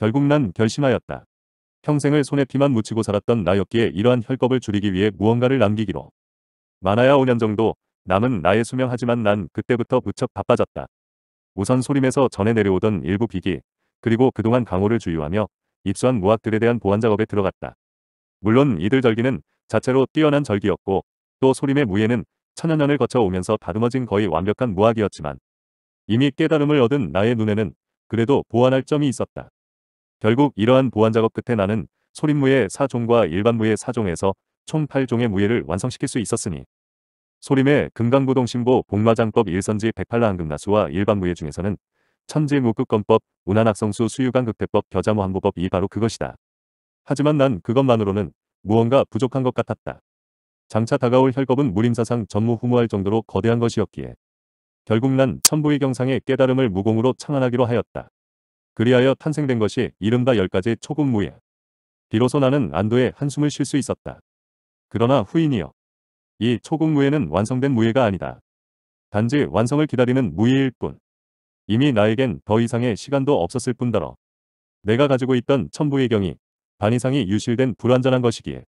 결국 난 결심하였다. 평생을 손에 피만 묻히고 살았던 나였기에 이러한 혈겁을 줄이기 위해 무언가를 남기기로. 많아야 5년 정도 남은 나의 수명하지만 난 그때부터 무척 바빠졌다. 우선 소림에서 전해 내려오던 일부 비기 그리고 그동안 강호를 주유하며 입수한 무학들에 대한 보완 작업에 들어갔다. 물론 이들 절기는 자체로 뛰어난 절기였고 또 소림의 무예는 천여년을 거쳐 오면서 다듬어진 거의 완벽한 무학이었지만 이미 깨달음을 얻은 나의 눈에는 그래도 보완할 점이 있었다. 결국 이러한 보완작업 끝에 나는 소림무예 4종과 일반무예 4종에서 총 8종의 무예를 완성시킬 수 있었으니 소림의 금강부동 신보 복마장법 일선지 백팔라 한금나수와 일반무예 중에서는 천지무극건법 운한악성수 수유강극대법 겨자무항부법이 바로 그것이다. 하지만 난 그것만으로는 무언가 부족한 것 같았다. 장차 다가올 혈겁은 무림사상 전무후무할 정도로 거대한 것이었기에 결국 난 천부의 경상의 깨달음을 무공으로 창안하기로 하였다. 그리하여 탄생된 것이 이른바 열 가지 초급무예. 비로소 나는 안도의 한숨을 쉴 수 있었다. 그러나 후인이여. 이 초급무예는 완성된 무예가 아니다. 단지 완성을 기다리는 무예일 뿐. 이미 나에겐 더 이상의 시간도 없었을 뿐더러 내가 가지고 있던 천부의 경이 반 이상이 유실된 불완전한 것이기에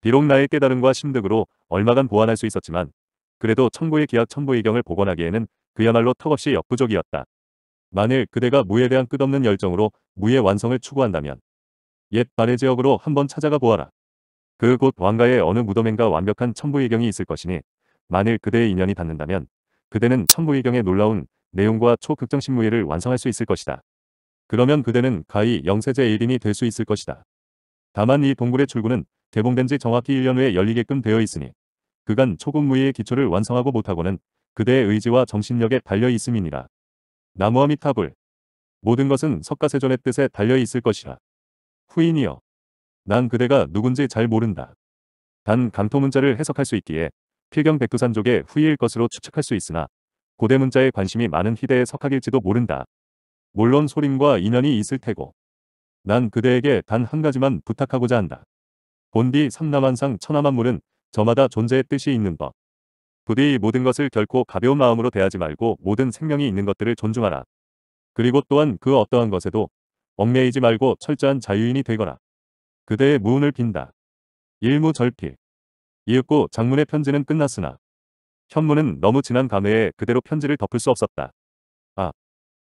비록 나의 깨달음과 심득으로 얼마간 보완할 수 있었지만 그래도 천부의 기약 천부의 경을 복원하기에는 그야말로 턱없이 역부족이었다. 만일 그대가 무에 대한 끝없는 열정으로 무의 완성을 추구한다면 옛바해 지역으로 한번 찾아가 보아라. 그곳 왕가의 어느 무덤엔가 완벽한 천부의경이 있을 것이니 만일 그대의 인연이 닿는다면 그대는 천부의경의 놀라운 내용과 초극정 신무예를 완성할 수 있을 것이다. 그러면 그대는 가히 영세제 1인이 될 수 있을 것이다. 다만 이 동굴의 출구는 개봉된 지 정확히 1년 후에 열리게끔 되어 있으니 그간 초급무의의 기초를 완성하고 못하고는 그대의 의지와 정신력에 달려 있음이니라. 나무와 미탑을 모든 것은 석가세존의 뜻에 달려 있을 것이라. 후인이여. 난 그대가 누군지 잘 모른다. 단 강토 문자를 해석할 수 있기에 필경 백두산족의 후예일 것으로 추측할 수 있으나 고대 문자에 관심이 많은 희대의 석학일지도 모른다. 물론 소림과 인연이 있을 테고 난 그대에게 단 한 가지만 부탁하고자 한다. 본디 삼남한상 천하만물은 저마다 존재의 뜻이 있는 법. 부디 모든 것을 결코 가벼운 마음으로 대하지 말고 모든 생명이 있는 것들을 존중하라. 그리고 또한 그 어떠한 것에도 얽매이지 말고 철저한 자유인이 되거라. 그대의 무운을 빈다. 일무절필. 이윽고 장문의 편지는 끝났으나 현무는 너무 지난 감회에 그대로 편지를 덮을 수 없었다. 아,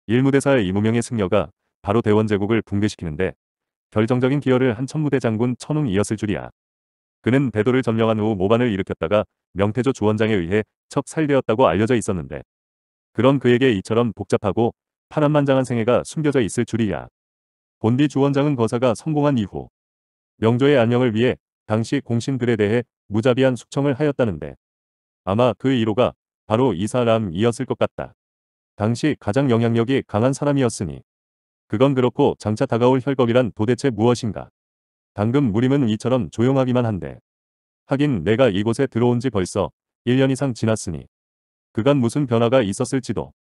일무대사의 이무명의 승려가 바로 대원제국을 붕괴시키는데 결정적인 기여를 한 천무대 장군 천웅이었을 줄이야. 그는 대도를 점령한 후 모반을 일으켰다가 명태조 주원장에 의해 척살되었다고 알려져 있었는데 그런 그에게 이처럼 복잡하고 파란만장한 생애가 숨겨져 있을 줄이야. 본디 주원장은 거사가 성공한 이후 명조의 안녕을 위해 당시 공신들에 대해 무자비한 숙청을 하였다는데 아마 그 1호가 바로 이 사람이었을 것 같다. 당시 가장 영향력이 강한 사람이었으니 그건 그렇고 장차 다가올 혈검이란 도대체 무엇인가. 당금 무림은 이처럼 조용하기만 한데 하긴 내가 이곳에 들어온 지 벌써 1년 이상 지났으니 그간 무슨 변화가 있었을지도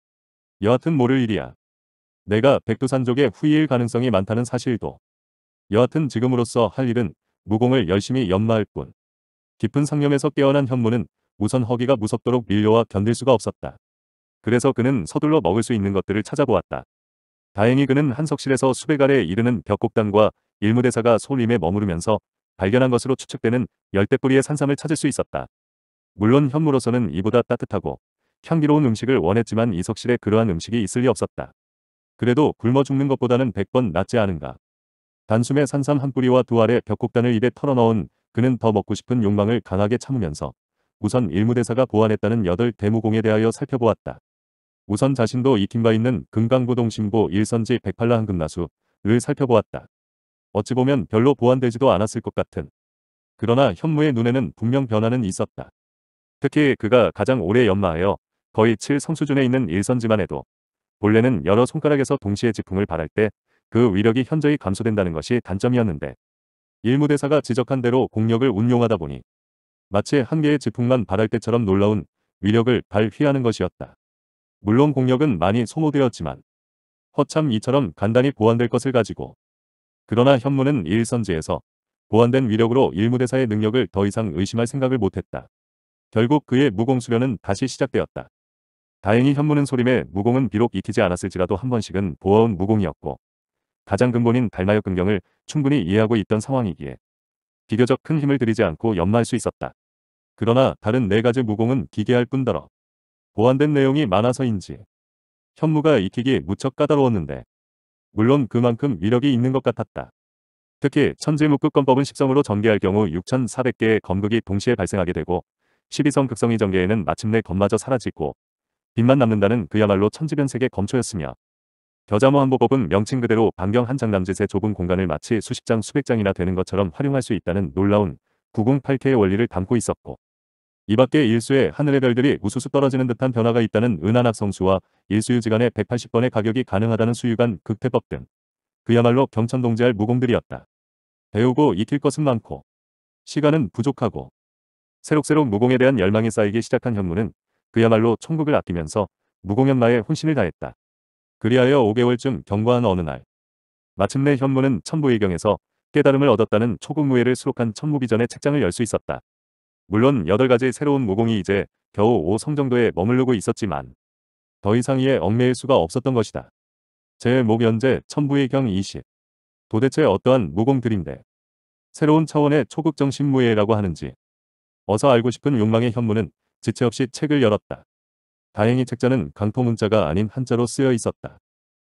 여하튼 모를 일이야. 내가 백두산족의 후예일 가능성이 많다는 사실도 여하튼 지금으로서 할 일은 무공을 열심히 연마할 뿐 깊은 상념에서 깨어난 현무는 우선 허기가 무섭도록 밀려와 견딜 수가 없었다. 그래서 그는 서둘러 먹을 수 있는 것들을 찾아보았다. 다행히 그는 한석실에서 수백 아래에 이르는 벽곡당과 일무대사가 솔림에 머무르면서 발견한 것으로 추측되는 열대뿌리의 산삼을 찾을 수 있었다. 물론 현무로서는 이보다 따뜻하고 향기로운 음식을 원했지만 이석실에 그러한 음식이 있을 리 없었다. 그래도 굶어 죽는 것보다는 100번 낫지 않은가. 단숨에 산삼 한 뿌리와 두 알의 벽곡단을 입에 털어넣은 그는 더 먹고 싶은 욕망을 강하게 참으면서 우선 일무대사가 보완했다는 여덟 대무공에 대하여 살펴보았다. 우선 자신도 익힌 바 있는 금강부동신보 일선지 백팔라 한금나수를 살펴보았다. 어찌 보면 별로 보완되지도 않았을 것 같은. 그러나 현무의 눈에는 분명 변화는 있었다. 특히 그가 가장 오래 연마하여 거의 7성 수준에 있는 일선지만 해도 본래는 여러 손가락에서 동시에 지풍을 바랄 때그 위력이 현저히 감소된다는 것이 단점이었는데 일무대사가 지적한 대로 공력을 운용하다 보니 마치 한 개의 지풍만 바랄 때처럼 놀라운 위력을 발휘하는 것이었다. 물론 공력은 많이 소모되었지만 허참 이처럼 간단히 보완될 것을 가지고 그러나 현무는 일선지에서 보완된 위력으로 일무대사의 능력을 더 이상 의심할 생각을 못했다. 결국 그의 무공수련은 다시 시작되었다. 다행히 현무는 소림에 무공은 비록 익히지 않았을지라도 한 번씩은 보아온 무공이었고 가장 근본인 달마역 근경을 충분히 이해하고 있던 상황이기에 비교적 큰 힘을 들이지 않고 연마할 수 있었다. 그러나 다른 네 가지 무공은 기괴할 뿐더러 보완된 내용이 많아서인지 현무가 익히기 무척 까다로웠는데 물론 그만큼 위력이 있는 것 같았다. 특히 천지묵극검법은 10성으로 전개할 경우 6,400개의 검극이 동시에 발생하게 되고 12성 극성이 전개에는 마침내 검마저 사라지고 빛만 남는다는 그야말로 천지변색의 검초였으며 겨자모 한보법은 명칭 그대로 반경 한 장남짓의 좁은 공간을 마치 수십 장 수백 장이나 되는 것처럼 활용할 수 있다는 놀라운 908K의 원리를 담고 있었고 이밖에 일수의 하늘의 별들이 우수수 떨어지는 듯한 변화가 있다는 은하낙성수와 일수유지간의 180번의 가격이 가능하다는 수유간 극태법 등 그야말로 경천동지할 무공들이었다. 배우고 익힐 것은 많고 시간은 부족하고 새록새록 무공에 대한 열망이 쌓이기 시작한 현무는 그야말로 천국을 아끼면서 무공연마에 혼신을 다했다. 그리하여 5개월쯤 경과한 어느 날 마침내 현무는 천부의경에서 깨달음을 얻었다는 초급무예를 수록한 천무비전의 책장을 열 수 있었다. 물론 8가지 새로운 무공이 이제 겨우 5성 정도에 머무르고 있었지만 더 이상 이에 얽매일 수가 없었던 것이다. 제목 연재 천부의 경 20. 도대체 어떠한 무공들인데 새로운 차원의 초극정신 무예라고 하는지 어서 알고 싶은 욕망의 현무는 지체 없이 책을 열었다. 다행히 책자는 강토 문자가 아닌 한자로 쓰여 있었다.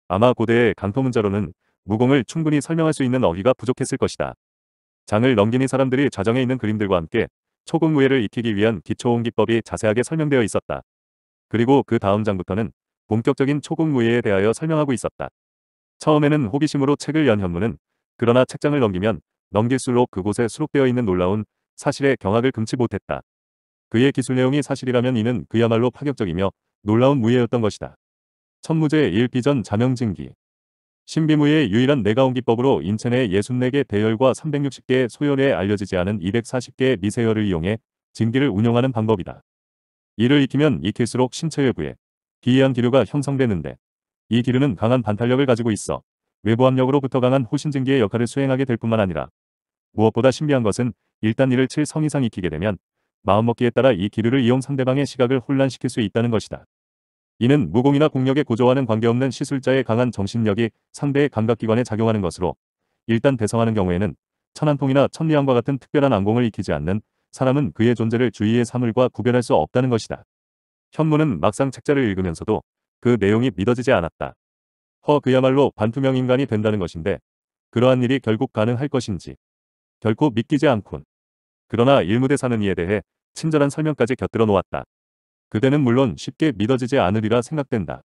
아마 고대의 강토 문자로는 무공을 충분히 설명할 수 있는 어휘가 부족했을 것이다. 장을 넘기니 사람들이 좌정에 있는 그림들과 함께 초급 무예를 익히기 위한 기초온 기법이 자세하게 설명되어 있었다. 그리고 그 다음 장부터는 본격적인 초급 무예에 대하여 설명하고 있었다. 처음에는 호기심으로 책을 연 현무는 그러나 책장을 넘기면 넘길수록 그곳에 수록되어 있는 놀라운 사실의 경악을 금치 못했다. 그의 기술 내용이 사실이라면 이는 그야말로 파격적이며 놀라운 무예였던 것이다. 천무제 일비전 자명증기 신비무의 유일한 내가온기법으로 인천의 64개 대열과 360개의 소열에 알려지지 않은 240개의 미세열을 이용해 증기를 운영하는 방법이다. 이를 익히면 익힐수록 신체 외부에 비이한 기류가 형성되는데 이 기류는 강한 반탄력을 가지고 있어 외부 압력으로부터 강한 호신증기의 역할을 수행하게 될 뿐만 아니라 무엇보다 신비한 것은 일단 이를 7성 이상 익히게 되면 마음먹기에 따라 이 기류를 이용 상대방의 시각을 혼란시킬 수 있다는 것이다. 이는 무공이나 공력의 고조와는 관계없는 시술자의 강한 정신력이 상대의 감각기관에 작용하는 것으로 일단 대성하는 경우에는 천안통이나 천리안과 같은 특별한 안공을 익히지 않는 사람은 그의 존재를 주위의 사물과 구별할 수 없다는 것이다. 현무는 막상 책자를 읽으면서도 그 내용이 믿어지지 않았다. 허 그야말로 반투명 인간이 된다는 것인데 그러한 일이 결국 가능할 것인지 결코 믿기지 않군. 그러나 일무대 사는 이에 대해 친절한 설명까지 곁들여 놓았다. 그대는 물론 쉽게 믿어지지 않으리라 생각된다.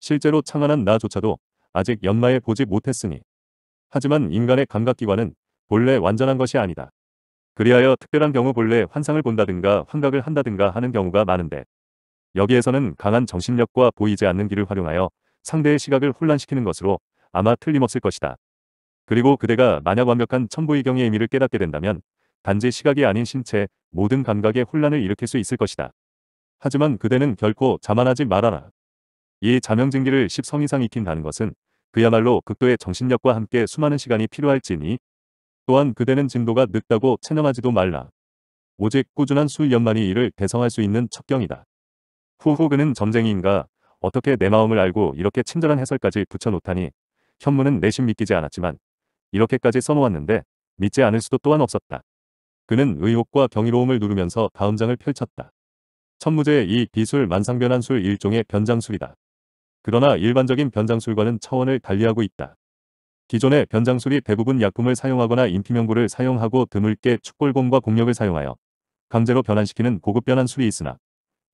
실제로 창안한 나조차도 아직 연마해 보지 못했으니. 하지만 인간의 감각기관은 본래 완전한 것이 아니다. 그리하여 특별한 경우 본래 환상을 본다든가 환각을 한다든가 하는 경우가 많은데 여기에서는 강한 정신력과 보이지 않는 길을 활용하여 상대의 시각을 혼란시키는 것으로 아마 틀림없을 것이다. 그리고 그대가 만약 완벽한 천부의경의 의미를 깨닫게 된다면 단지 시각이 아닌 신체 모든 감각의 혼란을 일으킬 수 있을 것이다. 하지만 그대는 결코 자만하지 말아라. 이 자명증기를 10성 이상 익힌다는 것은 그야말로 극도의 정신력과 함께 수많은 시간이 필요할지니 또한 그대는 진도가 늦다고 체념하지도 말라. 오직 꾸준한 수년만이 이를 대성할 수 있는 첩경이다 후후 그는 점쟁이인가 어떻게 내 마음을 알고 이렇게 친절한 해설까지 붙여놓다니 현무는 내심 믿기지 않았지만 이렇게까지 써놓았는데 믿지 않을 수도 또한 없었다. 그는 의혹과 경이로움을 누르면서 다음 장을 펼쳤다. 천무제의 이 비술 만상변환술 일종의 변장술이다. 그러나 일반적인 변장술과는 차원을 달리하고 있다. 기존의 변장술이 대부분 약품을 사용하거나 인피명구를 사용하고 드물게 축골공과 공력을 사용하여 강제로 변환시키는 고급 변환술이 있으나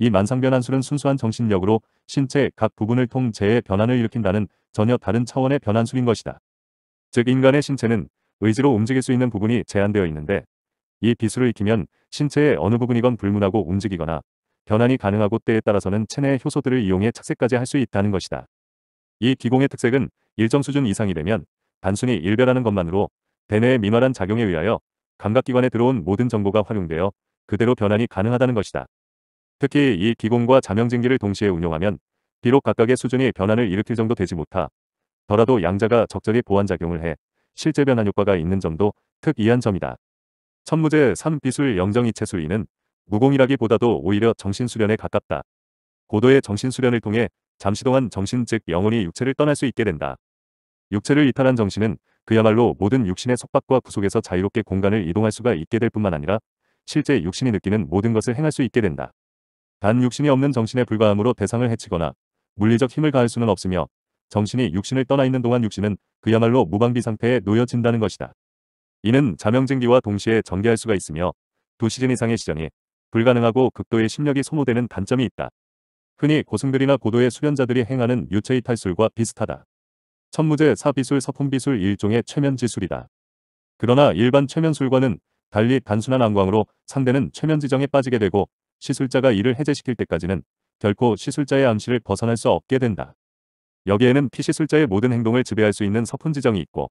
이 만상변환술은 순수한 정신력으로 신체각 부분을 통제해 변환을 일으킨다는 전혀 다른 차원의 변환술인 것이다. 즉 인간의 신체는 의지로 움직일 수 있는 부분이 제한되어 있는데 이비술을 익히면 신체의 어느 부분이건 불문하고 움직이거나 변환이 가능하고 때에 따라서는 체내의 효소들을 이용해 착색까지 할 수 있다는 것이다. 이 기공의 특색은 일정 수준 이상이 되면 단순히 일별하는 것만으로 대뇌의 미묘한 작용에 의하여 감각기관에 들어온 모든 정보가 활용되어 그대로 변환이 가능하다는 것이다. 특히 이 기공과 자명진기를 동시에 운용하면 비록 각각의 수준이 변환을 일으킬 정도 되지 못하 더라도 양자가 적절히 보완작용을 해 실제 변환 효과가 있는 점도 특이한 점이다. 천무제 3비술 영정이체수위는 무공이라기보다도 오히려 정신수련에 가깝다. 고도의 정신수련을 통해 잠시 동안 정신 즉 영혼이 육체를 떠날 수 있게 된다. 육체를 이탈한 정신은 그야말로 모든 육신의 속박과 구속에서 자유롭게 공간을 이동할 수가 있게 될 뿐만 아니라 실제 육신이 느끼는 모든 것을 행할 수 있게 된다. 단 육신이 없는 정신에 불과함으로 대상을 해치거나 물리적 힘을 가할 수는 없으며 정신이 육신을 떠나 있는 동안 육신은 그야말로 무방비 상태에 놓여진다는 것이다. 이는 자명증기와 동시에 전개할 수가 있으며 두 시즌 이상의 시전이 불가능하고 극도의 심력이 소모되는 단점이 있다. 흔히 고승들이나 고도의 수련자들이 행하는 유체의 탈술과 비슷하다. 천무제 사비술 서품비술 일종의 최면지술이다. 그러나 일반 최면술과는 달리 단순한 안광으로 상대는 최면지정에 빠지게 되고 시술자가 이를 해제시킬 때까지는 결코 시술자의 암시를 벗어날 수 없게 된다. 여기에는 피시술자의 모든 행동을 지배할 수 있는 서품지정이 있고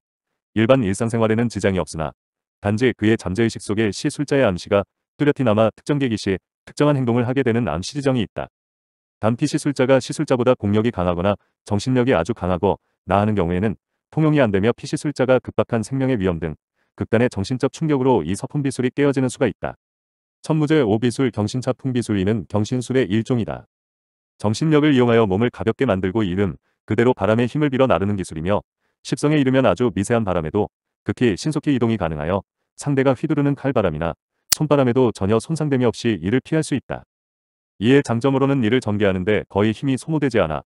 일반 일상생활에는 지장이 없으나 단지 그의 잠재의식 속에 시술자의 암시가 뚜렷히나마 특정 계기 시 특정한 행동을 하게 되는 암 시지정이 있다. 단피 시술자가 시술자보다 공력이 강하거나 정신력이 아주 강하고 나하는 경우에는 통용이 안되며 피시술자가 급박한 생명의 위험 등 극단의 정신적 충격으로 이 서품비술이 깨어지는 수가 있다. 천무제 5비술 경신차 풍비술이는 경신술의 일종이다. 정신력을 이용하여 몸을 가볍게 만들고 이름 그대로 바람에 힘을 빌어 나르는 기술이며 십성에 이르면 아주 미세한 바람에도 극히 신속히 이동이 가능하여 상대가 휘두르는 칼바람이나 손바람에도 전혀 손상됨이 없이 이를 피할 수 있다. 이에 장점으로는 이를 전개하는데 거의 힘이 소모되지 않아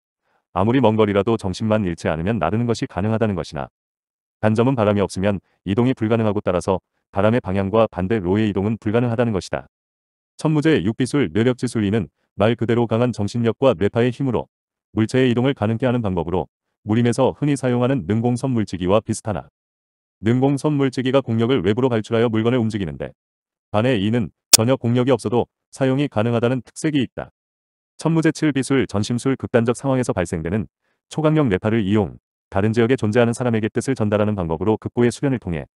아무리 먼 거리라도 정신만 잃지 않으면 나르는 것이 가능하다는 것이나 단점은 바람이 없으면 이동이 불가능하고 따라서 바람의 방향과 반대 로의 이동은 불가능하다는 것이다. 천무제 육비술 뇌력지술 이는말 그대로 강한 정신력과 뇌파의 힘으로 물체의 이동을 가능케 하는 방법으로 무림에서 흔히 사용하는 능공선 물지기와 비슷하나 능공선 물지기가 공력을 외부로 발출하여 물건을 움직이는데 반해 이는 전혀 공력이 없어도 사용이 가능하다는 특색이 있다. 천무제 7비술 전심술 극단적 상황에서 발생되는 초강력 뇌파를 이용 다른 지역에 존재하는 사람에게 뜻을 전달하는 방법으로 극고의 수련을 통해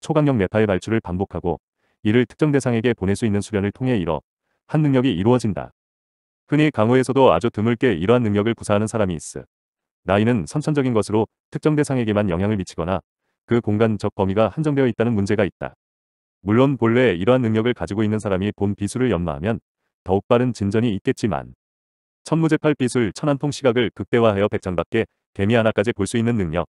초강력 뇌파의 발출을 반복하고 이를 특정 대상에게 보낼 수 있는 수련을 통해 이뤄 한 능력이 이루어진다. 흔히 강호에서도 아주 드물게 이러한 능력을 구사하는 사람이 있어. 나이는 선천적인 것으로 특정 대상에게만 영향을 미치거나 그 공간적 범위가 한정되어 있다는 문제가 있다. 물론 본래 이러한 능력을 가지고 있는 사람이 본 비수를 연마하면 더욱 빠른 진전이 있겠지만 천무제팔 비술 천안통 시각을 극대화하여 백장밖에 개미 하나까지 볼 수 있는 능력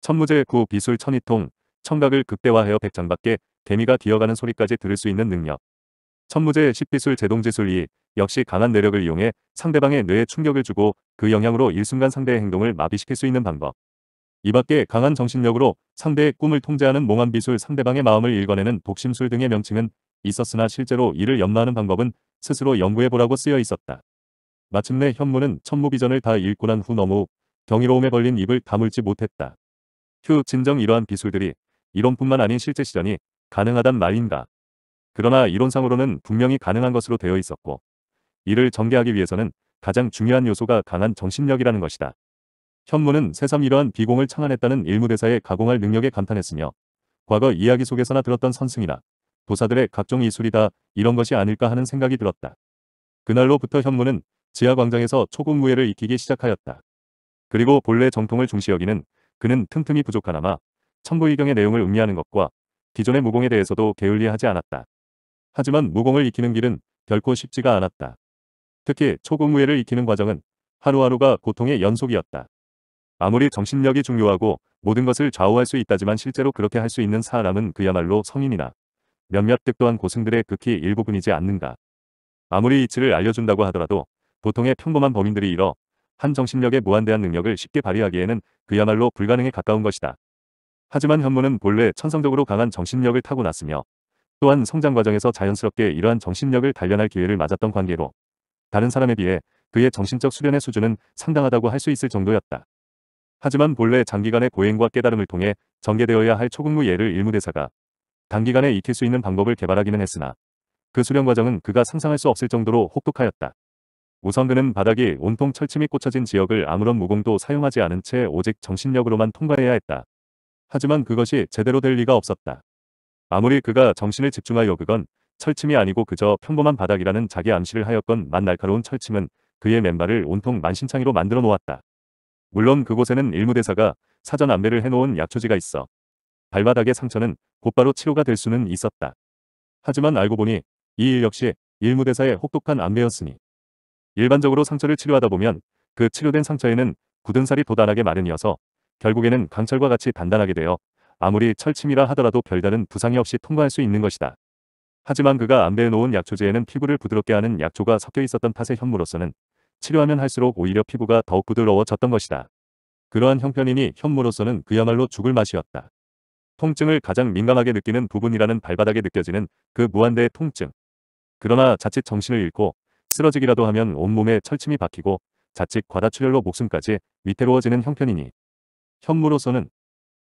천무제 구 비술 천이통 청각을 극대화하여 백장밖에 개미가 기어가는 소리까지 들을 수 있는 능력 천무제 10비술 제동지술 2 역시 강한 내력을 이용해 상대방의 뇌에 충격을 주고 그 영향으로 일순간 상대의 행동을 마비시킬 수 있는 방법 이밖에 강한 정신력으로 상대의 꿈을 통제하는 몽환 비술 상대방의 마음을 읽어내는 독심술 등의 명칭은 있었으나 실제로 이를 연마하는 방법은 스스로 연구해보라고 쓰여 있었다. 마침내 현무는 천무비전을 다 읽고 난 후 너무 경이로움에 걸린 입을 다물지 못했다. 휴 진정 이러한 기술들이 이론뿐만 아닌 실제 실현이 가능하단 말인가. 그러나 이론상으로는 분명히 가능한 것으로 되어 있었고 이를 전개하기 위해서는 가장 중요한 요소가 강한 정신력이라는 것이다. 현무는 새삼 이러한 비공을 창안했다는 일무대사의 가공할 능력에 감탄했으며 과거 이야기 속에서나 들었던 선승이나 도사들의 각종 이술이다 이런 것이 아닐까 하는 생각이 들었다. 그날로부터 현무는 지하광장에서 초급무예를 익히기 시작하였다. 그리고 본래 정통을 중시 여기는 그는 틈틈이 부족하나마 천부의경의 내용을 음미하는 것과 기존의 무공에 대해서도 게을리하지 않았다. 하지만 무공을 익히는 길은 결코 쉽지가 않았다. 특히 초급무예를 익히는 과정은 하루하루가 고통의 연속이었다. 아무리 정신력이 중요하고 모든 것을 좌우할 수 있다지만 실제로 그렇게 할 수 있는 사람은 그야말로 성인이나 몇몇 득도한 고승들의 극히 일부분이지 않는가. 아무리 이치를 알려준다고 하더라도 보통의 평범한 범인들이 이뤄 한 정신력의 무한대한 능력을 쉽게 발휘하기에는 그야말로 불가능에 가까운 것이다. 하지만 현무는 본래 천성적으로 강한 정신력을 타고났으며 또한 성장 과정에서 자연스럽게 이러한 정신력을 단련할 기회를 맞았던 관계로 다른 사람에 비해 그의 정신적 수련의 수준은 상당하다고 할 수 있을 정도였다. 하지만 본래 장기간의 고행과 깨달음을 통해 전개되어야 할초근무 예를 일무대사가 단기간에 익힐 수 있는 방법을 개발하기는 했으나 그 수련 과정은 그가 상상할 수 없을 정도로 혹독하였다. 우선 그는 바닥이 온통 철침이 꽂혀진 지역을 아무런 무공도 사용하지 않은 채 오직 정신력으로만 통과해야 했다. 하지만 그것이 제대로 될 리가 없었다. 아무리 그가 정신을 집중하여 그건 철침이 아니고 그저 평범한 바닥이라는 자기 암시를 하였건 만 날카로운 철침은 그의 맨발을 온통 만신창이로 만들어 놓았다. 물론 그곳에는 일무대사가 사전 안내를 해놓은 약초지가 있어 발바닥의 상처는 곧바로 치료가 될 수는 있었다. 하지만 알고 보니 이 일 역시 일무대사의 혹독한 안내였으니 일반적으로 상처를 치료하다 보면 그 치료된 상처에는 굳은 살이 도단하게 마련이어서 결국에는 강철과 같이 단단하게 되어 아무리 철침이라 하더라도 별다른 부상이 없이 통과할 수 있는 것이다. 하지만 그가 안배해 놓은 약초제에는 피부를 부드럽게 하는 약초가 섞여 있었던 탓의 현무로서는 치료하면 할수록 오히려 피부가 더욱 부드러워졌던 것이다. 그러한 형편이니 현무로서는 그야말로 죽을 맛이었다. 통증을 가장 민감하게 느끼는 부분이라는 발바닥에 느껴지는 그 무한대의 통증. 그러나 자칫 정신을 잃고 쓰러지기라도 하면 온몸에 철침이 박히고 자칫 과다출혈로 목숨까지 위태로워지는 형편이니 현무로서는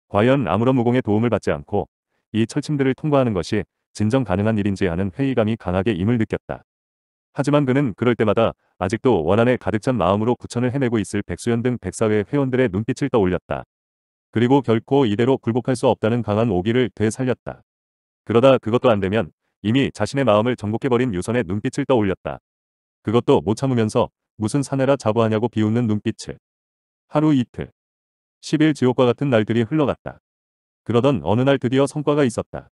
과연 아무런 무공의 도움을 받지 않고 이 철침들을 통과하는 것이 진정 가능한 일인지 하는 회의감이 강하게 임을 느꼈다. 하지만 그는 그럴 때마다 아직도 원안에 가득 찬 마음으로 구천을 해내고 있을 백수현 등 백사회 회원들의 눈빛을 떠올렸다. 그리고 결코 이대로 굴복할 수 없다는 강한 오기를 되살렸다. 그러다 그것도 안되면 이미 자신의 마음을 정복해버린 유선의 눈빛을 떠올렸다. 그것도 못 참으면서 무슨 사내라 자부하냐고 비웃는 눈빛을. 하루 이틀. 10일 지옥과 같은 날들이 흘러갔다. 그러던 어느 날 드디어 성과가 있었다.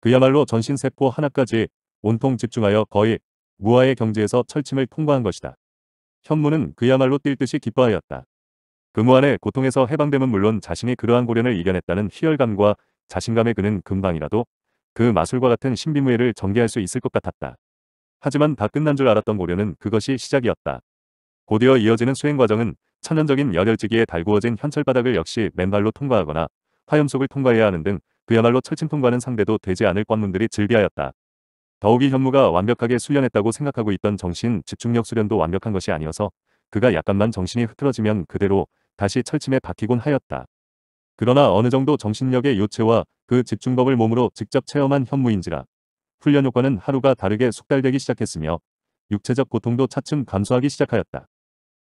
그야말로 전신세포 하나까지 온통 집중하여 거의 무아의 경지에서 철침을 통과한 것이다. 현무는 그야말로 뛸 듯이 기뻐하였다. 금우안의 그 고통에서 해방됨은 물론 자신이 그러한 고련을 이겨냈다는 희열감과 자신감에 그는 금방이라도 그 마술과 같은 신비무예를 전개할 수 있을 것 같았다. 하지만 다 끝난 줄 알았던 고려는 그것이 시작이었다. 곧이어 이어지는 수행 과정은 천연적인 열혈지기에 달구어진 현철바닥을 역시 맨발로 통과하거나 화염속을 통과해야 하는 등 그야말로 철침 통과는 상대도 되지 않을 관문들이 즐비하였다. 더욱이 현무가 완벽하게 수련했다고 생각하고 있던 정신 집중력 수련도 완벽한 것이 아니어서 그가 약간만 정신이 흐트러지면 그대로 다시 철침에 박히곤 하였다. 그러나 어느 정도 정신력의 요체와 그 집중법을 몸으로 직접 체험한 현무인지라 훈련 효과는 하루가 다르게 숙달되기 시작했으며 육체적 고통도 차츰 감소하기 시작하였다.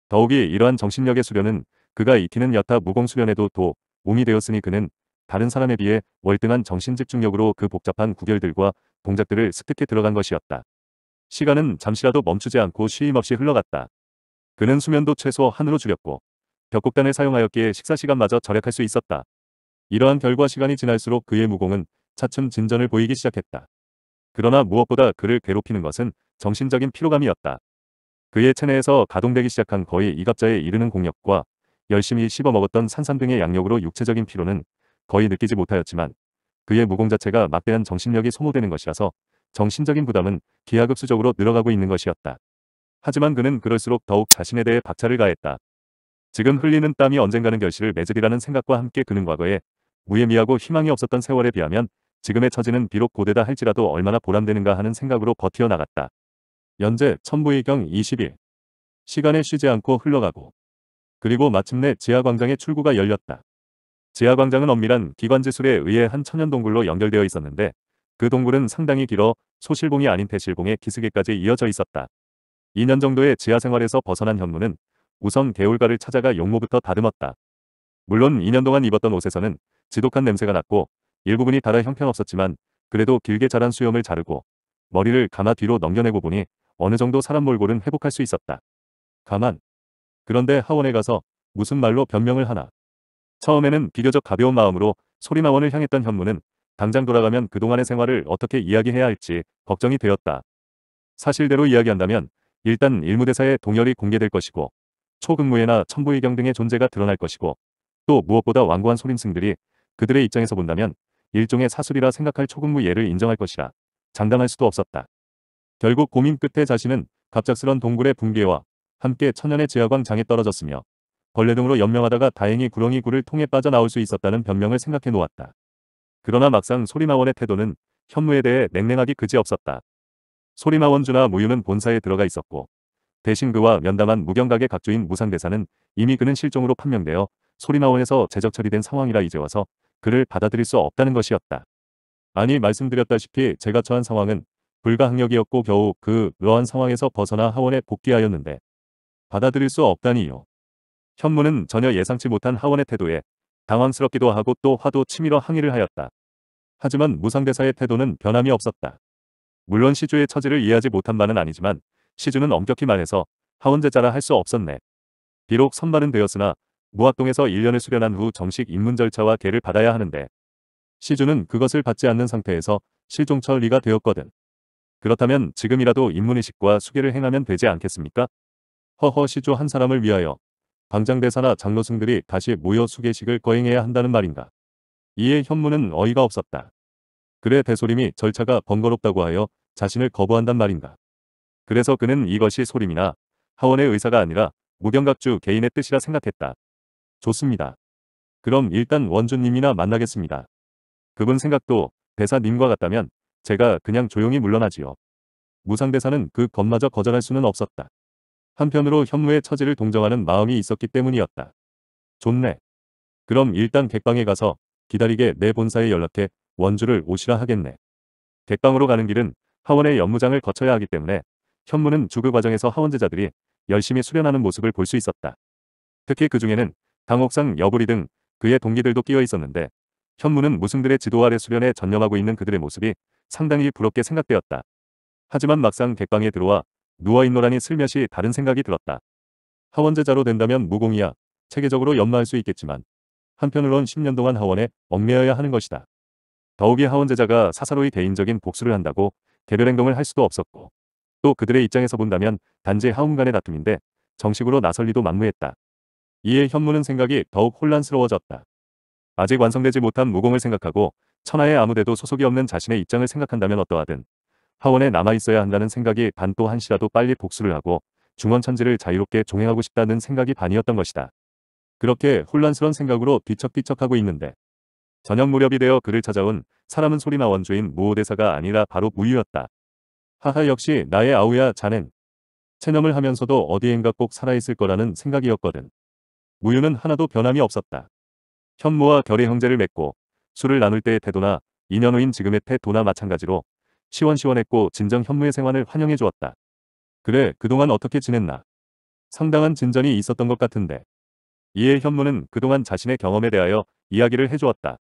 더욱이 이러한 정신력의 수련은 그가 익히는 여타 무공 수련에도 도움이 되었으니 그는 다른 사람에 비해 월등한 정신집중력으로 그 복잡한 구별들과 동작들을 습득해 들어간 것이었다. 시간은 잠시라도 멈추지 않고 쉼없이 흘러갔다. 그는 수면도 최소 한으로 줄였고 벽곡단을 사용하였기에 식사시간마저 절약할 수 있었다. 이러한 결과 시간이 지날수록 그의 무공은 차츰 진전을 보이기 시작했다. 그러나 무엇보다 그를 괴롭히는 것은 정신적인 피로감이었다. 그의 체내에서 가동되기 시작한 거의 이갑자에 이르는 공력과 열심히 씹어먹었던 산삼 등의 양력으로 육체적인 피로는 거의 느끼지 못하였지만 그의 무공 자체가 막대한 정신력이 소모되는 것이라서 정신적인 부담은 기하급수적으로 늘어가고 있는 것이었다. 하지만 그는 그럴수록 더욱 자신에 대해 박차를 가했다. 지금 흘리는 땀이 언젠가는 결실을 맺으리라는 생각과 함께 그는 과거에 무의미하고 희망이 없었던 세월에 비하면 지금의 처지는 비록 고대다 할지라도 얼마나 보람되는가 하는 생각으로 버티어나갔다. 연재 천부의경 20일 시간에 쉬지 않고 흘러가고 그리고 마침내 지하광장의 출구가 열렸다. 지하광장은 엄밀한 기관지술에 의해 한 천연동굴로 연결되어 있었는데 그 동굴은 상당히 길어 소실봉이 아닌 대실봉의 기슭에까지 이어져 있었다. 2년 정도의 지하생활에서 벗어난 현무는 우선 개울가를 찾아가 용모부터 다듬었다. 물론 2년 동안 입었던 옷에서는 지독한 냄새가 났고 일부분이 닳아 형편없었지만 그래도 길게 자란 수염을 자르고 머리를 가마 뒤로 넘겨내고 보니 어느 정도 사람 몰골은 회복할 수 있었다. 가만. 그런데 하원에 가서 무슨 말로 변명을 하나. 처음에는 비교적 가벼운 마음으로 소리나원을 향했던 현무는 당장 돌아가면 그동안의 생활을 어떻게 이야기해야 할지 걱정이 되었다. 사실대로 이야기한다면 일단 일무대사의 동열이 공개될 것이고 초근무예나 천부의경 등의 존재가 드러날 것이고 또 무엇보다 완고한 소림승들이 그들의 입장에서 본다면 일종의 사술이라 생각할 초근무예를 인정할 것이라 장담할 수도 없었다. 결국 고민 끝에 자신은 갑작스런 동굴의 붕괴와 함께 천연의 지하광장에 떨어졌으며 벌레 등으로 연명하다가 다행히 구렁이 굴을 통해 빠져나올 수 있었다는 변명을 생각해 놓았다. 그러나 막상 소리마원의 태도는 현무에 대해 냉랭하기 그지없었다. 소리마원 주나 무유는 본사에 들어가 있었고 대신 그와 면담한 무경각의 각주인 무상대사는 이미 그는 실종으로 판명되어 소리마원에서 제적 처리된 상황이라 이제 와서 그를 받아들일 수 없다는 것이었다. 아니 말씀드렸다시피 제가 처한 상황은 불가항력이었고 겨우 그 의한 상황에서 벗어나 하원에 복귀하였는데 받아들일 수 없다니요. 현무는 전혀 예상치 못한 하원의 태도에 당황스럽기도 하고 또 화도 치밀어 항의를 하였다. 하지만 무상대사의 태도는 변함이 없었다. 물론 시주의 처지를 이해하지 못한 바는 아니지만 시주는 엄격히 말해서 하원제자라 할 수 없었네. 비록 선발은 되었으나 무학동에서 1년을 수련한 후 정식 입문 절차와 계를 받아야 하는데 시주는 그것을 받지 않는 상태에서 실종처리가 되었거든. 그렇다면 지금이라도 입문의식과 수계를 행하면 되지 않겠습니까? 허허 시주 한 사람을 위하여 방장대사나 장로승들이 다시 모여 수계식을 거행해야 한다는 말인가. 이에 현무는 어이가 없었다. 그래 대소림이 절차가 번거롭다고 하여 자신을 거부한단 말인가. 그래서 그는 이것이 소림이나 하원의 의사가 아니라 무경각주 개인의 뜻이라 생각했다. 좋습니다. 그럼 일단 원주님이나 만나겠습니다. 그분 생각도 대사님과 같다면 제가 그냥 조용히 물러나지요. 무상대사는 그 것마저 거절할 수는 없었다. 한편으로 현무의 처지를 동정하는 마음이 있었기 때문이었다. 좋네. 그럼 일단 객방에 가서 기다리게 내 본사에 연락해 원주를 오시라 하겠네. 객방으로 가는 길은 하원의 연무장을 거쳐야 하기 때문에 현무는 주그 과정에서 하원제자들이 열심히 수련하는 모습을 볼 수 있었다. 특히 그 중에는 당옥상 여부리 등 그의 동기들도 끼어 있었는데 현무는 무승들의 지도 아래 수련에 전념하고 있는 그들의 모습이 상당히 부럽게 생각되었다. 하지만 막상 객방에 들어와 누워있노라니 슬며시 다른 생각이 들었다. 하원제자로 된다면 무공이야 체계적으로 연마할 수 있겠지만 한편으론 10년 동안 하원에 얽매여야 하는 것이다. 더욱이 하원제자가 사사로이 대인적인 복수를 한다고 개별 행동을 할 수도 없었고 또 그들의 입장에서 본다면 단지 하원간의 다툼인데 정식으로 나설리도 만무했다. 이에 현무는 생각이 더욱 혼란스러워졌다. 아직 완성되지 못한 무공을 생각하고 천하에 아무데도 소속이 없는 자신의 입장을 생각한다면 어떠하든 하원에 남아있어야 한다는 생각이 반 또 한시라도 빨리 복수를 하고 중원천지를 자유롭게 종행하고 싶다는 생각이 반이었던 것이다. 그렇게 혼란스런 생각으로 뒤척뒤척하고 있는데 저녁 무렵이 되어 그를 찾아온 사람은 소리나 원주인 무오대사가 아니라 바로 무유였다. 하하 역시 나의 아우야 자넨. 체념을 하면서도 어디엔가 꼭 살아있을 거라는 생각이었거든. 무유는 하나도 변함이 없었다. 현무와 결의 형제를 맺고 술을 나눌 때의 태도나 인연 후인 지금의 태도나 마찬가지로 시원시원했고 진정 현무의 생활을 환영해 주었다. 그래 그동안 어떻게 지냈나. 상당한 진전이 있었던 것 같은데. 이에 현무는 그동안 자신의 경험에 대하여 이야기를 해주었다.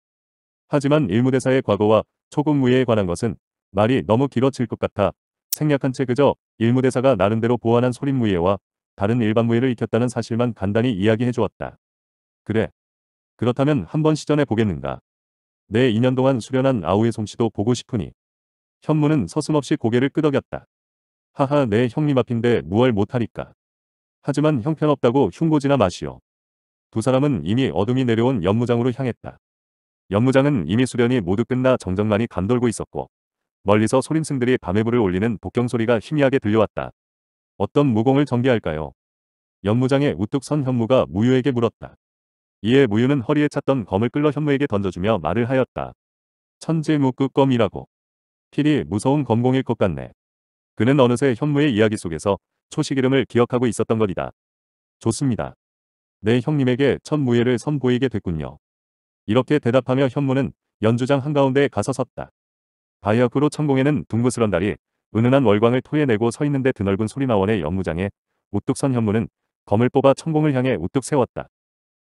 하지만 일무대사의 과거와 초국무예에 관한 것은 말이 너무 길어질 것 같아 생략한 채 그저 일무대사가 나름대로 보완한 소림무예와 다른 일반무예를 익혔다는 사실만 간단히 이야기해 주었다. 그래. 그렇다면 한번 시전해 보겠는가. 내 2년 동안 수련한 아우의 솜씨도 보고 싶으니 현무는 서슴없이 고개를 끄덕였다. 하하 내 형님 앞인데 무얼 못하니까. 하지만 형편없다고 흉보지나 마시오. 두 사람은 이미 어둠이 내려온 연무장으로 향했다. 연무장은 이미 수련이 모두 끝나 정적만이 감돌고 있었고 멀리서 소림승들이 밤에불을 올리는 복경소리가 희미하게 들려왔다. 어떤 무공을 전개할까요? 연무장의 우뚝 선 현무가 무유에게 물었다. 이에 무유는 허리에 찼던 검을 끌러 현무에게 던져주며 말을 하였다. 천재무극검이라고. 필이 무서운 검공일 것 같네. 그는 어느새 현무의 이야기 속에서 초식 이름을 기억하고 있었던 것이다. 좋습니다. 내 형님에게 첫 무예를 선보이게 됐군요. 이렇게 대답하며 현무는 연주장 한가운데 가서 섰다. 바이어으로 천공에는 둥그스런 달이 은은한 월광을 토해내고 서 있는데 드넓은 소리나원의 연무장에 우뚝 선 현무는 검을 뽑아 천공을 향해 우뚝 세웠다.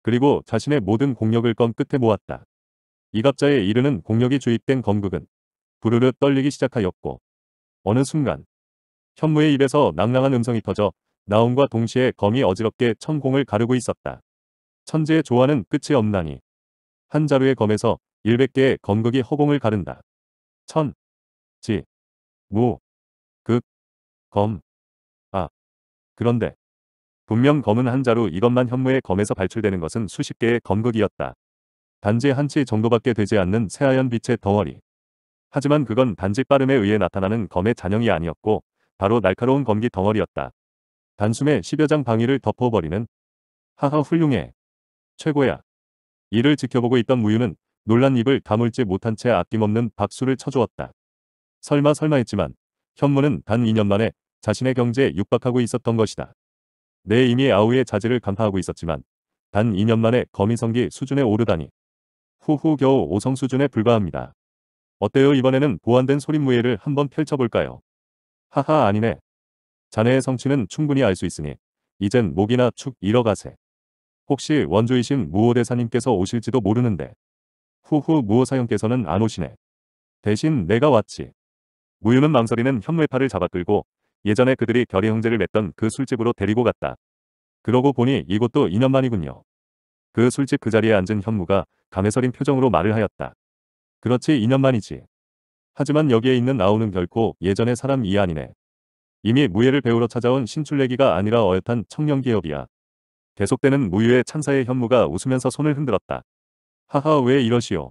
그리고 자신의 모든 공력을 검 끝에 모았다. 이갑자에 이르는 공력이 주입된 검극은 부르르 떨리기 시작하였고 어느 순간 현무의 입에서 낭낭한 음성이 터져 나온과 동시에 검이 어지럽게 천공을 가르고 있었다. 천지의 조화는 끝이 없나니 한 자루의 검에서 100개의 검극이 허공을 가른다. 천, 지, 무, 극, 검, 아. 그런데 분명 검은 한 자루 이것만 현무의 검에서 발출되는 것은 수십 개의 검극이었다. 단지 한 치 정도밖에 되지 않는 새하얀 빛의 덩어리. 하지만 그건 단지 빠름에 의해 나타나는 검의 잔영이 아니었고 바로 날카로운 검기 덩어리였다. 단숨에 10여 장 방위를 덮어버리는 하하 훌륭해. 최고야. 이를 지켜보고 있던 무유는 놀란 입을 다물지 못한 채 아낌없는 박수를 쳐주었다. 설마 설마 했지만 현무는 단 2년 만에 자신의 경제에 육박하고 있었던 것이다. 내 이미 아우의 자질을 간파하고 있었지만 단 2년 만에 거미성기 수준에 오르다니. 후후 겨우 오성 수준에 불과합니다. 어때요 이번에는 보완된 소림무예를 한번 펼쳐볼까요? 하하 아니네. 자네의 성취는 충분히 알 수 있으니 이젠 목이나 축 잃어가세. 혹시 원조이신 무호대사님께서 오실지도 모르는데. 후후 무호사형께서는 안 오시네. 대신 내가 왔지. 무유는 망설이는 현무의 팔을 잡아 끌고 예전에 그들이 결의 형제를 맺던 그 술집으로 데리고 갔다. 그러고 보니 이곳도 2년 만이군요. 그 술집 그 자리에 앉은 현무가 감회서린 표정으로 말을 하였다. 그렇지 2년만이지. 하지만 여기에 있는 나우는 결코 예전의 사람 이 아니네. 이미 무예를 배우러 찾아온 신출내기가 아니라 어엿한 청년 기업이야. 계속되는 무유의 찬사의 현무가 웃으면서 손을 흔들었다. 하하 왜 이러시오.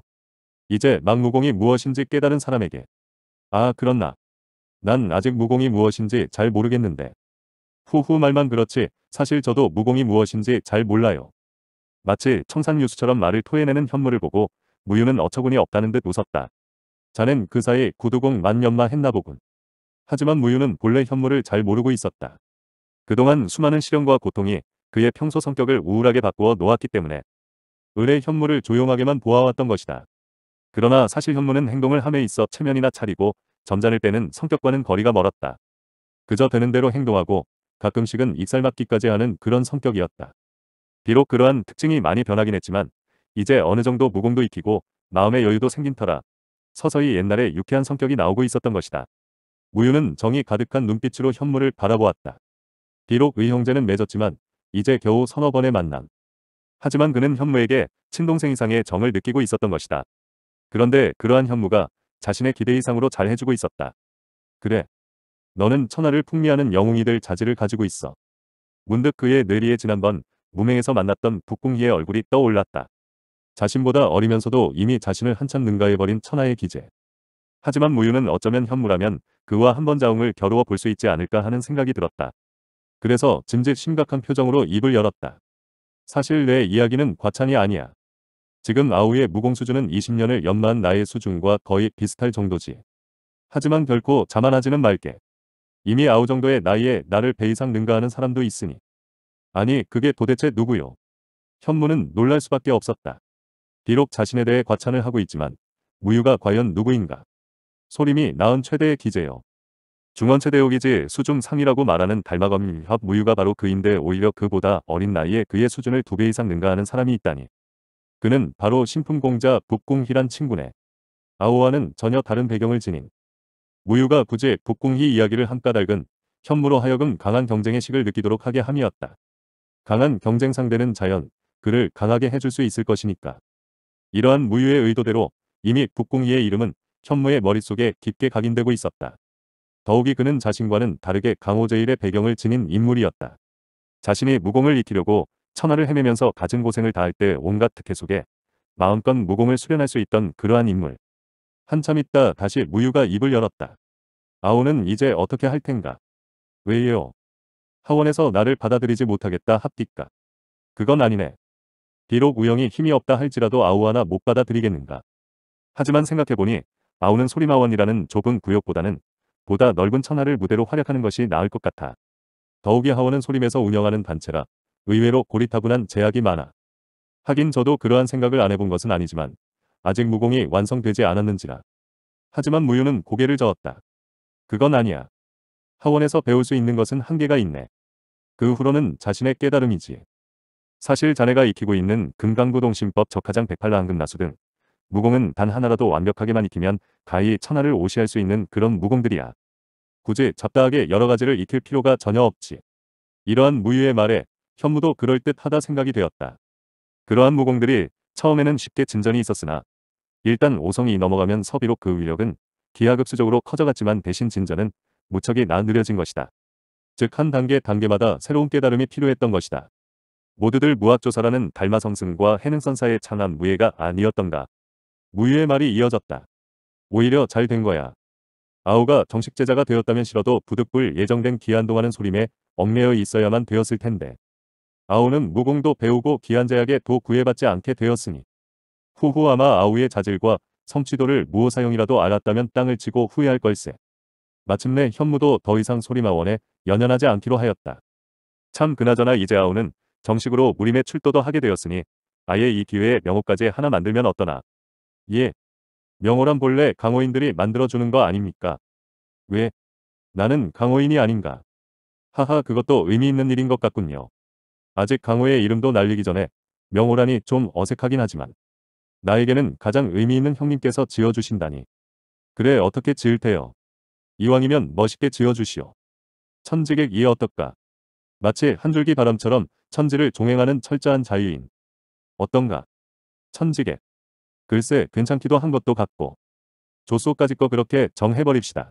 이제 막 무공이 무엇인지 깨달은 사람에게. 아 그렇나. 난 아직 무공이 무엇인지 잘 모르겠는데. 후후 말만 그렇지 사실 저도 무공이 무엇인지 잘 몰라요. 마치 청산유수처럼 말을 토해내는 현무를 보고 무유는 어처구니 없다는 듯 웃었다. 자넨 그 사이 구두공 만년마 했나 보군. 하지만 무유는 본래 현무를 잘 모르고 있었다. 그동안 수많은 시련과 고통이 그의 평소 성격을 우울하게 바꾸어 놓았기 때문에 을의 현무를 조용하게만 보아왔던 것이다. 그러나 사실 현무는 행동을 함에 있어 체면이나 차리고 점잖을 때는 성격과는 거리가 멀었다. 그저 되는 대로 행동하고 가끔씩은 입살 맞기까지 하는 그런 성격이었다. 비록 그러한 특징이 많이 변하긴 했지만 이제 어느 정도 무공도 익히고 마음의 여유도 생긴 터라 서서히 옛날에 유쾌한 성격이 나오고 있었던 것이다. 무유는 정이 가득한 눈빛으로 현무를 바라보았다. 비록 의형제는 맺었지만 이제 겨우 서너 번의 만남. 하지만 그는 현무에게 친동생 이상의 정을 느끼고 있었던 것이다. 그런데 그러한 현무가 자신의 기대 이상으로 잘 해주고 있었다. 그래. 너는 천하를 풍미하는 영웅이 될 자질을 가지고 있어. 문득 그의 뇌리에 지난번 무명에서 만났던 북궁희의 얼굴이 떠올랐다. 자신보다 어리면서도 이미 자신을 한참 능가해버린 천하의 기재. 하지만 무유는 어쩌면 현무라면 그와 한 번 자웅을 겨루어 볼 수 있지 않을까 하는 생각이 들었다. 그래서 짐짓 심각한 표정으로 입을 열었다. 사실 내 이야기는 과찬이 아니야. 지금 아우의 무공 수준은 20년을 연마한 나의 수준과 거의 비슷할 정도지. 하지만 결코 자만하지는 말게. 이미 아우 정도의 나이에 나를 배 이상 능가하는 사람도 있으니. 아니 그게 도대체 누구요? 현무는 놀랄 수밖에 없었다. 비록 자신에 대해 과찬을 하고 있지만 무유가 과연 누구인가. 소림이 낳은 최대의 기재요. 중원최대옥이지 수중 상이라고 말하는 달마검협 무유가 바로 그인데 오히려 그보다 어린 나이에 그의 수준을 두 배 이상 능가하는 사람이 있다니. 그는 바로 신품공자 북궁희란 친구네. 아오와는 전혀 다른 배경을 지닌. 무유가 부제 북궁희 이야기를 한 까닭은 현무로 하여금 강한 경쟁의 식을 느끼도록 하게 함이었다. 강한 경쟁 상대는 자연, 그를 강하게 해줄 수 있을 것이니까. 이러한 무유의 의도대로 이미 북궁이의 이름은 천무의 머릿속에 깊게 각인되고 있었다. 더욱이 그는 자신과는 다르게 강호제일의 배경을 지닌 인물이었다. 자신이 무공을 익히려고 천하를 헤매면서 가진 고생을 다할 때 온갖 특혜 속에 마음껏 무공을 수련할 수 있던 그러한 인물. 한참 있다 다시 무유가 입을 열었다. 아오는 이제 어떻게 할 텐가. 왜요? 하원에서 나를 받아들이지 못하겠다 합디까. 그건 아니네. 비록 우영이 힘이 없다 할지라도 아우 하나 못 받아들이겠는가. 하지만 생각해보니 아우는 소리마원이라는 좁은 구역보다는 보다 넓은 천하를 무대로 활약하는 것이 나을 것 같아. 더욱이 하원은 소림에서 운영하는 단체라 의외로 고리타분한 제약이 많아. 하긴 저도 그러한 생각을 안 해본 것은 아니지만 아직 무공이 완성되지 않았는지라. 하지만 무유는 고개를 저었다. 그건 아니야. 하원에서 배울 수 있는 것은 한계가 있네. 그 후로는 자신의 깨달음이지. 사실 자네가 익히고 있는 금강구동심법 적하장 백팔라한금 나수 등 무공은 단 하나라도 완벽하게만 익히면 가히 천하를 오시할 수 있는 그런 무공들이야. 굳이 잡다하게 여러 가지를 익힐 필요가 전혀 없지. 이러한 무유의 말에 현무도 그럴듯하다 생각이 되었다. 그러한 무공들이 처음에는 쉽게 진전이 있었으나 일단 오성이 넘어가면 서비록 그 위력은 기하급수적으로 커져갔지만 대신 진전은 무척이 나느려진 것이다. 즉 한 단계 단계마다 새로운 깨달음이 필요했던 것이다. 모두들 무학조사라는 달마성승과 해능선사의 창한 무예가 아니었던가. 무예의 말이 이어졌다. 오히려 잘 된 거야. 아우가 정식 제자가 되었다면 싫어도 부득불 예정된 기한 동안은 소림에 얽매여 있어야만 되었을 텐데. 아우는 무공도 배우고 기한 제약에 도 구애받지 않게 되었으니. 후후 아마 아우의 자질과 성취도를 무호사용이라도 알았다면 땅을 치고 후회할 걸세. 마침내 현무도 더 이상 소리마원에 연연하지 않기로 하였다. 참 그나저나 이제 아우는 정식으로 무림에 출도도 하게 되었으니 아예 이 기회에 명호까지 하나 만들면 어떠나. 예. 명호란 본래 강호인들이 만들어주는 거 아닙니까? 왜? 나는 강호인이 아닌가? 하하 그것도 의미 있는 일인 것 같군요. 아직 강호의 이름도 날리기 전에 명호란이좀 어색하긴 하지만 나에게는 가장 의미 있는 형님께서 지어주신다니. 그래 어떻게 지을 테요? 이왕이면 멋있게 지어주시오. 천지객 이 어떨까? 마치 한 줄기 바람처럼 천지를 종행하는 철저한 자유인. 어떤가? 천지객. 글쎄 괜찮기도 한 것도 같고. 조수까지 거 그렇게 정해버립시다.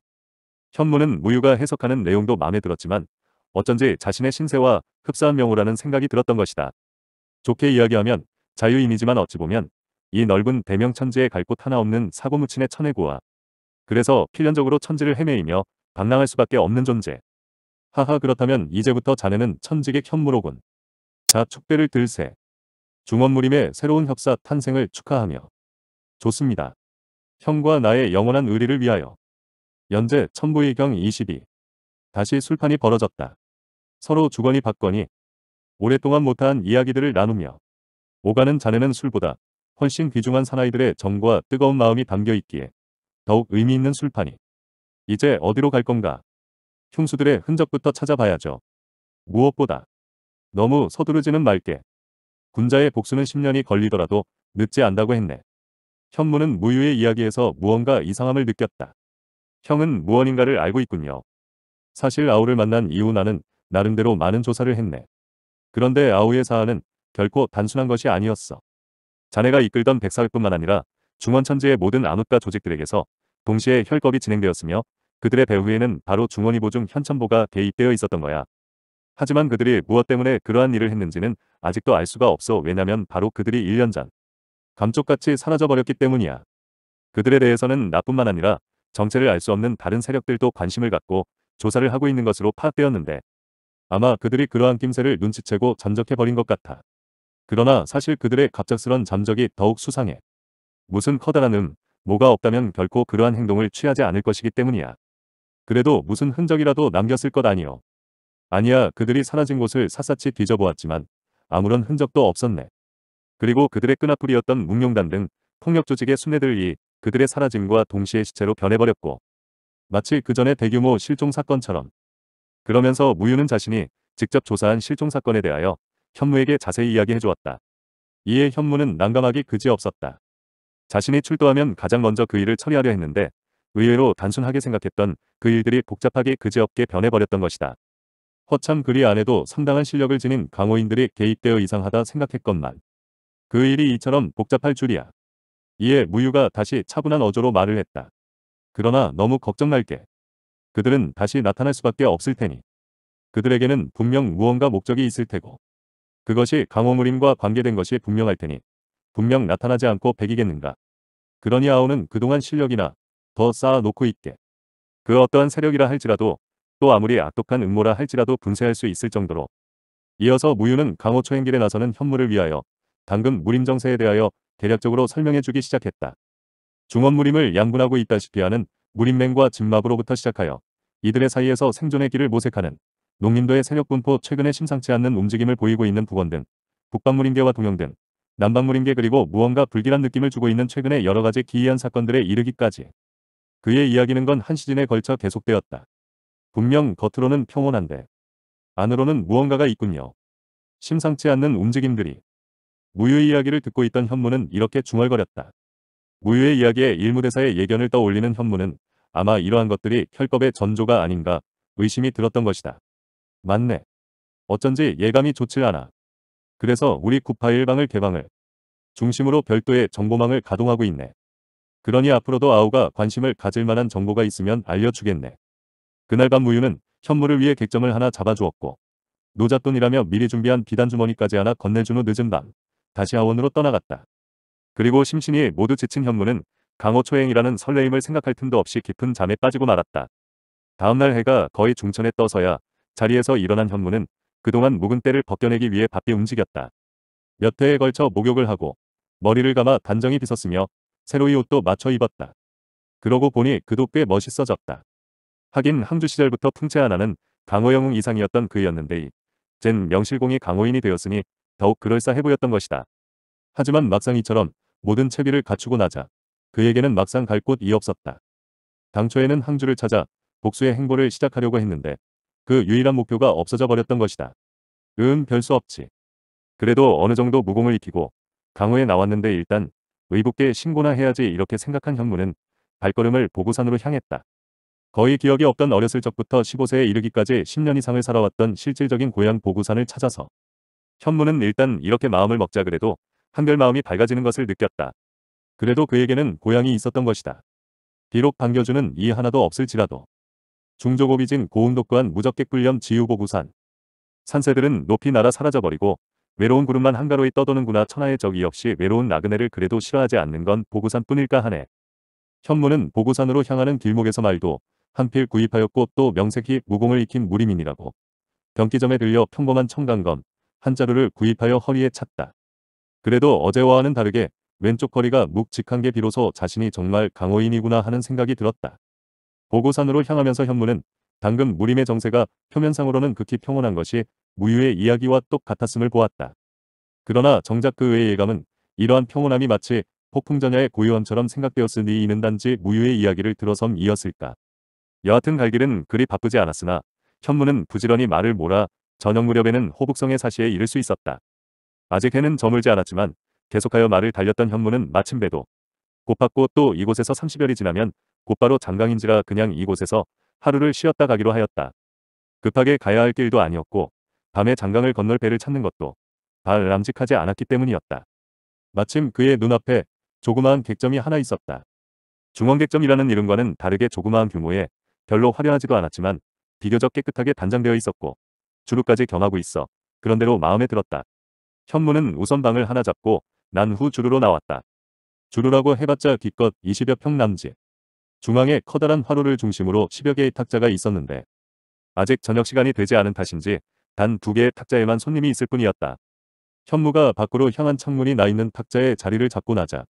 현무는 무유가 해석하는 내용도 마음에 들었지만 어쩐지 자신의 신세와 흡사한 명호라는 생각이 들었던 것이다. 좋게 이야기하면 자유인이지만 어찌 보면 이 넓은 대명천지에 갈 곳 하나 없는 사고무친의 천해구와 그래서 필연적으로 천지를 헤매이며 방랑할 수밖에 없는 존재. 하하 그렇다면 이제부터 자네는 천지객 현무로군. 2차 축배를 들새 중원무림의 새로운 협사 탄생을 축하하며 좋습니다. 형과 나의 영원한 의리를 위하여 연재 천부의경 22 다시 술판이 벌어졌다. 서로 주거니 받거니 오랫동안 못한 이야기들을 나누며 오가는 자네는 술보다 훨씬 귀중한 사나이들의 정과 뜨거운 마음이 담겨있기에 더욱 의미 있는 술판이 이제 어디로 갈 건가? 흉수들의 흔적부터 찾아봐야죠. 무엇보다 너무 서두르지는 말게. 군자의 복수는 10년이 걸리더라도 늦지 않다고 했네. 현무는 무유의 이야기에서 무언가 이상함을 느꼈다. 형은 무언인가를 알고 있군요. 사실 아우를 만난 이후 나는 나름대로 많은 조사를 했네. 그런데 아우의 사안은 결코 단순한 것이 아니었어. 자네가 이끌던 백사회뿐만 아니라 중원천지의 모든 암흑가 조직들에게서 동시에 혈겁이 진행되었으며 그들의 배후에는 바로 중원이보중 현천보가 개입되어 있었던 거야. 하지만 그들이 무엇 때문에 그러한 일을 했는지는 아직도 알 수가 없어 왜냐면 바로 그들이 1년 전 감쪽같이 사라져버렸기 때문이야. 그들에 대해서는 나뿐만 아니라 정체를 알 수 없는 다른 세력들도 관심을 갖고 조사를 하고 있는 것으로 파악되었는데 아마 그들이 그러한 낌새를 눈치채고 잠적해버린 것 같아. 그러나 사실 그들의 갑작스런 잠적이 더욱 수상해. 무슨 커다란 음, 뭐가 없다면 결코 그러한 행동을 취하지 않을 것이기 때문이야. 그래도 무슨 흔적이라도 남겼을 것 아니오. 아니야 그들이 사라진 곳을 샅샅이 뒤져보았지만 아무런 흔적도 없었네. 그리고 그들의 끈앞풀이었던 묵룡단 등 폭력조직의 순뇌들이 그들의 사라짐과 동시에 시체로 변해버렸고 마치 그전의 대규모 실종사건처럼 그러면서 무유는 자신이 직접 조사한 실종사건에 대하여 현무에게 자세히 이야기해주었다. 이에 현무는 난감하기 그지없었다. 자신이 출두하면 가장 먼저 그 일을 처리하려 했는데 의외로 단순하게 생각했던 그 일들이 복잡하게 그지없게 변해버렸던 것이다. 허참 그리 안에도 상당한 실력을 지닌 강호인들이 개입되어 이상하다 생각했건만 그 일이 이처럼 복잡할 줄이야. 이에 무유가 다시 차분한 어조로 말을 했다. 그러나 너무 걱정 말게. 그들은 다시 나타날 수밖에 없을 테니. 그들에게는 분명 무언가 목적이 있을 테고. 그것이 강호무림과 관계된 것이 분명할 테니. 분명 나타나지 않고 백이겠는가. 그러니 아오는 그동안 실력이나 더 쌓아놓고 있게. 그 어떠한 세력이라 할지라도 또 아무리 악독한 음모라 할지라도 분쇄할 수 있을 정도로. 이어서 무유는 강호초 행길에 나서는 현무를 위하여 당근 무림정세에 대하여 대략적으로 설명해주기 시작했다. 중원무림을 양분하고 있다시피 하는 무림맹과 진마부로부터 시작하여 이들의 사이에서 생존의 길을 모색하는 농림도의 세력분포 최근에 심상치 않는 움직임을 보이고 있는 북원 등 북방무림계와 동영 등 남방무림계 그리고 무언가 불길한 느낌을 주고 있는 최근의 여러가지 기이한 사건들에 이르기까지 그의 이야기는 건 한 시즌에 걸쳐 계속되었다. 분명 겉으로는 평온한데 안으로는 무언가가 있군요. 심상치 않는 움직임들이. 무유의 이야기를 듣고 있던 현무는 이렇게 중얼거렸다. 무유의 이야기에 일무대사의 예견을 떠올리는 현무는 아마 이러한 것들이 혈법의 전조가 아닌가 의심이 들었던 것이다. 맞네. 어쩐지 예감이 좋질 않아. 그래서 우리 쿠파 1방을 개방을 중심으로 별도의 정보망을 가동하고 있네. 그러니 앞으로도 아우가 관심을 가질 만한 정보가 있으면 알려주겠네. 그날 밤 무유는 현무를 위해 객점을 하나 잡아주었고 노잣돈이라며 미리 준비한 비단주머니까지 하나 건네준 후 늦은 밤 다시 하원으로 떠나갔다. 그리고 심신이 모두 지친 현무는 강호초행이라는 설레임을 생각할 틈도 없이 깊은 잠에 빠지고 말았다. 다음날 해가 거의 중천에 떠서야 자리에서 일어난 현무는 그동안 묵은 때를 벗겨내기 위해 바삐 움직였다. 몇 회에 걸쳐 목욕을 하고 머리를 감아 단정히 빗었으며 새로이 옷도 맞춰 입었다. 그러고 보니 그도 꽤 멋있어졌다. 하긴 항주 시절부터 풍채 하나는 강호영웅 이상이었던 그였는데 젠 명실공히 강호인이 되었으니 더욱 그럴싸해 보였던 것이다. 하지만 막상 이처럼 모든 채비를 갖추고 나자 그에게는 막상 갈 곳이 없었다. 당초에는 항주를 찾아 복수의 행보를 시작하려고 했는데 그 유일한 목표가 없어져 버렸던 것이다. 음 별수 없지. 그래도 어느 정도 무공을 익히고 강호에 나왔는데 일단 의복계 신고나 해야지 이렇게 생각한 현무는 발걸음을 보고산으로 향했다. 거의 기억이 없던 어렸을 적부터 15세에 이르기까지 10년 이상을 살아왔던 실질적인 고향 보구산을 찾아서 현무는 일단 이렇게 마음을 먹자 그래도 한결 마음이 밝아지는 것을 느꼈다. 그래도 그에게는 고향이 있었던 것이다. 비록 반겨주는 이 하나도 없을지라도 중조고비진 고운독관 무적객불렴 지우보구산 산새들은 높이 날아 사라져버리고 외로운 구름만 한가로이 떠도는구나 천하의 적이 역시 외로운 나그네를 그래도 싫어하지 않는 건 보구산뿐일까 하네. 현무는 보구산으로 향하는 길목에서 말도 한필 구입하였고 또명색히 무공을 익힌 무림인이라고. 변기점에 들려 평범한 청강검 한 자루를 구입하여 허리에 찼다. 그래도 어제와는 다르게 왼쪽 허리가 묵직한 게 비로소 자신이 정말 강호인이구나 하는 생각이 들었다. 보고산으로 향하면서 현무는 당근 무림의 정세가 표면상으로는 극히 평온한 것이 무유의 이야기와 똑같았음을 보았다. 그러나 정작 그 외의 예감은 이러한 평온함이 마치 폭풍전야의 고요함처럼 생각되었으니 이는 단지 무유의 이야기를 들어섬이었을까. 여하튼 갈 길은 그리 바쁘지 않았으나 현무는 부지런히 말을 몰아 저녁 무렵에는 호북성의 사시에 이를 수 있었다. 아직 해는 저물지 않았지만 계속하여 말을 달렸던 현무는 마침 배도 곧팠고또 이곳에서 30여리 지나면 곧바로 장강인지라 그냥 이곳에서 하루를 쉬었다 가기로 하였다. 급하게 가야 할 길도 아니었고 밤에 장강을 건널 배를 찾는 것도 발람직하지 않았기 때문이었다. 마침 그의 눈앞에 조그마한 객점이 하나 있었다. 중원객점이라는 이름과는 다르게 조그마한 규모의 별로 화려하지도 않았지만 비교적 깨끗하게 단장되어 있었고 주루까지 경하고 있어 그런대로 마음에 들었다. 현무는 우선 방을 하나 잡고 난 후 주루로 나왔다. 주루라고 해봤자 기껏 20여 평남지 중앙에 커다란 화로를 중심으로 10여 개의 탁자가 있었는데 아직 저녁 시간이 되지 않은 탓인지 단 두 개의 탁자에만 손님이 있을 뿐이었다. 현무가 밖으로 향한 창문이 나 있는 탁자에 자리를 잡고 나자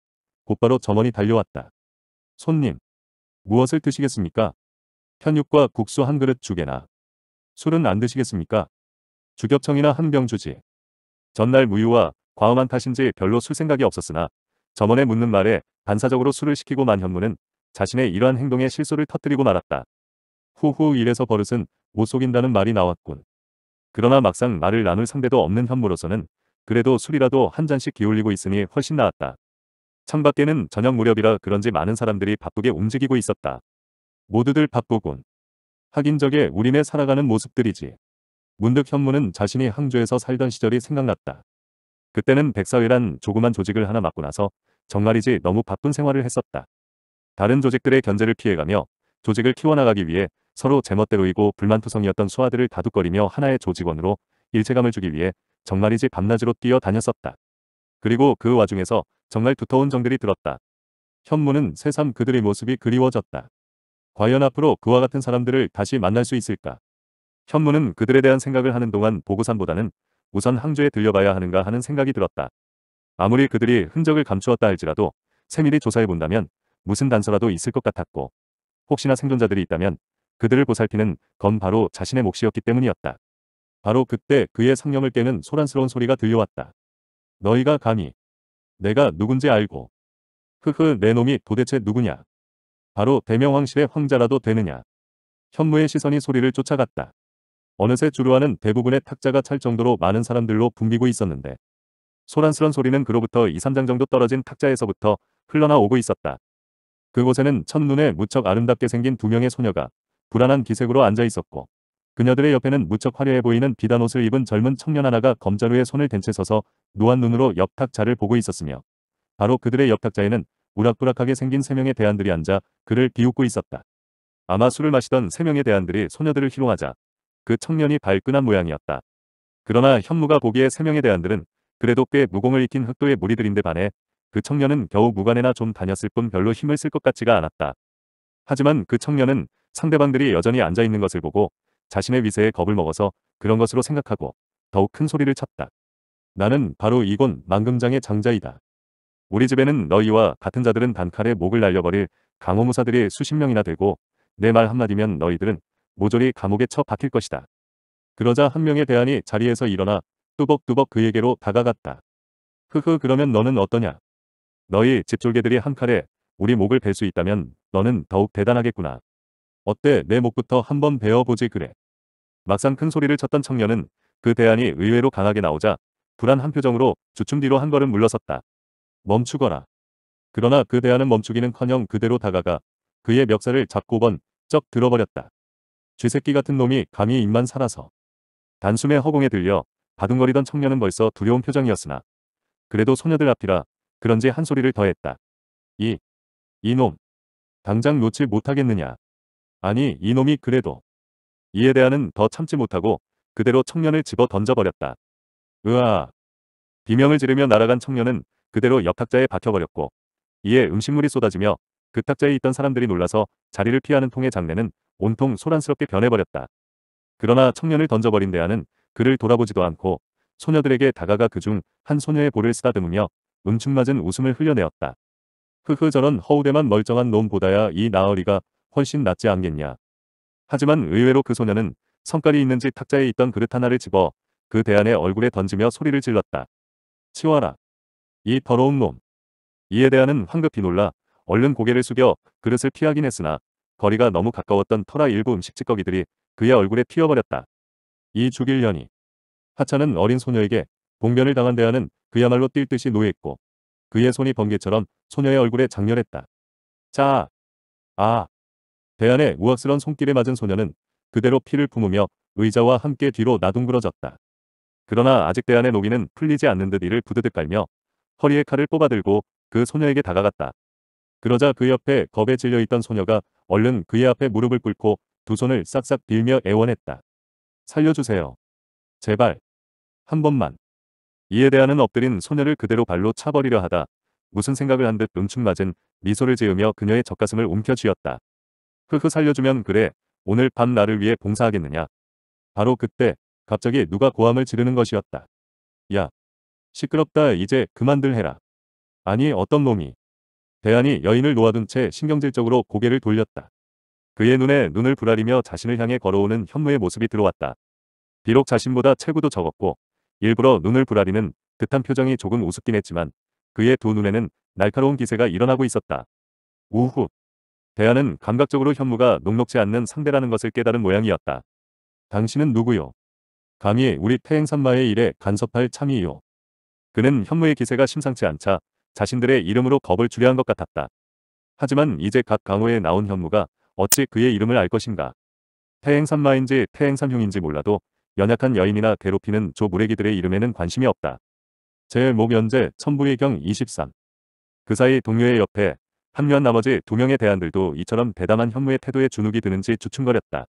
곧바로 점원이 달려왔다. 손님, 무엇을 드시겠습니까? 편육과 국수 한 그릇 주게나. 술은 안 드시겠습니까? 주격청이나한 병 주지. 전날 무유와 과음한 탓인지 별로 술 생각이 없었으나 점원에 묻는 말에 반사적으로 술을 시키고 만 현무는 자신의 이러한 행동에 실소를 터뜨리고 말았다. 후후 이래서 버릇은 못 속인다는 말이 나왔군. 그러나 막상 말을 나눌 상대도 없는 현무로서는 그래도 술이라도 한 잔씩 기울리고 있으니 훨씬 나았다. 창밖에는 저녁 무렵이라 그런지 많은 사람들이 바쁘게 움직이고 있었다. 모두들 바쁘군. 하긴 저게 우리네 살아가는 모습들이지. 문득 현무는 자신이 항주에서 살던 시절이 생각났다. 그때는 백사회란 조그만 조직을 하나 맡고 나서 정말이지 너무 바쁜 생활을 했었다. 다른 조직들의 견제를 피해가며 조직을 키워나가기 위해 서로 제멋대로이고 불만투성이었던 수아들을 다독거리며 하나의 조직원으로 일체감을 주기 위해 정말이지 밤낮으로 뛰어다녔었다. 그리고 그 와중에서 정말 두터운 정들이 들었다. 현무는 새삼 그들의 모습이 그리워졌다. 과연 앞으로 그와 같은 사람들을 다시 만날 수 있을까? 현무는 그들에 대한 생각을 하는 동안 보고산보다는 우선 항조에 들려봐야 하는가 하는 생각이 들었다. 아무리 그들이 흔적을 감추었다 할지라도 세밀히 조사해본다면 무슨 단서라도 있을 것 같았고 혹시나 생존자들이 있다면 그들을 보살피는 건 바로 자신의 몫이었기 때문이었다. 바로 그때 그의 상념을 깨는 소란스러운 소리가 들려왔다. 너희가 감히 내가 누군지 알고 흐흐 내 놈이 도대체 누구냐 바로 대명황실의 황자라도 되느냐. 현무의 시선이 소리를 쫓아갔다. 어느새 주루하는 대부분의 탁자가 찰 정도로 많은 사람들로 붐비고 있었는데 소란스런 소리는 그로부터 2, 3장 정도 떨어진 탁자에서부터 흘러나오고 있었다. 그곳에는 첫눈에 무척 아름답게 생긴 두 명의 소녀가 불안한 기색으로 앉아 있었고 그녀들의 옆에는 무척 화려해 보이는 비단 옷을 입은 젊은 청년 하나가 검자루에 손을 댄 채 서서 노안 눈으로 옆탁자를 보고 있었으며 바로 그들의 옆탁자에는 우락부락하게 생긴 세 명의 대안들이 앉아 그를 비웃고 있었다. 아마 술을 마시던 세 명의 대안들이 소녀들을 희롱하자 그 청년이 발끈한 모양이었다. 그러나 현무가 보기에 세 명의 대안들은 그래도 꽤 무공을 익힌 흑도의 무리들인데 반해 그 청년은 겨우 무관에나 좀 다녔을 뿐 별로 힘을 쓸 것 같지가 않았다. 하지만 그 청년은 상대방들이 여전히 앉아있는 것을 보고 자신의 위세에 겁을 먹어서 그런 것으로 생각하고 더욱 큰 소리를 쳤다. 나는 바로 이곳 망금장의 장자이다. 우리 집에는 너희와 같은 자들은 단칼에 목을 날려버릴 강호무사들이 수십 명이나 되고 내 말 한마디면 너희들은 모조리 감옥에 처 박힐 것이다. 그러자 한 명의 대안이 자리에서 일어나 뚜벅뚜벅 그에게로 다가갔다. 흐흐 그러면 너는 어떠냐? 너희 집졸개들이 한 칼에 우리 목을 벨 수 있다면 너는 더욱 대단하겠구나. 어때 내 목부터 한번 베어보지 그래. 막상 큰 소리를 쳤던 청년은 그 대안이 의외로 강하게 나오자 불안 한 표정으로 주춤 뒤로 한 걸음 물러섰다. 멈추거라. 그러나 그 대안은 멈추기는커녕 그대로 다가가 그의 멱살을 잡고 번쩍 들어버렸다. 쥐새끼 같은 놈이 감히 입만 살아서 단숨에 허공에 들려 바둥거리던 청년은 벌써 두려운 표정이었으나 그래도 소녀들 앞이라 그런지 한 소리를 더했다. 이 이놈 당장 놓지 못하겠느냐. 아니 이놈이 그래도 이에 대한은 더 참지 못하고 그대로 청년을 집어 던져버렸다. 으아 비명을 지르며 날아간 청년은 그대로 옆 탁자에 박혀버렸고 이에 음식물이 쏟아지며 그 탁자에 있던 사람들이 놀라서 자리를 피하는 통의 장례는 온통 소란스럽게 변해버렸다. 그러나 청년을 던져버린 대안은 그를 돌아보지도 않고 소녀들에게 다가가 그 중 한 소녀의 볼을 쓰다듬으며 음충맞은 웃음을 흘려내었다. 흐흐 저런 허우대만 멀쩡한 놈보다야 이 나으리가 훨씬 낫지 않겠냐. 하지만 의외로 그 소녀는 성깔이 있는지 탁자에 있던 그릇 하나를 집어 그 대안의 얼굴에 던지며 소리를 질렀다. 치워라. 이 더러운 놈. 이에 대한은 황급히 놀라 얼른 고개를 숙여 그릇을 피하긴 했으나 거리가 너무 가까웠던 터라 일부 음식찌꺼기들이 그의 얼굴에 피어버렸다이 죽일 년이. 하찮은 어린 소녀에게 봉변을 당한 대한은 그야말로 뛸 듯이 노했고 그의 손이 번개처럼 소녀의 얼굴에 장렬했다. 자, 아. 대안의 우악스런 손길에 맞은 소녀는 그대로 피를 품으며 의자와 함께 뒤로 나둥그러졌다. 그러나 아직 대안의 노기는 풀리지 않는 듯 이를 부드득 깔며 허리에 칼을 뽑아들고 그 소녀에게 다가갔다. 그러자 그 옆에 겁에 질려있던 소녀가 얼른 그의 앞에 무릎을 꿇고 두 손을 싹싹 빌며 애원했다. 살려주세요. 제발. 한 번만. 이에 대한는 엎드린 소녀를 그대로 발로 차버리려 하다 무슨 생각을 한듯 응축맞은 미소를 지으며 그녀의 젖가슴을 움켜쥐었다. 흐흐 살려주면 그래 오늘 밤 나를 위해 봉사하겠느냐. 바로 그때 갑자기 누가 고함을 지르는 것이었다. 야 시끄럽다 이제 그만들 해라. 아니 어떤 놈이. 대안이 여인을 놓아둔 채 신경질적으로 고개를 돌렸다. 그의 눈에 눈을 부라리며 자신을 향해 걸어오는 현무의 모습이 들어왔다. 비록 자신보다 체구도 적었고 일부러 눈을 부라리는 듯한 표정이 조금 우습긴 했지만 그의 두 눈에는 날카로운 기세가 일어나고 있었다. 우후. 대안은 감각적으로 현무가 녹록지 않는 상대라는 것을 깨달은 모양이었다. 당신은 누구요? 감히 우리 태행산마의 일에 간섭할 참이요. 그는 현무의 기세가 심상치 않자 자신들의 이름으로 겁을 주려 한 것 같았다. 하지만 이제 각 강호에 나온 현무가 어찌 그의 이름을 알 것인가. 태행산마인지 태행산흉인지 몰라도 연약한 여인이나 괴롭히는 조무래기들의 이름에는 관심이 없다. 제목연재 천부의 경 23. 그 사이 동료의 옆에 합류한 나머지 두 명의 대안들도 이처럼 대담한 현무의 태도에 주눅이 드는지 주춤거렸다.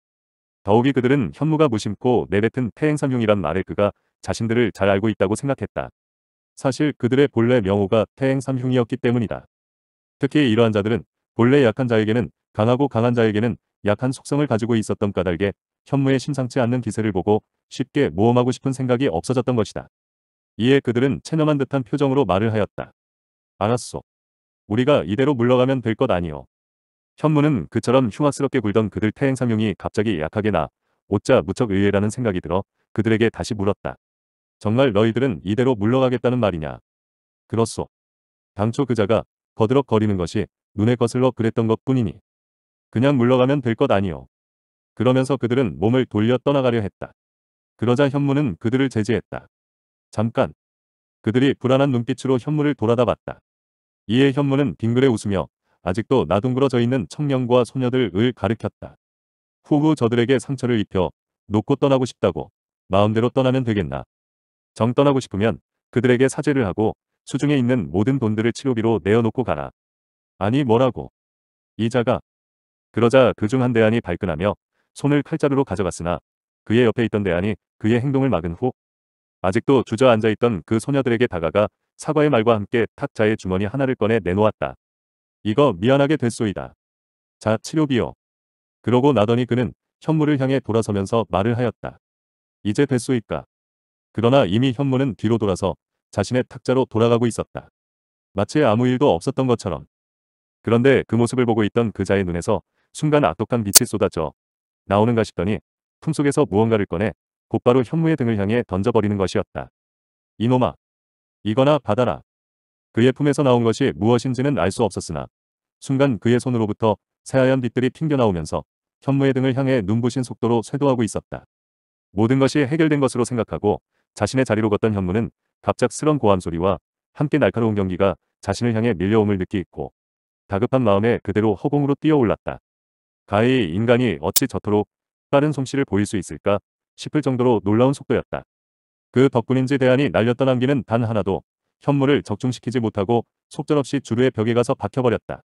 더욱이 그들은 현무가 무심코 내뱉은 태행삼흉이란 말에 그가 자신들을 잘 알고 있다고 생각했다. 사실 그들의 본래 명호가 태행삼흉이었기 때문이다. 특히 이러한 자들은 본래 약한 자에게는 강하고 강한 자에게는 약한 속성을 가지고 있었던 까닭에 현무의 심상치 않는 기세를 보고 쉽게 모험하고 싶은 생각이 없어졌던 것이다. 이에 그들은 체념한 듯한 표정으로 말을 하였다. 알았소. 우리가 이대로 물러가면 될 것 아니오. 현무는 그처럼 흉악스럽게 굴던 그들 태행삼흉이 갑자기 약하게 나, 오자 무척 의외라는 생각이 들어 그들에게 다시 물었다. 정말 너희들은 이대로 물러가겠다는 말이냐. 그렇소. 당초 그자가 거들럭거리는 것이 눈에 거슬러 그랬던 것뿐이니 그냥 물러가면 될 것 아니오. 그러면서 그들은 몸을 돌려 떠나가려 했다. 그러자 현무는 그들을 제지했다. 잠깐. 그들이 불안한 눈빛으로 현무를 돌아다 봤다. 이에 현무는 빙그레 웃으며 아직도 나둥그러져 있는 청년과 소녀들을 가르켰다. 후후 저들에게 상처를 입혀 놓고 떠나고 싶다고 마음대로 떠나면 되겠나. 정 떠나고 싶으면 그들에게 사죄를 하고 수중에 있는 모든 돈들을 치료비로 내어놓고 가라. 아니 뭐라고. 이자가 그러자 그 중 한 대안이 발끈하며 손을 칼자루로 가져갔으나 그의 옆에 있던 대안이 그의 행동을 막은 후 아직도 주저앉아 있던 그 소녀들에게 다가가 사과의 말과 함께 탁자의 주머니 하나를 꺼내 내놓았다. 이거 미안하게 됐소이다. 자 치료비요. 그러고 나더니 그는 현물을 향해 돌아서면서 말을 하였다. 이제 됐소이까. 그러나 이미 현무는 뒤로 돌아서 자신의 탁자로 돌아가고 있었다. 마치 아무 일도 없었던 것처럼. 그런데 그 모습을 보고 있던 그자의 눈에서 순간 악독한 빛이 쏟아져 나오는가 싶더니 품속에서 무언가를 꺼내 곧바로 현무의 등을 향해 던져버리는 것이었다. 이놈아! 이거나 받아라. 그의 품에서 나온 것이 무엇인지는 알 수 없었으나 순간 그의 손으로부터 새하얀 빛들이 튕겨나오면서 현무의 등을 향해 눈부신 속도로 쇄도하고 있었다. 모든 것이 해결된 것으로 생각하고 자신의 자리로 걷던 현무는 갑작스런 고함 소리와 함께 날카로운 경기가 자신을 향해 밀려옴을 느끼고 다급한 마음에 그대로 허공으로 뛰어올랐다. 가히 인간이 어찌 저토록 빠른 솜씨를 보일 수 있을까 싶을 정도로 놀라운 속도였다. 그 덕분인지 대안이 날렸던 안기는 단 하나도 현무를 적중시키지 못하고 속절없이 주루의 벽에 가서 박혀버렸다.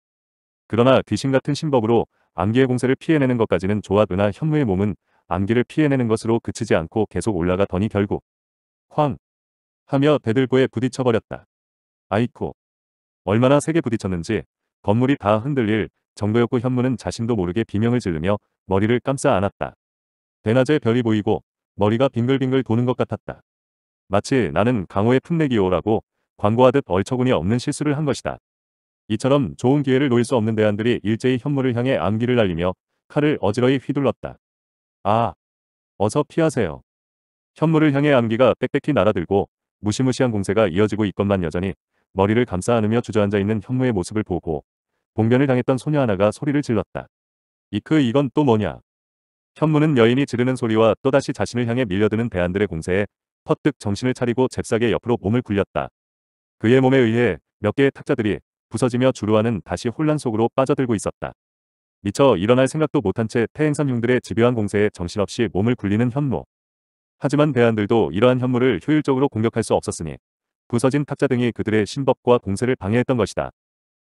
그러나 귀신 같은 신법으로 암기의 공세를 피해내는 것까지는 좋았으나 현무의 몸은 암기를 피해내는 것으로 그치지 않고 계속 올라가더니 결국 쾅! 하며 배들보에 부딪혀버렸다. 아이코. 얼마나 세게 부딪혔는지 건물이 다 흔들릴 정도였고 현무는 자신도 모르게 비명을 지르며 머리를 감싸 안았다. 대낮에 별이 보이고 머리가 빙글빙글 도는 것 같았다. 마치 나는 강호의 풋내기호라고 광고하듯 얼처구니 없는 실수를 한 것이다. 이처럼 좋은 기회를 놓일 수 없는 대안들이 일제히 현무를 향해 암기를 날리며 칼을 어지러이 휘둘렀다. 아! 어서 피하세요. 현무를 향해 암기가 빽빽히 날아들고 무시무시한 공세가 이어지고 있건만 여전히 머리를 감싸 안으며 주저앉아 있는 현무의 모습을 보고 봉변을 당했던 소녀 하나가 소리를 질렀다. 이크 이건 또 뭐냐. 현무는 여인이 지르는 소리와 또다시 자신을 향해 밀려드는 대안들의 공세에 퍼뜩 정신을 차리고 잽싸게 옆으로 몸을 굴렸다. 그의 몸에 의해 몇 개의 탁자들이 부서지며 주루하는 다시 혼란 속으로 빠져들고 있었다. 미처 일어날 생각도 못한 채 태행삼 흉들의 집요한 공세에 정신없이 몸을 굴리는 현무. 하지만 대안들도 이러한 현물을 효율적으로 공격할 수 없었으니 부서진 탁자 등이 그들의 신법과 공세를 방해했던 것이다.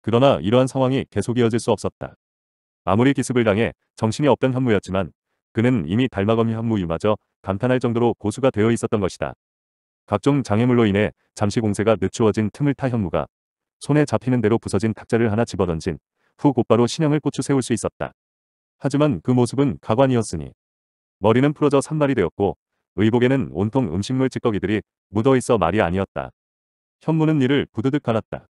그러나 이러한 상황이 계속 이어질 수 없었다. 아무리 기습을 당해 정신이 없던 현무였지만 그는 이미 달마검이 현무유마저 감탄할 정도로 고수가 되어 있었던 것이다. 각종 장애물로 인해 잠시 공세가 늦추어진 틈을 타 현무가 손에 잡히는 대로 부서진 탁자를 하나 집어던진 후 곧바로 신형을 꽂추 세울 수 있었다. 하지만 그 모습은 가관이었으니 머리는 풀어져 산발이 되었고 의복에는 온통 음식물 찌꺼기들이 묻어있어 말이 아니었다. 현무는 이를 부드득 갈았다.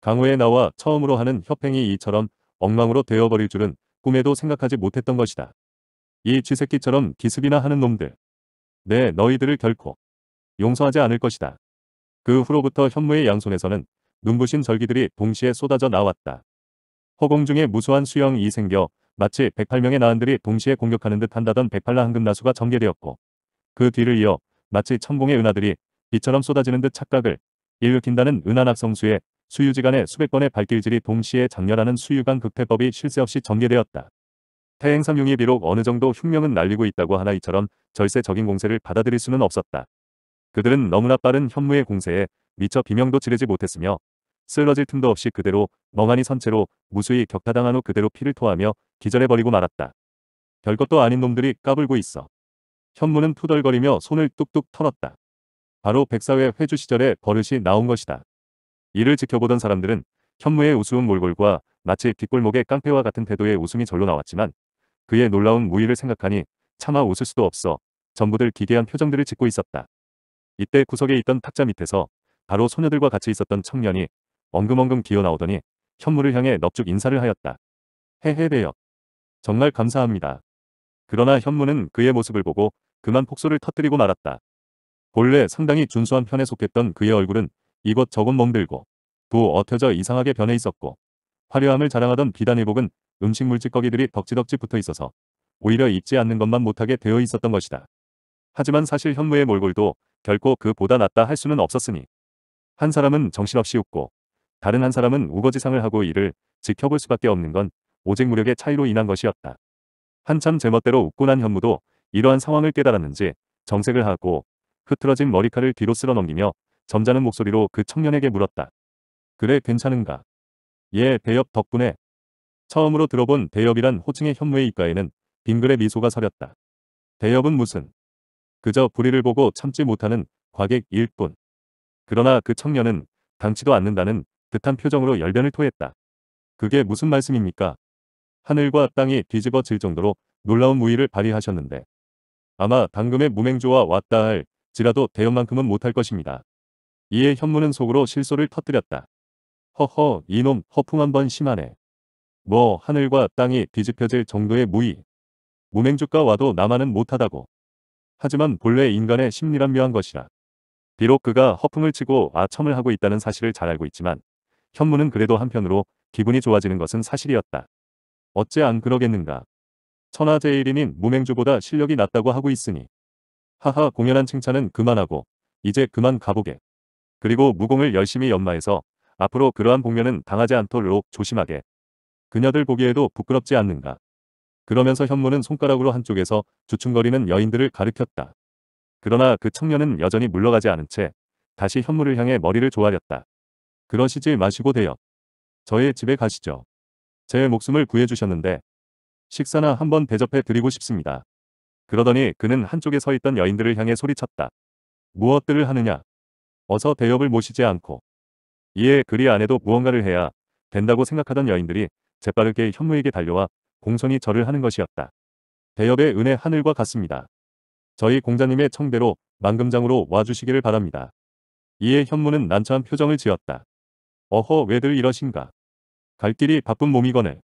강호에 나와 처음으로 하는 협행이 이처럼 엉망으로 되어버릴 줄은 꿈에도 생각하지 못했던 것이다. 이 쥐새끼처럼 기습이나 하는 놈들. 네, 너희들을 결코 용서하지 않을 것이다. 그 후로부터 현무의 양손에서는 눈부신 절기들이 동시에 쏟아져 나왔다. 허공 중에 무수한 수영이 생겨 마치 108명의 나한들이 동시에 공격하는 듯 한다던 108라 황금나수가 전개되었고 그 뒤를 이어 마치 천공의 은하들이 비처럼 쏟아지는 듯 착각을 일으킨다는 은하낙성수에 수유지간에 수백 번의 발길질이 동시에 장렬하는 수유관 극태법이 쉴새 없이 전개되었다. 태행삼융이 비록 어느 정도 흉명은 날리고 있다고 하나 이처럼 절세적인 공세를 받아들일 수는 없었다. 그들은 너무나 빠른 현무의 공세에 미처 비명도 지르지 못했으며 쓸러질 틈도 없이 그대로 멍하니 선채로 무수히 격타당한 후 그대로 피를 토하며 기절해버리고 말았다. 별것도 아닌 놈들이 까불고 있어. 현무는 투덜거리며 손을 뚝뚝 털었다. 바로 백사회 회주 시절에 버릇이 나온 것이다. 이를 지켜보던 사람들은 현무의 우스운 몰골과 마치 뒷골목의 깡패와 같은 태도의 웃음이 절로 나왔지만 그의 놀라운 무의를 생각하니 차마 웃을 수도 없어 전부들 기괴한 표정들을 짓고 있었다. 이때 구석에 있던 탁자 밑에서 바로 소녀들과 같이 있었던 청년이 엉금엉금 기어나오더니 현무를 향해 넙죽 인사를 하였다. 헤헤베요. 정말 감사합니다. 그러나 현무는 그의 모습을 보고 그만 폭소를 터뜨리고 말았다. 본래 상당히 준수한 편에 속했던 그의 얼굴은 이것저것 멍들고 부 어텨져 이상하게 변해 있었고 화려함을 자랑하던 비단의복은 음식물 찌꺼기들이 덕지덕지 붙어 있어서 오히려 입지 않는 것만 못하게 되어 있었던 것이다. 하지만 사실 현무의 몰골도 결코 그보다 낫다 할 수는 없었으니 한 사람은 정신없이 웃고 다른 한 사람은 우거지상을 하고 이를 지켜볼 수밖에 없는 건 오직 무력의 차이로 인한 것이었다. 한참 제멋대로 웃고 난 현무도 이러한 상황을 깨달았는지 정색을 하고 흐트러진 머리카락을 뒤로 쓸어 넘기며 점잖은 목소리로 그 청년에게 물었다. 그래 괜찮은가? 예 대엽 덕분에 처음으로 들어본 대엽이란 호칭의 현무의 입가에는 빙글의 미소가 서렸다. 대엽은 무슨 그저 불의를 보고 참지 못하는 과객일 뿐. 그러나 그 청년은 당치도 않는다는 듯한 표정으로 열변을 토했다. 그게 무슨 말씀입니까? 하늘과 땅이 뒤집어질 정도로 놀라운 무위를 발휘하셨는데 아마 방금의 무맹조와 왔다 할 지라도 대연만큼은 못할 것입니다. 이에 현무는 속으로 실소를 터뜨렸다. 허허 이놈 허풍 한 번 심하네. 뭐 하늘과 땅이 뒤집혀질 정도의 무위. 무맹주가 와도 나만은 못하다고. 하지만 본래 인간의 심리란 묘한 것이라. 비록 그가 허풍을 치고 아첨을 하고 있다는 사실을 잘 알고 있지만 현무는 그래도 한편으로 기분이 좋아지는 것은 사실이었다. 어째 안 그러겠는가. 천하제일인인 무맹주보다 실력이 낮다고 하고 있으니. 하하 공연한 칭찬은 그만하고 이제 그만 가보게. 그리고 무공을 열심히 연마해서 앞으로 그러한 복면은 당하지 않도록 조심하게. 그녀들 보기에도 부끄럽지 않는가. 그러면서 현무는 손가락으로 한쪽에서 주춤거리는 여인들을 가르켰다 그러나 그 청년은 여전히 물러가지 않은 채 다시 현무를 향해 머리를 조아렸다. 그러시지 마시고 대여. 저의 집에 가시죠. 제 목숨을 구해주셨는데 식사나 한번 대접해 드리고 싶습니다. 그러더니 그는 한쪽에 서 있던 여인들을 향해 소리쳤다. 무엇들을 하느냐? 어서 대협을 모시지 않고. 이에 그리 안 해도 무언가를 해야 된다고 생각하던 여인들이 재빠르게 현무에게 달려와 공손히 절을 하는 것이었다. 대협의 은혜 하늘과 같습니다. 저희 공자님의 청대로 만금장으로 와주시기를 바랍니다. 이에 현무는 난처한 표정을 지었다. 어허 왜들 이러신가. 갈 길이 바쁜 몸이거늘.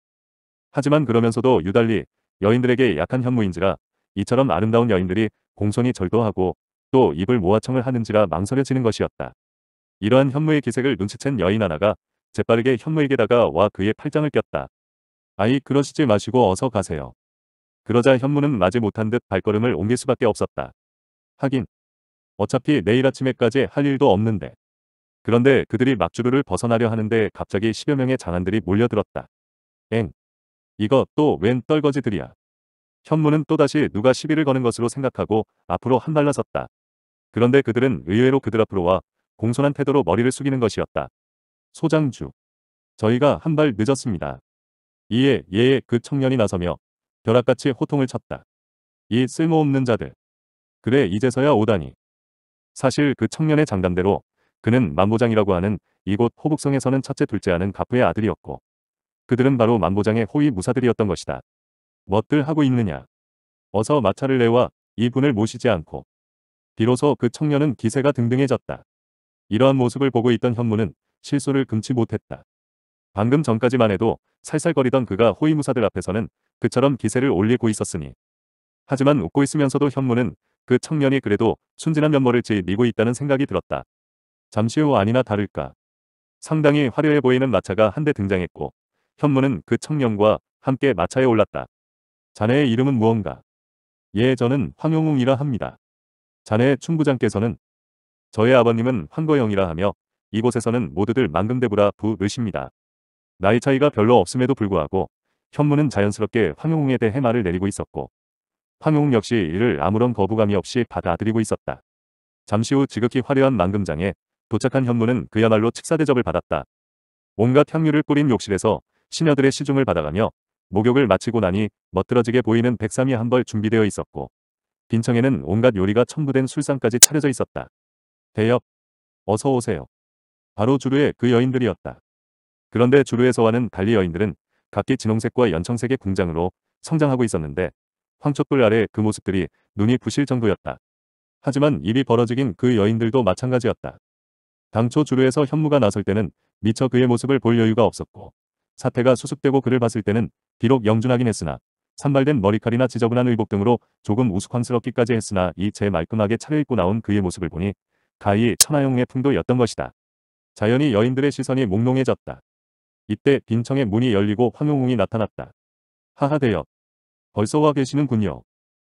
하지만 그러면서도 유달리 여인들에게 약한 현무인지라 이처럼 아름다운 여인들이 공손히 절도하고 또 입을 모아 청을 하는지라 망설여지는 것이었다. 이러한 현무의 기색을 눈치챈 여인 하나가 재빠르게 현무에게 다가와 그의 팔짱을 꼈다. 아이 그러시지 마시고 어서 가세요. 그러자 현무는 맞지 못한 듯 발걸음을 옮길 수밖에 없었다. 하긴 어차피 내일 아침에까지 할 일도 없는데 그런데 그들이 막주를 벗어나려 하는데 갑자기 10여 명의 장안들이 몰려들었다. 엥. 이거 또 웬 떨거지들이야. 현무는 또다시 누가 시비를 거는 것으로 생각하고 앞으로 한 발나 섰다. 그런데 그들은 의외로 그들 앞으로 와 공손한 태도로 머리를 숙이는 것이었다. 소장주. 저희가 한 발 늦었습니다. 이에 예에 그 청년이 나서며 벼락같이 호통을 쳤다. 이 쓸모없는 자들. 그래 이제서야 오다니. 사실 그 청년의 장담대로 그는 만보장이라고 하는 이곳 호북성에서는 첫째 둘째 하는 가부의 아들이었고 그들은 바로 만보장의 호위 무사들이었던 것이다. 뭣들 하고 있느냐. 어서 마차를 내와 이 분을 모시지 않고 비로소 그 청년은 기세가 등등해졌다. 이러한 모습을 보고 있던 현무는 실수를 금치 못했다. 방금 전까지만 해도 살살거리던 그가 호위무사들 앞에서는 그처럼 기세를 올리고 있었으니. 하지만 웃고 있으면서도 현무는 그 청년이 그래도 순진한 면모를 지니고 있다는 생각이 들었다. 잠시 후 아니나 다를까. 상당히 화려해 보이는 마차가 한 대 등장했고 현무는 그 청년과 함께 마차에 올랐다. 자네의 이름은 무언가? 예 저는 황용웅이라 합니다. 자네의 충부장께서는 저의 아버님은 황거영이라 하며 이곳에서는 모두들 만금대부라 부르십니다. 나이 차이가 별로 없음에도 불구하고 현무는 자연스럽게 황용웅에 대해 말을 내리고 있었고 황용웅 역시 이를 아무런 거부감이 없이 받아들이고 있었다. 잠시 후 지극히 화려한 만금장에 도착한 현무는 그야말로 칙사대접을 받았다. 온갖 향유를 뿌린 욕실에서 시녀들의 시중을 받아가며 목욕을 마치고 나니 멋들어지게 보이는 백삼이 한 벌 준비되어 있었고 빈청에는 온갖 요리가 첨부된 술상까지 차려져 있었다. 대엽, 어서 오세요. 바로 주루의그 여인들이었다. 그런데 주루에서와는 달리 여인들은 각기 진홍색과 연청색의 궁장으로 성장하고 있었는데 황촛불 아래 그 모습들이 눈이 부실 정도였다. 하지만 입이 벌어지긴 그 여인들도 마찬가지였다. 당초 주류에서 현무가 나설 때는 미처 그의 모습을 볼 여유가 없었고 사태가 수습되고 그를 봤을 때는 비록 영준하긴 했으나 산발된 머리칼이나 지저분한 의복 등으로 조금 우스꽝스럽기까지 했으나 이 제 말끔하게 차려입고 나온 그의 모습을 보니 가히 천하용의 풍도였던 것이다. 자연히 여인들의 시선이 몽롱해졌다. 이때 빈청의 문이 열리고 황용웅이 나타났다. 하하대여. 벌써 와 계시는군요.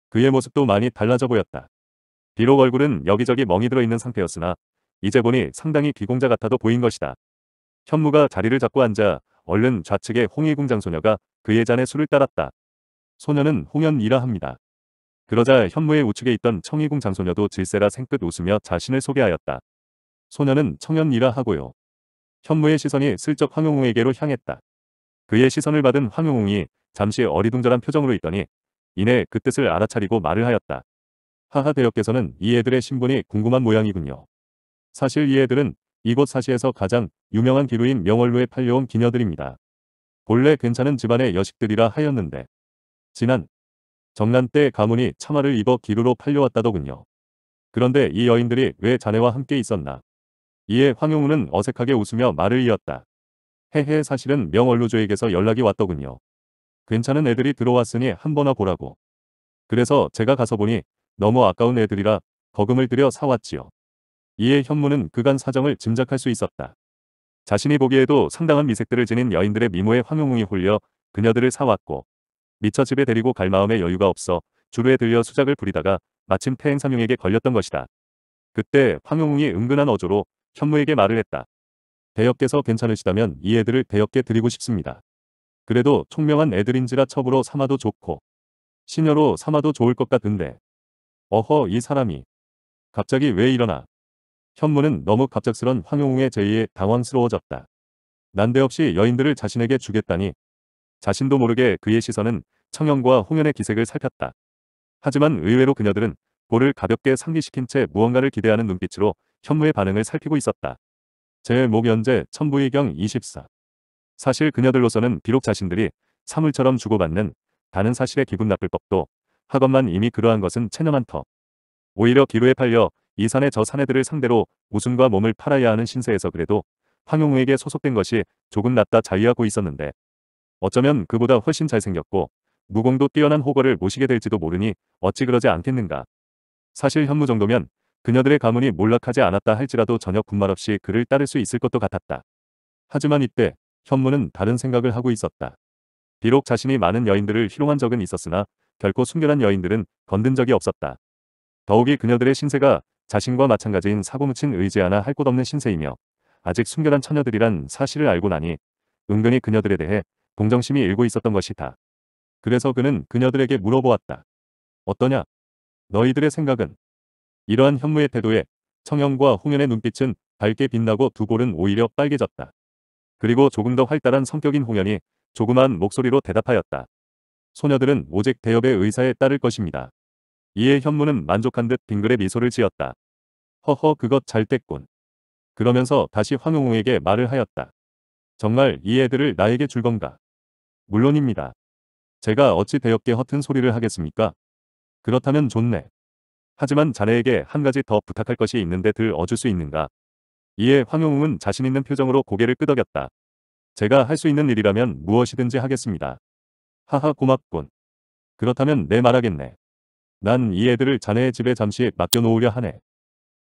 그의 모습도 많이 달라져 보였다. 비록 얼굴은 여기저기 멍이 들어있는 상태였으나 이제 보니 상당히 비공자 같아도 보인 것이다. 현무가 자리를 잡고 앉아 얼른 좌측의 홍의궁장 소녀가 그의 잔에 술을 따랐다. 소녀는 홍연이라 합니다. 그러자 현무의 우측에 있던 청의궁 장소녀도 질세라 생끗 웃으며 자신을 소개하였다. 소녀는 청연이라 하고요. 현무의 시선이 슬쩍 황용웅에게로 향했다. 그의 시선을 받은 황용웅이 잠시 어리둥절한 표정으로 있더니 이내 그 뜻을 알아차리고 말을 하였다. 하하 대역께서는 이 애들의 신분이 궁금한 모양이군요. 사실 이 애들은 이곳 사시에서 가장 유명한 기루인 명월루에 팔려온 기녀들입니다. 본래 괜찮은 집안의 여식들이라 하였는데 지난 정난 때 가문이 참화를 입어 기루로 팔려왔다더군요. 그런데 이 여인들이 왜 자네와 함께 있었나. 이에 황용우는 어색하게 웃으며 말을 이었다. 헤헤 사실은 명월루조에게서 연락이 왔더군요. 괜찮은 애들이 들어왔으니 한번나 보라고. 그래서 제가 가서 보니 너무 아까운 애들이라 거금을 들여 사왔지요. 이에 현무는 그간 사정을 짐작할 수 있었다. 자신이 보기에도 상당한 미색들을 지닌 여인들의 미모에 황용웅이 홀려 그녀들을 사왔고 미처 집에 데리고 갈 마음의 여유가 없어 주루에 들려 수작을 부리다가 마침 태행삼용에게 걸렸던 것이다. 그때 황용웅이 은근한 어조로 현무에게 말을 했다. 대역께서 괜찮으시다면 이 애들을 대역께 드리고 싶습니다. 그래도 총명한 애들인지라 첩으로 삼아도 좋고 신녀로 삼아도 좋을 것 같은데 어허 이 사람이 갑자기 왜 이러나 현무는 너무 갑작스런 황용우의 제의에 당황스러워졌다. 난데없이 여인들을 자신에게 주겠다니. 자신도 모르게 그의 시선은 청영과 홍연의 기색을 살폈다. 하지만 의외로 그녀들은 볼을 가볍게 상기시킨 채 무언가를 기대하는 눈빛으로 현무의 반응을 살피고 있었다. 제목 연재 천부의경 24 사실 그녀들로서는 비록 자신들이 사물처럼 주고받는 다른 사실에 기분 나쁠 법도 학건만 이미 그러한 것은 체념한 터. 오히려 기로에 팔려 이 산의 저 사내들을 상대로 웃음과 몸을 팔아야 하는 신세에서 그래도 황용우에게 소속된 것이 조금 낫다 자유하고 있었는데 어쩌면 그보다 훨씬 잘생겼고 무공도 뛰어난 호거를 모시게 될지도 모르니 어찌 그러지 않겠는가. 사실 현무 정도면 그녀들의 가문이 몰락하지 않았다 할지라도 전혀 군말 없이 그를 따를 수 있을 것도 같았다. 하지만 이때 현무는 다른 생각을 하고 있었다. 비록 자신이 많은 여인들을 희롱한 적은 있었으나 결코 순결한 여인들은 건든 적이 없었다. 더욱이 그녀들의 신세가 자신과 마찬가지인 사고무친 의지 하나 할 곳 없는 신세이며 아직 순결한 처녀들이란 사실을 알고 나니 은근히 그녀들에 대해 동정심이 일고 있었던 것이다. 그래서 그는 그녀들에게 물어보았다. 어떠냐? 너희들의 생각은? 이러한 현무의 태도에 청영과 홍연의 눈빛은 밝게 빛나고 두 볼은 오히려 빨개졌다. 그리고 조금 더 활달한 성격인 홍연이 조그만 목소리로 대답하였다. 소녀들은 오직 대협의 의사에 따를 것입니다. 이에 현무는 만족한 듯 빙그레 미소를 지었다. 허허 그것 잘됐군 그러면서 다시 황용웅에게 말을 하였다. 정말 이 애들을 나에게 줄 건가? 물론입니다. 제가 어찌 대역게 허튼 소리를 하겠습니까? 그렇다면 좋네. 하지만 자네에게 한 가지 더 부탁할 것이 있는데 들 어줄 수 있는가? 이에 황용웅은 자신 있는 표정으로 고개를 끄덕였다. 제가 할 수 있는 일이라면 무엇이든지 하겠습니다. 하하 고맙군. 그렇다면 내 말하겠네. 난이 애들을 자네의 집에 잠시 맡겨놓으려 하네.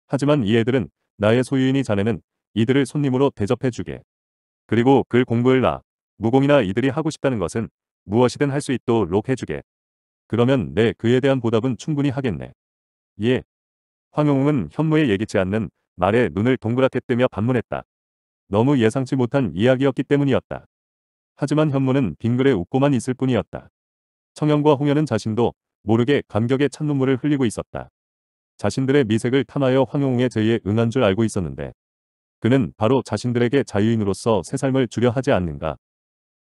하지만 이 애들은 나의 소유인이 자네는 이들을 손님으로 대접해주게. 그리고 글 그 공부를 나, 무공이나 이들이 하고 싶다는 것은 무엇이든 할 수 있도록 해주게. 그러면 내 그에 대한 보답은 충분히 하겠네. 예. 황용웅은 현무의 예기치 않는 말에 눈을 동그랗게 뜨며 반문했다. 너무 예상치 못한 이야기였기 때문이었다. 하지만 현무는 빙그레 웃고만 있을 뿐이었다. 청영과 홍현은 자신도 모르게 감격에 찬눈물을 흘리고 있었다. 자신들의 미색을 탐하여 황용웅의 제의에 응한 줄 알고 있었는데 그는 바로 자신들에게 자유인으로서 새 삶을 주려 하지 않는가.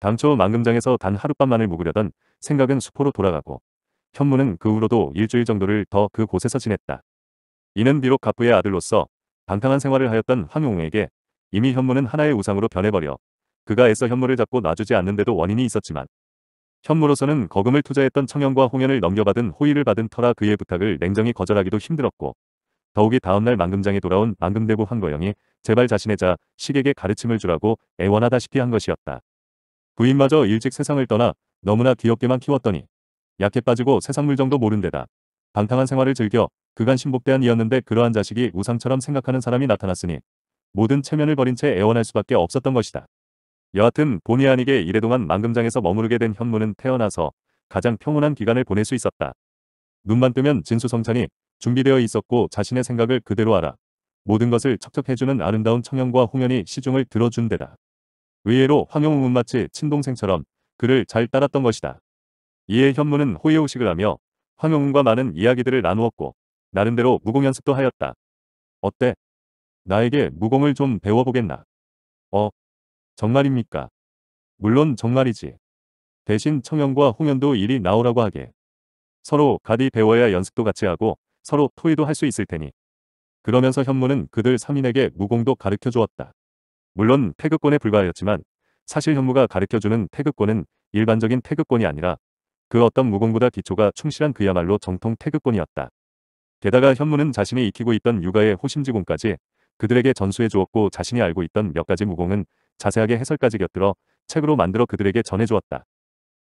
당초 망금장에서 단 하룻밤만을 묵으려던 생각은 수포로 돌아가고 현무는 그 후로도 일주일 정도를 더 그곳에서 지냈다. 이는 비록 갑부의 아들로서 방탕한 생활을 하였던 황용웅에게 이미 현무는 하나의 우상으로 변해버려 그가 애써 현무를 잡고 놔주지 않는데도 원인이 있었지만 현무로서는 거금을 투자했던 청년과 홍현을 넘겨받은 호의를 받은 터라 그의 부탁을 냉정히 거절하기도 힘들었고 더욱이 다음날 만금장에 돌아온 만금대부 황거영이 제발 자신의 자, 식에게 가르침을 주라고 애원하다시피 한 것이었다. 부인마저 일찍 세상을 떠나 너무나 귀엽게만 키웠더니 약해 빠지고 세상 물정도 모른데다 방탕한 생활을 즐겨 그간 신복대한 이었는데 그러한 자식이 우상처럼 생각하는 사람이 나타났으니 모든 체면을 버린 채 애원할 수밖에 없었던 것이다. 여하튼 본의 아니게 이래동안 망금장에서 머무르게 된 현무는 태어나서 가장 평온한 기간을 보낼 수 있었다. 눈만 뜨면 진수성찬이 준비되어 있었고 자신의 생각을 그대로 알아 모든 것을 척척해주는 아름다운 청년과 홍연이 시중을 들어준 데다. 의외로 황영웅은 마치 친동생처럼 그를 잘 따랐던 것이다. 이에 현무는 호의호식을 하며 황영웅과 많은 이야기들을 나누었고 나름대로 무공 연습도 하였다. 어때? 나에게 무공을 좀 배워보겠나? 어, 정말입니까? 물론 정말이지. 대신 청연과 홍연도 일이 나오라고 하게. 서로 가디 배워야 연습도 같이 하고 서로 토의도 할 수 있을 테니. 그러면서 현무는 그들 3인에게 무공도 가르켜 주었다. 물론 태극권에 불과하였지만 사실 현무가 가르켜주는 태극권은 일반적인 태극권이 아니라 그 어떤 무공보다 기초가 충실한 그야말로 정통 태극권이었다. 게다가 현무는 자신이 익히고 있던 육아의 호심지공까지 그들에게 전수해 주었고 자신이 알고 있던 몇 가지 무공은 자세하게 해설까지 곁들어 책으로 만들어 그들에게 전해주었다.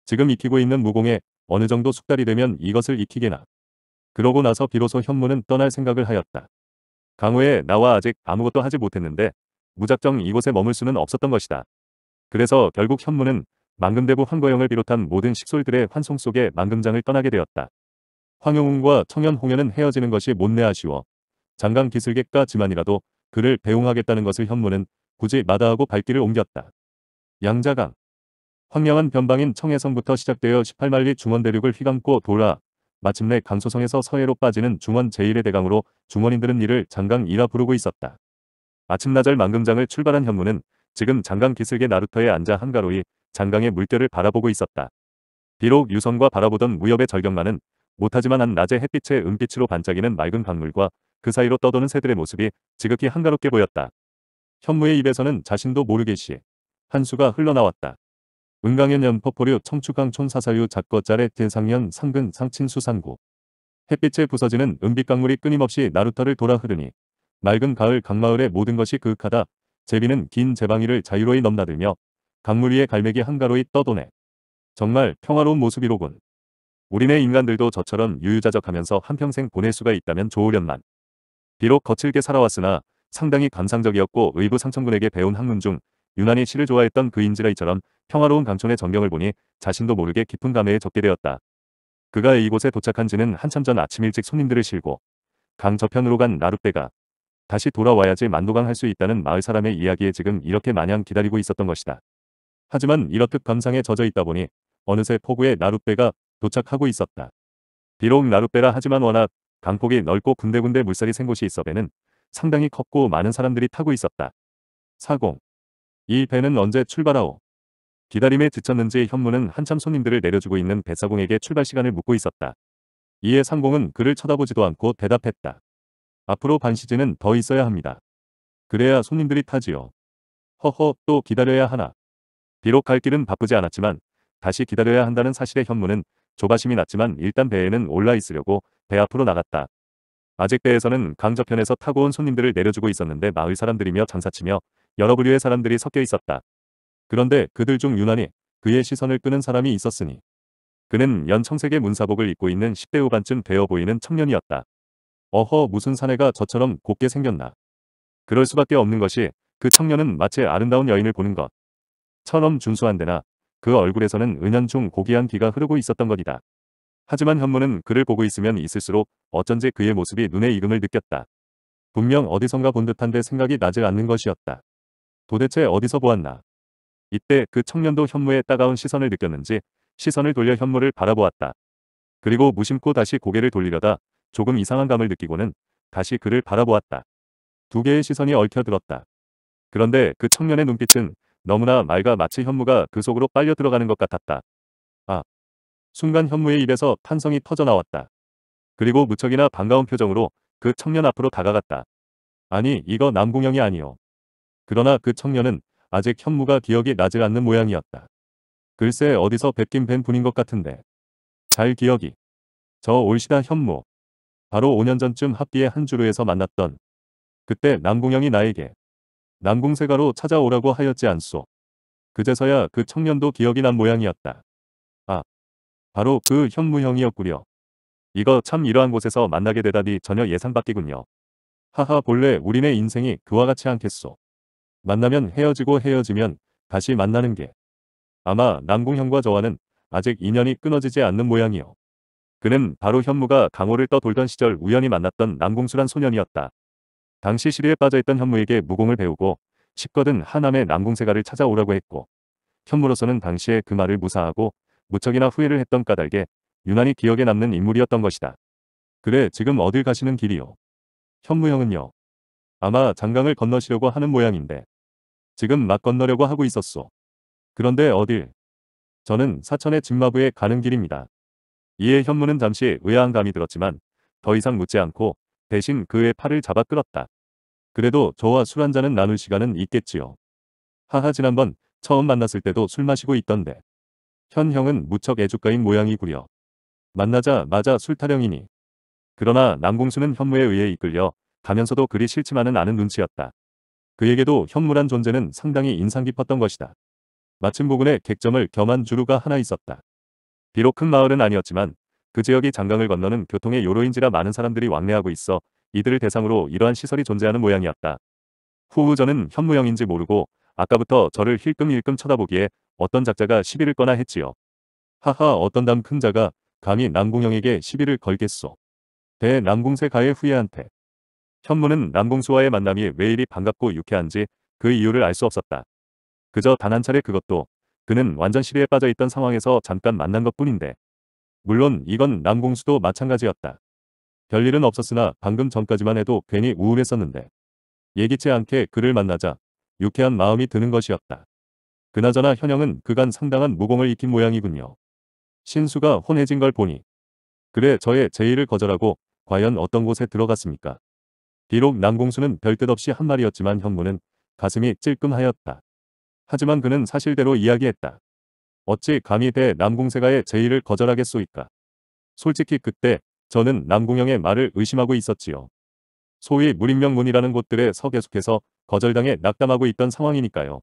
지금 익히고 있는 무공에 어느 정도 숙달이 되면 이것을 익히게나. 그러고 나서 비로소 현무는 떠날 생각을 하였다. 강호에 나와 아직 아무것도 하지 못했는데 무작정 이곳에 머물 수는 없었던 것이다. 그래서 결국 현무는 만금대부 황거영을 비롯한 모든 식솔들의 환송 속에 만금장을 떠나게 되었다. 황영운과 청년홍연은 헤어지는 것이 못내 아쉬워. 장강 기술객과 지만이라도 그를 배웅하겠다는 것을 현무는 굳이 마다하고 발길을 옮겼다. 양자강. 황량한 변방인 청해성부터 시작되어 18만리 중원대륙을 휘감고 돌아 마침내 강소성에서 서해로 빠지는 중원 제1의 대강으로 중원인들은 이를 장강이라 부르고 있었다. 아침나절 망금장을 출발한 현무는 지금 장강 기슭의 나루터에 앉아 한가로이 장강의 물결을 바라보고 있었다. 비록 유성과 바라보던 무협의 절경만은 못하지만 한 낮의 햇빛의 은빛으로 반짝이는 맑은 강물과 그 사이로 떠도는 새들의 모습이 지극히 한가롭게 보였다. 현무의 입에서는 자신도 모르게 시 한수가 흘러나왔다. 은강현 연퍼포류 청축강촌 사사유 작거짜레 대상현 상근 상친수 상구 햇빛에 부서지는 은빛강물이 끊임없이 나루터를 돌아 흐르니 맑은 가을 강마을의 모든 것이 그윽하다. 제비는 긴 제방이를 자유로이 넘나들며 강물 위에 갈매기 한가로이 떠도네. 정말 평화로운 모습이로군. 우리네 인간들도 저처럼 유유자적하면서 한평생 보낼 수가 있다면 좋으련만. 비록 거칠게 살아왔으나 상당히 감상적이었고 의부 상천군에게 배운 학문 중 유난히 시를 좋아했던 그인지라 이처럼 평화로운 강촌의 전경을 보니 자신도 모르게 깊은 감회에 적게 되었다. 그가 이곳에 도착한 지는 한참 전 아침 일찍 손님들을 실고 강 저편으로 간 나룻배가 다시 돌아와야지 만도강 할 수 있다는 마을 사람의 이야기에 지금 이렇게 마냥 기다리고 있었던 것이다. 하지만 이렇듯 감상에 젖어 있다 보니 어느새 폭우에 나룻배가 도착하고 있었다. 비록 나룻배라 하지만 워낙 강폭이 넓고 군데군데 물살이 생 곳이 있어 배는 상당히 컸고 많은 사람들이 타고 있었다. 4공이 배는 언제 출발하오? 기다림에 지쳤는지 현무는 한참 손님들을 내려주고 있는 배사공에게 출발 시간을 묻고 있었다. 이에 상공은 그를 쳐다보지도 않고 대답했다. 앞으로 반 시즌은 더 있어야 합니다. 그래야 손님들이 타지요. 허허 또 기다려야 하나. 비록 갈 길은 바쁘지 않았지만 다시 기다려야 한다는 사실에 현무는 조바심이 났지만 일단 배에는 올라 있으려고 배 앞으로 나갔다. 아직배에서는 강저편에서 타고 온 손님들을 내려주고 있었는데 마을 사람들이며 장사치며 여러 부류의 사람들이 섞여 있었다. 그런데 그들 중 유난히 그의 시선을 끄는 사람이 있었으니 그는 연청색의 문사복을 입고 있는 10대 후반쯤 되어 보이는 청년이었다. 어허 무슨 사내가 저처럼 곱게 생겼나. 그럴 수밖에 없는 것이 그 청년은 마치 아름다운 여인을 보는 것. 처럼 준수한데나 그 얼굴에서는 은연중 고귀한 기가 흐르고 있었던 것이다. 하지만 현무는 그를 보고 있으면 있을수록 어쩐지 그의 모습이 눈에 익음을 느꼈다. 분명 어디선가 본 듯한데 생각이 나질 않는 것이었다. 도대체 어디서 보았나? 이때 그 청년도 현무의 따가운 시선을 느꼈는지 시선을 돌려 현무를 바라보았다. 그리고 무심코 다시 고개를 돌리려다 조금 이상한 감을 느끼고는 다시 그를 바라보았다. 두 개의 시선이 얽혀들었다. 그런데 그 청년의 눈빛은 너무나 말과 마치 현무가 그 속으로 빨려 들어가는 것 같았다. 아, 순간 현무의 입에서 탄성이 터져나왔다. 그리고 무척이나 반가운 표정으로 그 청년 앞으로 다가갔다. 아니 이거 남궁영이 아니오. 그러나 그 청년은 아직 현무가 기억이 나질 않는 모양이었다. 글쎄 어디서 뵙긴 뵌 분인 것 같은데. 잘 기억이. 저 올시다 현무. 바로 5년 전쯤 합비의한 주루에서 만났던. 그때 남궁영이 나에게 남궁세가로 찾아오라고 하였지 않소. 그제서야 그 청년도 기억이 난 모양이었다. 바로 그 현무형이었구려. 이거 참 이러한 곳에서 만나게 되다니 전혀 예상 밖이군요. 하하 본래 우리네 인생이 그와 같지 않겠소. 만나면 헤어지고 헤어지면 다시 만나는 게 아마 남궁형과 저와는 아직 인연이 끊어지지 않는 모양이요. 그는 바로 현무가 강호를 떠돌던 시절 우연히 만났던 남궁수란 소년이었다. 당시 시리에 빠져있던 현무에게 무공을 배우고 쉽거든 하남의 남궁세가를 찾아오라고 했고 현무로서는 당시에 그 말을 무사하고 무척이나 후회를 했던 까닭에 유난히 기억에 남는 인물이었던 것이다. 그래 지금 어딜 가시는 길이요? 현무형은요. 아마 장강을 건너시려고 하는 모양인데 지금 막 건너려고 하고 있었소. 그런데 어딜? 저는 사천의 직마부에 가는 길입니다. 이에 현무는 잠시 의아한 감이 들었지만 더 이상 묻지 않고 대신 그의 팔을 잡아 끌었다. 그래도 저와 술 한잔은 나눌 시간은 있겠지요. 하하 지난번 처음 만났을 때도 술 마시고 있던데 현형은 무척 애주가인 모양이구려. 만나자마자 술타령이니. 그러나 남궁수는 현무에 의해 이끌려 가면서도 그리 싫지만은 않은 눈치였다. 그에게도 현무란 존재는 상당히 인상 깊었던 것이다. 마침 부근에 객점을 겸한 주루가 하나 있었다. 비록 큰 마을은 아니었지만 그 지역이 장강을 건너는 교통의 요로인지라 많은 사람들이 왕래하고 있어 이들을 대상으로 이러한 시설이 존재하는 모양이었다. 후우 저는 현무형인지 모르고 아까부터 저를 힐끔힐끔 쳐다보기에 어떤 작자가 시비를 꺼나 했지요. 하하 어떤 담 큰 자가 감히 남궁영에게 시비를 걸겠소. 대 남궁세 가의 후예한테. 현무는 남궁수와의 만남이 왜 이리 반갑고 유쾌한지 그 이유를 알 수 없었다. 그저 단 한 차례 그것도 그는 완전 시비에 빠져있던 상황에서 잠깐 만난 것뿐인데 물론 이건 남궁수도 마찬가지였다. 별일은 없었으나 방금 전까지만 해도 괜히 우울했었는데 예기치 않게 그를 만나자 유쾌한 마음이 드는 것이었다. 그나저나 현영은 그간 상당한 무공을 익힌 모양이군요. 신수가 혼해진 걸 보니 그래 저의 제의를 거절하고 과연 어떤 곳에 들어갔습니까? 비록 남공수는 별뜻 없이 한 말이었지만 현무는 가슴이 찔끔하였다. 하지만 그는 사실대로 이야기했다. 어찌 감히 대 남궁세가의 제의를 거절하겠소이까. 솔직히 그때 저는 남궁영의 말을 의심하고 있었지요. 소위 무림명문이라는 곳들에 서 계속해서 거절당해 낙담하고 있던 상황이니까요.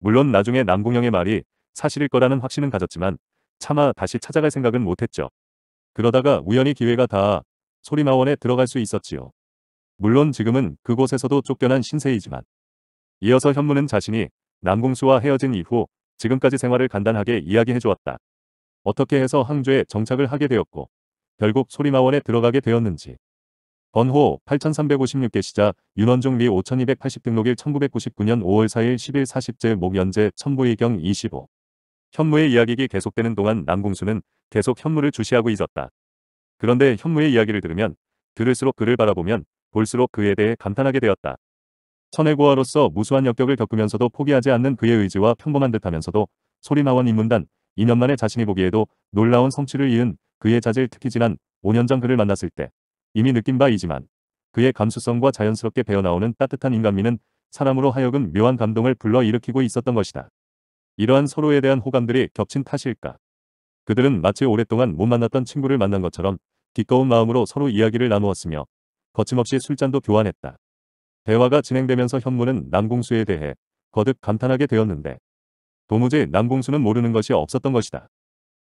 물론 나중에 남궁영의 말이 사실일 거라는 확신은 가졌지만 차마 다시 찾아갈 생각은 못했죠. 그러다가 우연히 기회가 닿아 소리마원에 들어갈 수 있었지요. 물론 지금은 그곳에서도 쫓겨난 신세이지만 이어서 현무는 자신이 남궁수와 헤어진 이후 지금까지 생활을 간단하게 이야기해 주었다. 어떻게 해서 항주에 정착을 하게 되었고 결국 소리마원에 들어가게 되었는지 번호 8356개 시자 윤원종 리5280 등록일 1999년 5월 4일 10일 40제 목연제 천부의경 25 현무의 이야기가 계속되는 동안 남궁수는 계속 현무를 주시하고 있었다. 그런데 현무의 이야기를 들으면 들을수록 그를 바라보면 볼수록 그에 대해 감탄하게 되었다. 천혜고아로서 무수한 역격을 겪으면서도 포기하지 않는 그의 의지와 평범한 듯하면서도 소리나원 인문단 2년 만에 자신이 보기에도 놀라운 성취를 이은 그의 자질 특히 지난 5년 전 그를 만났을 때 이미 느낀 바이지만 그의 감수성과 자연스럽게 배어나오는 따뜻한 인간미는 사람으로 하여금 묘한 감동을 불러일으키고 있었던 것이다. 이러한 서로에 대한 호감들이 겹친 탓일까? 그들은 마치 오랫동안 못 만났던 친구를 만난 것처럼 기꺼운 마음으로 서로 이야기를 나누었으며 거침없이 술잔도 교환했다. 대화가 진행되면서 현무는 남궁수에 대해 거듭 감탄하게 되었는데 도무지 남궁수는 모르는 것이 없었던 것이다.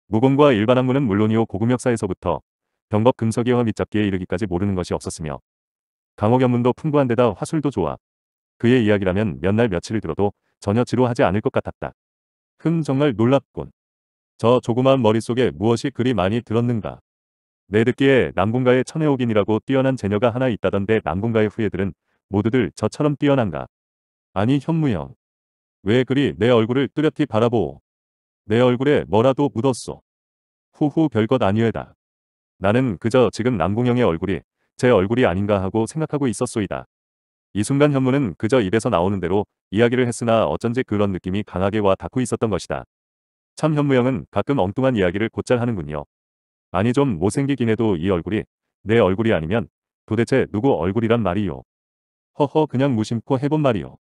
무공과 일반 학문은 물론이오 고금역사에서부터 병법 금석의 와 밑잡기에 이르기까지 모르는 것이 없었으며 강호견문도 풍부한 데다 화술도 좋아 그의 이야기라면 몇 날 며칠을 들어도 전혀 지루하지 않을 것 같았다. 흠 정말 놀랍군. 저조그만 머릿속에 무엇이 그리 많이 들었는가. 내 듣기에 남궁가의 천혜옥인이라고 뛰어난 제녀가 하나 있다던데 남궁가의 후예들은 모두들 저처럼 뛰어난가. 아니 현무형. 왜 그리 내 얼굴을 뚜렷이 바라보오. 내 얼굴에 뭐라도 묻었소. 후후 별것 아니에다. 나는 그저 지금 남궁영의 얼굴이 제 얼굴이 아닌가 하고 생각하고 있었소이다. 이 순간 현무는 그저 입에서 나오는 대로 이야기를 했으나 어쩐지 그런 느낌이 강하게 와 닿고 있었던 것이다. 참 현무형은 가끔 엉뚱한 이야기를 곧잘 하는군요. 아니 좀 못생기긴 해도 이 얼굴이 내 얼굴이 아니면 도대체 누구 얼굴이란 말이요. 허허 그냥 무심코 해본 말이요.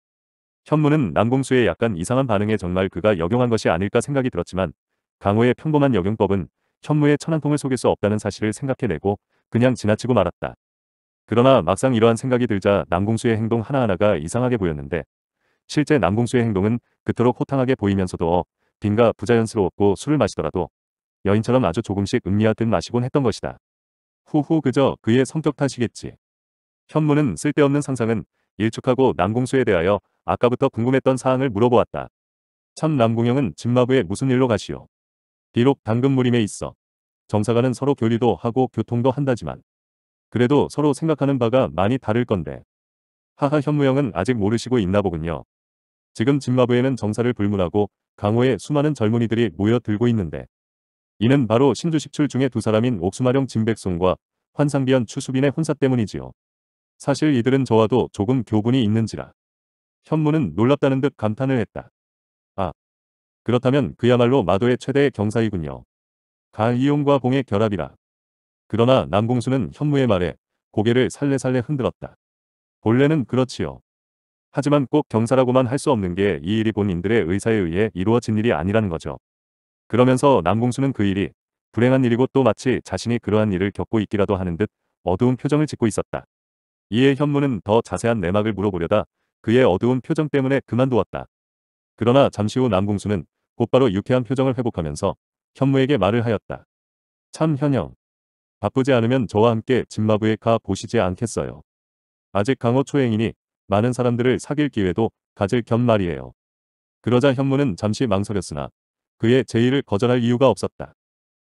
현무는 남궁수의 약간 이상한 반응에 정말 그가 역용한 것이 아닐까 생각이 들었지만 강호의 평범한 역용법은 천무의 천안통을 속일 수 없다는 사실을 생각해내고 그냥 지나치고 말았다. 그러나 막상 이러한 생각이 들자 남궁수의 행동 하나하나가 이상하게 보였는데 실제 남궁수의 행동은 그토록 호탕하게 보이면서도 어, 빈가 부자연스러웠고 술을 마시더라도 여인처럼 아주 조금씩 음미하듯 마시곤 했던 것이다. 후후 그저 그의 성격 탓이겠지. 현무는 쓸데없는 상상은 일축하고 남궁수에 대하여 아까부터 궁금했던 사항을 물어보았다. 참 남궁영은 진마부에 무슨 일로 가시오. 비록 당근 무림에 있어 정사가는 서로 교류도 하고 교통도 한다지만 그래도 서로 생각하는 바가 많이 다를 건데 하하 현무형은 아직 모르시고 있나 보군요. 지금 진마부에는 정사를 불문하고 강호에 수많은 젊은이들이 모여들고 있는데 이는 바로 신주식출 중에 두 사람인 옥수마룡 진백송과 환상비연 추수빈의 혼사 때문이지요. 사실 이들은 저와도 조금 교분이 있는지라 현무는 놀랍다는 듯 감탄을 했다. 아, 그렇다면 그야말로 마도의 최대의 경사이군요. 가이용과 봉의 결합이라. 그러나 남궁수는 현무의 말에 고개를 살레살레 흔들었다. 본래는 그렇지요. 하지만 꼭 경사라고만 할 수 없는 게 이 일이 본인들의 의사에 의해 이루어진 일이 아니라는 거죠. 그러면서 남궁수는 그 일이 불행한 일이고 또 마치 자신이 그러한 일을 겪고 있기라도 하는 듯 어두운 표정을 짓고 있었다. 이에 현무는 더 자세한 내막을 물어보려다 그의 어두운 표정 때문에 그만두었다. 그러나 잠시 후 남궁수는 곧바로 유쾌한 표정을 회복하면서 현무에게 말을 하였다. 참 현영. 바쁘지 않으면 저와 함께 진마부에 가 보시지 않겠어요. 아직 강호 초행이니 많은 사람들을 사귈 기회도 가질 겸 말이에요. 그러자 현무는 잠시 망설였으나 그의 제의를 거절할 이유가 없었다.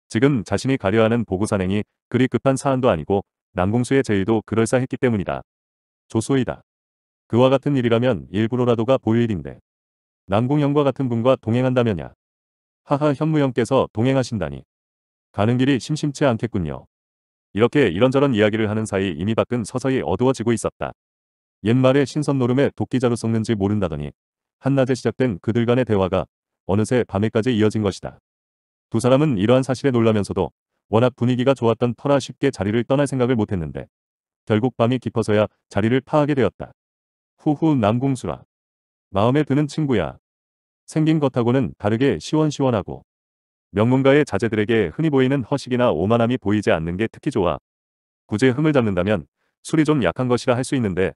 지금 자신이 가려하는 보고산행이 그리 급한 사안도 아니고 남궁수의 제의도 그럴싸했기 때문이다. 조소이다. 그와 같은 일이라면 일부러라도가 보일 일인데 남궁영과 같은 분과 동행한다면야. 하하 현무형께서 동행하신다니. 가는 길이 심심치 않겠군요. 이렇게 이런저런 이야기를 하는 사이 이미 밖은 서서히 어두워지고 있었다. 옛말에 신선노름에 도끼자루 썩는지 모른다더니 한낮에 시작된 그들 간의 대화가 어느새 밤에까지 이어진 것이다. 두 사람은 이러한 사실에 놀라면서도 워낙 분위기가 좋았던 터라 쉽게 자리를 떠날 생각을 못했는데 결국 밤이 깊어서야 자리를 파하게 되었다. 후후 남궁수라. 마음에 드는 친구야. 생긴 것하고는 다르게 시원시원하고 명문가의 자제들에게 흔히 보이는 허식이나 오만함이 보이지 않는 게 특히 좋아. 굳이 흠을 잡는다면 술이 좀 약한 것이라 할 수 있는데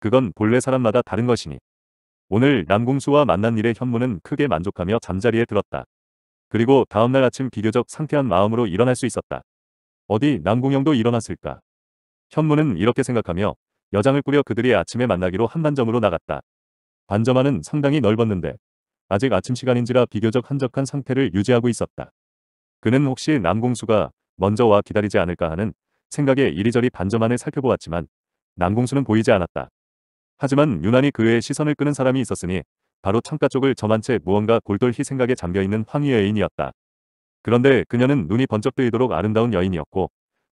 그건 본래 사람마다 다른 것이니. 오늘 남궁수와 만난 일의 현무는 크게 만족하며 잠자리에 들었다. 그리고 다음날 아침 비교적 상쾌한 마음으로 일어날 수 있었다. 어디 남궁영도 일어났을까. 현무는 이렇게 생각하며 여장을 꾸려 그들이 아침에 만나기로 한반점으로 나갔다. 반점화는 상당히 넓었는데 아직 아침 시간인지라 비교적 한적한 상태를 유지하고 있었다. 그는 혹시 남공수가 먼저 와 기다리지 않을까 하는 생각에 이리저리 반점안을 살펴보았지만 남공수는 보이지 않았다. 하지만 유난히 그의 시선을 끄는 사람이 있었으니 바로 창가 쪽을 점한 채 무언가 골똘히 생각에 잠겨있는 황희 여인이었다. 그런데 그녀는 눈이 번쩍 뜨이도록 아름다운 여인이었고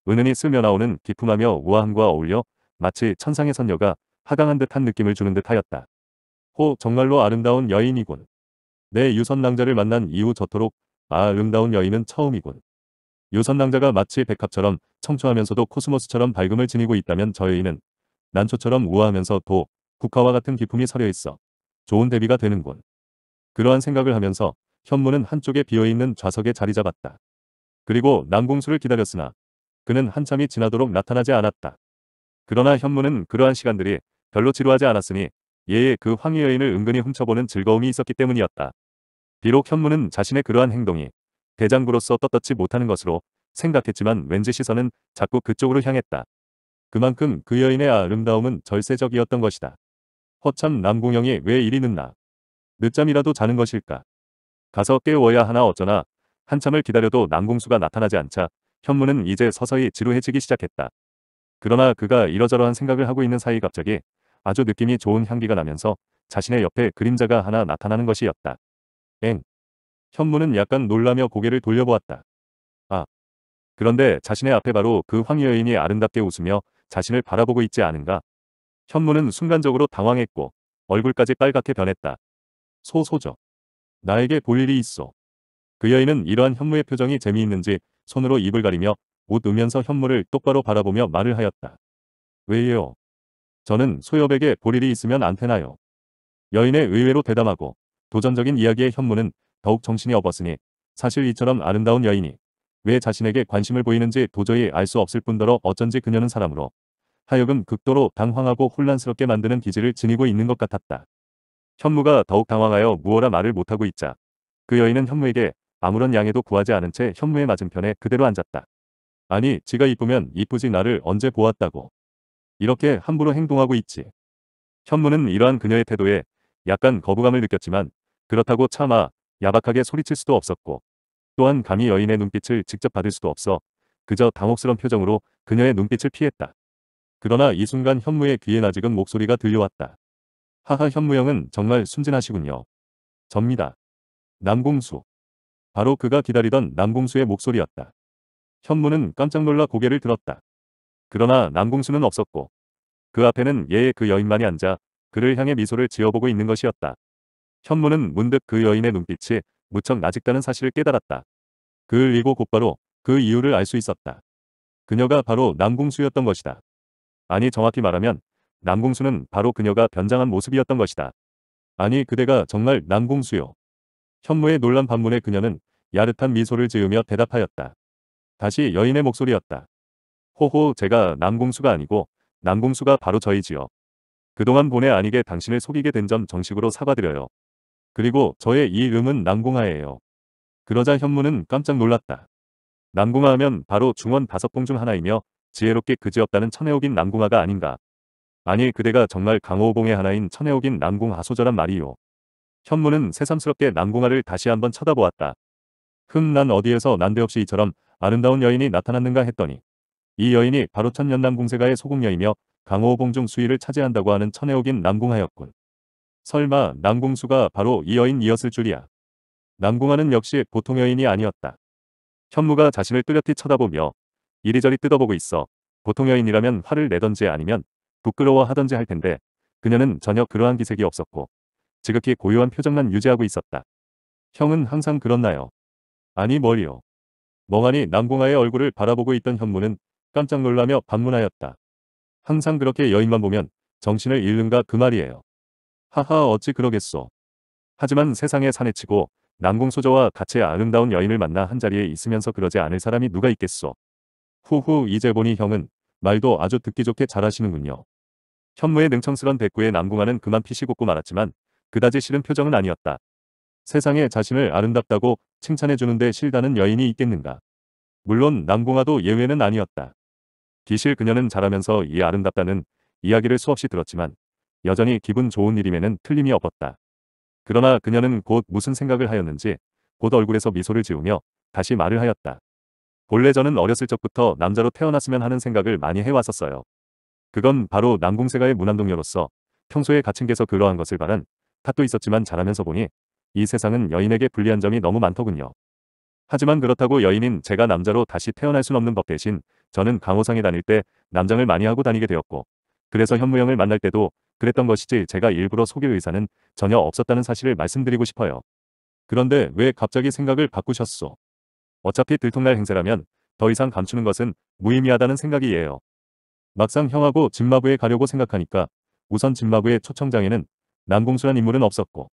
은은히 스며 나오는 기품하며 우아함과 어울려 마치 천상의 선녀가 하강한 듯한 느낌을 주는 듯하였다. 호 정말로 아름다운 여인이군. 내 네, 유선낭자를 만난 이후 저토록 아, 아름다운 여인은 처음이군. 유선낭자가 마치 백합처럼 청초하면서도 코스모스처럼 밝음을 지니고 있다면 저 여인은 난초처럼 우아하면서 도 국화와 같은 기품이 서려 있어 좋은 대비가 되는군. 그러한 생각을 하면서 현무는 한쪽에 비어있는 좌석에 자리 잡았다. 그리고 남궁수를 기다렸으나 그는 한참이 지나도록 나타나지 않았다. 그러나 현무는 그러한 시간들이 별로 지루하지 않았으니 예의 그 황희 여인을 은근히 훔쳐보는 즐거움이 있었기 때문이었다. 비록 현무는 자신의 그러한 행동이 대장부로서 떳떳지 못하는 것으로 생각했지만 왠지 시선은 자꾸 그쪽으로 향했다. 그만큼 그 여인의 아름다움은 절세적이었던 것이다. 허참 남궁영이 왜 이리 늦나. 늦잠이라도 자는 것일까. 가서 깨워야 하나 어쩌나 한참을 기다려도 남궁수가 나타나지 않자 현무는 이제 서서히 지루해지기 시작했다. 그러나 그가 이러저러한 생각을 하고 있는 사이 갑자기 아주 느낌이 좋은 향기가 나면서 자신의 옆에 그림자가 하나 나타나는 것이었다. 엥. 현무는 약간 놀라며 고개를 돌려보았다. 아. 그런데 자신의 앞에 바로 그 황여인이 아름답게 웃으며 자신을 바라보고 있지 않은가? 현무는 순간적으로 당황했고 얼굴까지 빨갛게 변했다. 소소죠. 나에게 볼 일이 있어. 그 여인은 이러한 현무의 표정이 재미있는지 손으로 입을 가리며 웃으면서 현무를 똑바로 바라보며 말을 하였다. 왜요? 저는 소엽에게 볼 일이 있으면 안 패나요. 여인의 의외로 대담하고 도전적인 이야기의 현무는 더욱 정신이 없었으니 사실 이처럼 아름다운 여인이 왜 자신에게 관심을 보이는지 도저히 알 수 없을 뿐더러 어쩐지 그녀는 사람으로 하여금 극도로 당황하고 혼란스럽게 만드는 기질을 지니고 있는 것 같았다. 현무가 더욱 당황하여 무어라 말을 못하고 있자 그 여인은 현무에게 아무런 양해도 구하지 않은 채 현무의 맞은편에 그대로 앉았다. 아니 지가 이쁘면 이쁘지 나를 언제 보았다고. 이렇게 함부로 행동하고 있지. 현무는 이러한 그녀의 태도에 약간 거부감을 느꼈지만 그렇다고 차마 야박하게 소리칠 수도 없었고 또한 감히 여인의 눈빛을 직접 받을 수도 없어 그저 당혹스런 표정으로 그녀의 눈빛을 피했다. 그러나 이 순간 현무의 귀에나직은 목소리가 들려왔다. 하하 현무형은 정말 순진하시군요. 접니다. 남궁수. 바로 그가 기다리던 남궁수의 목소리였다. 현무는 깜짝 놀라 고개를 들었다. 그러나 남궁수는 없었고 그 앞에는 예의 그 여인만이 앉아 그를 향해 미소를 지어보고 있는 것이었다. 현무는 문득 그 여인의 눈빛이 무척 나직다는 사실을 깨달았다. 그을 이고 곧바로 그 이유를 알 수 있었다. 그녀가 바로 남궁수였던 것이다. 아니 정확히 말하면 남궁수는 바로 그녀가 변장한 모습이었던 것이다. 아니 그대가 정말 남궁수요. 현무의 놀란 반문에 그녀는 야릇한 미소를 지으며 대답하였다. 다시 여인의 목소리였다. 호호 제가 남공수가 아니고 남공수가 바로 저희지요. 그동안 본의 아니게 당신을 속이게 된 점 정식으로 사과드려요. 그리고 저의 이 이름은 남궁하예요. 그러자 현무는 깜짝 놀랐다. 남궁하 하면 바로 중원 다섯 공중 하나이며 지혜롭게 그지없다는 천혜옥인 남궁하가 아닌가. 아니 그대가 정말 강호봉의 하나인 천혜옥인 남궁하소절한 말이요. 현무는 새삼스럽게 남궁하를 다시 한번 쳐다보았다. 흠난 어디에서 난데없이 이처럼 아름다운 여인이 나타났는가 했더니 이 여인이 바로 천년남궁세가의 소궁녀이며 강호봉 중 수위를 차지한다고 하는 천혜옥인 남궁하였군. 설마 남궁수가 바로 이 여인이었을 줄이야. 남궁하는 역시 보통 여인이 아니었다. 현무가 자신을 뚜렷히 쳐다보며 이리저리 뜯어보고 있어 보통 여인이라면 화를 내던지 아니면 부끄러워하던지 할 텐데 그녀는 전혀 그러한 기색이 없었고 지극히 고요한 표정만 유지하고 있었다. 형은 항상 그렇나요? 아니 뭘요. 멍하니 남궁아의 얼굴을 바라보고 있던 현무는 깜짝 놀라며 반문하였다. 항상 그렇게 여인만 보면 정신을 잃는가 그 말이에요. 하하 어찌 그러겠소. 하지만 세상에 사내치고 남궁소저와 같이 아름다운 여인을 만나 한자리에 있으면서 그러지 않을 사람이 누가 있겠소. 후후 이제 보니 형은 말도 아주 듣기 좋게 잘하시는군요. 현무의 능청스런 대꾸에 남궁아는 그만 피시곱고 말았지만 그다지 싫은 표정은 아니었다. 세상에 자신을 아름답다고 칭찬해주는데 실다는 여인이 있겠는가. 물론 남궁아도 예외는 아니었다. 기실 그녀는 자라면서 이 아름답다는 이야기를 수없이 들었지만 여전히 기분 좋은 일임에는 틀림이 없었다. 그러나 그녀는 곧 무슨 생각을 하였는지 곧 얼굴에서 미소를 지우며 다시 말을 하였다. 본래 저는 어렸을 적부터 남자로 태어났으면 하는 생각을 많이 해왔었어요. 그건 바로 남궁세가의 무남동녀로서 평소에 갇힌 게서 그러한 것을 바란 탓도 있었지만 자라면서 보니 이 세상은 여인에게 불리한 점이 너무 많더군요. 하지만 그렇다고 여인인 제가 남자로 다시 태어날 순 없는 법 대신 저는 강호상에 다닐 때 남장을 많이 하고 다니게 되었고 그래서 현무형을 만날 때도 그랬던 것이지 제가 일부러 속일 의사는 전혀 없었다는 사실을 말씀드리고 싶어요. 그런데 왜 갑자기 생각을 바꾸셨소? 어차피 들통날 행세라면 더 이상 감추는 것은 무의미하다는 생각이에요. 막상 형하고 진마부에 가려고 생각하니까 우선 진마부의 초청장에는 난공수란 인물은 없었고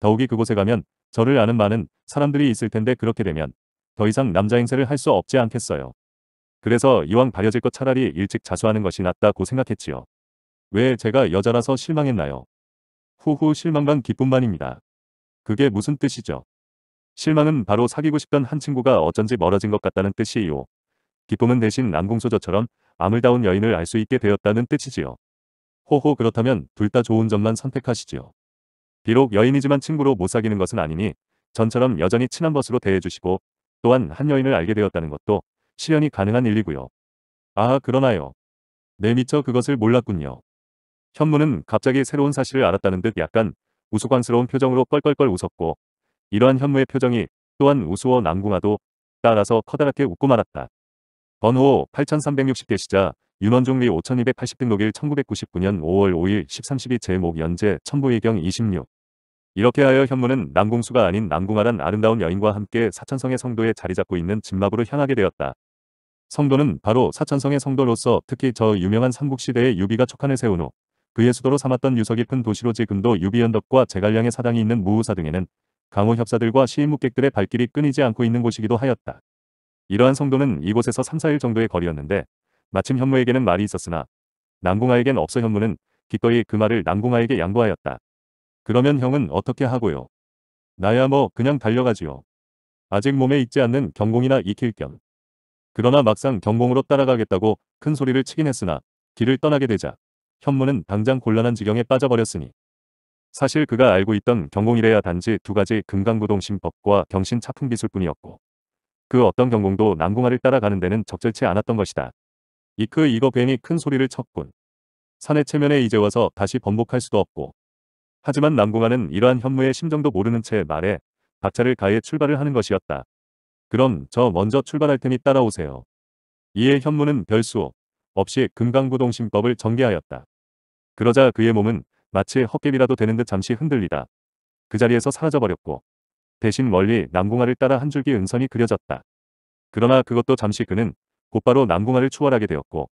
더욱이 그곳에 가면 저를 아는 많은 사람들이 있을 텐데 그렇게 되면 더 이상 남자 행세를 할 수 없지 않겠어요. 그래서 이왕 바려질것 차라리 일찍 자수하는 것이 낫다고 생각했지요. 왜 제가 여자라서 실망했나요? 후후 실망만 기쁨만입니다. 그게 무슨 뜻이죠? 실망은 바로 사귀고 싶던 한 친구가 어쩐지 멀어진 것 같다는 뜻이요. 기쁨은 대신 난공소저처럼 아물다운 여인을 알 수 있게 되었다는 뜻이지요. 호호 그렇다면 둘 다 좋은 점만 선택하시지요. 비록 여인이지만 친구로 못 사귀는 것은 아니니 전처럼 여전히 친한 것으로 대해주시고 또한 한 여인을 알게 되었다는 것도 실현이 가능한 일이고요. 아 그러나요. 네 미처 그것을 몰랐군요. 현무는 갑자기 새로운 사실을 알았다는 듯 약간 우스꽝스러운 표정으로 껄껄껄 웃었고 이러한 현무의 표정이 또한 우스워 남궁아도 따라서 커다랗게 웃고 말았다. 번호 8360대 시자 윤원종리 5280 등록일 1999년 5월 5일 1312 제목 연재 천부의경 26 이렇게 하여 현무는 남궁수가 아닌 남궁아란 아름다운 여인과 함께 사천성의 성도에 자리잡고 있는 진마부로 향하게 되었다. 성도는 바로 사천성의 성도로서 특히 저 유명한 삼국시대의 유비가 촉한을 세운 후 그의 수도로 삼았던 유서 깊은 도시로 지금도 유비연덕과 제갈량의 사당이 있는 무우사 등에는 강호 협사들과 시인묵객들의 발길이 끊이지 않고 있는 곳이기도 하였다. 이러한 성도는 이곳에서 3, 4일 정도의 거리였는데 마침 현무에게는 말이 있었으나 남궁아에겐 없어 현무는 기꺼이 그 말을 남궁아에게 양보하였다. 그러면 형은 어떻게 하고요? 나야 뭐 그냥 달려가지요. 아직 몸에 익지 않는 경공이나 익힐 겸 그러나 막상 경공으로 따라가겠다고 큰 소리를 치긴 했으나 길을 떠나게 되자 현무는 당장 곤란한 지경에 빠져버렸으니 사실 그가 알고 있던 경공이래야 단지 두 가지 금강부동심법과 경신차풍기술뿐이었고 그 어떤 경공도 남궁아를 따라가는 데는 적절치 않았던 것이다. 이크 그 이거 괜히 큰 소리를 쳤군. 산의 체면에 이제 와서 다시 번복할 수도 없고 하지만 남궁아는 이러한 현무의 심정도 모르는 채말해 박차를 가해 출발을 하는 것이었다. 그럼 저 먼저 출발할 테니 따라오세요. 이에 현무는 별수 없이 금강부동심법을 전개하였다. 그러자 그의 몸은 마치 헛개비라도 되는 듯 잠시 흔들리다. 그 자리에서 사라져버렸고 대신 멀리 남궁아를 따라 한 줄기 은선이 그려졌다. 그러나 그것도 잠시 그는 곧바로 남궁아를 추월하게 되었고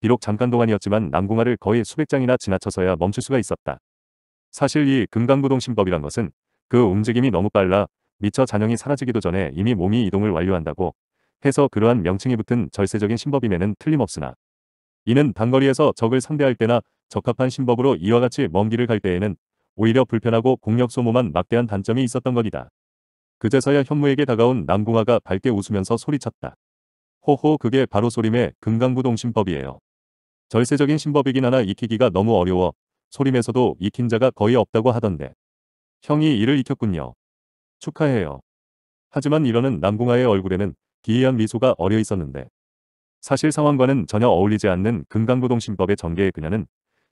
비록 잠깐 동안이었지만 남궁아를 거의 수백 장이나 지나쳐서야 멈출 수가 있었다. 사실 이 금강부동심법이란 것은 그 움직임이 너무 빨라 미처 잔영이 사라지기도 전에 이미 몸이 이동을 완료한다고 해서 그러한 명칭이 붙은 절세적인 신법임에는 틀림없으나 이는 단거리에서 적을 상대할 때나 적합한 신법으로 이와 같이 먼 길을 갈 때에는 오히려 불편하고 공력 소모만 막대한 단점이 있었던 것이다. 그제서야 현무에게 다가온 남궁화가 밝게 웃으면서 소리쳤다. 호호 그게 바로 소림의 금강부동신법이에요. 절세적인 신법이긴 하나 익히기가 너무 어려워 소림에서도 익힌 자가 거의 없다고 하던데. 형이 이를 익혔군요. 축하해요. 하지만 이러는 남궁아의 얼굴에는 기이한 미소가 어려 있었는데 사실 상황과는 전혀 어울리지 않는 금강부동신법의 전개에 그녀는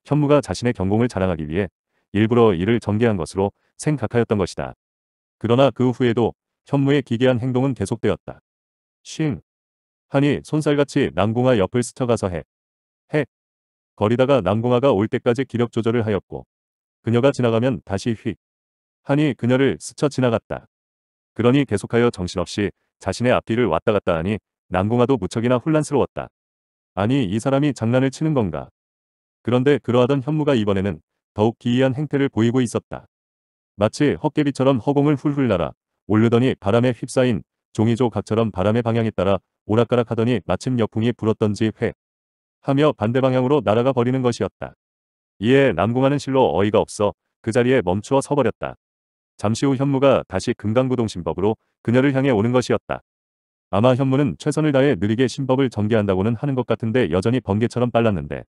현무가 자신의 경공을 자랑하기 위해 일부러 이를 전개한 것으로 생각하였던 것이다. 그러나 그 후에도 현무의 기괴한 행동은 계속되었다. 쉥 하니 손살같이 남궁아 옆을 스쳐가서 해. 해. 거리다가 남궁아가 올 때까지 기력 조절을 하였고 그녀가 지나가면 다시 휙. 하니 그녀를 스쳐 지나갔다. 그러니 계속하여 정신없이 자신의 앞뒤를 왔다 갔다 하니 난공아도 무척이나 혼란스러웠다. 아니 이 사람이 장난을 치는 건가. 그런데 그러하던 현무가 이번에는 더욱 기이한 행태를 보이고 있었다. 마치 헛개비처럼 허공을 훌훌 날아 올르더니 바람에 휩싸인 종이조 각처럼 바람의 방향에 따라 오락가락 하더니 마침 역풍이 불었던지 회 하며 반대 방향으로 날아가 버리는 것이었다. 이에 남궁아는 실로 어이가 없어 그 자리에 멈추어 서버렸다. 잠시 후 현무가 다시 금강구동 신법으로 그녀를 향해 오는 것이었다. 아마 현무는 최선을 다해 느리게 신법을 전개한다고는 하는 것 같은데 여전히 번개처럼 빨랐는데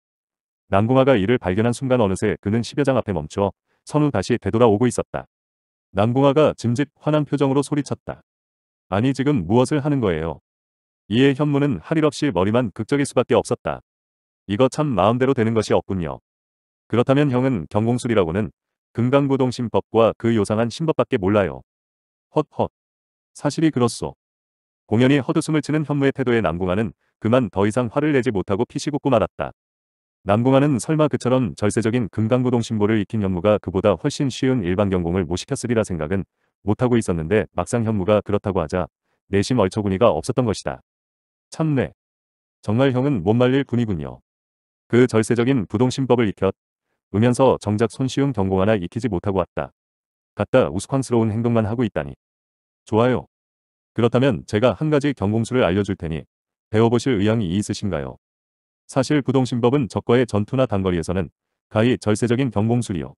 남궁아가 이를 발견한 순간 어느새 그는 10여 장 앞에 멈추어 선우 다시 되돌아오고 있었다. 남궁아가 짐짓 화난 표정으로 소리쳤다. 아니 지금 무엇을 하는 거예요. 이에 현무는 할 일 없이 머리만 극적일 수밖에 없었다. 이거 참 마음대로 되는 것이 없군요. 그렇다면 형은 경공술이라고는 금강고동신법과 그 요상한 신법밖에 몰라요. 헛헛. 사실이 그렇소. 공연히 헛웃음을 치는 현무의 태도에 남궁아는 그만 더 이상 화를 내지 못하고 피식웃고 말았다. 남궁아는 설마 그처럼 절세적인 금강고동 신보를 익힌 현무가 그보다 훨씬 쉬운 일반 경공을 못 시켰으리라 생각은 못하고 있었는데 막상 현무가 그렇다고 하자 내심 얼처구니가 없었던 것이다. 참네. 정말 형은 못 말릴 군이군요. 그 절세적인 부동신법을 익혔 으면서 정작 손쉬운 경고 하나 익히지 못하고 왔다. 갔다 우스꽝스러운 행동만 하고 있다니. 좋아요. 그렇다면 제가 한 가지 경공수를 알려줄 테니 배워보실 의향이 있으신가요? 사실 부동신법은 적과의 전투나 단거리에서는 가히 절세적인 경공술이요.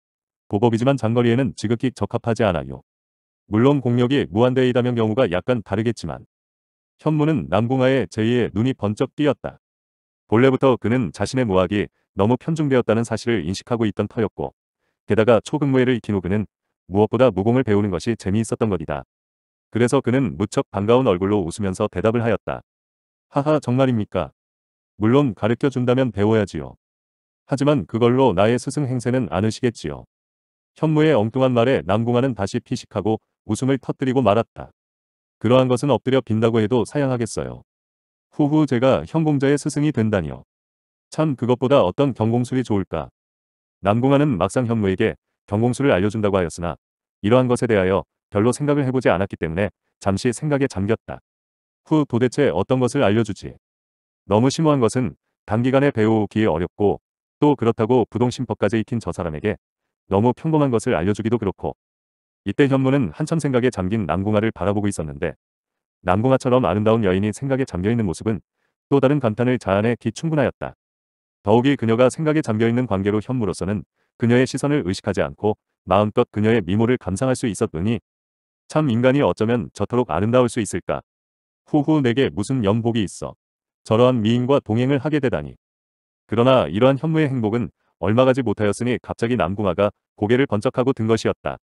고법이지만 장거리에는 지극히 적합하지 않아요. 물론 공력이 무한대이다면 에 경우가 약간 다르겠지만 현무는 남궁하의 제2의 눈이 번쩍 띄었다. 본래부터 그는 자신의 무학이 너무 편중되었다는 사실을 인식하고 있던 터였고 게다가 초근무회를 익힌 후그는 무엇보다 무공을 배우는 것이 재미있었던 것이다. 그래서 그는 무척 반가운 얼굴로 웃으면서 대답을 하였다. 하하 정말입니까? 물론 가르쳐준다면 배워야지요. 하지만 그걸로 나의 스승 행세는 않으시겠지요. 현무의 엉뚱한 말에 남궁아는 다시 피식하고 웃음을 터뜨리고 말았다. 그러한 것은 엎드려 빈다고 해도 사양하겠어요. 후후 제가 현공자의 스승이 된다니요. 참 그것보다 어떤 경공술이 좋을까. 남궁아는 막상 현무에게 경공술을 알려준다고 하였으나 이러한 것에 대하여 별로 생각을 해보지 않았기 때문에 잠시 생각에 잠겼다. 후 도대체 어떤 것을 알려주지. 너무 심오한 것은 단기간에 배우기 어렵고 또 그렇다고 부동심법까지 익힌 저 사람에게 너무 평범한 것을 알려주기도 그렇고 이때 현무는 한참 생각에 잠긴 남궁아를 바라보고 있었는데 남궁아처럼 아름다운 여인이 생각에 잠겨있는 모습은 또 다른 감탄을 자아내 기 충분하였다. 더욱이 그녀가 생각에 잠겨있는 관계로 현무로서는 그녀의 시선을 의식하지 않고 마음껏 그녀의 미모를 감상할 수 있었더니 참 인간이 어쩌면 저토록 아름다울 수 있을까. 후후 내게 무슨 연복이 있어. 저러한 미인과 동행을 하게 되다니. 그러나 이러한 현무의 행복은 얼마 가지 못하였으니 갑자기 남궁아가 고개를 번쩍하고 든 것이었다.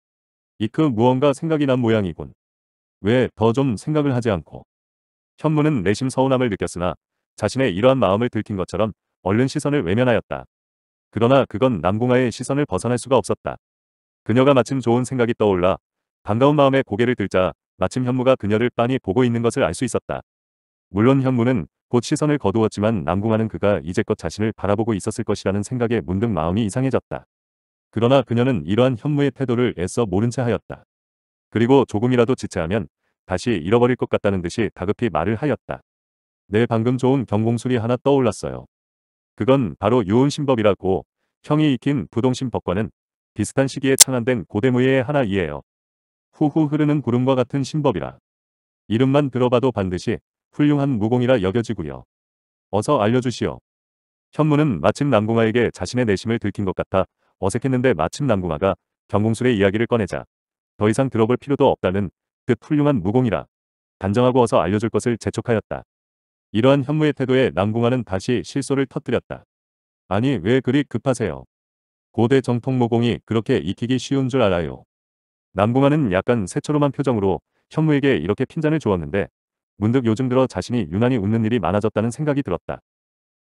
이크 그 무언가 생각이 난 모양이군. 왜 더 좀 생각을 하지 않고. 현무는 내심 서운함을 느꼈으나 자신의 이러한 마음을 들킨 것처럼 얼른 시선을 외면하였다. 그러나 그건 남궁아의 시선을 벗어날 수가 없었다. 그녀가 마침 좋은 생각이 떠올라 반가운 마음에 고개를 들자 마침 현무가 그녀를 빤히 보고 있는 것을 알 수 있었다. 물론 현무는 곧 시선을 거두었지만 남궁아는 그가 이제껏 자신을 바라보고 있었을 것이라는 생각에 문득 마음이 이상해졌다. 그러나 그녀는 이러한 현무의 태도를 애써 모른 채 하였다. 그리고 조금이라도 지체하면 다시 잃어버릴 것 같다는 듯이 다급히 말을 하였다. 내 네, 방금 좋은 경공술이 하나 떠올랐어요. 그건 바로 유운신법이라고 형이 익힌 부동신법과는 비슷한 시기에 창안된 고대무예의 하나이에요. 후후 흐르는 구름과 같은 신법이라 이름만 들어봐도 반드시 훌륭한 무공이라 여겨지고요. 어서 알려주시오. 현무는 마침 남궁아에게 자신의 내심을 들킨 것 같아 어색했는데 마침 남궁아가 경공술의 이야기를 꺼내자 더 이상 들어볼 필요도 없다는 그 훌륭한 무공이라 단정하고 어서 알려줄 것을 재촉하였다. 이러한 현무의 태도에 남궁아는 다시 실소를 터뜨렸다. 아니 왜 그리 급하세요. 고대 정통 모공이 그렇게 익히기 쉬운 줄 알아요. 남궁아는 약간 새처럼한 표정으로 현무에게 이렇게 핀잔을 주었는데 문득 요즘 들어 자신이 유난히 웃는 일이 많아졌다는 생각이 들었다.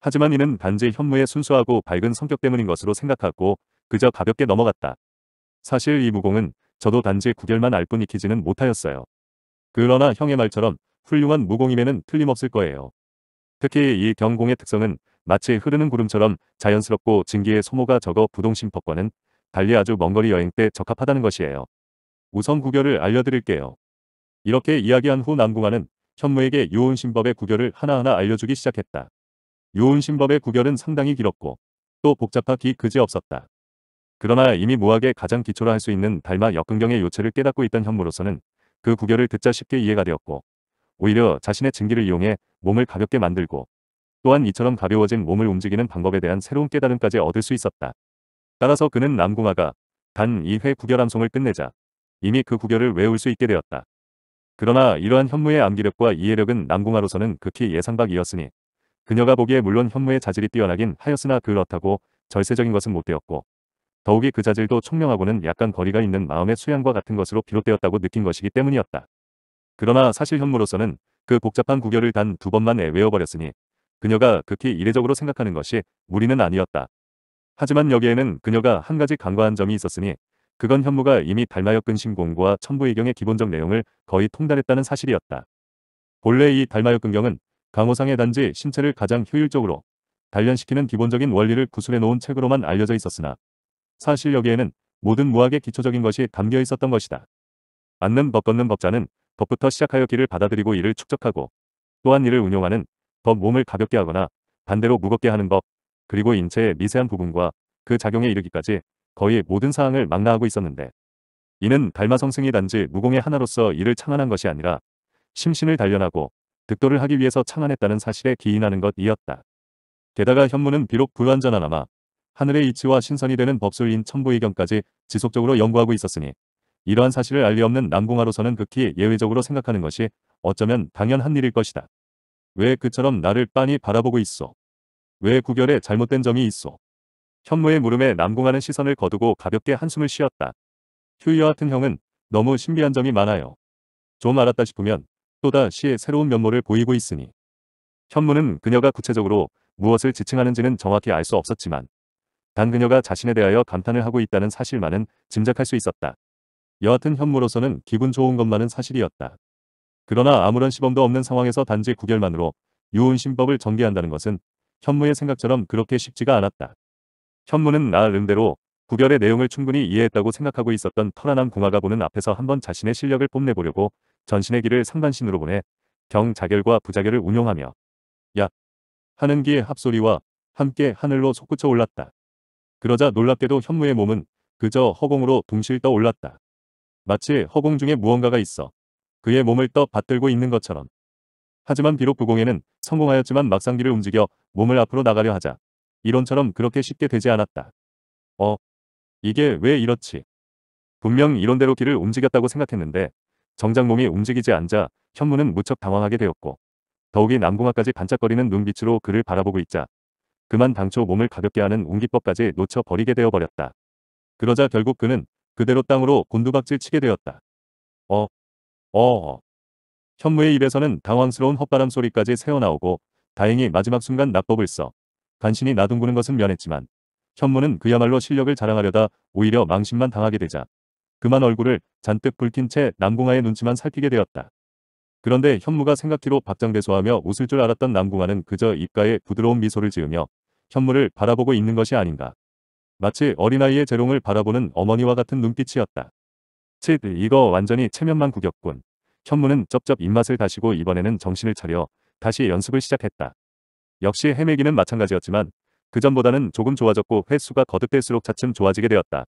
하지만 이는 단지 현무의 순수하고 밝은 성격 때문인 것으로 생각하고 그저 가볍게 넘어갔다. 사실 이 무공은 저도 단지 구결만 알 뿐 익히지는 못하였어요. 그러나 형의 말처럼 훌륭한 무공임에는 틀림없을 거예요. 특히 이 경공의 특성은 마치 흐르는 구름처럼 자연스럽고 증기의 소모가 적어 부동심법과는 달리 아주 먼 거리 여행 때 적합하다는 것이에요. 우선 구결을 알려드릴게요. 이렇게 이야기한 후 남궁아는 현무에게 요온심법의 구결을 하나하나 알려주기 시작했다. 요온심법의 구결은 상당히 길었고 또 복잡하기 그지없었다. 그러나 이미 무학의 가장 기초라 할 수 있는 달마 역근경의 요체를 깨닫고 있던 현무로서는 그 구결을 듣자 쉽게 이해가 되었고 오히려 자신의 증기를 이용해 몸을 가볍게 만들고 또한 이처럼 가벼워진 몸을 움직이는 방법에 대한 새로운 깨달음까지 얻을 수 있었다. 따라서 그는 남궁아가단 2회 구결함송을 끝내자 이미 그 구결을 외울 수 있게 되었다. 그러나 이러한 현무의 암기력과 이해력은 남궁아로서는 극히 예상박이었으니 그녀가 보기에 물론 현무의 자질이 뛰어나긴 하였으나 그렇다고 절세적인 것은 못되었고 더욱이 그 자질도 총명하고는 약간 거리가 있는 마음의 수양과 같은 것으로 비롯되었다고 느낀 것이기 때문이었다. 그러나 사실 현무로서는 그 복잡한 구결을 단 두 번만 외워버렸으니 그녀가 극히 이례적으로 생각하는 것이 무리는 아니었다. 하지만 여기에는 그녀가 한 가지 간과한 점이 있었으니 그건 현무가 이미 달마역근 신공과 천부의경의 기본적 내용을 거의 통달했다는 사실이었다. 본래 이 달마역근경은 강호상의 단지 신체를 가장 효율적으로 단련시키는 기본적인 원리를 구술해놓은 책으로만 알려져 있었으나 사실 여기에는 모든 무학의 기초적인 것이 담겨 있었던 것이다. 앉는 법 걷는 법자는 법부터 시작하여 기를 받아들이고 이를 축적하고 또한 이를 운용하는 법 몸을 가볍게 하거나 반대로 무겁게 하는 법 그리고 인체의 미세한 부분과 그 작용에 이르기까지 거의 모든 사항을 망라하고 있었는데 이는 달마성승이 단지 무공의 하나로서 이를 창안한 것이 아니라 심신을 단련하고 득도를 하기 위해서 창안했다는 사실에 기인하는 것이었다. 게다가 현무는 비록 불완전하나마 하늘의 이치와 신선이 되는 법술인 천부의견까지 지속적으로 연구하고 있었으니 이러한 사실을 알리 없는 남궁하로서는 극히 예외적으로 생각하는 것이 어쩌면 당연한 일일 것이다. 왜 그처럼 나를 빤히 바라보고 있어? 왜 구결에 잘못된 점이 있어? 현무의 물음에 남궁하는 시선을 거두고 가볍게 한숨을 쉬었다. 휴이와 같은 형은 너무 신비한 점이 많아요. 좀 알았다 싶으면 또다시 새로운 면모를 보이고 있으니. 현무는 그녀가 구체적으로 무엇을 지칭하는지는 정확히 알 수 없었지만 단 그녀가 자신에 대하여 감탄을 하고 있다는 사실만은 짐작할 수 있었다. 여하튼 현무로서는 기분 좋은 것만은 사실이었다. 그러나 아무런 시범도 없는 상황에서 단지 구결만으로 유운신법을 전개한다는 것은 현무의 생각처럼 그렇게 쉽지가 않았다. 현무는 나름대로 구별의 내용을 충분히 이해했다고 생각하고 있었던 털라남 공화가 보는 앞에서 한번 자신의 실력을 뽐내보려고 전신의 길을 상반신으로 보내 경자결과 부자결을 운용하며 야 하는 기의 합소리와 함께 하늘로 솟구쳐 올랐다. 그러자 놀랍게도 현무의 몸은 그저 허공으로 둥실 떠올랐다. 마치 허공중에 무언가가 있어 그의 몸을 떠 받들고 있는 것처럼. 하지만 비록 부공에는 성공하였지만 막상 기를 움직여 몸을 앞으로 나가려 하자 이론처럼 그렇게 쉽게 되지 않았다. 어, 이게 왜 이렇지? 분명 이론대로 길을 움직였다고 생각했는데 정작 몸이 움직이지 않자 현무는 무척 당황하게 되었고 더욱이 남궁아까지 반짝거리는 눈빛으로 그를 바라보고 있자 그만 당초 몸을 가볍게 하는 운기법까지 놓쳐버리게 되어버렸다. 그러자 결국 그는 그대로 땅으로 곤두박질 치게 되었다. 어, 어어. 어. 현무의 입에서는 당황스러운 헛바람 소리까지 새어나오고 다행히 마지막 순간 낙법을써 간신히 나둥구는 것은 면했지만 현무는 그야말로 실력을 자랑하려다 오히려 망신만 당하게 되자 그만 얼굴을 잔뜩 붉힌 채 남궁아의 눈치만 살피게 되었다. 그런데 현무가 생각기로 박장대소하며 웃을 줄 알았던 남궁아는 그저 입가에 부드러운 미소를 지으며 현무를 바라보고 있는 것이 아닌가. 마치 어린아이의 재롱을 바라보는 어머니와 같은 눈빛이었다. 칫, 이거 완전히 체면만 구겼군. 현무는 쩝쩝 입맛을 다시고 이번에는 정신을 차려 다시 연습을 시작했다. 역시 헤매기는 마찬가지였지만 그전보다는 조금 좋아졌고 횟수가 거듭될수록 차츰 좋아지게 되었다.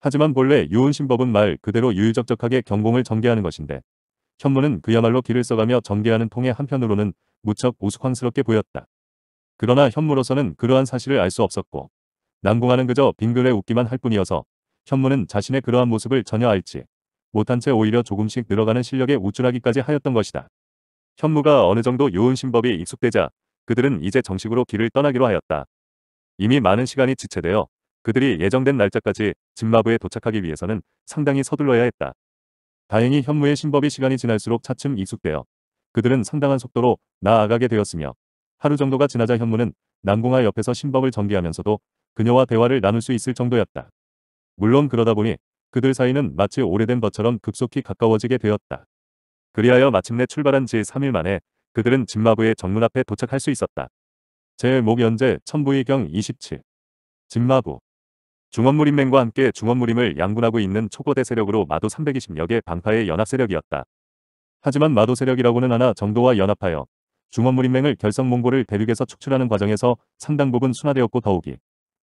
하지만 본래 유운신법은 말 그대로 유유적적하게 경공을 전개하는 것인데 현무는 그야말로 길을 써가며 전개하는 통의 한편으로는 무척 우스꽝스럽게 보였다. 그러나 현무로서는 그러한 사실을 알 수 없었고 남궁하는 그저 빙글에 웃기만 할 뿐이어서 현무는 자신의 그러한 모습을 전혀 알지 못한 채 오히려 조금씩 늘어가는 실력에 우쭐하기까지 하였던 것이다. 현무가 어느 정도 요은신법이 익숙되자 그들은 이제 정식으로 길을 떠나기로 하였다. 이미 많은 시간이 지체되어 그들이 예정된 날짜까지 진마부에 도착하기 위해서는 상당히 서둘러야 했다. 다행히 현무의 신법이 시간이 지날수록 차츰 익숙되어 그들은 상당한 속도로 나아가게 되었으며 하루 정도가 지나자 현무는 난궁화 옆에서 신법을 전개하면서도 그녀와 대화를 나눌 수 있을 정도였다. 물론 그러다 보니 그들 사이는 마치 오래된 것처럼 급속히 가까워지게 되었다. 그리하여 마침내 출발한 지 3일 만에 그들은 짐마부의 정문 앞에 도착할 수 있었다. 제목 연재 천부의경 27 짐마부 중원무림맹과 함께 중원무림을 양분하고 있는 초거대 세력으로 마도 320여개 방파의 연합세력이었다. 하지만 마도 세력이라고는 하나 정도와 연합하여 중원무림맹을 결성몽골을 대륙에서 축출하는 과정에서 상당 부분 순화되었고 더욱이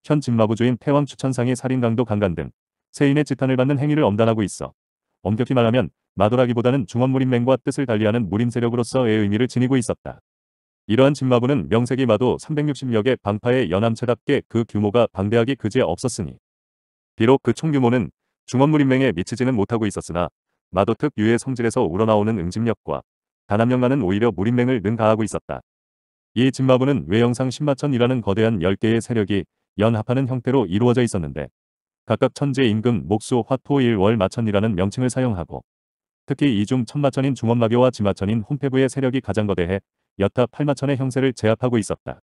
현집마부주인 태왕 추천상의 살인강도 강간 등 세인의 지탄을 받는 행위를 엄단하고 있어 엄격히 말하면 마도라기보다는 중원무림맹과 뜻을 달리하는 무림세력으로서의 의미를 지니고 있었다. 이러한 집마부는명색이 마도 360역의 방파의 연암체답게 그 규모가 방대하기 그지 없었으니 비록 그 총규모는 중원무림맹에 미치지는 못하고 있었으나 마도 특 유의 성질에서 우러나오는 응집력과 단합력만은 오히려 무림맹을 능가하고 있었다. 이집마부는 외영상 10마천이라는 거대한 10개의 세력이 연합하는 형태로 이루어져 있었는데 각각 천재 임금 목수 화토일월 마천이라는 명칭을 사용하고 특히 이 중 천마천인 중원마교와 지마천인 혼패부의 세력이 가장 거대해 여타 팔마천의 형세를 제압하고 있었다.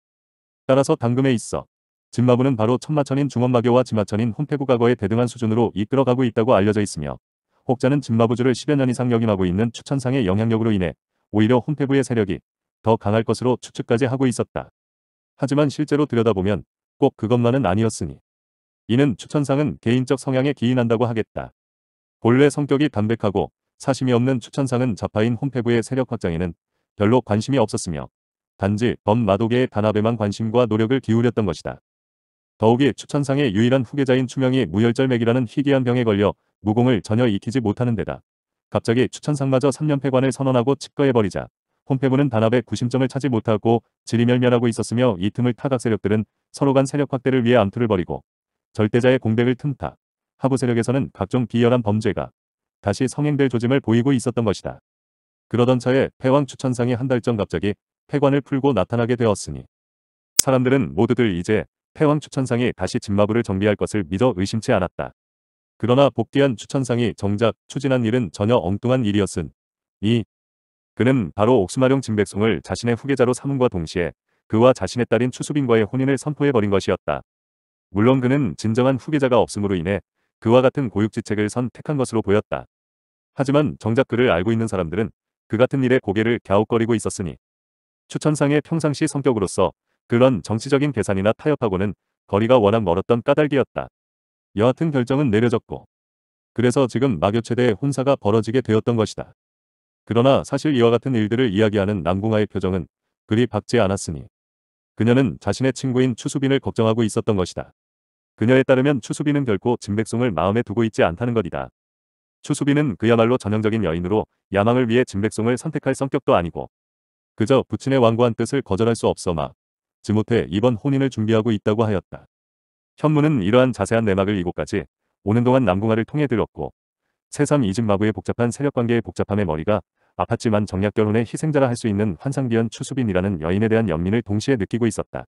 따라서 당금에 있어 진마부는 바로 천마천인 중원마교와 지마천인 혼패부 과거에 대등한 수준으로 이끌어가고 있다고 알려져 있으며 혹자는 진마부주를 10여 년 이상 역임하고 있는 추천상의 영향력으로 인해 오히려 혼패부의 세력이 더 강할 것으로 추측까지 하고 있었다. 하지만 실제로 들여다보면 꼭 그것만은 아니었으니. 이는 추천상은 개인적 성향에 기인한다고 하겠다. 본래 성격이 담백하고 사심이 없는 추천상은 자파인 홈페부의 세력 확장에는 별로 관심이 없었으며 단지 범마도계의 단합에만 관심과 노력을 기울였던 것이다. 더욱이 추천상의 유일한 후계자인 추명이 무혈절맥이라는 희귀한 병에 걸려 무공을 전혀 익히지 못하는 데다 갑자기 추천상마저 3년패관을 선언하고 칩거해버리자 폼페브는 단합의 구심점을 차지 못하고 지리멸멸하고 있었으며 이 틈을 타각 세력들은 서로 간 세력 확대를 위해 암투를 벌이고 절대자의 공백을 틈타 하부 세력에서는 각종 비열한 범죄가 다시 성행될 조짐을 보이고 있었던 것이다. 그러던 차에 패왕 추천상이 한 달 전 갑자기 패관을 풀고 나타나게 되었으니 사람들은 모두들 이제 패왕 추천상이 다시 집마부를 정비할 것을 믿어 의심치 않았다. 그러나 복귀한 추천상이 정작 추진한 일은 전혀 엉뚱한 일이었은 이 그는 바로 옥수마룡 진백송을 자신의 후계자로 삼음과 동시에 그와 자신의 딸인 추수빈과의 혼인을 선포해버린 것이었다. 물론 그는 진정한 후계자가 없음으로 인해 그와 같은 고육지책을 선택한 것으로 보였다. 하지만 정작 그를 알고 있는 사람들은 그 같은 일에 고개를 갸웃거리고 있었으니 추천상의 평상시 성격으로서 그런 정치적인 계산이나 타협하고는 거리가 워낙 멀었던 까닭이었다. 여하튼 결정은 내려졌고 그래서 지금 마교체대의 혼사가 벌어지게 되었던 것이다. 그러나 사실 이와 같은 일들을 이야기하는 남궁아의 표정은 그리 밝지 않았으니 그녀는 자신의 친구인 추수빈을 걱정하고 있었던 것이다. 그녀에 따르면 추수빈은 결코 진백송을 마음에 두고 있지 않다는 것이다. 추수빈은 그야말로 전형적인 여인으로 야망을 위해 진백송을 선택할 성격도 아니고 그저 부친의 완고한 뜻을 거절할 수 없어마 지못해 이번 혼인을 준비하고 있다고 하였다. 현무는 이러한 자세한 내막을 이곳까지 오는 동안 남궁아를 통해 들었고 새삼 이집 마부의 복잡한 세력관계의 복잡함에 머리가 아팠지만 정략결혼의 희생자라 할 수 있는 환상비연 추수빈이라는 여인에 대한 연민을 동시에 느끼고 있었다.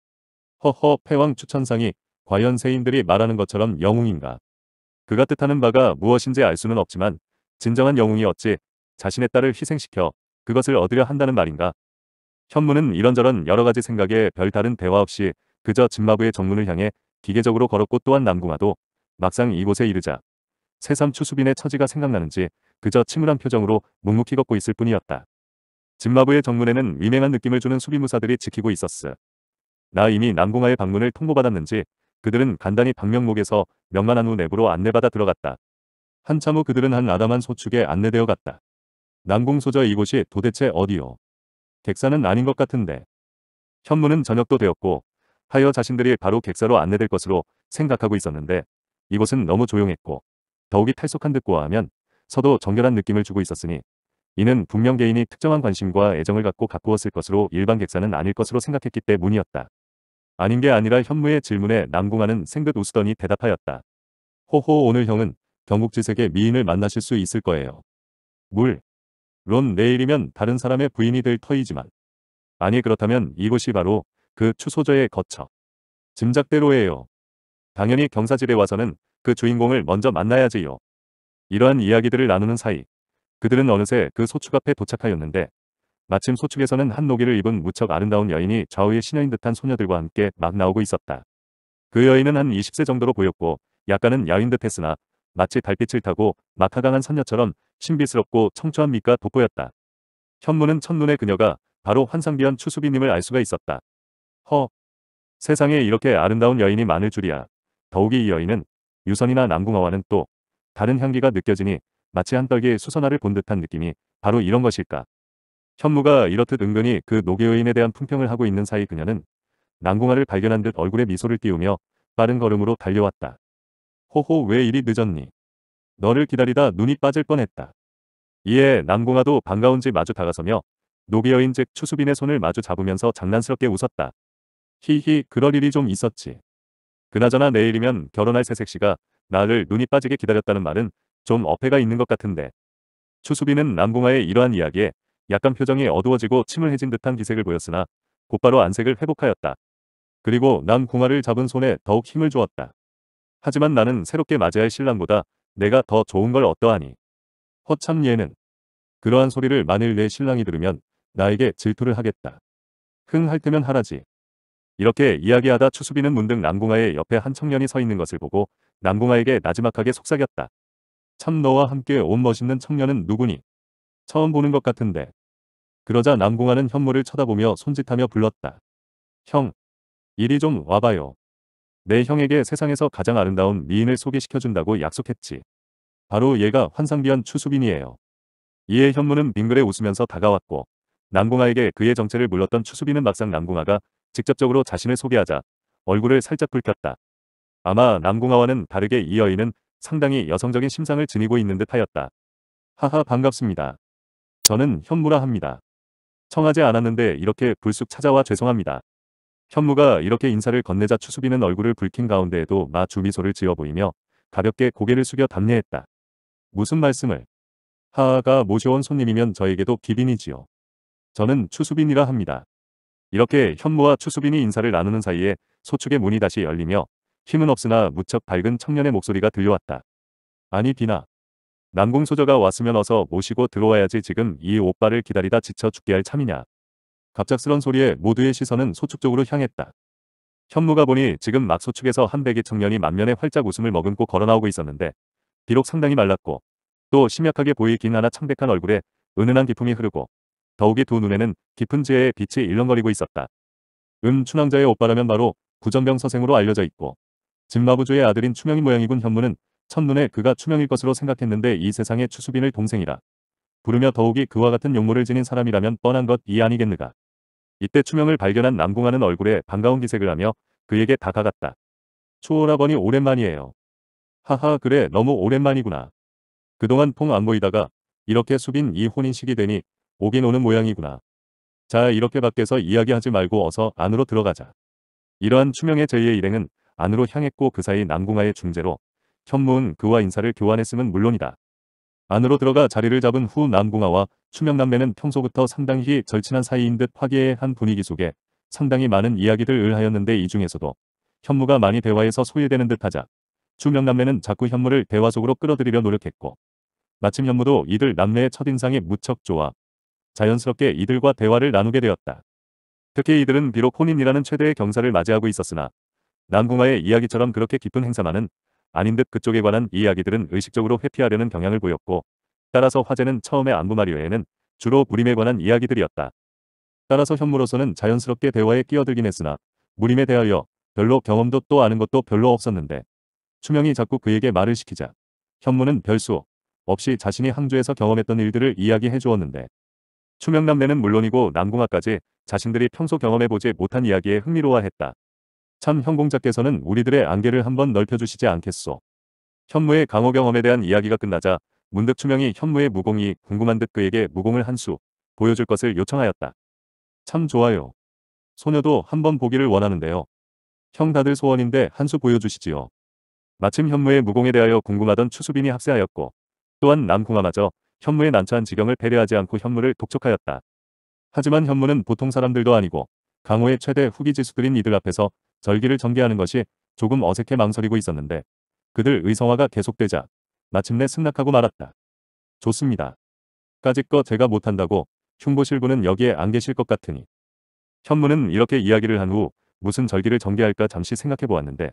허허 패왕 추천상이 과연 세인들이 말하는 것처럼 영웅인가. 그가 뜻하는 바가 무엇인지 알 수는 없지만 진정한 영웅이 어찌 자신의 딸을 희생시켜 그것을 얻으려 한다는 말인가. 현무는 이런저런 여러가지 생각에 별다른 대화 없이 그저 진마부의 정문을 향해 기계적으로 걸었고 또한 남궁아도 막상 이곳에 이르자 새삼 추수빈의 처지가 생각나는지 그저 침울한 표정으로 묵묵히 걷고 있을 뿐이었다. 짐마부의 정문에는 위맹한 느낌을 주는 수비무사들이 지키고 있었어. 나 이미 남궁하의 방문을 통보받았는지 그들은 간단히 방명목에서 명만한 후 내부로 안내받아 들어갔다. 한참 후 그들은 한 아담한 소축에 안내되어 갔다. 남궁소저 이곳이 도대체 어디요? 객사는 아닌 것 같은데. 현무는 저녁도 되었고 하여 자신들이 바로 객사로 안내될 것으로 생각하고 있었는데 이곳은 너무 조용했고 더욱이 탈속한 듯 고하면 서도 정결한 느낌을 주고 있었으니 이는 분명 개인이 특정한 관심과 애정을 갖고 가꾸었을 것으로 일반 객사는 아닐 것으로 생각했기 때문이었다. 아닌 게 아니라 현무의 질문에 남궁하는 생긋 웃으더니 대답하였다. 호호 오늘 형은 경국지색의 미인을 만나실 수 있을 거예요. 물. 론 내일이면 다른 사람의 부인이 될 터이지만 아니 그렇다면 이곳이 바로 그 추소저의 거처. 짐작대로예요. 당연히 경사질에 와서는 그 주인공을 먼저 만나야지요. 이러한 이야기들을 나누는 사이 그들은 어느새 그 소축 앞에 도착하였는데 마침 소축에서는 한 노기를 입은 무척 아름다운 여인이 좌우의 신녀인 듯한 소녀들과 함께 막 나오고 있었다. 그 여인은 한 20세 정도로 보였고 약간은 야윈 듯했으나 마치 달빛을 타고 막하강한 선녀처럼 신비스럽고 청초한 미가 돋보였다. 현무는 첫눈에 그녀가 바로 환상비연 추수비님을 알 수가 있었다. 허, 세상에 이렇게 아름다운 여인이 많을 줄이야. 더욱이 이 여인은 유선이나 남궁화와는 또 다른 향기가 느껴지니 마치 한 떡이 수선화를 본 듯한 느낌이 바로 이런 것일까. 현무가 이렇듯 은근히 그 노계의인에 대한 품평을 하고 있는 사이 그녀는 난공화를 발견한 듯 얼굴에 미소를 띄우며 빠른 걸음으로 달려왔다. 호호 왜 이리 늦었니? 너를 기다리다 눈이 빠질 뻔했다. 이에 남공아도 반가운지 마주 다가서며 노비여인 즉 추수빈의 손을 마주 잡으면서 장난스럽게 웃었다. 히히 그럴 일이 좀 있었지. 그나저나 내일이면 결혼할 새색씨가 나를 눈이 빠지게 기다렸다는 말은 좀 어폐가 있는 것 같은데. 추수비는 남궁아의 이러한 이야기에 약간 표정이 어두워지고 침을 해진 듯한 기색을 보였으나 곧바로 안색을 회복하였다. 그리고 남궁아를 잡은 손에 더욱 힘을 주었다. 하지만 나는 새롭게 맞이할 신랑보다 내가 더 좋은 걸 어떠하니. 허참 얘는 그러한 소리를 만일 내 신랑이 들으면 나에게 질투를 하겠다. 흥할 때면 하라지. 이렇게 이야기하다 추수비는 문득 남궁아의 옆에 한 청년이 서 있는 것을 보고 남궁아에게 나지막하게 속삭였다. 참 너와 함께 온 멋있는 청년은 누구니? 처음 보는 것 같은데. 그러자 남궁아는 현무를 쳐다보며 손짓하며 불렀다. 형, 이리 좀 와봐요. 내 형에게 세상에서 가장 아름다운 미인을 소개시켜준다고 약속했지. 바로 얘가 환상비연 추수빈이에요. 이에 현무는 빙그레 웃으면서 다가왔고 남궁아에게 그의 정체를 물렀던 추수빈은 막상 남궁아가 직접적으로 자신을 소개하자 얼굴을 살짝 붉혔다. 아마 남궁아와는 다르게 이 여인은 상당히 여성적인 심상을 지니고 있는 듯 하였다. 하하 반갑습니다. 저는 현무라 합니다. 청하지 않았는데 이렇게 불쑥 찾아와 죄송합니다. 현무가 이렇게 인사를 건네자 추수비는 얼굴을 붉힌 가운데에도 마 주미소를 지어 보이며 가볍게 고개를 숙여 답례했다. 무슨 말씀을? 하하가 모셔온 손님이면 저에게도 기빈이지요. 저는 추수빈이라 합니다. 이렇게 현무와 추수빈이 인사를 나누는 사이에 소축의 문이 다시 열리며 힘은 없으나 무척 밝은 청년의 목소리가 들려왔다. 아니 비나. 남궁소저가 왔으면 어서 모시고 들어와야지 지금 이 오빠를 기다리다 지쳐 죽게 할 참이냐. 갑작스런 소리에 모두의 시선은 소축쪽으로 향했다. 현무가 보니 지금 막 소축에서 한백이 청년이 만면에 활짝 웃음을 머금고 걸어나오고 있었는데 비록 상당히 말랐고 또 심약하게 보이긴 하나 창백한 얼굴에 은은한 기품이 흐르고 더욱이 두 눈에는 깊은 지혜의 빛이 일렁거리고 있었다. 음 춘왕자의 오빠라면 바로 구전병 서생으로 알려져 있고 진마부조의 아들인 추명이 모양이군 현무는 첫눈에 그가 추명일 것으로 생각했는데 이 세상의 추수빈을 동생이라. 부르며 더욱이 그와 같은 용모를 지닌 사람이라면 뻔한 것 이 아니겠느가. 이때 추명을 발견한 남궁하는 얼굴에 반가운 기색을 하며 그에게 다가갔다. 초월아버니 오랜만이에요. 하하 그래 너무 오랜만이구나. 그동안 통 안 보이다가 이렇게 수빈 이 혼인식이 되니 오긴 오는 모양이구나. 자 이렇게 밖에서 이야기하지 말고 어서 안으로 들어가자. 이러한 추명의 제2의 일행은 안으로 향했고 그 사이 남궁아의 중재로 현무은 그와 인사를 교환했음은 물론이다. 안으로 들어가 자리를 잡은 후 남궁아와 추명남매는 평소부터 상당히 절친한 사이인 듯 화기애애한 분위기 속에 상당히 많은 이야기들을 하였는데 이 중에서도 현무가 많이 대화에서 소외되는 듯하자 추명남매는 자꾸 현무를 대화 속으로 끌어들이려 노력했고 마침 현무도 이들 남매의 첫인상이 무척 좋아 자연스럽게 이들과 대화를 나누게 되었다. 특히 이들은 비록 혼인이라는 최대의 경사를 맞이하고 있었으나 남궁아의 이야기처럼 그렇게 기쁜 행사만은 아닌 듯 그쪽에 관한 이야기들은 의식적으로 회피하려는 경향을 보였고 따라서 화제는 처음에 안부마리오에는 주로 무림에 관한 이야기들이었다. 따라서 현무로서는 자연스럽게 대화에 끼어들긴 했으나 무림에 대하여 별로 경험도 또 아는 것도 별로 없었는데 추명이 자꾸 그에게 말을 시키자 현무는 별수 없이 자신이 항주에서 경험했던 일들을 이야기해 주었는데 추명남매는 물론이고 남궁아까지 자신들이 평소 경험해보지 못한 이야기에 흥미로워했다. 참 형공자께서는 우리들의 안개를 한번 넓혀주시지 않겠소. 현무의 강호 경험에 대한 이야기가 끝나자 문득 추명이 현무의 무공이 궁금한 듯 그에게 무공을 한 수 보여줄 것을 요청하였다. 참 좋아요. 소녀도 한번 보기를 원하는데요. 형 다들 소원인데 한 수 보여주시지요. 마침 현무의 무공에 대하여 궁금하던 추수빈이 합세하였고 또한 남궁아마저 현무의 난처한 지경을 배려하지 않고 현무를 독촉하였다. 하지만 현무는 보통 사람들도 아니고 강호의 최대 후기 지수들인 이들 앞에서 절기를 전개하는 것이 조금 어색해 망설이고 있었는데 그들 의성화가 계속되자 마침내 승낙하고 말았다. 좋습니다. 까짓거 제가 못한다고 흉보실부는 여기에 안 계실 것 같으니 현무는 이렇게 이야기를 한 후 무슨 절기를 전개할까 잠시 생각해 보았는데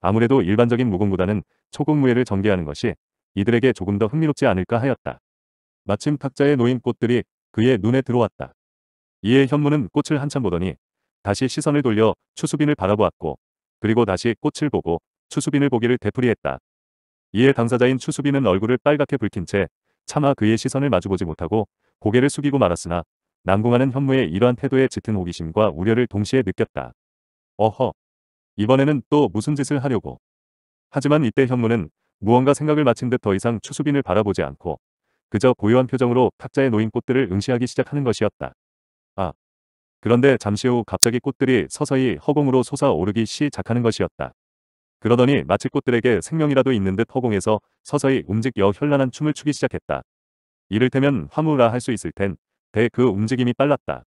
아무래도 일반적인 무공보다는 초공무예를 전개하는 것이 이들에게 조금 더 흥미롭지 않을까 하였다. 마침 탁자에 놓인 꽃들이 그의 눈에 들어왔다. 이에 현무는 꽃을 한참 보더니 다시 시선을 돌려 추수빈을 바라보았고 그리고 다시 꽃을 보고 추수빈을 보기를 되풀이했다. 이에 당사자인 추수빈은 얼굴을 빨갛게 붉힌 채 차마 그의 시선을 마주보지 못하고 고개를 숙이고 말았으나 난공하는 현무의 이러한 태도에 짙은 호기심과 우려를 동시에 느꼈다. 어허. 이번에는 또 무슨 짓을 하려고. 하지만 이때 현무는 무언가 생각을 마친 듯 더 이상 추수빈을 바라보지 않고 그저 고요한 표정으로 탁자에 놓인 꽃들을 응시하기 시작하는 것이었다. 아, 그런데 잠시 후 갑자기 꽃들이 서서히 허공으로 솟아오르기 시작하는 것이었다. 그러더니 마치 꽃들에게 생명이라도 있는 듯 허공에서 서서히 움직여 현란한 춤을 추기 시작했다. 이를테면 화무라 할 수 있을 텐, 대 그 움직임이 빨랐다.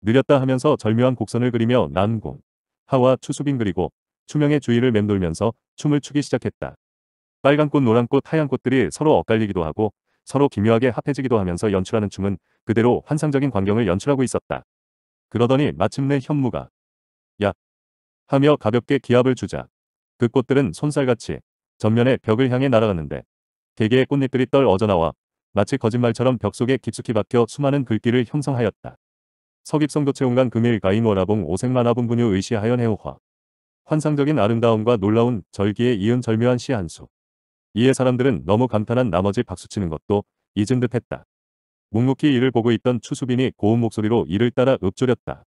느렸다 하면서 절묘한 곡선을 그리며 난공, 하와 추수빈 그리고 추명의 주위를 맴돌면서 춤을 추기 시작했다. 빨간 꽃, 노란 꽃, 하얀 꽃들이 서로 엇갈리기도 하고 서로 기묘하게 합해지기도 하면서 연출하는 춤은 그대로 환상적인 광경을 연출하고 있었다. 그러더니 마침내 현무가 야 하며 가볍게 기합을 주자 그 꽃들은 손살같이 전면에 벽을 향해 날아갔는데 대개의 꽃잎들이 떨 어져나와 마치 거짓말처럼 벽 속에 깊숙이 박혀 수많은 글귀를 형성하였다. 서깁성도 체온간 금일 가인워라봉 오색만화분 분유 의시하연 해오화 환상적인 아름다움과 놀라운 절기에 이은 절묘한 시한 수. 이에 사람들은 너무 감탄한 나머지 박수치는 것도 잊은 듯했다. 묵묵히 이를 보고 있던 추수빈이 고운 목소리로 이를 따라 읊조렸다.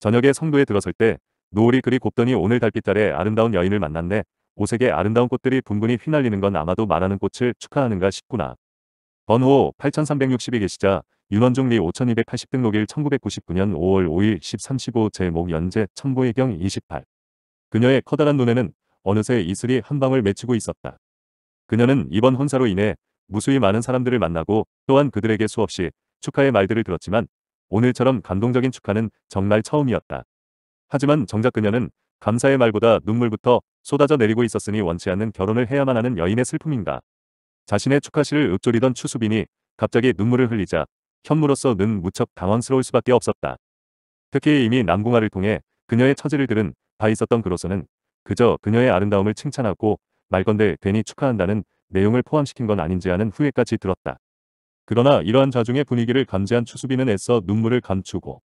저녁에 성도에 들어설 때 노을이 그리 곱더니 오늘 달빛 아래 아름다운 여인을 만났네. 오색의 아름다운 꽃들이 분분히 휘날리는 건 아마도 말하는 꽃을 축하하는가 싶구나. 번호 8362 계시자 윤원중리 5280등 록일 1999년 5월 5일 13시고 제목 연재 천보의경 28 그녀의 커다란 눈에는 어느새 이슬이 한 방울 맺히고 있었다. 그녀는 이번 혼사로 인해 무수히 많은 사람들을 만나고 또한 그들에게 수없이 축하의 말들을 들었지만 오늘처럼 감동적인 축하는 정말 처음이었다. 하지만 정작 그녀는 감사의 말보다 눈물부터 쏟아져 내리고 있었으니 원치 않는 결혼을 해야만 하는 여인의 슬픔인가. 자신의 축하실을 읊조리던 추수빈이 갑자기 눈물을 흘리자 현무로서 는 무척 당황스러울 수밖에 없었다. 특히 이미 남궁아를 통해 그녀의 처지를 들은 바 있었던 그로서는 그저 그녀의 아름다움을 칭찬하고 말건대 괜히 축하한다는 내용을 포함시킨 건 아닌지 하는 후회까지 들었다. 그러나 이러한 자중의 분위기를 감지한 추수비는 애써 눈물을 감추고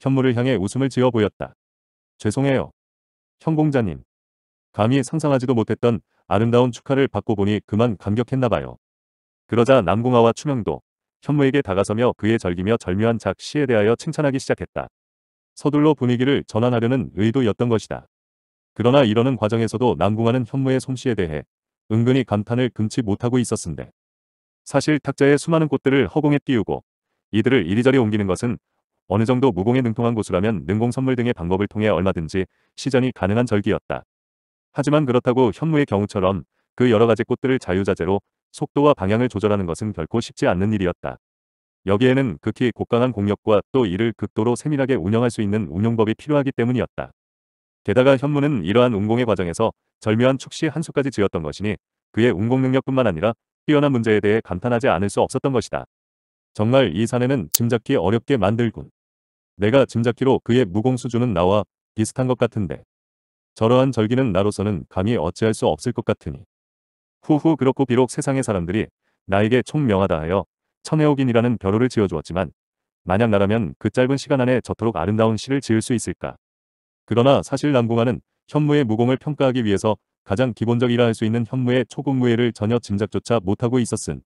현무를 향해 웃음을 지어 보였다. 죄송해요. 현공자님 감히 상상하지도 못했던 아름다운 축하를 받고 보니 그만 감격했나봐요. 그러자 남궁아와 추명도 현무에게 다가서며 그의 절기며 절묘한 작시에 대하여 칭찬하기 시작했다. 서둘러 분위기를 전환하려는 의도였던 것이다. 그러나 이러는 과정에서도 남궁아는 현무의 솜씨에 대해 은근히 감탄을 금치 못하고 있었는데 사실 탁자의 수많은 꽃들을 허공에 띄우고 이들을 이리저리 옮기는 것은 어느 정도 무공에 능통한 고수라면 능공 선물 등의 방법을 통해 얼마든지 시전이 가능한 절기였다. 하지만 그렇다고 현무의 경우처럼 그 여러 가지 꽃들을 자유자재로 속도와 방향을 조절하는 것은 결코 쉽지 않는 일이었다. 여기에는 극히 곡강한 공력과 또 이를 극도로 세밀하게 운영할 수 있는 운영법이 필요하기 때문이었다. 게다가 현무는 이러한 운공의 과정에서 절묘한 축시 한 수까지 지었던 것이니 그의 운공 능력뿐만 아니라 뛰어난 문제에 대해 감탄하지 않을 수 없었던 것이다. 정말 이 사내는 짐작기 어렵게 만들군. 내가 짐작기로 그의 무공 수준은 나와 비슷한 것 같은데 저러한 절기는 나로서는 감히 어찌할 수 없을 것 같으니 후후 그렇고 비록 세상의 사람들이 나에게 총명하다 하여 천혜옥인이라는 벼루를 지어주었지만 만약 나라면 그 짧은 시간 안에 저토록 아름다운 시를 지을 수 있을까 그러나 사실 남궁화는 현무의 무공을 평가하기 위해서 가장 기본적이라 할 수 있는 현무의 초공무예를 전혀 짐작조차 못하고 있었음.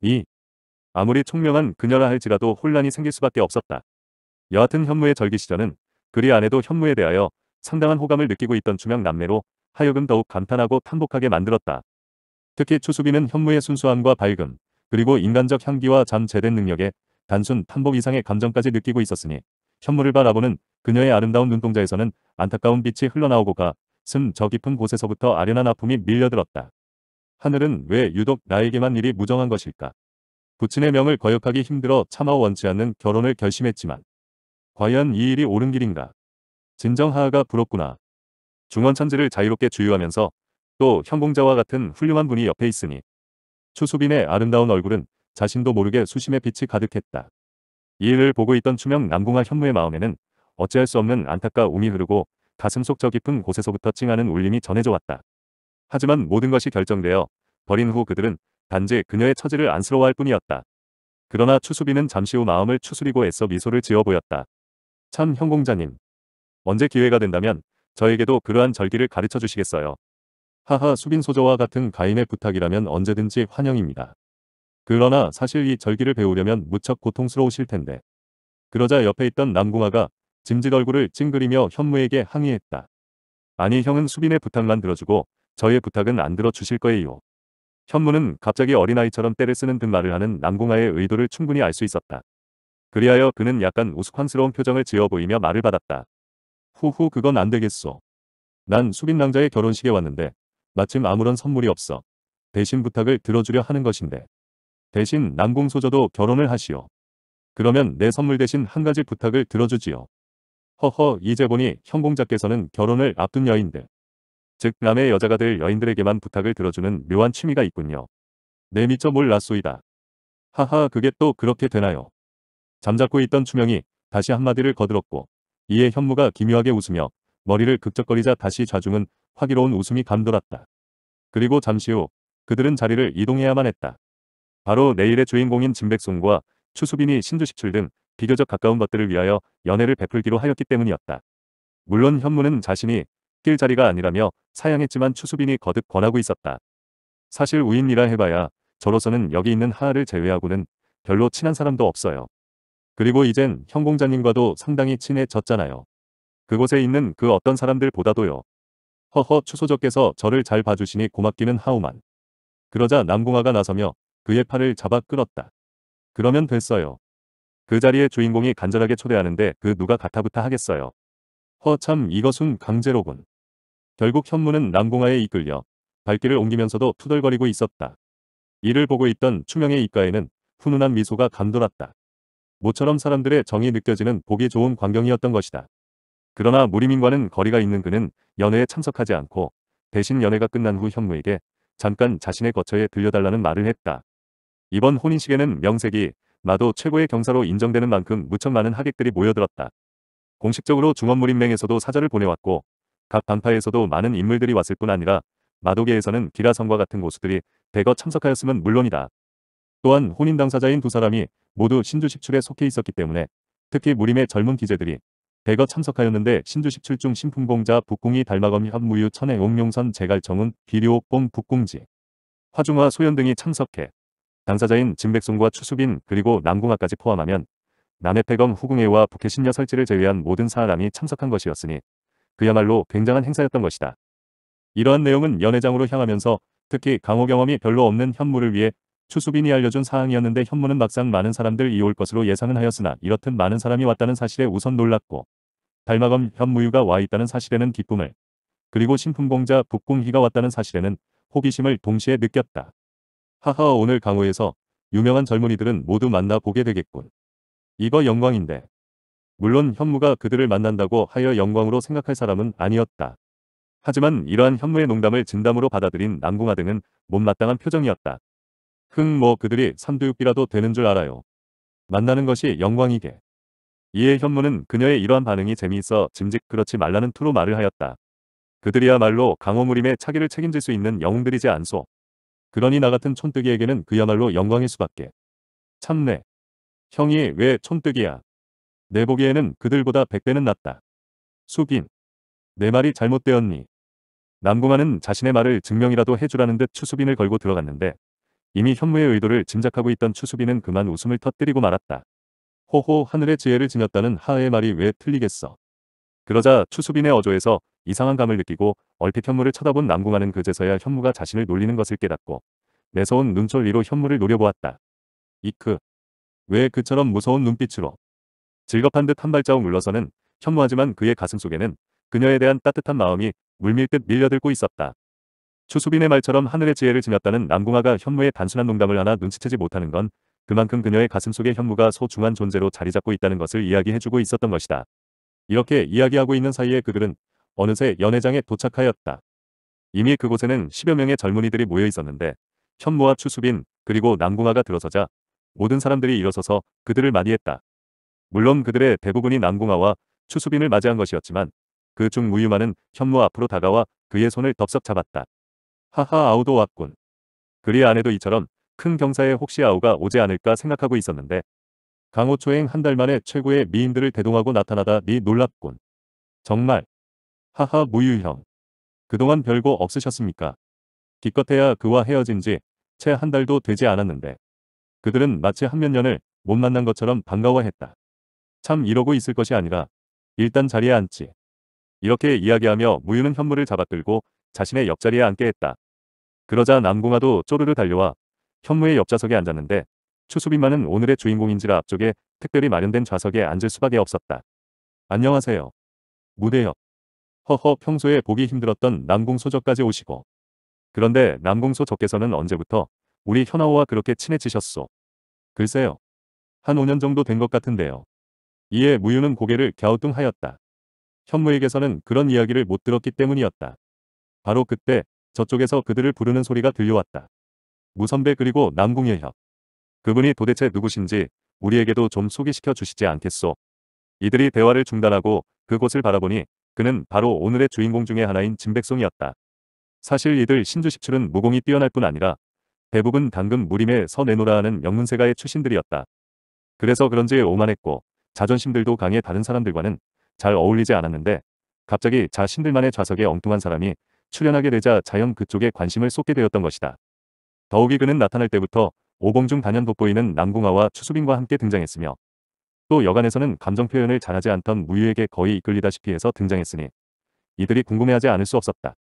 이 아무리 총명한 그녀라 할지라도 혼란이 생길 수밖에 없었다. 여하튼 현무의 절기 시절은 그리 안에도 현무에 대하여 상당한 호감을 느끼고 있던 주명 남매로 하여금 더욱 감탄하고 탐복하게 만들었다. 특히 추수비는 현무의 순수함과 밝음, 그리고 인간적 향기와 잠재된 능력에 단순 탐복 이상의 감정까지 느끼고 있었으니 현무를 바라보는 그녀의 아름다운 눈동자에서는 안타까운 빛이 흘러나오고가 슴저 깊은 곳에서부터 아련한 아픔이 밀려들었다. 하늘은 왜 유독 나에게만 일이 무정한 것일까? 부친의 명을 거역하기 힘들어 차마 원치 않는 결혼을 결심했지만 과연 이 일이 옳은 길인가? 진정 하하가 부럽구나. 중원천지를 자유롭게 주유하면서 또 현공자와 같은 훌륭한 분이 옆에 있으니 추수빈의 아름다운 얼굴은 자신도 모르게 수심의 빛이 가득했다. 이 일을 보고 있던 추명 남궁아 현무의 마음에는 어찌할 수 없는 안타까움이 흐르고 가슴속 저 깊은 곳에서부터 찡하는 울림이 전해져 왔다. 하지만 모든 것이 결정되어 버린 후 그들은 단지 그녀의 처지를 안쓰러워할 뿐이었다. 그러나 추수비는 잠시 후 마음을 추스리고 애써 미소를 지어 보였다. 참 형공자님. 언제 기회가 된다면 저에게도 그러한 절기를 가르쳐 주시겠어요. 하하 수빈 소저와 같은 가인의 부탁이라면 언제든지 환영입니다. 그러나 사실 이 절기를 배우려면 무척 고통스러우실 텐데. 그러자 옆에 있던 남궁아가 짐짓 얼굴을 찡그리며 현무에게 항의했다. 아니 형은 수빈의 부탁만 들어주고 저의 부탁은 안 들어주실 거예요. 현무는 갑자기 어린아이처럼 때를 쓰는 듯 말을 하는 남궁아의 의도를 충분히 알 수 있었다. 그리하여 그는 약간 우스꽝스러운 표정을 지어 보이며 말을 받았다. 후후 그건 안 되겠소. 난 수빈 낭자의 결혼식에 왔는데 마침 아무런 선물이 없어. 대신 부탁을 들어주려 하는 것인데. 대신 남궁소저도 결혼을 하시오. 그러면 내 선물 대신 한 가지 부탁을 들어주지요. 허허 이제 보니 현공자께서는 결혼을 앞둔 여인들 즉 남의 여자가 될 여인들에게만 부탁을 들어주는 묘한 취미가 있군요. 내 네, 미처 몰랐소이다. 하하 그게 또 그렇게 되나요. 잠자고 있던 추명이 다시 한마디를 거들었고 이에 현무가 기묘하게 웃으며 머리를 극적거리자 다시 좌중은 화기로운 웃음이 감돌았다. 그리고 잠시 후 그들은 자리를 이동해야만 했다. 바로 내일의 주인공인 진백송과 추수빈이 신주식출 등 비교적 가까운 것들을 위하여 연애를 베풀기로 하였기 때문이었다. 물론 현무는 자신이 낄 자리가 아니라며 사양했지만 추수빈이 거듭 권하고 있었다. 사실 우인이라 해봐야 저로서는 여기 있는 하하를 제외하고는 별로 친한 사람도 없어요. 그리고 이젠 형공자님과도 상당히 친해졌잖아요. 그곳에 있는 그 어떤 사람들보다도요. 허허 추소적께서 저를 잘 봐주시니 고맙기는 하오만. 그러자 남궁아가 나서며 그의 팔을 잡아 끌었다. 그러면 됐어요. 그 자리에 주인공이 간절하게 초대하는데 그 누가 가타부타 하겠어요. 허참 이것은 강제로군. 결국 현무는 남궁아에 이끌려 발길을 옮기면서도 투덜거리고 있었다. 이를 보고 있던 추명의 입가에는 훈훈한 미소가 감돌았다. 모처럼 사람들의 정이 느껴지는 보기 좋은 광경이었던 것이다. 그러나 무리민과는 거리가 있는 그는 연회에 참석하지 않고 대신 연회가 끝난 후 현무에게 잠깐 자신의 거처에 들려달라는 말을 했다. 이번 혼인식에는 명색이 마도 최고의 경사로 인정되는 만큼 무척 많은 하객들이 모여들었다. 공식적으로 중원무림맹에서도 사절을 보내왔고 각 반파에서도 많은 인물들이 왔을 뿐 아니라 마도계에서는 기라성과 같은 고수들이 대거 참석하였음은 물론이다. 또한 혼인 당사자인 두 사람이 모두 신주식출에 속해 있었기 때문에 특히 무림의 젊은 기재들이 대거 참석하였는데 신주식출 중 신품공자 북궁이 달마검 현무유 천해 옥룡선 제갈청은 비료뽕 북궁지 화중화 소연 등이 참석해 당사자인 진백송과 추수빈 그리고 남궁아까지 포함하면 남해패검 후궁회와 북해 신녀 설치를 제외한 모든 사람이 참석한 것이었으니 그야말로 굉장한 행사였던 것이다. 이러한 내용은 연회장으로 향하면서 특히 강호 경험이 별로 없는 현무를 위해 추수빈이 알려준 사항이었는데 현무는 막상 많은 사람들이 올 것으로 예상은 하였으나 이렇듯 많은 사람이 왔다는 사실에 우선 놀랐고 달마검 현무유가 와 있다는 사실에는 기쁨을 그리고 신품공자 북궁희가 왔다는 사실에는 호기심을 동시에 느꼈다. 하하 오늘 강호에서 유명한 젊은이들은 모두 만나 보게 되겠군. 이거 영광인데. 물론 현무가 그들을 만난다고 하여 영광으로 생각할 사람은 아니었다. 하지만 이러한 현무의 농담을 진담으로 받아들인 남궁아 등은 못마땅한 표정이었다. 흥 뭐 그들이 삼두육비라도 되는 줄 알아요. 만나는 것이 영광이게. 이에 현무는 그녀의 이러한 반응이 재미있어 짐직 그렇지 말라는 투로 말을 하였다. 그들이야말로 강호무림의 차기를 책임질 수 있는 영웅들이지 않소. 그러니 나 같은 촌뜨기에게는 그야말로 영광일 수밖에. 참내. 형이 왜 촌뜨기야. 내 보기에는 그들보다 백배는 낫다. 수빈. 내 말이 잘못되었니. 남궁아는 자신의 말을 증명이라도 해주라는 듯 추수빈을 걸고 들어갔는데 이미 현무의 의도를 짐작하고 있던 추수빈은 그만 웃음을 터뜨리고 말았다. 호호 하늘의 지혜를 지녔다는 하의 말이 왜 틀리겠어. 그러자 추수빈의 어조에서 이상한 감을 느끼고 얼핏 현무를 쳐다본 남궁아는 그제서야 현무가 자신을 놀리는 것을 깨닫고 매서운 눈초리로 현무를 노려보았다. 이크. 왜 그처럼 무서운 눈빛으로. 즐겁한 듯 한 발자국 물러서는 현무하지만 그의 가슴 속에는 그녀에 대한 따뜻한 마음이 물밀듯 밀려들고 있었다. 추수빈의 말처럼 하늘의 지혜를 지녔다는 남궁아가 현무의 단순한 농담을 하나 눈치채지 못하는 건 그만큼 그녀의 가슴 속에 현무가 소중한 존재로 자리 잡고 있다는 것을 이야기해주고 있었던 것이다. 이렇게 이야기하고 있는 사이에 그들은 어느새 연회장에 도착하였다. 이미 그곳에는 10여 명의 젊은이들이 모여 있었는데 현무와 추수빈 그리고 남궁아가 들어서자 모든 사람들이 일어서서 그들을 맞이했다. 물론 그들의 대부분이 남궁아와 추수빈을 맞이한 것이었지만 그 중 무유만은 현무 앞으로 다가와 그의 손을 덥석 잡았다. 하하 아우도 왔군. 그리 안에도 이처럼 큰 경사에 혹시 아우가 오지 않을까 생각하고 있었는데 강호초행 한 달 만에 최고의 미인들을 대동하고 나타나다 니 놀랍군. 정말 하하 무유형. 그동안 별거 없으셨습니까? 기껏해야 그와 헤어진 지 채 한 달도 되지 않았는데 그들은 마치 한 몇년을 못 만난 것처럼 반가워했다. 참 이러고 있을 것이 아니라 일단 자리에 앉지. 이렇게 이야기하며 무유는 현무를 잡아끌고 자신의 옆자리에 앉게 했다. 그러자 남궁아도 쪼르르 달려와 현무의 옆좌석에 앉았는데 추수빈만은 오늘의 주인공인지라 앞쪽에 특별히 마련된 좌석에 앉을 수밖에 없었다. 안녕하세요. 무대역 허허 평소에 보기 힘들었던 남궁소적까지 오시고 그런데 남궁소적께서는 언제부터 우리 현아오와 그렇게 친해지셨소? 글쎄요. 한 5년 정도 된 것 같은데요. 이에 무유는 고개를 갸우뚱하였다. 현무에게서는 그런 이야기를 못 들었기 때문이었다. 바로 그때 저쪽에서 그들을 부르는 소리가 들려왔다. 무선배 그리고 남궁여협 그분이 도대체 누구신지 우리에게도 좀 소개시켜 주시지 않겠소. 이들이 대화를 중단하고 그곳을 바라보니 그는 바로 오늘의 주인공 중의 하나인 진백송이었다. 사실 이들 신주십출은 무공이 뛰어날 뿐 아니라 대부분 당근 무림에 서내노라 하는 영문세가의 출신들이었다. 그래서 그런지 오만했고 자존심들도 강해 다른 사람들과는 잘 어울리지 않았는데 갑자기 자신들만의 좌석에 엉뚱한 사람이 출연하게 되자 자연 그쪽에 관심을 쏟게 되었던 것이다. 더욱이 그는 나타날 때부터 오봉중 단연 돋보이는 남궁아와 추수빈과 함께 등장했으며 또 여간에서는 감정 표현을 잘하지 않던 무유에게 거의 이끌리다시피 해서 등장했으니 이들이 궁금해하지 않을 수 없었다.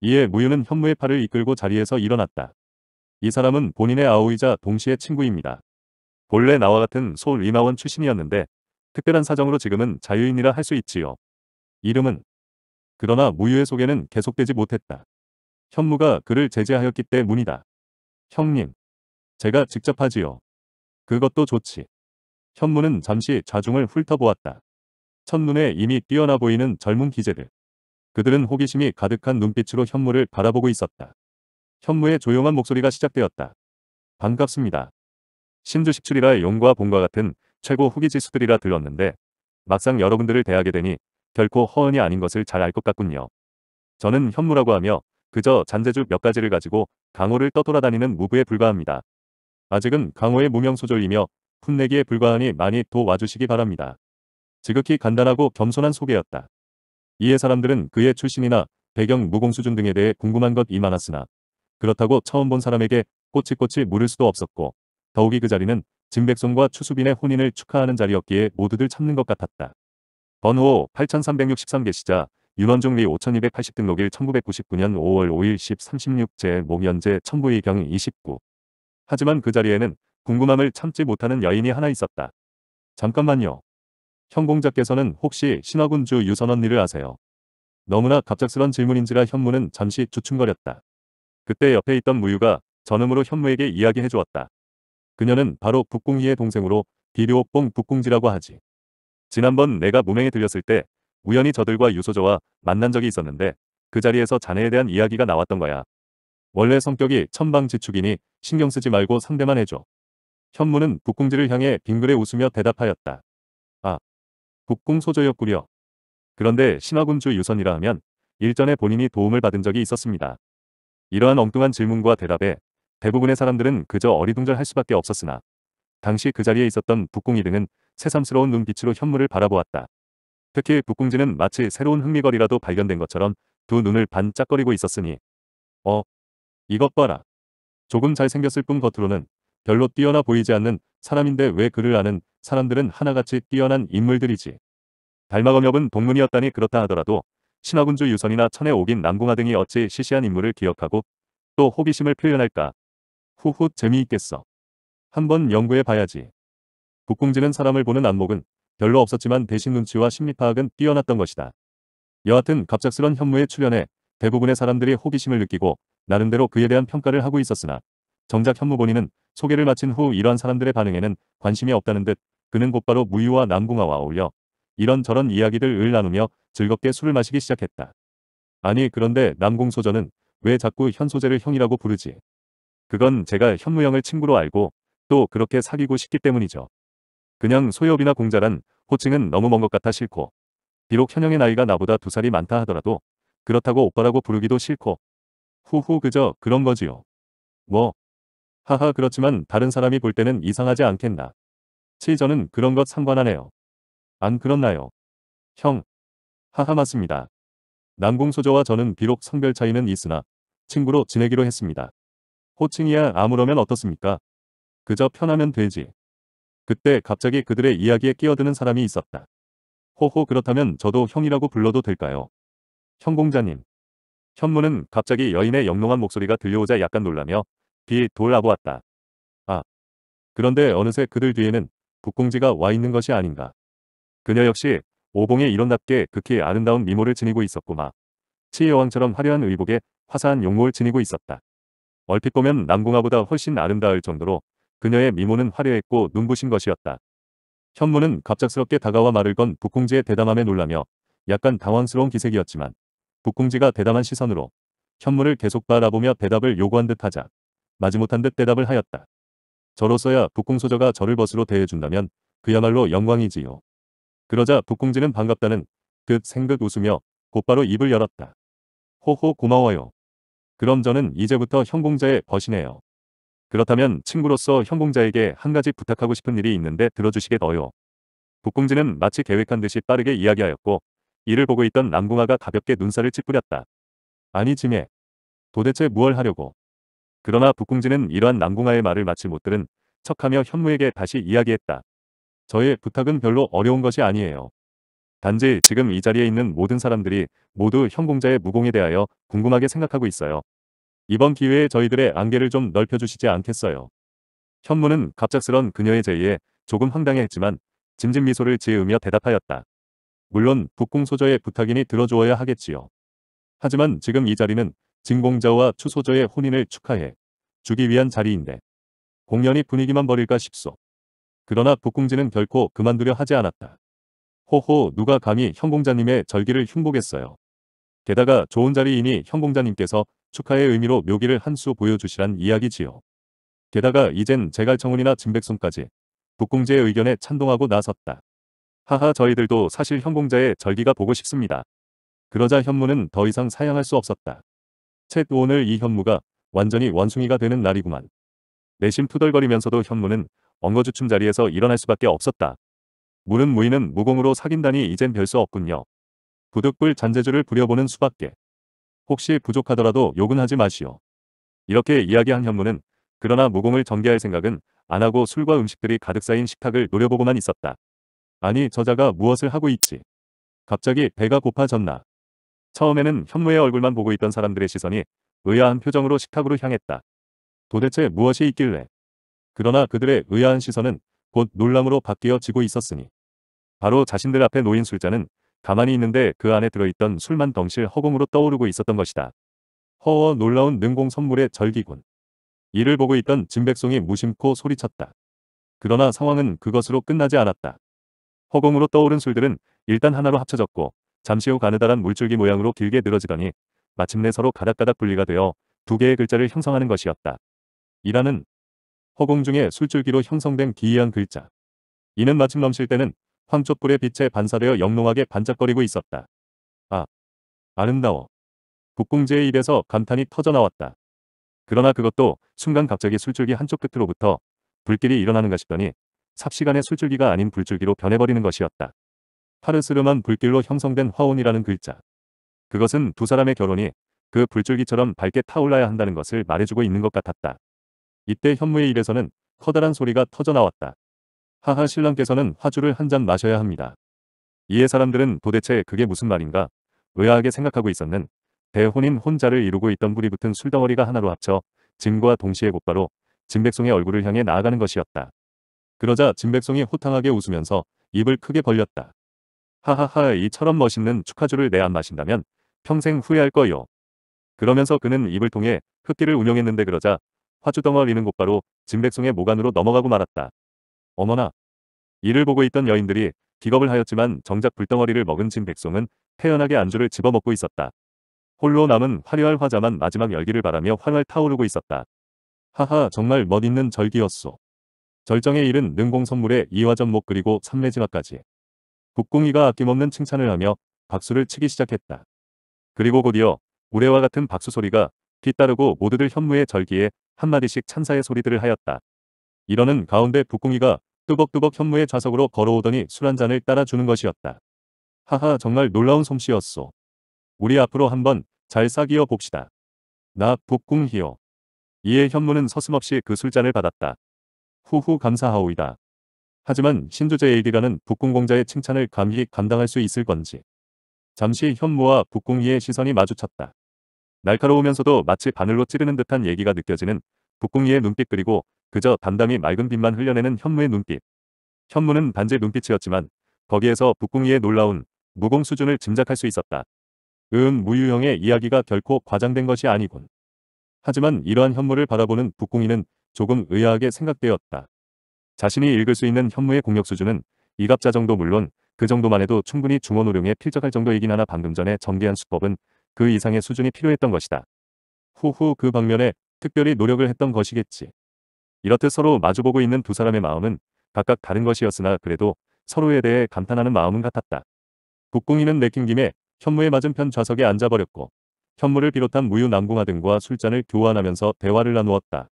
이에 무유는 현무의 팔을 이끌고 자리에서 일어났다. 이 사람은 본인의 아우이자 동시에 친구입니다. 본래 나와 같은 서울 임마원 출신이었는데 특별한 사정으로 지금은 자유인이라 할 수 있지요. 이름은 그러나 무유의 소개는 계속되지 못했다. 현무가 그를 제재하였기 때문이다. 형님 제가 직접 하지요. 그것도 좋지. 현무는 잠시 좌중을 훑어보았다. 첫눈에 이미 뛰어나 보이는 젊은 기재들. 그들은 호기심이 가득한 눈빛으로 현무를 바라보고 있었다. 현무의 조용한 목소리가 시작되었다. 반갑습니다. 신주식출이라 용과 본과 같은 최고 후기 지수들이라 들었는데 막상 여러분들을 대하게 되니 결코 허언이 아닌 것을 잘 알 것 같군요. 저는 현무라고 하며 그저 잔재주 몇 가지를 가지고 강호를 떠돌아다니는 무부에 불과합니다. 아직은 강호의 무명소졸이며 풋내기에 불과하니 많이 도와주시기 바랍니다. 지극히 간단하고 겸손한 소개였다. 이에 사람들은 그의 출신이나 배경 무공 수준 등에 대해 궁금한 것 이 많았으나 그렇다고 처음 본 사람에게 꼬치꼬치 물을 수도 없었고 더욱이 그 자리는 진백손과 추수빈의 혼인을 축하하는 자리였기에 모두들 참는 것 같았다. 번호 8363개 시자 윤원종 리5280 등록일 1999년 5월 5일 1036제 목연제 천부의경 29 하지만 그 자리에는 궁금함을 참지 못하는 여인이 하나 있었다. 잠깐만요. 현공자께서는 혹시 신화군주 유선 언니를 아세요? 너무나 갑작스런 질문인지라 현무는 잠시 주춤거렸다. 그때 옆에 있던 무유가 전음으로 현무에게 이야기해 주었다. 그녀는 바로 북궁희의 동생으로 비료옥봉 북궁지라고 하지. 지난번 내가 무명에 들렸을 때 우연히 저들과 유소저와 만난 적이 있었는데 그 자리에서 자네에 대한 이야기가 나왔던 거야. 원래 성격이 천방지축이니 신경 쓰지 말고 상대만 해줘. 현무는 북궁지를 향해 빙그레 웃으며 대답하였다. 아, 북궁 소조였구려. 그런데 신화군주 유선이라 하면 일전에 본인이 도움을 받은 적이 있었습니다. 이러한 엉뚱한 질문과 대답에 대부분의 사람들은 그저 어리둥절할 수밖에 없었으나 당시 그 자리에 있었던 북궁이 등은 새삼스러운 눈빛으로 현무를 바라보았다. 특히 북궁지는 마치 새로운 흥미거리라도 발견된 것처럼 두 눈을 반짝거리고 있었으니 어 이것 봐라 조금 잘생겼을 뿐 겉으로는 별로 뛰어나 보이지 않는 사람인데 왜 그를 아는 사람들은 하나같이 뛰어난 인물들이지. 달마검협은 동문이었다니 그렇다 하더라도 신화군주 유선이나 천의 옥인 남궁하 등이 어찌 시시한 인물을 기억하고 또 호기심을 표현할까. 후후 재미있겠어. 한번 연구해 봐야지. 북궁지는 사람을 보는 안목은 별로 없었지만 대신 눈치와 심리파악은 뛰어났던 것이다. 여하튼 갑작스런 현무에 출연해 대부분의 사람들이 호기심을 느끼고 나름대로 그에 대한 평가를 하고 있었으나 정작 현무본인은 소개를 마친 후 이러한 사람들의 반응에는 관심이 없다는 듯 그는 곧바로 무유와 남궁아와 어울려 이런저런 이야기들을 나누며 즐겁게 술을 마시기 시작했다. 아니 그런데 남궁소전은 왜 자꾸 현소재를 형이라고 부르지? 그건 제가 현무형을 친구로 알고 또 그렇게 사귀고 싶기 때문이죠. 그냥 소엽이나 공자란 호칭은 너무 먼 것 같아 싫고 비록 현영의 나이가 나보다 두 살이 많다 하더라도 그렇다고 오빠라고 부르기도 싫고 후후 그저 그런 거지요. 뭐 하하 그렇지만 다른 사람이 볼 때는 이상하지 않겠나. 치 저는 그런 것 상관하네요. 안 그렇나요? 형. 하하 맞습니다. 남궁소저와 저는 비록 성별 차이는 있으나 친구로 지내기로 했습니다. 호칭이야 아무러면 어떻습니까? 그저 편하면 되지. 그때 갑자기 그들의 이야기에 끼어드는 사람이 있었다. 호호 그렇다면 저도 형이라고 불러도 될까요? 형 공자님. 현무는 갑자기 여인의 영롱한 목소리가 들려오자 약간 놀라며 뒤 돌아보았다. 아. 그런데 어느새 그들 뒤에는 북공지가 와 있는 것이 아닌가. 그녀 역시 오봉의 이런답게 극히 아름다운 미모를 지니고 있었고마. 치여왕처럼 화려한 의복에 화사한 용모를 지니고 있었다. 얼핏 보면 남궁아보다 훨씬 아름다울 정도로 그녀의 미모는 화려했고 눈부신 것이었다. 현무는 갑작스럽게 다가와 말을 건북궁지의 대담함에 놀라며 약간 당황스러운 기색이었지만 북궁지가 대담한 시선으로 현무를 계속 바라보며 대답을 요구한 듯하자 마지못한 듯 대답을 하였다. 저로서야 북궁소저가 저를 벗으로 대해준다면 그야말로 영광이지요. 그러자 북궁지는 반갑다는 듯 생긋 웃으며 곧바로 입을 열었다. 호호 고마워요. 그럼 저는 이제부터 형공자의 벗이네요. 그렇다면 친구로서 형공자에게 한 가지 부탁하고 싶은 일이 있는데 들어주시겠어요. 북궁지는 마치 계획한 듯이 빠르게 이야기하였고 이를 보고 있던 남궁아가 가볍게 눈살을 찌푸렸다. 아니 지혜 도대체 무얼 하려고 그러나 북궁진은 이러한 남궁아의 말을 마치 못 들은 척하며 현무에게 다시 이야기했다. 저의 부탁은 별로 어려운 것이 아니에요. 단지 지금 이 자리에 있는 모든 사람들이 모두 현공자의 무공에 대하여 궁금하게 생각하고 있어요. 이번 기회에 저희들의 안개를 좀 넓혀주시지 않겠어요. 현무는 갑작스런 그녀의 제의에 조금 황당해했지만 짐짓 미소를 지으며 대답하였다. 물론 북궁소저의 부탁이니 들어주어야 하겠지요. 하지만 지금 이 자리는 진공자와 추소자의 혼인을 축하해 주기 위한 자리인데 공연이 분위기만 버릴까 싶소. 그러나 북궁지는 결코 그만두려 하지 않았다. 호호 누가 감히 현공자님의 절기를 흉보겠어요. 게다가 좋은 자리이니 현공자님께서 축하의 의미로 묘기를 한 수 보여주시란 이야기지요. 게다가 이젠 제갈청운이나 진백송까지 북궁제의 의견에 찬동하고 나섰다. 하하 저희들도 사실 현공자의 절기가 보고 싶습니다. 그러자 현무는 더 이상 사양할 수 없었다. 챗 오늘 이 현무가 완전히 원숭이가 되는 날이구만. 내심 투덜거리면서도 현무는 엉거주춤 자리에서 일어날 수밖에 없었다. 무는 무인은 무공으로 사귄다니 이젠 별 수 없군요. 부득불 잔재주를 부려보는 수밖에. 혹시 부족하더라도 욕은 하지 마시오. 이렇게 이야기한 현무는 그러나 무공을 전개할 생각은 안 하고 술과 음식들이 가득 쌓인 식탁을 노려보고만 있었다. 아니 저자가 무엇을 하고 있지? 갑자기 배가 고파졌나? 처음에는 현무의 얼굴만 보고 있던 사람들의 시선이 의아한 표정으로 식탁으로 향했다. 도대체 무엇이 있길래? 그러나 그들의 의아한 시선은 곧 놀람으로 바뀌어지고 있었으니 바로 자신들 앞에 놓인 술잔은 가만히 있는데 그 안에 들어있던 술만 덩실 허공으로 떠오르고 있었던 것이다. 허어 놀라운 능공 선물의 절기군. 이를 보고 있던 진백송이 무심코 소리쳤다. 그러나 상황은 그것으로 끝나지 않았다. 허공으로 떠오른 술들은 일단 하나로 합쳐졌고 잠시 후 가느다란 물줄기 모양으로 길게 늘어지더니 마침내 서로 가닥가닥 분리가 되어 두 개의 글자를 형성하는 것이었다. 이라는 허공 중에 술줄기로 형성된 기이한 글자. 이는 마침 넘실 때는 황쪽불의 빛에 반사되어 영롱하게 반짝거리고 있었다. 아, 아름다워. 북궁지의 입에서 감탄이 터져나왔다. 그러나 그것도 순간 갑자기 술줄기 한쪽 끝으로부터 불길이 일어나는가 싶더니 삽시간에 술줄기가 아닌 불줄기로 변해버리는 것이었다. 파르스름한 불길로 형성된 화원이라는 글자. 그것은 두 사람의 결혼이 그 불줄기처럼 밝게 타올라야 한다는 것을 말해주고 있는 것 같았다. 이때 현무의 입에서는 커다란 소리가 터져나왔다. 하하 신랑께서는 화주를 한 잔 마셔야 합니다. 이에 사람들은 도대체 그게 무슨 말인가 의아하게 생각하고 있었는 대혼인 혼자를 이루고 있던 불이 붙은 술덩어리가 하나로 합쳐 짐과 동시에 곧바로 진백송의 얼굴을 향해 나아가는 것이었다. 그러자 진백송이 호탕하게 웃으면서 입을 크게 벌렸다. 하하하 이처럼 멋있는 축하주를 내 안 마신다면 평생 후회할 거요. 그러면서 그는 입을 통해 흙기를 운영했는데 그러자 화주 덩어리는 곧바로 진백송의 모관으로 넘어가고 말았다. 어머나. 이를 보고 있던 여인들이 기겁을 하였지만 정작 불덩어리를 먹은 진백송은 태연하게 안주를 집어먹고 있었다. 홀로 남은 화려할 화자만 마지막 열기를 바라며 활활 타오르고 있었다. 하하 정말 멋있는 절기였소. 절정의 일은 능공 선물에 이화전목 그리고 삼매지마까지. 국궁이가 아낌없는 칭찬을 하며 박수를 치기 시작했다. 그리고 곧이어 우레와 같은 박수 소리가 뒤따르고 모두들 현무의 절기에 한마디씩 찬사의 소리들을 하였다. 이러는 가운데 북궁이가 뚜벅뚜벅 현무의 좌석으로 걸어오더니 술 한 잔을 따라주는 것이었다. 하하 정말 놀라운 솜씨였소. 우리 앞으로 한번 잘 싸기어 봅시다. 나 북궁희요. 이에 현무는 서슴없이 그 술잔을 받았다. 후후 감사하오이다. 하지만 신조재일기라는 북궁공자의 칭찬을 감히 감당할 수 있을 건지. 잠시 현무와 북궁이의 시선이 마주쳤다. 날카로우면서도 마치 바늘로 찌르는 듯한 얘기가 느껴지는 북궁이의 눈빛 그리고 그저 담담히 맑은 빛만 흘려내는 현무의 눈빛. 현무는 단지 눈빛이었지만 거기에서 북궁이의 놀라운 무공 수준을 짐작할 수 있었다. 음 무유형의 이야기가 결코 과장된 것이 아니군. 하지만 이러한 현무를 바라보는 북궁이는 조금 의아하게 생각되었다. 자신이 읽을 수 있는 현무의 공력 수준은 이갑자 정도 물론 그 정도만 해도 충분히 중원호룡에 필적할 정도이긴 하나 방금 전에 전개한 수법은 그 이상의 수준이 필요했던 것이다. 후후 그 방면에 특별히 노력을 했던 것이겠지. 이렇듯 서로 마주보고 있는 두 사람의 마음은 각각 다른 것이었으나 그래도 서로에 대해 감탄하는 마음은 같았다. 북궁이는 내킨 김에 현무의 맞은편 좌석에 앉아버렸고 현무를 비롯한 무유 남궁화 등과 술잔을 교환하면서 대화를 나누었다.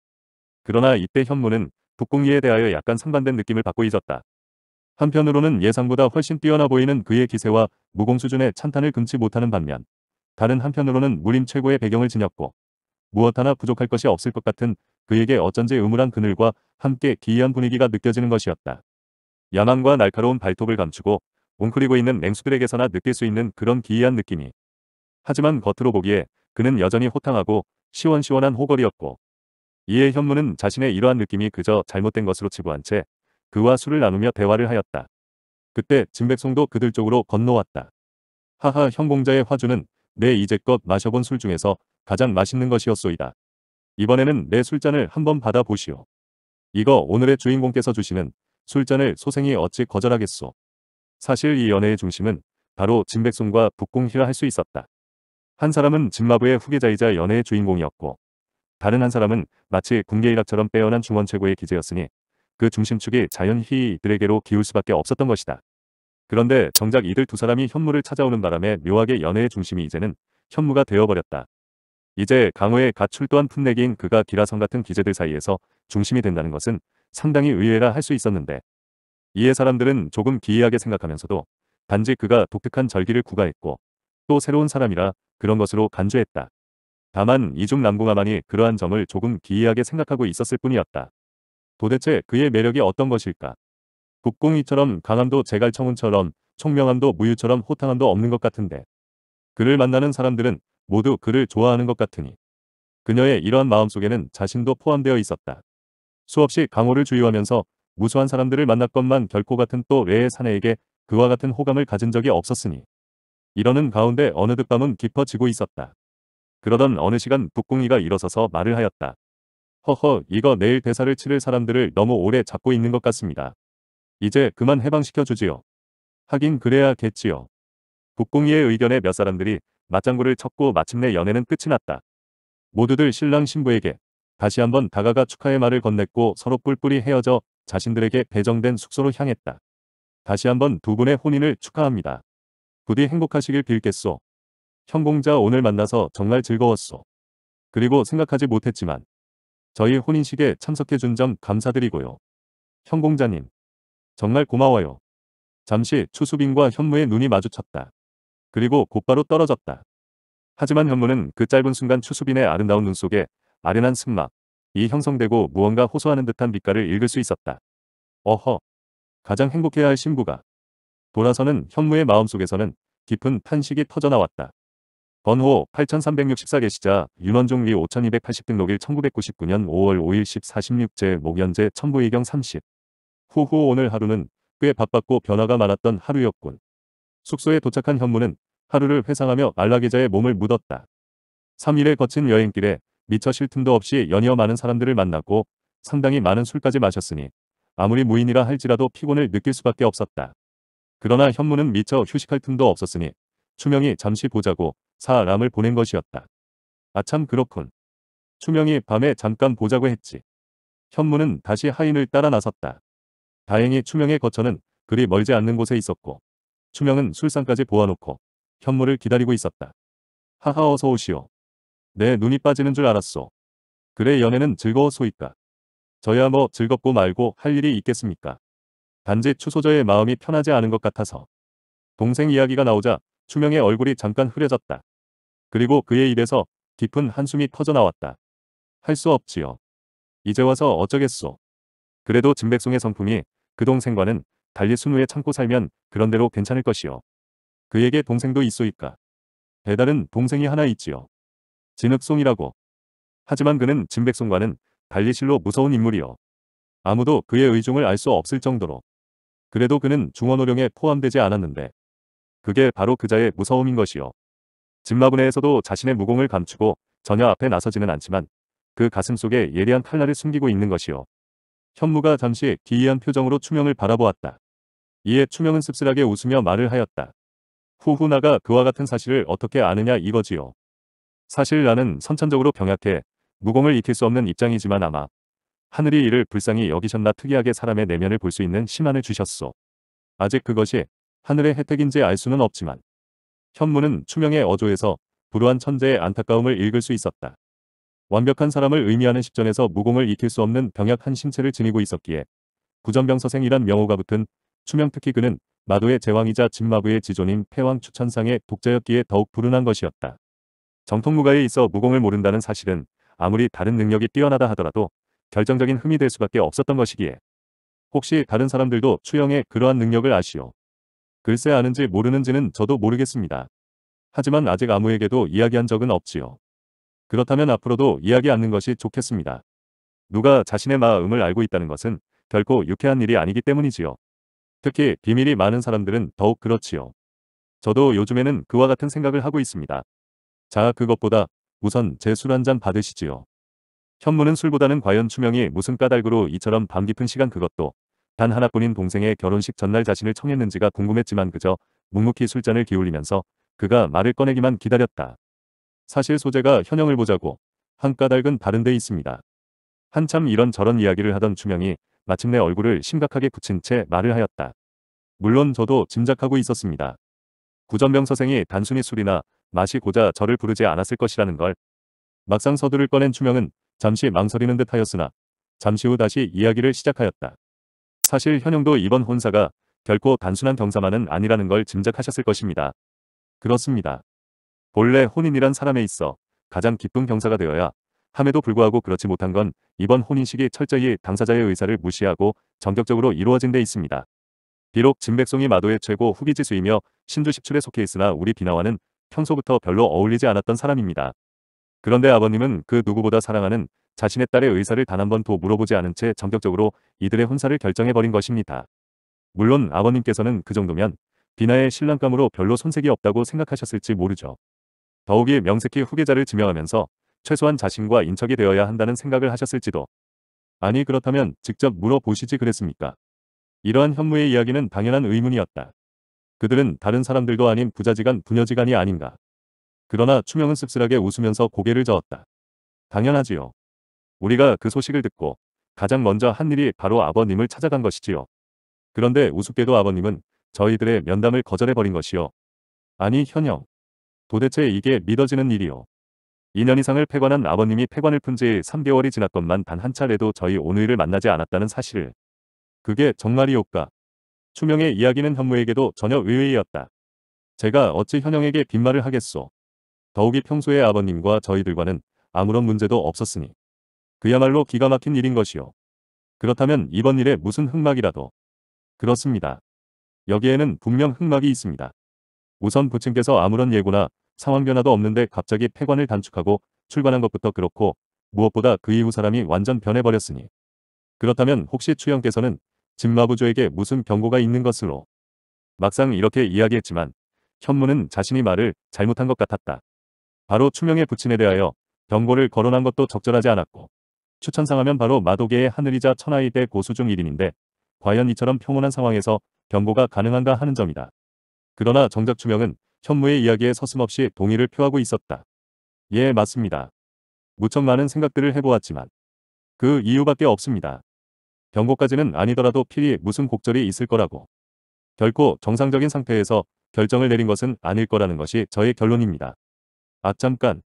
그러나 이때 현무는 북공리에 대하여 약간 상반된 느낌을 받고 잊었다. 한편으로는 예상보다 훨씬 뛰어나 보이는 그의 기세와 무공 수준의 찬탄을 금치 못하는 반면 다른 한편으로는 무림 최고의 배경을 지녔고 무엇 하나 부족할 것이 없을 것 같은 그에게 어쩐지 음울한 그늘과 함께 기이한 분위기가 느껴지는 것이었다. 야망과 날카로운 발톱을 감추고 웅크리고 있는 맹수들에게서나 느낄 수 있는 그런 기이한 느낌이. 하지만 겉으로 보기에 그는 여전히 호탕하고 시원시원한 호걸이었고 이에 현무는 자신의 이러한 느낌이 그저 잘못된 것으로 치부한 채 그와 술을 나누며 대화를 하였다. 그때 진백송도 그들 쪽으로 건너왔다. 하하 현공자의 화주는 내 이제껏 마셔본 술 중에서 가장 맛있는 것이었소이다. 이번에는 내 술잔을 한번 받아보시오. 이거 오늘의 주인공께서 주시는 술잔을 소생이 어찌 거절하겠소. 사실 이 연애의 중심은 바로 진백송과 북궁희라할 수 있었다. 한 사람은 진마부의 후계자이자 연애의 주인공이었고 다른 한 사람은 마치 군계일학처럼 빼어난 중원 최고의 기재였으니 그 중심축이 자연히 이들에게로 기울 수밖에 없었던 것이다. 그런데 정작 이들 두 사람이 현무를 찾아오는 바람에 묘하게 연애의 중심이 이제는 현무가 되어버렸다. 이제 강호의 갓 출두한 풋내기인 그가 기라성 같은 기재들 사이에서 중심이 된다는 것은 상당히 의외라 할 수 있었는데 이에 사람들은 조금 기이하게 생각하면서도 단지 그가 독특한 절기를 구가했고 또 새로운 사람이라 그런 것으로 간주했다. 다만 이중 남궁아만이 그러한 점을 조금 기이하게 생각하고 있었을 뿐이었다. 도대체 그의 매력이 어떤 것일까? 국궁이처럼 강함도 제갈청운처럼 총명함도 무유처럼 호탕함도 없는 것 같은데 그를 만나는 사람들은 모두 그를 좋아하는 것 같으니 그녀의 이러한 마음속에는 자신도 포함되어 있었다. 수없이 강호를 주유하면서 무수한 사람들을 만났건만 결코 같은 또 외의 사내에게 그와 같은 호감을 가진 적이 없었으니 이러는 가운데 어느 듯 밤은 깊어지고 있었다. 그러던 어느 시간 북궁이가 일어서서 말을 하였다. 허허 이거 내일 대사를 치를 사람들을 너무 오래 잡고 있는 것 같습니다. 이제 그만 해방시켜 주지요. 하긴 그래야겠지요. 북궁이의 의견에 몇 사람들이 맞장구를 쳤고 마침내 연애는 끝이 났다. 모두들 신랑 신부에게 다시 한번 다가가 축하의 말을 건넸고 서로 뿔뿔이 헤어져 자신들에게 배정된 숙소로 향했다. 다시 한번 두 분의 혼인을 축하합니다. 부디 행복하시길 빌겠소. 현공자 오늘 만나서 정말 즐거웠소. 그리고 생각하지 못했지만 저희 혼인식에 참석해준 점 감사드리고요. 현공자님 정말 고마워요. 잠시 추수빈과 현무의 눈이 마주쳤다. 그리고 곧바로 떨어졌다. 하지만 현무는 그 짧은 순간 추수빈의 아름다운 눈 속에 아련한 승막, 이 형성되고 무언가 호소하는 듯한 빛깔을 읽을 수 있었다. 어허, 가장 행복해야 할 신부가. 돌아서는 현무의 마음속에서는 깊은 탄식이 터져나왔다. 번호 8364개 시자 윤원종 위5280 등록일 1999년 5월 5일 1 4 6제 목연제 천부의경 30 후후 오늘 하루는 꽤 바빴고 변화가 많았던 하루였군. 숙소에 도착한 현무는 하루를 회상하며 안라의자의 몸을 묻었다. 3일에 거친 여행길에 미처 쉴 틈도 없이 연이어 많은 사람들을 만났고 상당히 많은 술까지 마셨으니 아무리 무인이라 할지라도 피곤을 느낄 수밖에 없었다. 그러나 현무는 미처 휴식할 틈도 없었으니 추명이 잠시 보자고 사람을 보낸 것이었다. 아참 그렇군. 추명이 밤에 잠깐 보자고 했지. 현무는 다시 하인을 따라 나섰다. 다행히 추명의 거처는 그리 멀지 않는 곳에 있었고 추명은 술상까지 보아놓고 현무를 기다리고 있었다. 하하 어서 오시오. 내 눈이 빠지는 줄 알았소. 그래 연애는 즐거워소이까. 저야 뭐 즐겁고 말고 할 일이 있겠습니까. 단지 추소저의 마음이 편하지 않은 것 같아서. 동생 이야기가 나오자 추명의 얼굴이 잠깐 흐려졌다. 그리고 그의 입에서 깊은 한숨이 터져나왔다. 할 수 없지요. 이제 와서 어쩌겠소. 그래도 진백송의 성품이 그 동생과는 달리 순우에 참고 살면 그런대로 괜찮을 것이요. 그에게 동생도 있소이까. 배달은 동생이 하나 있지요. 진흙송이라고. 하지만 그는 진백송과는 달리 실로 무서운 인물이요. 아무도 그의 의중을 알 수 없을 정도로. 그래도 그는 중원호령에 포함되지 않았는데 그게 바로 그자의 무서움인 것이요. 집마분에에서도 자신의 무공을 감추고 전혀 앞에 나서지는 않지만 그 가슴 속에 예리한 칼날을 숨기고 있는 것이요. 현무가 잠시 기이한 표정으로 추명을 바라보았다. 이에 추명은 씁쓸하게 웃으며 말을 하였다. 후후나가 그와 같은 사실을 어떻게 아느냐 이거지요. 사실 나는 선천적으로 병약해 무공을 익힐 수 없는 입장이지만 아마 하늘이 이를 불쌍히 여기셨나 특이하게 사람의 내면을 볼 수 있는 심안을 주셨소. 아직 그것이 하늘의 혜택인지 알 수는 없지만 현무는 추명의 어조에서 불우한 천재의 안타까움을 읽을 수 있었다. 완벽한 사람을 의미하는 십전에서 무공을 익힐 수 없는 병약 한 신체를 지니고 있었기에 구전병서생이란 명호가 붙은 추명 특히 그는 마도의 제왕이자 진마부의 지존인 패왕 추천상의 독자였기에 더욱 불운한 것이었다. 정통무가에 있어 무공을 모른다는 사실은 아무리 다른 능력이 뛰어나다 하더라도 결정적인 흠이 될 수밖에 없었던 것이기에 혹시 다른 사람들도 추영의 그러한 능력을 아시오. 글쎄 아는지 모르는지는 저도 모르겠습니다. 하지만 아직 아무에게도 이야기한 적은 없지요. 그렇다면 앞으로도 이야기 않는 것이 좋겠습니다. 누가 자신의 마음을 알고 있다는 것은 결코 유쾌한 일이 아니기 때문이지요. 특히 비밀이 많은 사람들은 더욱 그렇지요. 저도 요즘에는 그와 같은 생각을 하고 있습니다. 자 그것보다 우선 제 술 한 잔 받으시지요. 현무는 술보다는 과연 추명이 무슨 까닭으로 이처럼 밤 깊은 시간 그것도 단 하나뿐인 동생의 결혼식 전날 자신을 청했는지가 궁금했지만 그저 묵묵히 술잔을 기울이면서 그가 말을 꺼내기만 기다렸다. 사실 소재가 현영을 보자고 한 까닭은 다른 데 있습니다. 한참 이런저런 이야기를 하던 주명이 마침내 얼굴을 심각하게 굳힌 채 말을 하였다. 물론 저도 짐작하고 있었습니다. 구전병 선생이 단순히 술이나 맛이 고자 저를 부르지 않았을 것이라는 걸 막상 서두를 꺼낸 주명은 잠시 망설이는 듯 하였으나 잠시 후 다시 이야기를 시작하였다. 사실 현영도 이번 혼사가 결코 단순한 경사만은 아니라는 걸 짐작하셨을 것입니다. 그렇습니다. 본래 혼인이란 사람에 있어 가장 기쁜 경사가 되어야 함에도 불구하고 그렇지 못한 건 이번 혼인식이 철저히 당사자의 의사를 무시하고 전격적으로 이루어진 데 있습니다. 비록 진백송이 마도의 최고 후기 지수이며 신주 10출에 속해 있으나 우리 비나와는 평소부터 별로 어울리지 않았던 사람입니다. 그런데 아버님은 그 누구보다 사랑하는 자신의 딸의 의사를 단 한 번도 물어보지 않은 채 전격적으로 이들의 혼사를 결정해버린 것입니다. 물론 아버님께서는 그 정도면 비나의 신랑감으로 별로 손색이 없다고 생각하셨을지 모르죠. 더욱이 명색히 후계자를 지명하면서 최소한 자신과 인척이 되어야 한다는 생각을 하셨을지도. 아니 그렇다면 직접 물어보시지 그랬습니까? 이러한 현무의 이야기는 당연한 의문이었다. 그들은 다른 사람들도 아닌 부자지간 부녀지간이 아닌가. 그러나 추명은 씁쓸하게 웃으면서 고개를 저었다. 당연하지요. 우리가 그 소식을 듣고 가장 먼저 한 일이 바로 아버님을 찾아간 것이지요. 그런데 우습게도 아버님은 저희들의 면담을 거절해버린 것이요. 아니 현영. 도대체 이게 믿어지는 일이요. 2년 이상을 폐관한 아버님이 폐관을 푼 지 3개월이 지났건만 단 한 차례도 저희 오누이를 만나지 않았다는 사실을. 그게 정말이올까. 추명의 이야기는 현무에게도 전혀 의외이었다. 제가 어찌 현영에게 빈말을 하겠소. 더욱이 평소에 아버님과 저희들과는 아무런 문제도 없었으니. 그야말로 기가 막힌 일인 것이요. 그렇다면 이번 일에 무슨 흑막이라도. 그렇습니다. 여기에는 분명 흑막이 있습니다. 우선 부친께서 아무런 예고나 상황 변화도 없는데 갑자기 폐관을 단축하고 출발한 것부터 그렇고 무엇보다 그 이후 사람이 완전 변해버렸으니. 그렇다면 혹시 추영께서는 진마부조에게 무슨 경고가 있는 것으로. 막상 이렇게 이야기했지만 현무는 자신이 말을 잘못한 것 같았다. 바로 추명의 부친에 대하여 경고를 거론한 것도 적절하지 않았고 추천상하면 바로 마도계의 하늘이자 천하의대 고수 중 1인인데 과연 이처럼 평온한 상황에서 경고가 가능한가 하는 점이다. 그러나 정작 추명은 현무의 이야기에 서슴없이 동의를 표하고 있었다. 예 맞습니다. 무척 많은 생각들을 해보았지만 그 이유밖에 없습니다. 경고까지는 아니더라도 필히 무슨 곡절이 있을 거라고. 결코 정상적인 상태에서 결정을 내린 것은 아닐 거라는 것이 저의 결론입니다. 아 잠깐.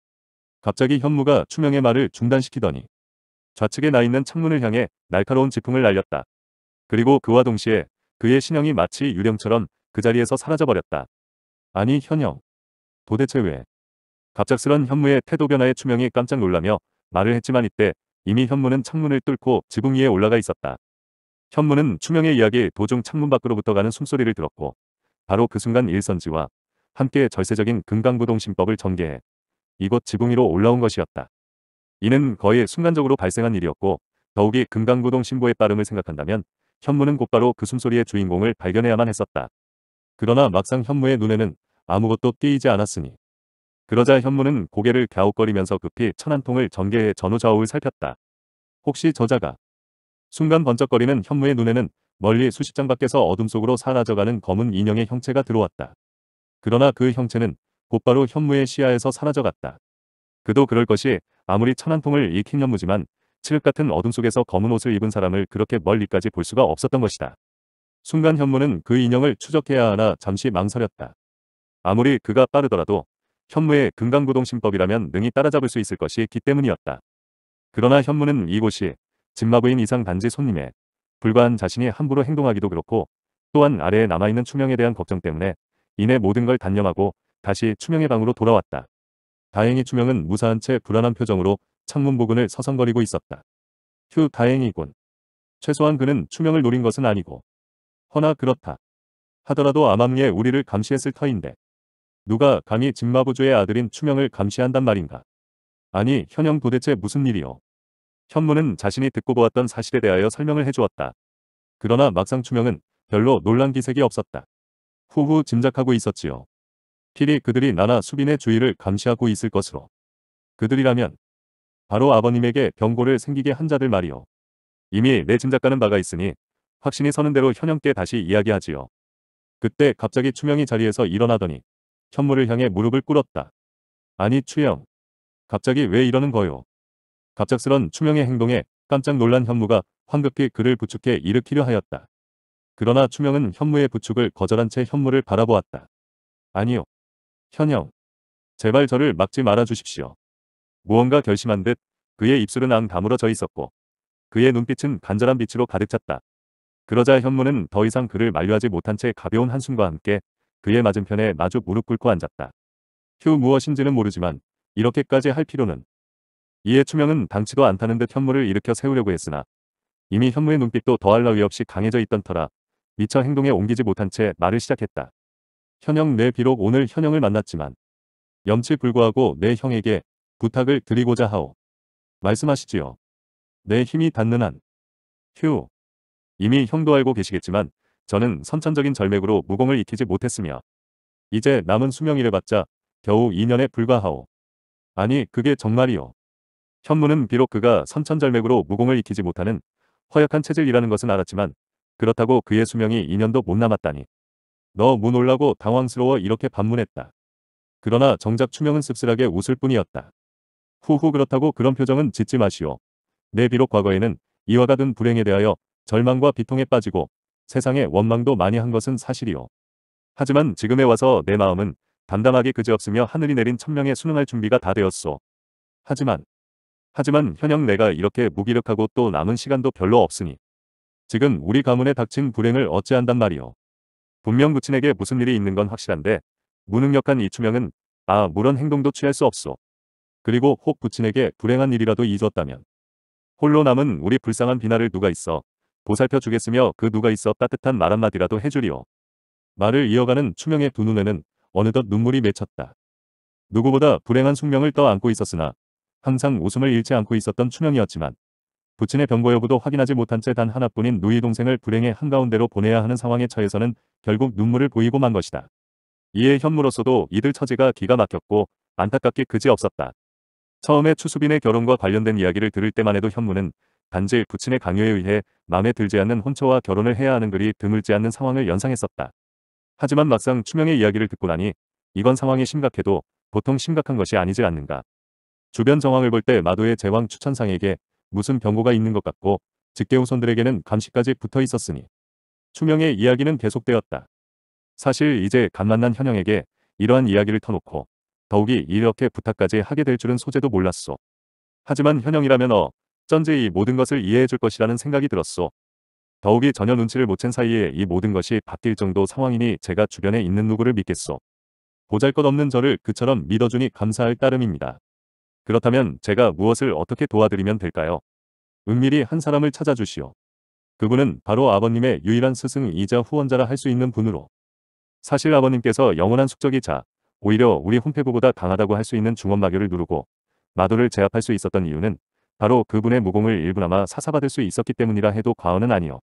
갑자기 현무가 추명의 말을 중단시키더니 좌측에 나 있는 창문을 향해 날카로운 지풍을 날렸다. 그리고 그와 동시에 그의 신형이 마치 유령처럼 그 자리에서 사라져버렸다. 아니 현영. 도대체 왜? 갑작스런 현무의 태도 변화에 추명이 깜짝 놀라며 말을 했지만 이때 이미 현무는 창문을 뚫고 지붕 위에 올라가 있었다. 현무는 추명의 이야기 도중 창문 밖으로부터 가는 숨소리를 들었고 바로 그 순간 일선지와 함께 절세적인 금강부동신법을 전개해 이곳 지붕 위로 올라온 것이었다. 이는 거의 순간적으로 발생한 일이었고 더욱이 금강구동 신고의 빠름을 생각한다면 현무는 곧바로 그 숨소리의 주인공을 발견해야만 했었다. 그러나 막상 현무의 눈에는 아무것도 띄이지 않았으니 그러자 현무는 고개를 갸웃거리면서 급히 천한 통을 전개해 전후좌우를 살폈다. 혹시 저자가 순간 번쩍거리는 현무의 눈에는 멀리 수십 장 밖에서 어둠 속으로 사라져가는 검은 인형의 형체가 들어왔다. 그러나 그 형체는 곧바로 현무의 시야에서 사라져갔다. 그도 그럴 것이 아무리 천안통을 익힌 연무지만 칠흑 같은 어둠 속에서 검은 옷을 입은 사람을 그렇게 멀리까지 볼 수가 없었던 것이다. 순간 현무는 그 인형을 추적해야 하나 잠시 망설였다. 아무리 그가 빠르더라도 현무의 금강구동심법이라면 능히 따라잡을 수 있을 것이기 때문이었다. 그러나 현무는 이곳이 집마부인 이상 단지 손님에 불과한 자신이 함부로 행동하기도 그렇고 또한 아래에 남아있는 추명에 대한 걱정 때문에 이내 모든 걸 단념하고 다시 추명의 방으로 돌아왔다. 다행히 추명은 무사한 채 불안한 표정으로 창문 부근을 서성거리고 있었다. 휴 다행이군. 최소한 그는 추명을 노린 것은 아니고. 허나 그렇다. 하더라도 암암리에 우리를 감시했을 터인데. 누가 감히 진마부조의 아들인 추명을 감시한단 말인가. 아니 현영 도대체 무슨 일이오. 현무는 자신이 듣고 보았던 사실에 대하여 설명을 해주었다. 그러나 막상 추명은 별로 놀란 기색이 없었다. 후후 짐작하고 있었지요. 필히 그들이 나나 수빈의 주의를 감시하고 있을 것으로. 그들이라면 바로 아버님에게 병고를 생기게 한 자들 말이오 이미 내 짐작가는 바가 있으니 확신이 서는 대로 현영께 다시 이야기하지요. 그때 갑자기 추명이 자리에서 일어나더니 현무를 향해 무릎을 꿇었다. 아니 추영. 갑자기 왜 이러는 거요. 갑작스런 추명의 행동에 깜짝 놀란 현무가 황급히 그를 부축해 일으키려 하였다. 그러나 추명은 현무의 부축을 거절한 채 현무를 바라보았다. 아니요. 현영. 제발 저를 막지 말아주십시오. 무언가 결심한 듯 그의 입술은 앙 다물어 져 있었고 그의 눈빛은 간절한 빛으로 가득 찼다. 그러자 현무는 더 이상 그를 만류하지 못한 채 가벼운 한숨과 함께 그의 맞은편에 마주 무릎 꿇고 앉았다. 휴 무엇인지는 모르지만 이렇게까지 할 필요는 이에 추명은 당치도 않다는 듯 현무를 일으켜 세우려고 했으나 이미 현무의 눈빛도 더할 나위 없이 강해져 있던 터라 미처 행동에 옮기지 못한 채 말을 시작했다. 현영 내 비록 오늘 현영을 만났지만 염치 불구하고 내 형에게 부탁을 드리고자 하오. 말씀하시지요. 내 힘이 닿는 한. 휴. 이미 형도 알고 계시겠지만 저는 선천적인 절맥으로 무공을 익히지 못했으며 이제 남은 수명이래봤자 겨우 2년에 불과하오. 아니 그게 정말이오. 현무는 비록 그가 선천절맥으로 무공을 익히지 못하는 허약한 체질이라는 것은 알았지만 그렇다고 그의 수명이 2년도 못 남았다니. 너무 놀라고 당황스러워 이렇게 반문했다. 그러나 정작 추명은 씁쓸하게 웃을 뿐이었다. 후후 그렇다고 그런 표정은 짓지 마시오. 내 비록 과거에는 이와 같은 불행에 대하여 절망과 비통에 빠지고 세상에 원망도 많이 한 것은 사실이오. 하지만 지금에 와서 내 마음은 담담하게 그지없으며 하늘이 내린 천명에 순응할 준비가 다 되었소. 하지만 하지만 현역 내가 이렇게 무기력하고 또 남은 시간도 별로 없으니 지금 우리 가문에 닥친 불행을 어찌한단 말이오. 분명 부친에게 무슨 일이 있는 건 확실한데 무능력한 이추명은 아 무런 행동도 취할 수 없소. 그리고 혹 부친에게 불행한 일이라도 잊었다면 홀로 남은 우리 불쌍한 비나를 누가 있어 보살펴 주겠으며 그 누가 있어 따뜻한 말 한마디라도 해주리오. 말을 이어가는 추명의 두 눈에는 어느덧 눈물이 맺혔다. 누구보다 불행한 숙명을 떠안고 있었으나 항상 웃음을 잃지 않고 있었던 추명이었지만 부친의 병거 여부도 확인하지 못한 채 단 하나뿐인 누이 동생을 불행의 한가운데로 보내야 하는 상황에 처해서는 결국 눈물을 보이고 만 것이다. 이에 현무로서도 이들 처지가 기가 막혔고 안타깝게 그지없었다. 처음에 추수빈의 결혼과 관련된 이야기를 들을 때만 해도 현무는 단지 부친의 강요에 의해 마음에 들지 않는 혼처와 결혼을 해야 하는 글이 드물지 않는 상황을 연상했었다. 하지만 막상 추명의 이야기를 듣고 나니 이건 상황이 심각해도 보통 심각한 것이 아니지 않는가. 주변 정황을 볼 때 마도의 제왕 추천상에게 무슨 병고가 있는 것 같고 직계 후손들에게는 감시까지 붙어 있었으니 추명의 이야기는 계속되었다. 사실 이제 갓만난 현영에게 이러한 이야기를 터놓고 더욱이 이렇게 부탁까지 하게 될 줄은 소재도 몰랐소. 하지만 현영이라면 어, 전제이 모든 것을 이해해줄 것이라는 생각이 들었소. 더욱이 전혀 눈치를 못 챈 사이에 이 모든 것이 바뀔 정도 상황이니 제가 주변에 있는 누구를 믿겠소. 보잘것없는 저를 그처럼 믿어주니 감사할 따름입니다. 그렇다면 제가 무엇을 어떻게 도와드리면 될까요? 은밀히 한 사람을 찾아주시오. 그분은 바로 아버님의 유일한 스승이자 후원자라 할 수 있는 분으로 사실 아버님께서 영원한 숙적이자 오히려 우리 혼패부보다 강하다고 할 수 있는 중원마교를 누르고 마도를 제압할 수 있었던 이유는 바로 그분의 무공을 일부나마 사사받을 수 있었기 때문이라 해도 과언은 아니요.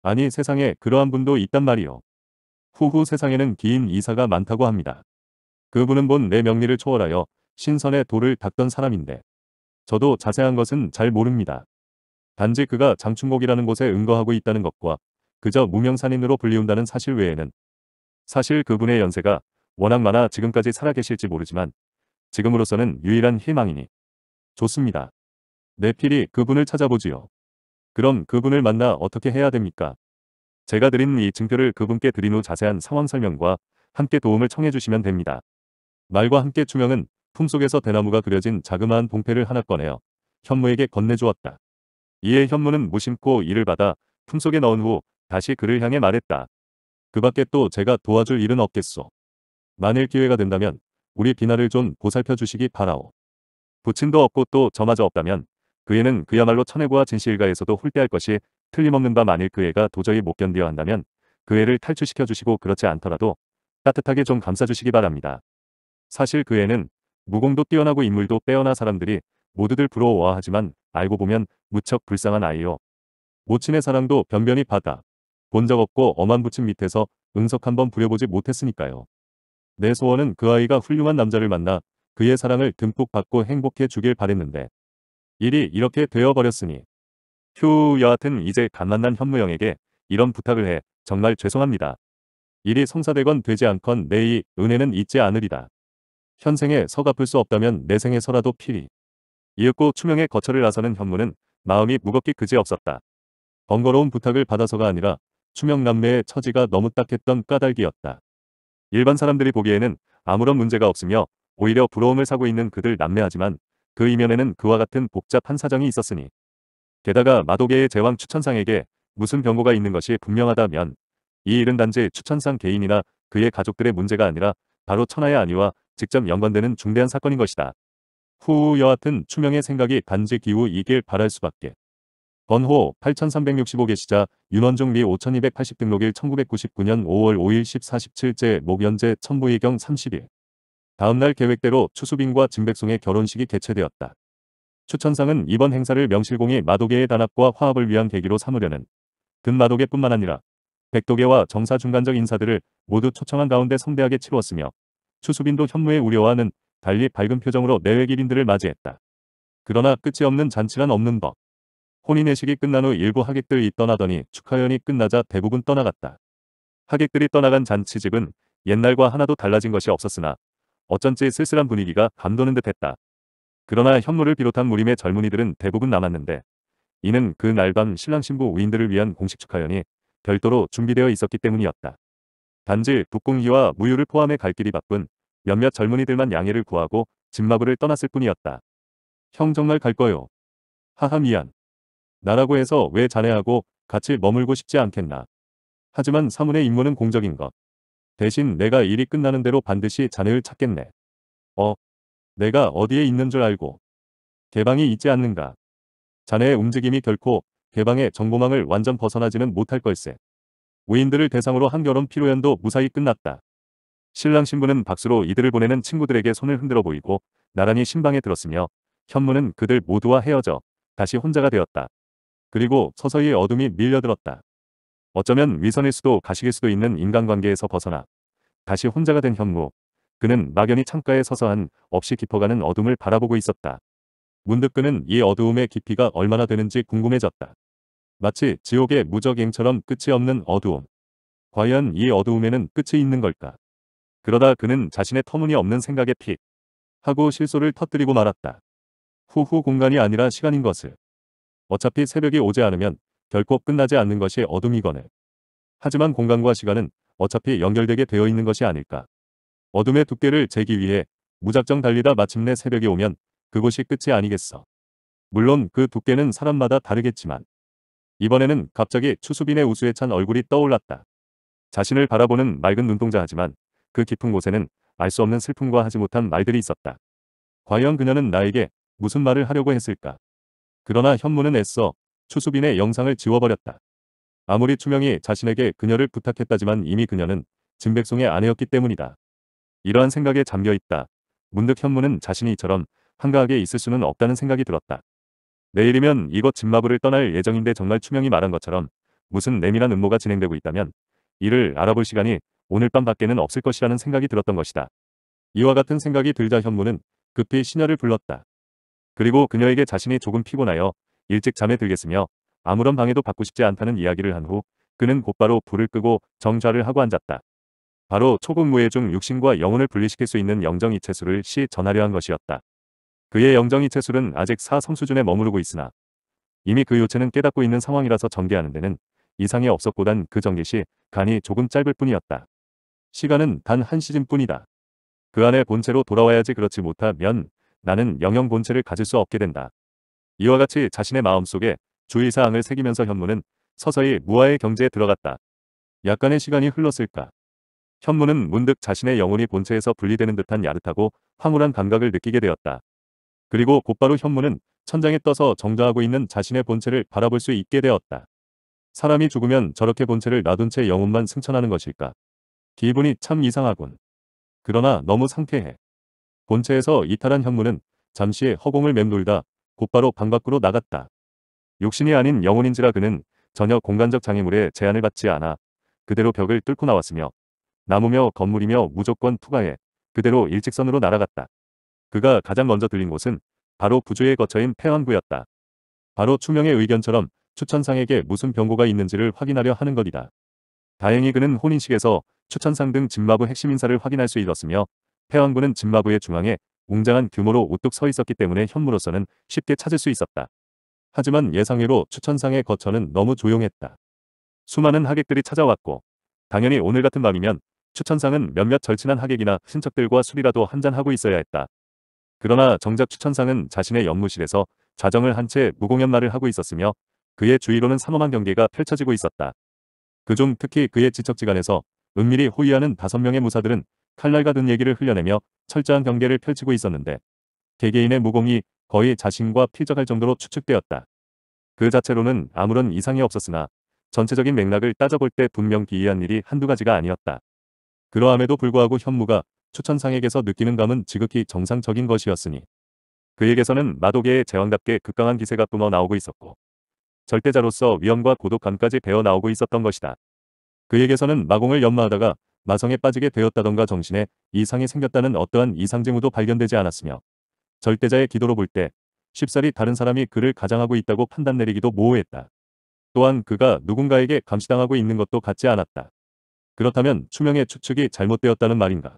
아니 세상에 그러한 분도 있단 말이요. 후후 세상에는 긴 이사가 많다고 합니다. 그분은 본 내 명리를 초월하여 신선의 돌을 닦던 사람인데 저도 자세한 것은 잘 모릅니다. 단지 그가 장충곡이라는 곳에 응거하고 있다는 것과 그저 무명산인으로 불리운다는 사실 외에는 사실 그분의 연세가 워낙 많아 지금까지 살아계실지 모르지만 지금으로서는 유일한 희망이니 좋습니다. 내필이 네, 그분을 찾아보지요. 그럼 그분을 만나 어떻게 해야 됩니까? 제가 드린 이 증표를 그분께 드린 후 자세한 상황 설명과 함께 도움을 청해 주시면 됩니다. 말과 함께 추명은 품속에서 대나무가 그려진 자그마한 봉패를 하나 꺼내어 현무에게 건네주었다. 이에 현무는 무심코 이를 받아 품속에 넣은 후 다시 그를 향해 말했다. 그 밖에 또 제가 도와줄 일은 없겠소. 만일 기회가 된다면 우리 비나를 좀 보살펴 주시기 바라오. 부친도 없고 또 저마저 없다면 그 애는 그야말로 천해고와 진실가에서도 홀대할 것이 틀림없는 바 만일 그 애가 도저히 못견뎌 한다면 그 애를 탈출시켜 주시고 그렇지 않더라도 따뜻하게 좀 감싸 주시기 바랍니다. 사실 그 애는 무공도 뛰어나고 인물도 빼어나 사람들이 모두들 부러워하지만 알고 보면 무척 불쌍한 아이요. 모친의 사랑도 변변히 받아. 본 적 없고 엄한 부친 밑에서 응석 한번 부려보지 못했으니까요. 내 소원은 그 아이가 훌륭한 남자를 만나 그의 사랑을 듬뿍 받고 행복해 주길 바랬는데 일이 이렇게 되어버렸으니 휴 여하튼 이제 간만난 현무영에게 이런 부탁을 해 정말 죄송합니다. 일이 성사되건 되지 않건 내 이 은혜는 잊지 않으리다. 현생에 서갚을 수 없다면 내 생에서라도 필히 이윽고 추명의 거처를 나서는 현무는 마음이 무겁기 그지없었다. 번거로운 부탁을 받아서가 아니라 추명 남매의 처지가 너무 딱했던 까닭이었다. 일반 사람들이 보기에는 아무런 문제가 없으며 오히려 부러움을 사고 있는 그들 남매하지만 그 이면에는 그와 같은 복잡한 사정이 있었으니 게다가 마도계의 제왕 추천상에게 무슨 경고가 있는 것이 분명하다면 이 일은 단지 추천상 개인이나 그의 가족들의 문제가 아니라 바로 천하의 안위와 직접 연관되는 중대한 사건인 것이다. 후우 여하튼 추명의 생각이 단지기후 이길 바랄 수밖에. 번호 8365개 시자 윤원중 미5280 등록일 1999년 5월 5일 1417제 목연제 천부의경 30일. 다음날 계획대로 추수빈과 진백송의 결혼식이 개최되었다. 추천상은 이번 행사를 명실공히 마도계의 단합과 화합을 위한 계기로 삼으려는 금마도계뿐만 아니라 백도계와 정사 중간적 인사들을 모두 초청한 가운데 성대하게 치루었으며 추수빈도 현무의 우려와는 달리 밝은 표정으로 내외길인들을 맞이했다. 그러나 끝이 없는 잔치란 없는 법. 혼인의식이 끝난 후 일부 하객들이 떠나더니 축하연이 끝나자 대부분 떠나갔다. 하객들이 떠나간 잔치집은 옛날과 하나도 달라진 것이 없었으나 어쩐지 쓸쓸한 분위기가 감도는 듯했다. 그러나 현무를 비롯한 무림의 젊은이들은 대부분 남았는데 이는 그날밤 신랑 신부 우인들을 위한 공식 축하연이 별도로 준비되어 있었기 때문이었다. 단지 북궁기와 무유를 포함해 갈 길이 바쁜 몇몇 젊은이들만 양해를 구하고 집마부를 떠났을 뿐이었다. 형 정말 갈 거요. 하하 미안. 나라고 해서 왜 자네하고 같이 머물고 싶지 않겠나. 하지만 사문의 임무는 공적인 것. 대신 내가 일이 끝나는 대로 반드시 자네를 찾겠네. 어? 내가 어디에 있는 줄 알고. 개방이 있지 않는가. 자네의 움직임이 결코 개방의 정보망을 완전 벗어나지는 못할 걸세. 우인들을 대상으로 한결혼 피로연도 무사히 끝났다. 신랑 신부는 박수로 이들을 보내는 친구들에게 손을 흔들어 보이고 나란히 신방에 들었으며 현무는 그들 모두와 헤어져 다시 혼자가 되었다. 그리고 서서히 어둠이 밀려들었다. 어쩌면 위선일 수도 가식일 수도 있는 인간관계에서 벗어나 다시 혼자가 된 현무. 그는 막연히 창가에 서서 한 없이 깊어가는 어둠을 바라보고 있었다. 문득 그는 이 어두움의 깊이가 얼마나 되는지 궁금해졌다. 마치 지옥의 무적행처럼 끝이 없는 어두움. 과연 이 어두움에는 끝이 있는 걸까? 그러다 그는 자신의 터무니없는 생각에 픽 하고 실소를 터뜨리고 말았다. 후후 공간이 아니라 시간인 것을. 어차피 새벽이 오지 않으면 결코 끝나지 않는 것이 어둠이거늘. 하지만 공간과 시간은 어차피 연결되게 되어 있는 것이 아닐까. 어둠의 두께를 재기 위해 무작정 달리다 마침내 새벽이 오면 그곳이 끝이 아니겠어. 물론 그 두께는 사람마다 다르겠지만 이번에는 갑자기 추수빈의 우수에 찬 얼굴이 떠올랐다. 자신을 바라보는 맑은 눈동자 하지만 그 깊은 곳에는 알 수 없는 슬픔과 하지 못한 말들이 있었다. 과연 그녀는 나에게 무슨 말을 하려고 했을까? 그러나 현무는 애써 추수빈의 영상을 지워버렸다. 아무리 추명이 자신에게 그녀를 부탁했다지만 이미 그녀는 진백송의 아내였기 때문이다. 이러한 생각에 잠겨있다. 문득 현무는 자신이 이처럼 한가하게 있을 수는 없다는 생각이 들었다. 내일이면 이곳 진마부를 떠날 예정인데 정말 추명이 말한 것처럼 무슨 내밀한 음모가 진행되고 있다면 이를 알아볼 시간이 오늘 밤 밖에는 없을 것이라는 생각이 들었던 것이다. 이와 같은 생각이 들자 현무는 급히 시녀를 불렀다. 그리고 그녀에게 자신이 조금 피곤하여 일찍 잠에 들겠으며 아무런 방해도 받고 싶지 않다는 이야기를 한 후 그는 곧바로 불을 끄고 정좌를 하고 앉았다. 바로 초급무예 중 육신과 영혼을 분리시킬 수 있는 영정이체술을 시 전하려 한 것이었다. 그의 영정이체술은 아직 사성 수준에 머무르고 있으나 이미 그 요체는 깨닫고 있는 상황이라서 전개하는 데는 이상이 없었고단 그 전개 시 간이 조금 짧을 뿐이었다. 시간은 단 한 시즌뿐이다. 그 안에 본체로 돌아와야지 그렇지 못하면 나는 영영 본체를 가질 수 없게 된다. 이와 같이 자신의 마음속에 주의사항을 새기면서 현무는 서서히 무아의 경지에 들어갔다. 약간의 시간이 흘렀을까. 현무는 문득 자신의 영혼이 본체에서 분리되는 듯한 야릇하고 황홀한 감각을 느끼게 되었다. 그리고 곧바로 현무는 천장에 떠서 정자하고 있는 자신의 본체를 바라볼 수 있게 되었다. 사람이 죽으면 저렇게 본체를 놔둔 채 영혼만 승천하는 것일까? 기분이 참 이상하군. 그러나 너무 상쾌해. 본체에서 이탈한 현무는 잠시의 허공을 맴돌다 곧바로 방 밖으로 나갔다. 육신이 아닌 영혼인지라 그는 전혀 공간적 장애물에 제한을 받지 않아 그대로 벽을 뚫고 나왔으며 나무며 건물이며 무조건 투과해 그대로 일직선으로 날아갔다. 그가 가장 먼저 들린 곳은 바로 부주의 거처인 폐왕구였다. 바로 추명의 의견처럼 추천상에게 무슨 병고가 있는지를 확인하려 하는 것이다. 다행히 그는 혼인식에서 추천상 등 진마부 핵심 인사를 확인할 수 있었으며 태왕군은 진마부의 중앙에 웅장한 규모로 우뚝 서 있었기 때문에 현무로서는 쉽게 찾을 수 있었다. 하지만 예상외로 추천상의 거처는 너무 조용했다. 수많은 하객들이 찾아왔고 당연히 오늘 같은 밤이면 추천상은 몇몇 절친한 하객이나 친척들과 술이라도 한잔하고 있어야 했다. 그러나 정작 추천상은 자신의 연무실에서 좌정을 한 채 무공연말을 하고 있었으며 그의 주위로는 산엄한 경계가 펼쳐지고 있었다. 그중 특히 그의 지척지간에서 은밀히 호위하는 다섯 명의 무사들은 칼날 같은 얘기를 흘려내며 철저한 경계를 펼치고 있었는데 개개인의 무공이 거의 자신과 필적할 정도로 추측되었다. 그 자체로는 아무런 이상이 없었으나 전체적인 맥락을 따져볼 때 분명 기이한 일이 한두 가지가 아니었다. 그러함에도 불구하고 현무가 추천상에게서 느끼는 감은 지극히 정상적인 것이었으니 그에게서는 마도계의 제왕답게 극강한 기세가 뿜어 나오고 있었고 절대자로서 위험과 고독감까지 배어 나오고 있었던 것이다. 그에게서는 마공을 연마하다가 마성에 빠지게 되었다던가 정신에 이상이 생겼다는 어떠한 이상 징후도 발견되지 않았으며 절대자의 기도로 볼 때 쉽사리 다른 사람이 그를 가장하고 있다고 판단 내리기도 모호했다. 또한 그가 누군가에게 감시당하고 있는 것도 같지 않았다. 그렇다면 추명의 추측이 잘못되었다는 말인가.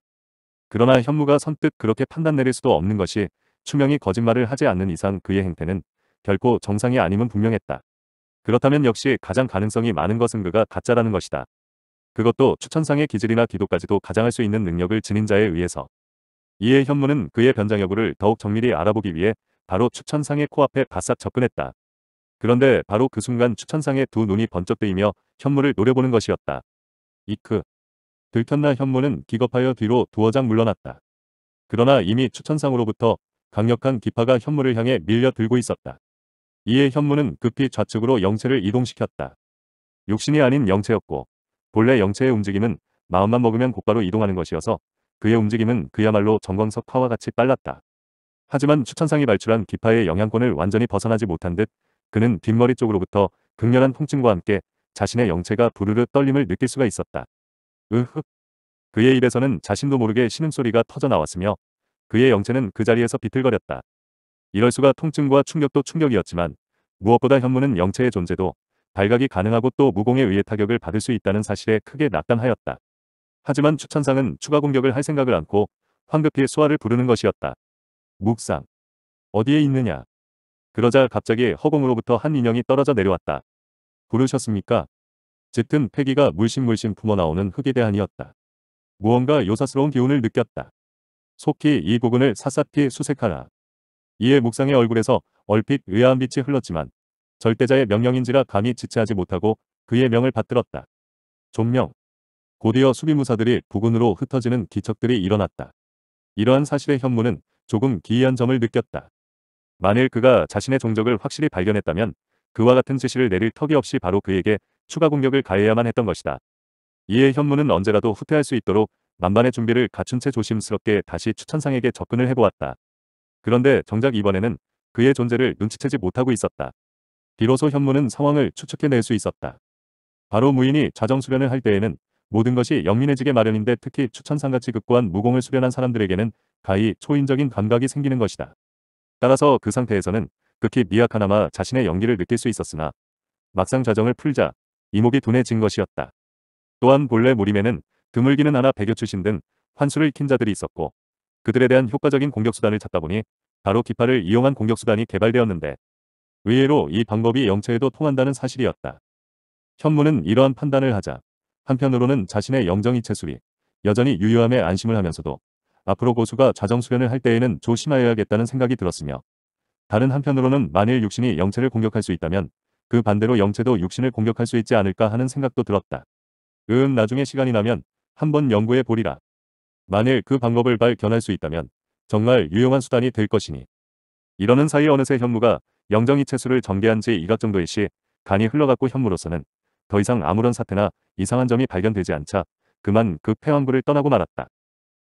그러나 현무가 선뜻 그렇게 판단 내릴 수도 없는 것이 추명이 거짓말을 하지 않는 이상 그의 행태는 결코 정상이 아님은 분명했다. 그렇다면 역시 가장 가능성이 많은 것은 그가 가짜라는 것이다. 그것도 추천상의 기질이나 기도까지도 가장할 수 있는 능력을 지닌 자에 의해서. 이에 현무는 그의 변장 여부를 더욱 정밀히 알아보기 위해 바로 추천상의 코앞에 바싹 접근했다. 그런데 바로 그 순간 추천상의 두 눈이 번쩍 뜨이며 현무를 노려보는 것이었다. 이크. 들켰나 현무는 기겁하여 뒤로 두어 장 물러났다. 그러나 이미 추천상으로부터 강력한 기파가 현무를 향해 밀려들고 있었다. 이에 현무는 급히 좌측으로 영체를 이동시켰다. 육신이 아닌 영체였고 본래 영체의 움직임은 마음만 먹으면 곧바로 이동하는 것이어서 그의 움직임은 그야말로 정광석화와 같이 빨랐다. 하지만 추천상이 발출한 기파의 영향권을 완전히 벗어나지 못한 듯 그는 뒷머리 쪽으로부터 극렬한 통증과 함께 자신의 영체가 부르르 떨림을 느낄 수가 있었다. 으흑. 그의 입에서는 자신도 모르게 신음소리가 터져나왔으며 그의 영체는 그 자리에서 비틀거렸다. 이럴 수가 통증과 충격도 충격이었지만 무엇보다 현무는 영체의 존재도 발각이 가능하고 또 무공에 의해 타격을 받을 수 있다는 사실에 크게 낙담하였다. 하지만 추천상은 추가 공격을 할 생각을 않고 황급히 소화를 부르는 것이었다. 묵상. 어디에 있느냐. 그러자 갑자기 허공으로부터 한 인형이 떨어져 내려왔다. 부르셨습니까? 짙은 폐기가 물씬물씬 품어나오는 흙에 대한이었다. 무언가 요사스러운 기운을 느꼈다. 속히 이 부분을 사사피 수색하라. 이에 묵상의 얼굴에서 얼핏 의아한 빛이 흘렀지만 절대자의 명령인지라 감히 지체하지 못하고 그의 명을 받들었다. 존명. 곧이어 수비무사들이 부근으로 흩어지는 기척들이 일어났다. 이러한 사실의 현무는 조금 기이한 점을 느꼈다. 만일 그가 자신의 종적을 확실히 발견했다면 그와 같은 지시를 내릴 턱이 없이 바로 그에게 추가 공격을 가해야만 했던 것이다. 이에 현무는 언제라도 후퇴할 수 있도록 만반의 준비를 갖춘 채 조심스럽게 다시 추천상에게 접근을 해보았다. 그런데 정작 이번에는 그의 존재를 눈치채지 못하고 있었다. 비로소 현무는 상황을 추측해낼 수 있었다. 바로 무인이 자정수련을 할 때에는 모든 것이 영민해지게 마련인데 특히 추천상같이 극구한 무공을 수련한 사람들에게는 가히 초인적인 감각이 생기는 것이다. 따라서 그 상태에서는 극히 미약하나마 자신의 연기를 느낄 수 있었으나 막상 자정을 풀자 이목이 둔해진 것이었다. 또한 본래 무림에는 드물기는 하나 배교 출신 등 환수를 익힌 자들이 있었고 그들에 대한 효과적인 공격수단을 찾다 보니 바로 기파를 이용한 공격수단이 개발되었는데 의외로 이 방법이 영체에도 통한다는 사실이었다. 현무는 이러한 판단을 하자 한편으로는 자신의 영정이체 술이 여전히 유효함에 안심을 하면서도 앞으로 고수가 좌정수련을할 때에는 조심하여야겠다는 생각이 들었으며 다른 한편으로는 만일 육신이 영체를 공격할 수 있다면 그 반대로 영체도 육신을 공격할 수 있지 않을까 하는 생각도 들었다. 음 나중에 시간이 나면 한번 연구해 보리라. 만일 그 방법을 발견할 수 있다면 정말 유용한 수단이 될 것이니. 이러는 사이 어느새 현무가 영정이 채수를 전개한 지 이각 정도의 시 간이 흘러갔고 현무로서는 더 이상 아무런 사태나 이상한 점이 발견되지 않자 그만 그 폐왕구를 떠나고 말았다.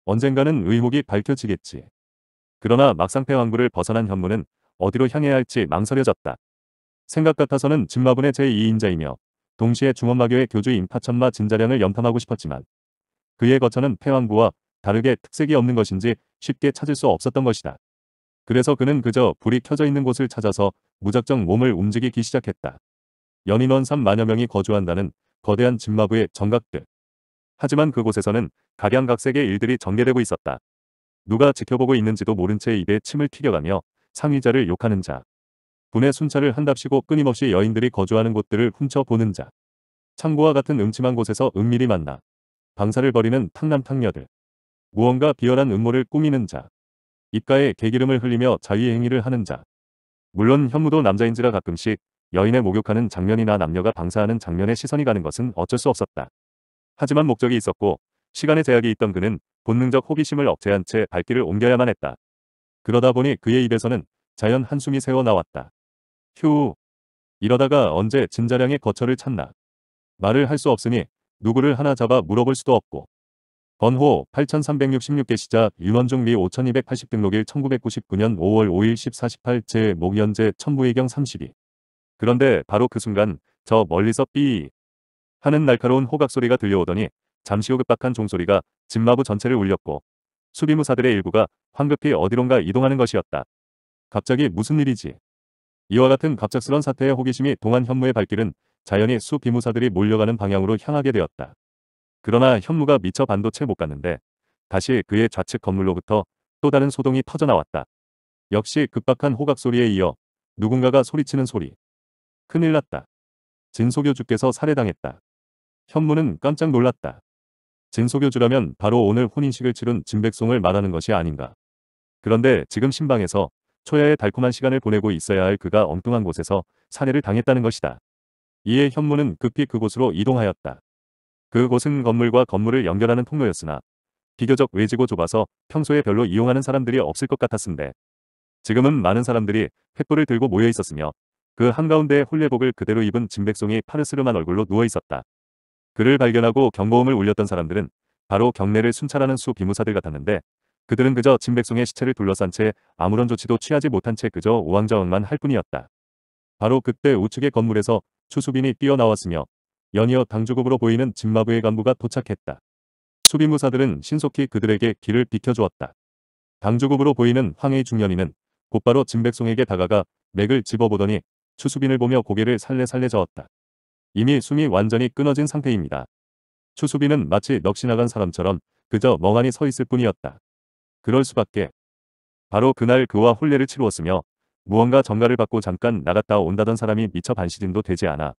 언젠가는 의혹이 밝혀지겠지. 그러나 막상 폐왕구를 벗어난 현무는 어디로 향해야 할지 망설여졌다. 생각 같아서는 진마분의 제2인자이며 동시에 중원마교의 교주인 파천마 진자량을 염탐하고 싶었지만 그의 거처는 폐왕구와 다르게 특색이 없는 것인지 쉽게 찾을 수 없었던 것이다. 그래서 그는 그저 불이 켜져 있는 곳을 찾아서 무작정 몸을 움직이기 시작했다. 연인원 3만여 명이 거주한다는 거대한 집마부의 정각들. 하지만 그곳에서는 각양각색의 일들이 전개되고 있었다. 누가 지켜보고 있는지도 모른 채 입에 침을 튀겨가며 상위자를 욕하는 자. 분의 순찰을 한답시고 끊임없이 여인들이 거주하는 곳들을 훔쳐보는 자. 창고와 같은 음침한 곳에서 은밀히 만나. 방사를 벌이는 탕남탕녀들. 무언가 비열한 음모를 꾸미는 자. 입가에 개기름을 흘리며 자위의 행위를 하는 자. 물론 현무도 남자인지라 가끔씩 여인의 목욕하는 장면이나 남녀가 방사하는 장면에 시선이 가는 것은 어쩔 수 없었다. 하지만 목적이 있었고 시간의 제약이 있던 그는 본능적 호기심을 억제한 채 발길을 옮겨야만 했다. 그러다 보니 그의 입에서는 자연 한숨이 새어 나왔다. 휴. 이러다가 언제 진자량의 거처를 찾나. 말을 할 수 없으니 누구를 하나 잡아 물어볼 수도 없고 번호 8366개 시자 유원종미5280 등록일 1999년 5월 5일 1 4 8제 목연재 천부의경 32. 그런데 바로 그 순간 저 멀리서 삐 하는 날카로운 호각소리가 들려오더니 잠시 후 급박한 종소리가 집마부 전체를 울렸고 수비무사들의 일부가 황급히 어디론가 이동하는 것이었다. 갑자기 무슨 일이지? 이와 같은 갑작스런 사태의 호기심이 동안 현무의 발길은 자연히 수비무사들이 몰려가는 방향으로 향하게 되었다. 그러나 현무가 미처 반도체 못 갔는데 다시 그의 좌측 건물로부터 또 다른 소동이 터져나왔다. 역시 급박한 호각 소리에 이어 누군가가 소리치는 소리. 큰일 났다. 진소교주께서 살해당했다. 현무는 깜짝 놀랐다. 진소교주라면 바로 오늘 혼인식을 치른 진백송을 말하는 것이 아닌가. 그런데 지금 신방에서 초야의 달콤한 시간을 보내고 있어야 할 그가 엉뚱한 곳에서 살해를 당했다는 것이다. 이에 현무는 급히 그곳으로 이동하였다. 그곳은 건물과 건물을 연결하는 통로였으나 비교적 외지고 좁아서 평소에 별로 이용하는 사람들이 없을 것 같았는데 지금은 많은 사람들이 횃불을 들고 모여 있었으며 그 한가운데 홀레복을 그대로 입은 진백송이 파르스름한 얼굴로 누워 있었다. 그를 발견하고 경고음을 울렸던 사람들은 바로 경례를 순찰하는 수 비무사들 같았는데 그들은 그저 진백송의 시체를 둘러싼 채 아무런 조치도 취하지 못한 채 그저 우왕좌왕만할 뿐이었다. 바로 그때 우측의 건물에서 추수빈이 뛰어나왔으며 연이어 당주급으로 보이는 짐마부의 간부가 도착했다. 수비무사들은 신속히 그들에게 길을 비켜주었다. 당주급으로 보이는 황의 중년이는 곧바로 진백송에게 다가가 맥을 집어보더니 추수빈을 보며 고개를 살레살레 저었다. 이미 숨이 완전히 끊어진 상태입니다. 추수빈은 마치 넋이 나간 사람처럼 그저 멍하니 서 있을 뿐이었다. 그럴 수밖에. 바로 그날 그와 혼례를 치루었으며 무언가 전가를 받고 잠깐 나갔다 온다던 사람이 미처 반시진도 되지 않아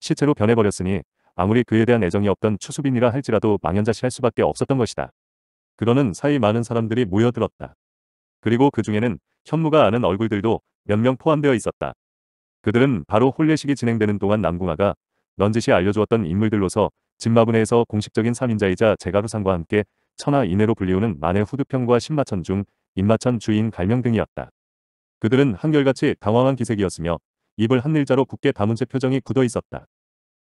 시체로 변해버렸으니 아무리 그에 대한 애정이 없던 추수빈이라 할지라도 망연자실할 수밖에 없었던 것이다. 그러는 사이 많은 사람들이 모여들었다. 그리고 그 중에는 현무가 아는 얼굴들도 몇 명 포함되어 있었다. 그들은 바로 혼례식이 진행되는 동안 남궁아가 넌지시 알려주었던 인물들로서 진마분해에서 공식적인 3인자이자 제가루상과 함께 천하 이내로 불리우는 만해 후두평과 신마천 중 인마천 주인 갈명 등이었다. 그들은 한결같이 당황한 기색이었으며 입을 한 일자로 굳게 담은 채 표정이 굳어 있었다.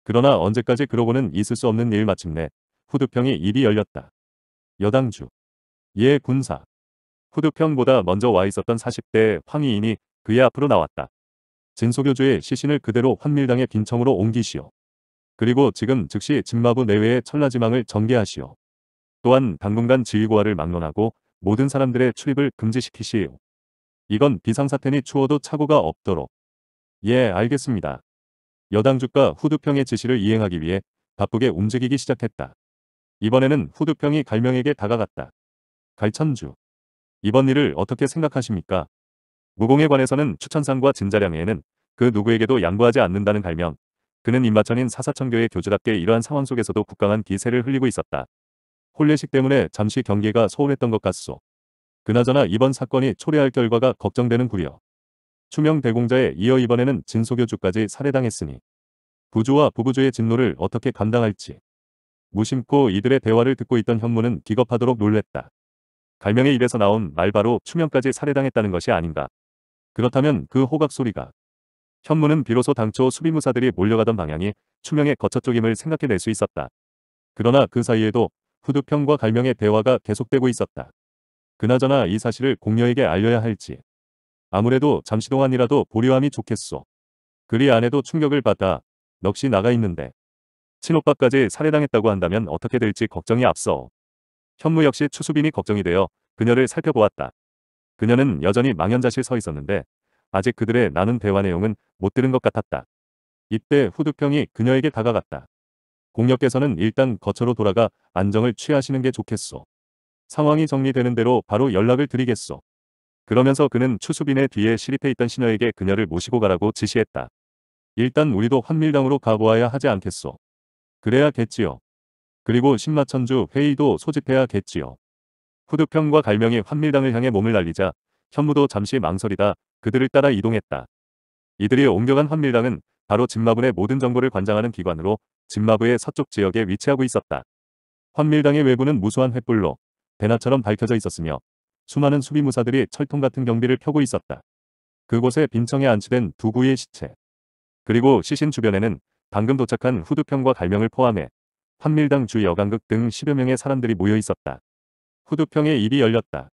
그러나 언제까지 그러고는 있을 수 없는 일 마침내 후두평이 입이 열렸다. 여당주. 예 군사. 후두평보다 먼저 와 있었던 40대 황희인이 그의 앞으로 나왔다. 진소교주의 시신을 그대로 환밀당의 빈청으로 옮기시오. 그리고 지금 즉시 진마부 내외의 천라지망을 전개하시오. 또한 당분간 지휘고하를 막론하고 모든 사람들의 출입을 금지시키시오. 이건 비상사태니 추워도 착오가 없도록 예, 알겠습니다. 여당 주가 후두평의 지시를 이행하기 위해 바쁘게 움직이기 시작했다. 이번에는 후두평이 갈명에게 다가갔다. 갈천주. 이번 일을 어떻게 생각하십니까? 무공에 관해서는 추천상과 진자량에는 그 누구에게도 양보하지 않는다는 갈명. 그는 입마천인 사사천교의 교주답게 이러한 상황 속에서도 국강한 기세를 흘리고 있었다. 홀례식 때문에 잠시 경계가 소홀했던 것 같소. 그나저나 이번 사건이 초래할 결과가 걱정되는구려. 추명 대공자에 이어 이번에는 진소교주까지 살해당했으니 부조와 부부조의 진노를 어떻게 감당할지 무심코 이들의 대화를 듣고 있던 현무는 기겁하도록 놀랬다. 갈명의 입에서 나온 말 바로 추명까지 살해당했다는 것이 아닌가. 그렇다면 그 호각 소리가 현무는 비로소 당초 수비무사들이 몰려가던 방향이 추명의 거처쪽임을 생각해낼 수 있었다. 그러나 그 사이에도 후두평과 갈명의 대화가 계속되고 있었다. 그나저나 이 사실을 공녀에게 알려야 할지 아무래도 잠시 동안이라도 보류함이 좋겠소. 그리 안 해도 충격을 받다 넋이 나가 있는데 친오빠까지 살해당했다고 한다면 어떻게 될지 걱정이 앞서. 현무 역시 추수빈이 걱정이 되어 그녀를 살펴보았다. 그녀는 여전히 망연자실 서 있었는데 아직 그들의 나는 대화 내용은 못 들은 것 같았다. 이때 후두평이 그녀에게 다가갔다. 공녀께서는 일단 거처로 돌아가 안정을 취하시는 게 좋겠소. 상황이 정리되는 대로 바로 연락을 드리겠소. 그러면서 그는 추수빈의 뒤에 실입해 있던 시녀에게 그녀를 모시고 가라고 지시했다. 일단 우리도 환밀당으로 가보아야 하지 않겠소. 그래야겠지요. 그리고 신마천주 회의도 소집해야겠지요. 후두평과 갈명이 환밀당을 향해 몸을 날리자 현무도 잠시 망설이다 그들을 따라 이동했다. 이들이 옮겨간 환밀당은 바로 진마군의 모든 정보를 관장하는 기관으로 진마부의 서쪽 지역에 위치하고 있었다. 환밀당의 외부는 무수한 횃불로 대나처럼 밝혀져 있었으며 수많은 수비무사들이 철통 같은 경비를 펴고 있었다. 그곳에 빈청에 안치된 두 구의 시체. 그리고 시신 주변에는 방금 도착한 후두평과 갈명을 포함해 한밀당 주 여강극 등 10여 명의 사람들이 모여 있었다. 후두평의 입이 열렸다.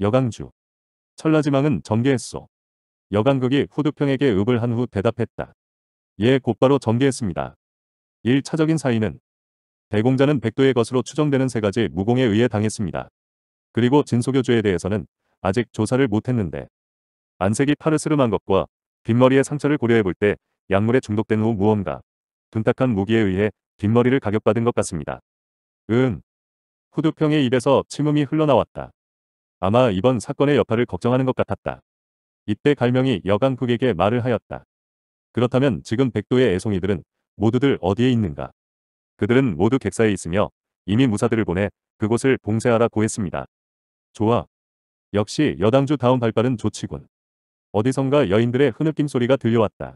여강주. 천라지망은 전개했소. 여강극이 후두평에게 읍을 한 후 대답했다. 예 곧바로 전개했습니다. 1차적인 사인은 대공자는 백도의 것으로 추정되는 세 가지 무공에 의해 당했습니다. 그리고 진소교주에 대해서는 아직 조사를 못했는데 안색이 파르스름한 것과 뒷머리의 상처를 고려해 볼 때 약물에 중독된 후 무언가 둔탁한 무기에 의해 뒷머리를 가격받은 것 같습니다. 음. 후두평의 입에서 침음이 흘러나왔다. 아마 이번 사건의 여파를 걱정하는 것 같았다. 이때 갈명이 여강국에게 말을 하였다. 그렇다면 지금 백도의 애송이들은 모두들 어디에 있는가? 그들은 모두 객사에 있으며 이미 무사들을 보내 그곳을 봉쇄하라 고했습니다. 좋아. 역시 여당주다운 발빠른 조치군. 어디선가 여인들의 흐느낌 소리가 들려왔다.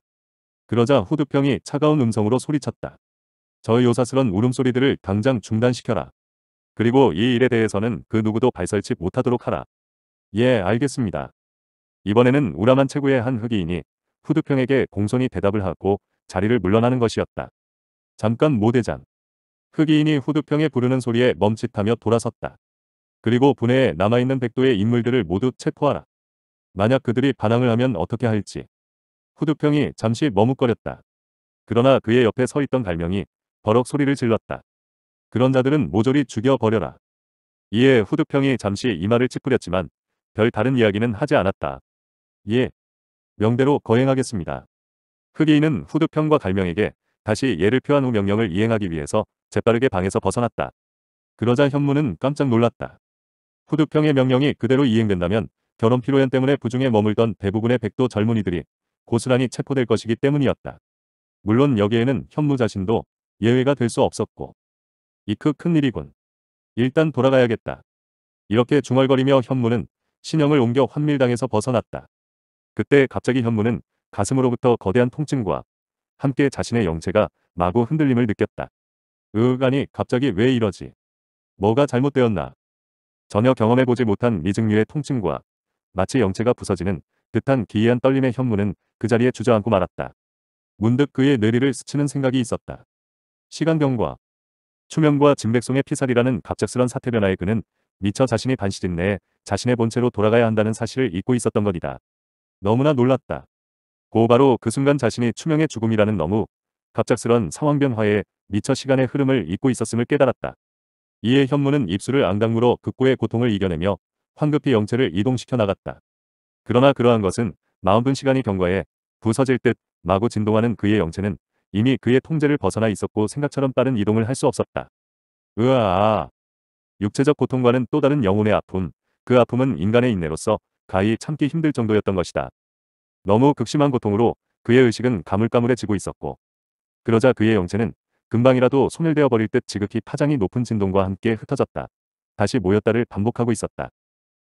그러자 후두평이 차가운 음성으로 소리쳤다. 저 요사스런 울음소리들을 당장 중단시켜라. 그리고 이 일에 대해서는 그 누구도 발설치 못하도록 하라. 예, 알겠습니다. 이번에는 우라만 최고의한 흑이인이 후두평에게 공손히 대답을 하고 자리를 물러나는 것이었다. 잠깐 모대장. 흑이인이 후두평에 부르는 소리에 멈칫하며 돌아섰다. 그리고 분해에 남아있는 백도의 인물들을 모두 체포하라. 만약 그들이 반항을 하면 어떻게 할지. 후두평이 잠시 머뭇거렸다. 그러나 그의 옆에 서 있던 갈명이 버럭 소리를 질렀다. 그런 자들은 모조리 죽여버려라. 이에 후두평이 잠시 이마를 찌푸렸지만 별 다른 이야기는 하지 않았다. 예. 명대로 거행하겠습니다. 흑이인은 후두평과 갈명에게 다시 예를 표한 후 명령을 이행하기 위해서 재빠르게 방에서 벗어났다. 그러자 현무는 깜짝 놀랐다. 후두평의 명령이 그대로 이행된다면 결혼 피로연 때문에 부중에 머물던 대부분의 백도 젊은이들이 고스란히 체포될 것이기 때문이었다. 물론 여기에는 현무 자신도 예외가 될 수 없었고. 이크 큰일이군. 일단 돌아가야겠다. 이렇게 중얼거리며 현무는 신형을 옮겨 환밀당에서 벗어났다. 그때 갑자기 현무는 가슴으로부터 거대한 통증과 함께 자신의 영체가 마구 흔들림을 느꼈다. 으으간이 갑자기 왜 이러지? 뭐가 잘못되었나? 전혀 경험해보지 못한 미증류의 통증과 마치 영체가 부서지는 듯한 기이한 떨림의 현무는 그 자리에 주저앉고 말았다. 문득 그의 뇌리를 스치는 생각이 있었다. 시간경과 추명과 진백송의 피살이라는 갑작스런 사태 변화에 그는 미처 자신이 반시진내에 자신의 본체로 돌아가야 한다는 사실을 잊고 있었던 것이다. 너무나 놀랐다. 고 바로 그 순간 자신이 추명의 죽음이라는 너무 갑작스런 상황 변화에 미처 시간의 흐름을 잊고 있었음을 깨달았다. 이에 현무는 입술을 앙당무로 극고의 고통을 이겨내며 황급히 영체를 이동시켜 나갔다. 그러나 그러한 것은 마음분 시간이 경과해 부서질 듯 마구 진동하는 그의 영체는 이미 그의 통제를 벗어나 있었고 생각처럼 빠른 이동을 할 수 없었다. 으아아. 육체적 고통과는 또 다른 영혼의 아픔, 그 아픔은 인간의 인내로서 가히 참기 힘들 정도였던 것이다. 너무 극심한 고통으로 그의 의식은 가물가물해지고 있었고 그러자 그의 영체는 금방이라도 소멸되어 버릴 듯 지극히 파장이 높은 진동과 함께 흩어졌다. 다시 모였다를 반복하고 있었다.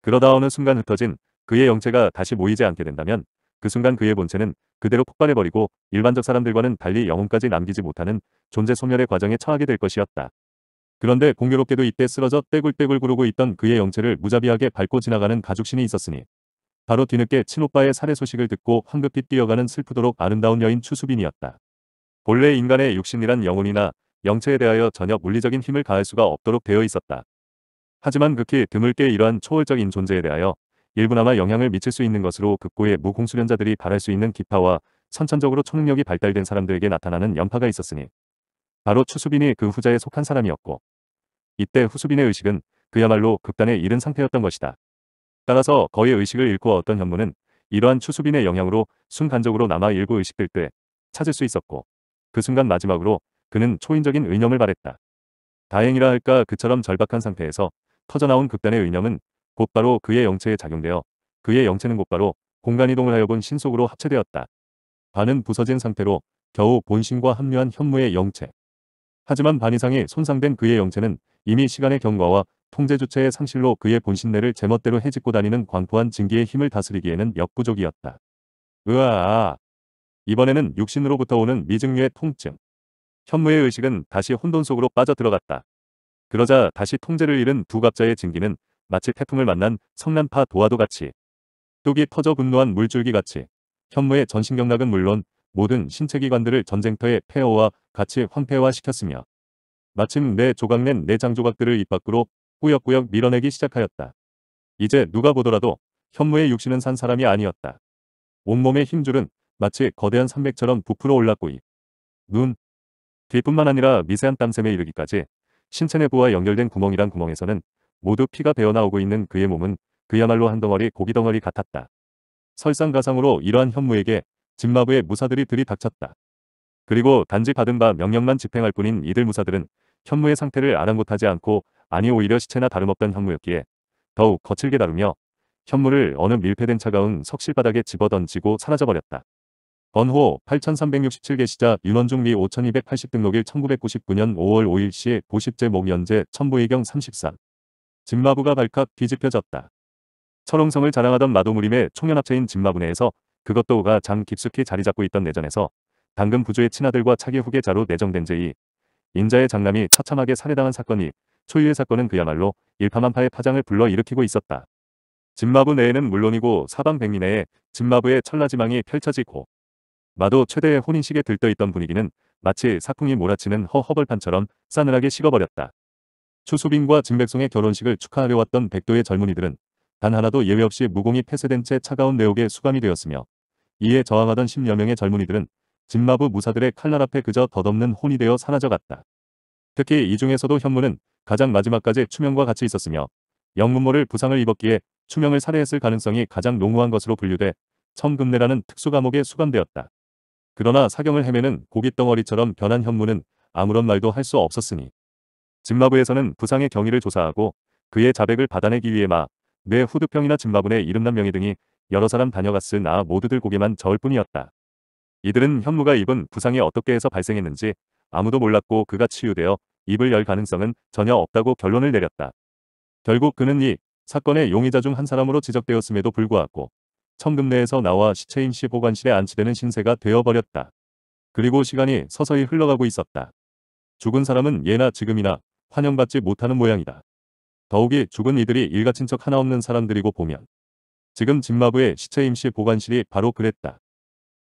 그러다 어느 순간 흩어진 그의 영체가 다시 모이지 않게 된다면 그 순간 그의 본체는 그대로 폭발해버리고 일반적 사람들과는 달리 영혼까지 남기지 못하는 존재 소멸의 과정에 처하게 될 것이었다. 그런데 공교롭게도 이때 쓰러져 떼굴떼굴 구르고 있던 그의 영체를 무자비하게 밟고 지나가는 가죽신이 있었으니 바로 뒤늦게 친오빠의 살해 소식을 듣고 황급히 뛰어가는 슬프도록 아름다운 여인 추수빈이었다. 본래 인간의 육신이란 영혼이나 영체에 대하여 전혀 물리적인 힘을 가할 수가 없도록 되어 있었다. 하지만 극히 드물게 이러한 초월적인 존재에 대하여 일부나마 영향을 미칠 수 있는 것으로 극고의 무공수련자들이 바랄 수 있는 기파와 선천적으로 초능력이 발달된 사람들에게 나타나는 연파가 있었으니 바로 추수빈이 그 후자에 속한 사람이었고 이때 후수빈의 의식은 그야말로 극단에 이른 상태였던 것이다. 따라서 거의 의식을 잃고 어떤 현무는 이러한 추수빈의 영향으로 순간적으로 남아 일부 의식될 때 찾을 수 있었고 그 순간 마지막으로 그는 초인적인 의념을 바랬다 다행이라 할까 그처럼 절박한 상태에서 터져나온 극단의 의념은 곧바로 그의 영체에 작용되어 그의 영체는 곧바로 공간이동을 하여 본 신속으로 합체되었다. 반은 부서진 상태로 겨우 본신과 합류한 현무의 영체. 하지만 반 이상이 손상된 그의 영체는 이미 시간의 경과와 통제 주체의 상실로 그의 본신내를 제멋대로 해집고 다니는 광포한 증기의 힘을 다스리기에는 역부족이었다. 으아 이번에는 육신으로부터 오는 미증류의 통증. 현무의 의식은 다시 혼돈 속으로 빠져들어갔다. 그러자 다시 통제를 잃은 두 갑자의 증기는 마치 태풍을 만난 성난파 도화도 같이 뚝이 터져 분노한 물줄기같이 현무의 전신경락은 물론 모든 신체기관들을 전쟁터의 폐허와 같이 황폐화시켰으며 마침 내 조각낸 내장 조각들을 입 밖으로 꾸역꾸역 밀어내기 시작하였다. 이제 누가 보더라도 현무의 육신은 산 사람이 아니었다. 온몸의 힘줄은 마치 거대한 산맥처럼 부풀어 올랐고 이 눈, 뒤뿐만 아니라 미세한 땀샘에 이르기까지 신체 내부와 연결된 구멍이란 구멍에서는 모두 피가 배어나오고 있는 그의 몸은 그야말로 한 덩어리 고기 덩어리 같았다. 설상가상으로 이러한 현무에게 진마부의 무사들이 들이닥쳤다. 그리고 단지 받은 바 명령만 집행할 뿐인 이들 무사들은 현무의 상태를 아랑곳하지 않고 아니 오히려 시체나 다름없던 현무였기에 더욱 거칠게 다루며 현무를 어느 밀폐된 차가운 석실바닥에 집어던지고 사라져버렸다. 번호 8367개 시자 윤원중 리5280 등록일 1999년 5월 5일 시 보십제 목연제 천부의경 33. 진마부가 발칵 뒤집혀졌다. 철옹성을 자랑하던 마도무림의 총연합체인 진마부내에서 그것도 오가 장깊숙히 자리 잡고 있던 내전에서 당근 부조의 친아들과 차기 후계자로 내정된 제2 인자의 장남이 처참하게 살해당한 사건이 초유의 사건은 그야말로 일파만파의 파장을 불러일으키고 있었다. 진마부 내에는 물론이고 사방 백리 내에 진마부의 철라지망이 펼쳐지고 마도 최대의 혼인식에 들떠있던 분위기는 마치 사풍이 몰아치는 허허벌판처럼 싸늘하게 식어버렸다. 추수빈과 증백송의 결혼식을 축하하려 왔던 백도의 젊은이들은 단 하나도 예외 없이 무공이 폐쇄된 채 차가운 내옥에 수감이 되었으며 이에 저항하던 10여 명의 젊은이들은 진마부 무사들의 칼날 앞에 그저 덧없는 혼이 되어 사라져 갔다. 특히 이 중에서도 현무는 가장 마지막까지 추명과 같이 있었으며 영문모를 부상을 입었기에 추명을 살해했을 가능성이 가장 농후한 것으로 분류돼 청금내라는 특수감옥에 수감되었다. 그러나 사경을 헤매는 고깃덩어리처럼 변한 현무는 아무런 말도 할 수 없었으니 진마부에서는 부상의 경위를 조사하고 그의 자백을 받아내기 위해 마, 뇌 후두평이나 진마부의 이름난 명의 등이 여러 사람 다녀갔으나 모두들 고개만 저을 뿐이었다. 이들은 현무가 입은 부상이 어떻게 해서 발생했는지 아무도 몰랐고 그가 치유되어 입을 열 가능성은 전혀 없다고 결론을 내렸다. 결국 그는 이 사건의 용의자 중 한 사람으로 지적되었음에도 불구하고 청금내에서 나와 시체인 시보관실에 안치되는 신세가 되어버렸다. 그리고 시간이 서서히 흘러가고 있었다. 죽은 사람은 예나 지금이나 환영받지 못하는 모양이다. 더욱이 죽은 이들이 일가친 척 하나 없는 사람들이고 보면 지금 진마부의 시체 임시 보관실이 바로 그랬다.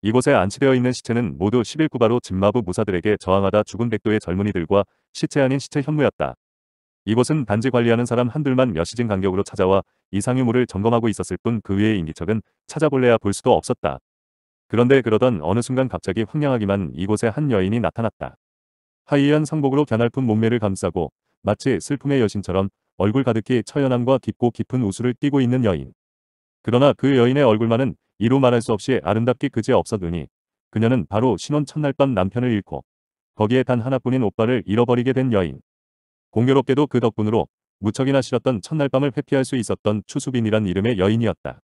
이곳에 안치되어 있는 시체는 모두 11구바로 진마부 무사들에게 저항하다 죽은 백도의 젊은이들과 시체 아닌 시체 현무였다. 이곳은 단지 관리하는 사람 한둘만 몇 시즌 간격으로 찾아와 이상 유물을 점검하고 있었을 뿐 그 외의 인기척은 찾아볼래야 볼 수도 없었다. 그런데 그러던 어느 순간 갑자기 황량하기만 이곳에 한 여인이 나타났다. 하이한 상복으로 갸할픈 몸매를 감싸고 마치 슬픔의 여신처럼 얼굴 가득히 처연함과 깊고 깊은 우수를 띠고 있는 여인. 그러나 그 여인의 얼굴만은 이루 말할 수 없이 아름답기 그지없었으니 그녀는 바로 신혼 첫날 밤 남편을 잃고 거기에 단 하나뿐인 오빠를 잃어버리게 된 여인. 공교롭게도 그 덕분으로 무척이나 싫었던 첫날 밤을 회피할 수 있었던 추수빈이란 이름의 여인이었다.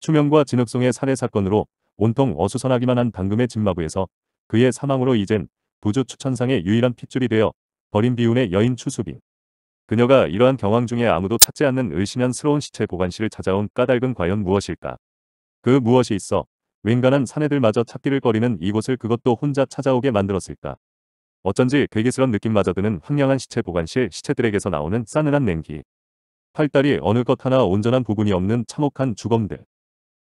추명과 진흙송의 살해 사건으로 온통 어수선하기만 한 당금의 집마부에서 그의 사망으로 이젠 부주 추천상의 유일한 핏줄이 되어 버린 비운의 여인 추수빈. 그녀가 이러한 경황 중에 아무도 찾지 않는 의심연스러운 시체 보관실을 찾아온 까닭은 과연 무엇일까? 그 무엇이 있어 웬간한 사내들마저 찾기를 거리는 이곳을 그것도 혼자 찾아오게 만들었을까? 어쩐지 괴기스런 느낌마저 드는 황량한 시체 보관실 시체들에게서 나오는 싸늘한 냉기. 팔다리 어느 것 하나 온전한 부분이 없는 참혹한 주검들.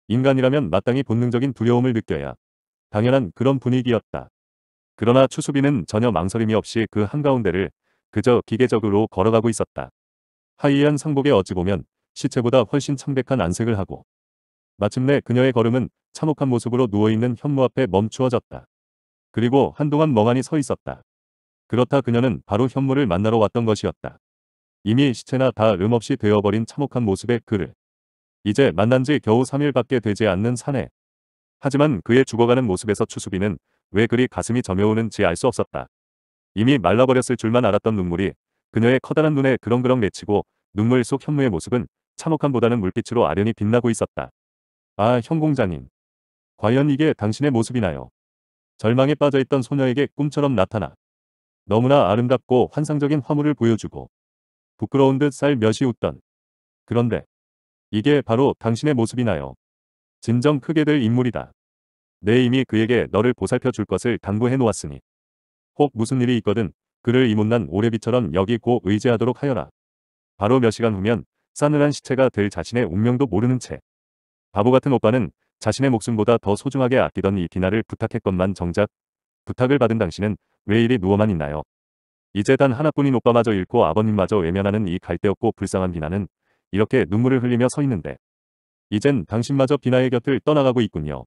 인간이라면 마땅히 본능적인 두려움을 느껴야 당연한 그런 분위기였다. 그러나 추수비는 전혀 망설임이 없이 그 한가운데를 그저 기계적으로 걸어가고 있었다. 하이한 상복에 어찌 보면 시체보다 훨씬 창백한 안색을 하고 마침내 그녀의 걸음은 참혹한 모습으로 누워있는 현무 앞에 멈추어졌다. 그리고 한동안 멍하니 서 있었다. 그렇다 그녀는 바로 현무를 만나러 왔던 것이었다. 이미 시체나 다 음없이 되어버린 참혹한 모습의 그를. 이제 만난 지 겨우 3일밖에 되지 않는 사내. 하지만 그의 죽어가는 모습에서 추수비는 왜 그리 가슴이 점여오는지 알 수 없었다. 이미 말라버렸을 줄만 알았던 눈물이 그녀의 커다란 눈에 그렁그렁 맺히고 눈물 속 현무의 모습은 참혹함보다는 물빛으로 아련히 빛나고 있었다. 아, 현공장님 과연 이게 당신의 모습이나요? 절망에 빠져있던 소녀에게 꿈처럼 나타나 너무나 아름답고 환상적인 화물을 보여주고 부끄러운 듯 쌀 몇이 웃던 그런데 이게 바로 당신의 모습이나요. 진정 크게 될 인물이다. 내 이미 그에게 너를 보살펴 줄 것을 당부해 놓았으니 혹 무슨 일이 있거든 그를 이 못난 오래비처럼 여기고 의지하도록 하여라. 바로 몇 시간 후면 싸늘한 시체가 될 자신의 운명도 모르는 채 바보 같은 오빠는 자신의 목숨보다 더 소중하게 아끼던 이 디나를 부탁했건만 정작 부탁을 받은 당신은 왜 이리 누워만 있나요? 이제 단 하나뿐인 오빠마저 잃고 아버님마저 외면하는 이 갈대없고 불쌍한 비나는 이렇게 눈물을 흘리며 서 있는데 이젠 당신마저 비나의 곁을 떠나가고 있군요.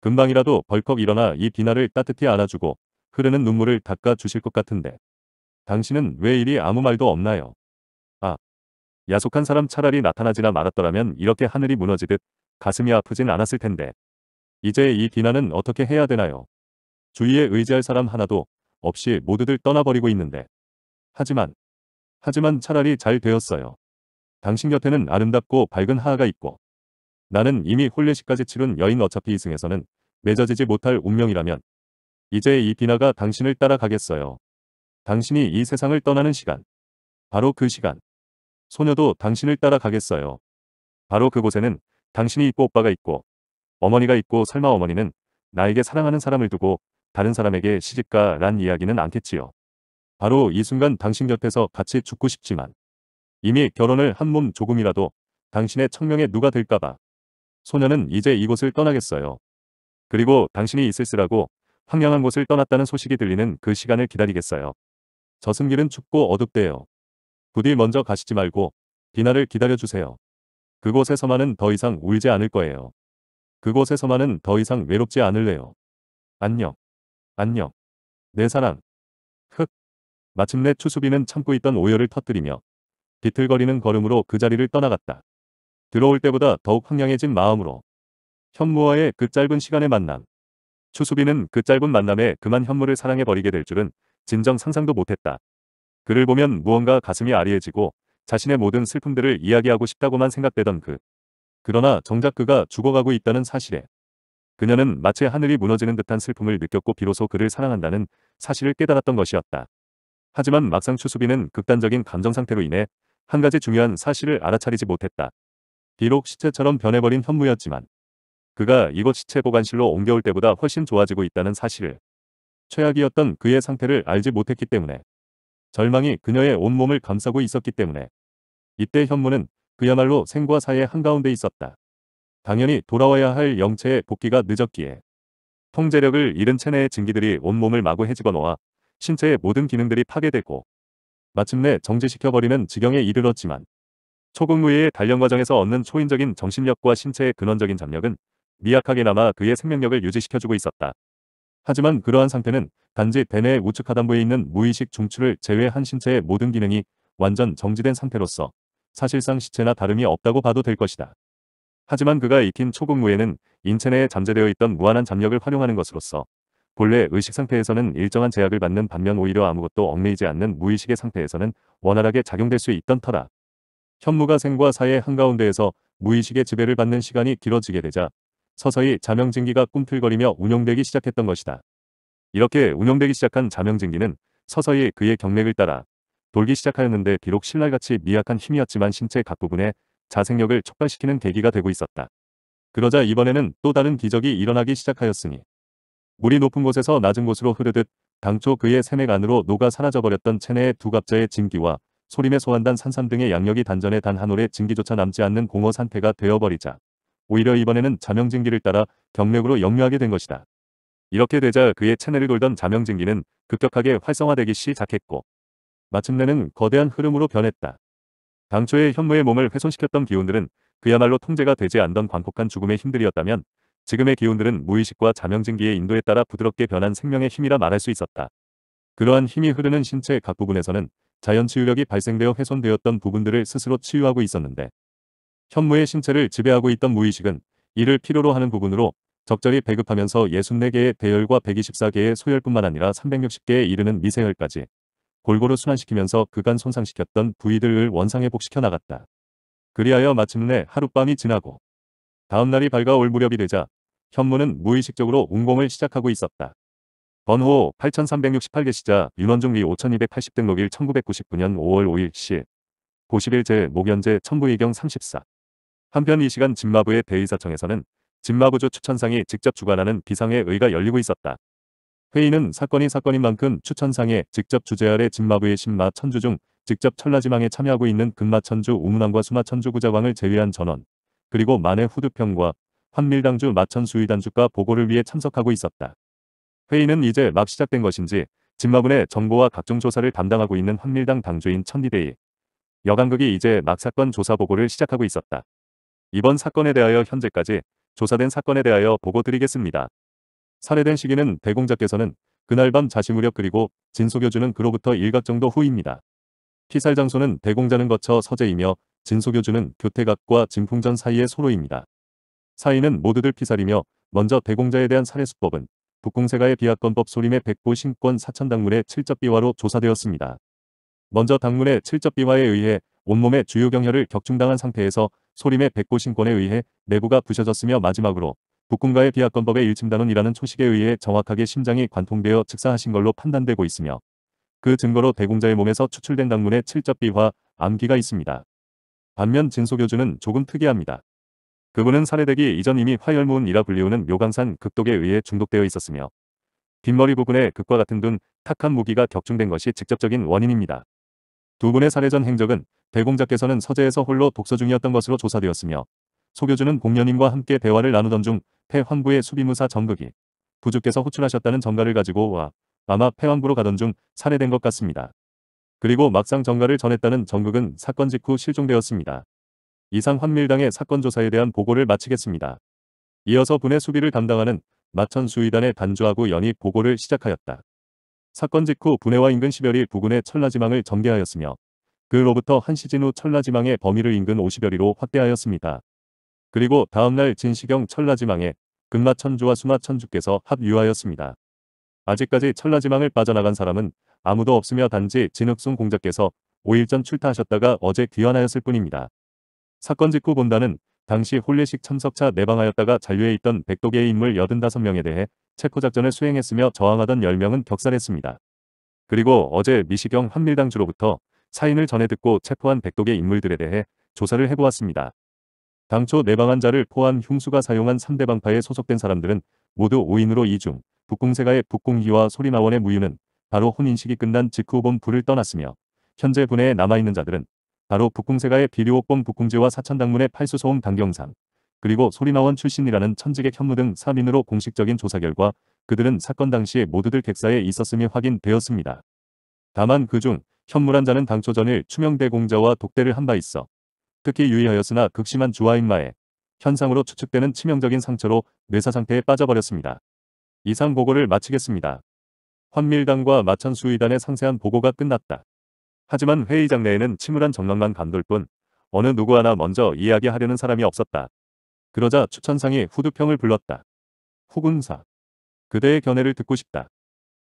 금방이라도 벌컥 일어나 이 비나를 따뜻히 안아주고 흐르는 눈물을 닦아주실 것 같은데 당신은 왜 이리 아무 말도 없나요? 아, 야속한 사람 차라리 나타나지나 말았더라면 이렇게 하늘이 무너지듯 가슴이 아프진 않았을 텐데. 이제 이 비난은 어떻게 해야 되나요? 주위에 의지할 사람 하나도 없이 모두들 떠나버리고 있는데. 하지만, 하지만 차라리 잘 되었어요. 당신 곁에는 아름답고 밝은 하하가 있고 나는 이미 홀례시까지 치른 여인 어차피 이승에서는 맺어지지 못할 운명이라면 이제 이 비나가 당신을 따라가겠어요. 당신이 이 세상을 떠나는 시간. 바로 그 시간. 소녀도 당신을 따라가겠어요. 바로 그곳에는 당신이 있고 오빠가 있고 어머니가 있고 설마 어머니는 나에게 사랑하는 사람을 두고 다른 사람에게 시집가 란 이야기는 않겠지요. 바로 이 순간 당신 곁에서 같이 죽고 싶지만 이미 결혼을 한 몸 조금이라도 당신의 청명에 누가 될까봐 소녀는 이제 이곳을 떠나겠어요. 그리고 당신이 있을쓰라고 황량한 곳을 떠났다는 소식이 들리는 그 시간을 기다리겠어요. 저승길은 춥고 어둡대요. 부디 먼저 가시지 말고 비나를 기다려주세요. 그곳에서만은 더 이상 울지 않을 거예요. 그곳에서만은 더 이상 외롭지 않을래요. 안녕. 안녕. 내 사랑. 흑. 마침내 추수비는 참고 있던 오열을 터뜨리며 비틀거리는 걸음으로 그 자리를 떠나갔다. 들어올 때보다 더욱 황량해진 마음으로 현무와의 그 짧은 시간의 만남. 추수비는 그 짧은 만남에 그만 현무를 사랑해버리게 될 줄은 진정 상상도 못했다. 그를 보면 무언가 가슴이 아리해지고 자신의 모든 슬픔들을 이야기하고 싶다고만 생각되던 그. 그러나 정작 그가 죽어가고 있다는 사실에 그녀는 마치 하늘이 무너지는 듯한 슬픔을 느꼈고 비로소 그를 사랑한다는 사실을 깨달았던 것이었다. 하지만 막상 추수비는 극단적인 감정 상태로 인해 한 가지 중요한 사실을 알아차리지 못했다. 비록 시체처럼 변해버린 현무였지만 그가 이곳 시체 보관실로 옮겨올 때보다 훨씬 좋아지고 있다는 사실을 최악이었던 그의 상태를 알지 못했기 때문에 절망이 그녀의 온몸을 감싸고 있었기 때문에 이때 현무는 그야말로 생과 사의 한가운데 있었다. 당연히 돌아와야 할 영체의 복귀가 늦었기에 통제력을 잃은 체내의 증기들이 온몸을 마구 해집어 놓아 신체의 모든 기능들이 파괴되고 마침내 정지시켜버리는 지경에 이르렀지만 초근무예의 단련 과정에서 얻는 초인적인 정신력과 신체의 근원적인 장력은 미약하게나마 그의 생명력을 유지시켜주고 있었다. 하지만 그러한 상태는 단지 대뇌의 우측 하단부에 있는 무의식 중추를 제외한 신체의 모든 기능이 완전 정지된 상태로서 사실상 시체나 다름이 없다고 봐도 될 것이다. 하지만 그가 익힌 초국무에는 인체 내에 잠재되어 있던 무한한 잠력을 활용하는 것으로서 본래 의식 상태에서는 일정한 제약을 받는 반면 오히려 아무것도 얽매이지 않는 무의식의 상태에서는 원활하게 작용될 수 있던 터라. 현무가 생과 사의 한가운데에서 무의식의 지배를 받는 시간이 길어지게 되자 서서히 자명증기가 꿈틀거리며 운용되기 시작했던 것이다. 이렇게 운용되기 시작한 자명증기는 서서히 그의 경맥을 따라 돌기 시작하였는데 비록 신랄같이 미약한 힘이었지만 신체 각부분에 자생력을 촉발시키는 계기가 되고 있었다. 그러자 이번에는 또 다른 기적이 일어나기 시작하였으니 물이 높은 곳에서 낮은 곳으로 흐르듯 당초 그의 세맥 안으로 녹아 사라져버렸던 체내의 두 갑자의 진기와 소림의 소환단 산삼 등의 양력이 단전에 단 한 올의 진기조차 남지 않는 공허 상태가 되어버리자 오히려 이번에는 자명진기를 따라 경력으로 역류하게 된 것이다. 이렇게 되자 그의 체내를 돌던 자명진기는 급격하게 활성화되기 시작했고 마침내는 거대한 흐름으로 변했다. 당초에 현무의 몸을 훼손시켰던 기운들은 그야말로 통제가 되지 않던 광폭한 죽음의 힘들이었다면 지금의 기운들은 무의식과 자명증기의 인도에 따라 부드럽게 변한 생명의 힘이라 말할 수 있었다. 그러한 힘이 흐르는 신체 각 부분에서는 자연치유력이 발생되어 훼손되었던 부분들을 스스로 치유하고 있었는데 현무의 신체를 지배하고 있던 무의식은 이를 필요로 하는 부분으로 적절히 배급하면서 64개의 대열과 124개의 소열뿐만 아니라 360개에 이르는 미세열까지 골고루 순환시키면서 그간 손상시켰던 부위들을 원상회복시켜 나갔다. 그리하여 마침내 하룻밤이 지나고 다음날이 밝아올 무렵이 되자 현무는 무의식적으로 운공을 시작하고 있었다. 번호 8368개 시자 윤원중 리5280 등록일 1999년 5월 5일 시5 1제 목연제 천부의경 34 한편 이 시간 진마부의 대의사청에서는 진마부조 추천상이 직접 주관하는 비상의 의가 열리고 있었다. 회의는 사건이 사건인 만큼 추천상에 직접 주재 아래 진마부의 신마 천주 중 직접 천라지망에 참여하고 있는 금마천주 우문왕과 수마천주 구자왕을 제외한 전원 그리고 만해 후두평과 환밀당주 마천수위단주가 보고를 위해 참석하고 있었다. 회의는 이제 막 시작된 것인지 진마군의 정보와 각종 조사를 담당하고 있는 환밀당 당주인 천디대이 여강극이 이제 막 사건 조사 보고를 시작하고 있었다. 이번 사건에 대하여 현재까지 조사된 사건에 대하여 보고 드리겠습니다. 살해된 시기는 대공자께서는 그날 밤 자시무렵 그리고 진소교주는 그로부터 일각 정도 후입니다. 피살 장소는 대공자는 거쳐 서재이며 진소교주는 교태각과 진풍전 사이의 소로입니다. 사이는 모두들 피살이며 먼저 대공자에 대한 살해 수법은 북궁세가의 비하권법 소림의 백보 신권 사천당문의 칠접비화로 조사되었습니다. 먼저 당문의 칠접비화에 의해 온몸의 주요경혈을 격충당한 상태에서 소림의 백보 신권에 의해 내부가 부셔졌으며 마지막으로 북군과의 비하권법의 일침단원이라는 초식에 의해 정확하게 심장이 관통되어 즉사하신 걸로 판단되고 있으며 그 증거로 대공자의 몸에서 추출된 당문의 칠접비화 암기가 있습니다. 반면 진소교주는 조금 특이합니다. 그분은 살해되기 이전 이미 화열무운이라 불리우는 묘강산 극독에 의해 중독되어 있었으며 뒷머리 부분에 극과 같은 둔 탁한 무기가 격중된 것이 직접적인 원인입니다. 두 분의 살해 전 행적은 대공자께서는 서재에서 홀로 독서 중이었던 것으로 조사되었으며 소교주는 공녀님과 함께 대화를 나누던 중 폐환부의 수비무사 정극이 부주께서 호출하셨다는 정가를 가지고 와 아마 폐환부로 가던 중 살해된 것 같습니다. 그리고 막상 정가를 전했다는 정극은 사건 직후 실종되었습니다. 이상 환밀당의 사건 조사에 대한 보고를 마치겠습니다. 이어서 분의 수비를 담당하는 마천 수의단의 단주하고 연이 보고를 시작하였다. 사건 직후 분해와 인근 시별이 부근의 철라지망을 전개하였으며 그로부터 한 시즌 후철라지망의 범위를 인근 50여리로 확대하였습니다. 그리고 다음날 진시경 천라지망에 금마 천주와 수마 천주께서 합류하였습니다 아직까지 천라지망을 빠져나간 사람은 아무도 없으며 단지 진흙송 공자께서 5일 전 출타하셨다가 어제 귀환하였을 뿐입니다. 사건 직후 본다는 당시 홀례식 천석차 내방하였다가 잔류해 있던 백도계의 인물 85명에 대해 체포 작전을 수행했으며 저항하던 10명은 격살했습니다. 그리고 어제 미시경 한밀당 주로부터 사인을 전해 듣고 체포한 백도계 인물들에 대해 조사를 해보았습니다. 당초 내방한 자를 포함 흉수가 사용한 3대 방파에 소속된 사람들은 모두 5인으로 이 중, 북궁세가의 북궁희와 소리나원의 무유는 바로 혼인식이 끝난 직후 본부를 떠났으며 현재 분해에 남아있는 자들은 바로 북궁세가의 비료옥봉 북궁제와 사천당문의 팔수소음 당경상 그리고 소리나원 출신이라는 천직의 현무 등 3인으로 공식적인 조사 결과 그들은 사건 당시에 모두들 객사에 있었음이 확인되었습니다. 다만 그 중 현무란 자는 당초 전일 추명대 공자와 독대를 한 바 있어 특히 유의하였으나 극심한 주아인마의 현상으로 추측되는 치명적인 상처로 뇌사 상태에 빠져버렸습니다. 이상 보고를 마치겠습니다. 환밀당과 마천수의단의 상세한 보고가 끝났다. 하지만 회의장 내에는 침울한 정막만 감돌 뿐 어느 누구 하나 먼저 이야기하려는 사람이 없었다. 그러자 추천상이 후두평을 불렀다. 후군사. 그대의 견해를 듣고 싶다.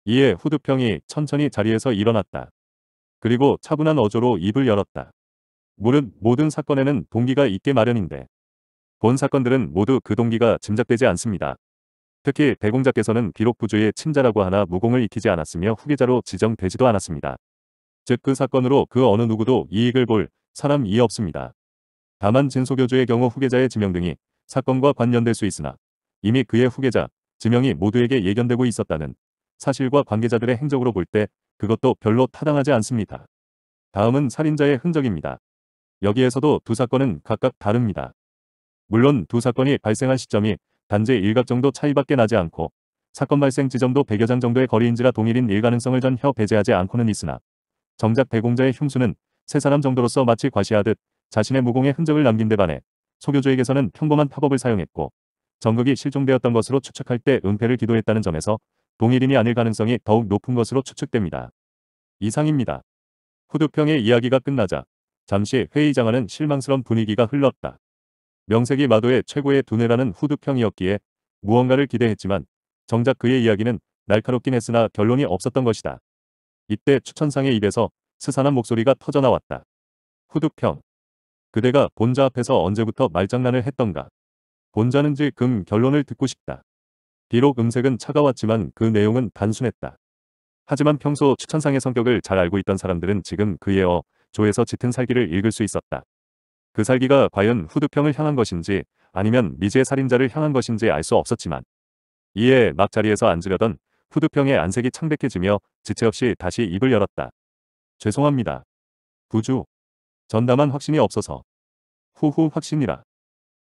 이에 후두평이 천천히 자리에서 일어났다. 그리고 차분한 어조로 입을 열었다. 무릇 모든 사건에는 동기가 있게 마련인데 본 사건들은 모두 그 동기가 짐작되지 않습니다. 특히 대공자께서는 비록 부주의 친자라고 하나 무공을 익히지 않았으며 후계자로 지정되지도 않았습니다. 즉 그 사건으로 그 어느 누구도 이익을 볼 사람이 없습니다. 다만 진소교주의 경우 후계자의 지명 등이 사건과 관련될 수 있으나 이미 그의 후계자, 지명이 모두에게 예견되고 있었다는 사실과 관계자들의 행적으로 볼 때 그것도 별로 타당하지 않습니다. 다음은 살인자의 흔적입니다. 여기에서도 두 사건은 각각 다릅니다. 물론 두 사건이 발생한 시점이 단지 일각 정도 차이밖에 나지 않고 사건 발생 지점도 100여 장 정도의 거리인지라 동일인 일 가능성을 전혀 배제하지 않고는 있으나 정작 대공자의 흉수는 세 사람 정도로서 마치 과시하듯 자신의 무공의 흔적을 남긴 데 반해 소교조에게서는 평범한 팝업을 사용했고 정극이 실종되었던 것으로 추측할 때 은폐를 기도했다는 점에서 동일인이 아닐 가능성이 더욱 높은 것으로 추측됩니다. 이상입니다. 후두평의 이야기가 끝나자 잠시 회의장안은 실망스런 분위기가 흘렀다. 명색이 마도의 최고의 두뇌라는 후득평이었기에 무언가를 기대했지만 정작 그의 이야기는 날카롭긴 했으나 결론이 없었던 것이다. 이때 추천상의 입에서 스산한 목소리가 터져나왔다. 후득평 그대가 본자 앞에서 언제부터 말장난을 했던가. 본자는 즉금 결론을 듣고 싶다. 비록 음색은 차가웠지만 그 내용은 단순했다. 하지만 평소 추천상의 성격을 잘 알고 있던 사람들은 지금 그의 어 조에서 짙은 살기를 읽을 수 있었다. 그 살기가 과연 후두평을 향한 것인지 아니면 미제 살인자를 향한 것인지 알 수 없었지만 이에 막 자리에서 앉으려던 후두평의 안색이 창백해지며 지체없이 다시 입을 열었다. 죄송합니다. 부주. 전담한 확신이 없어서. 후후 확신이라.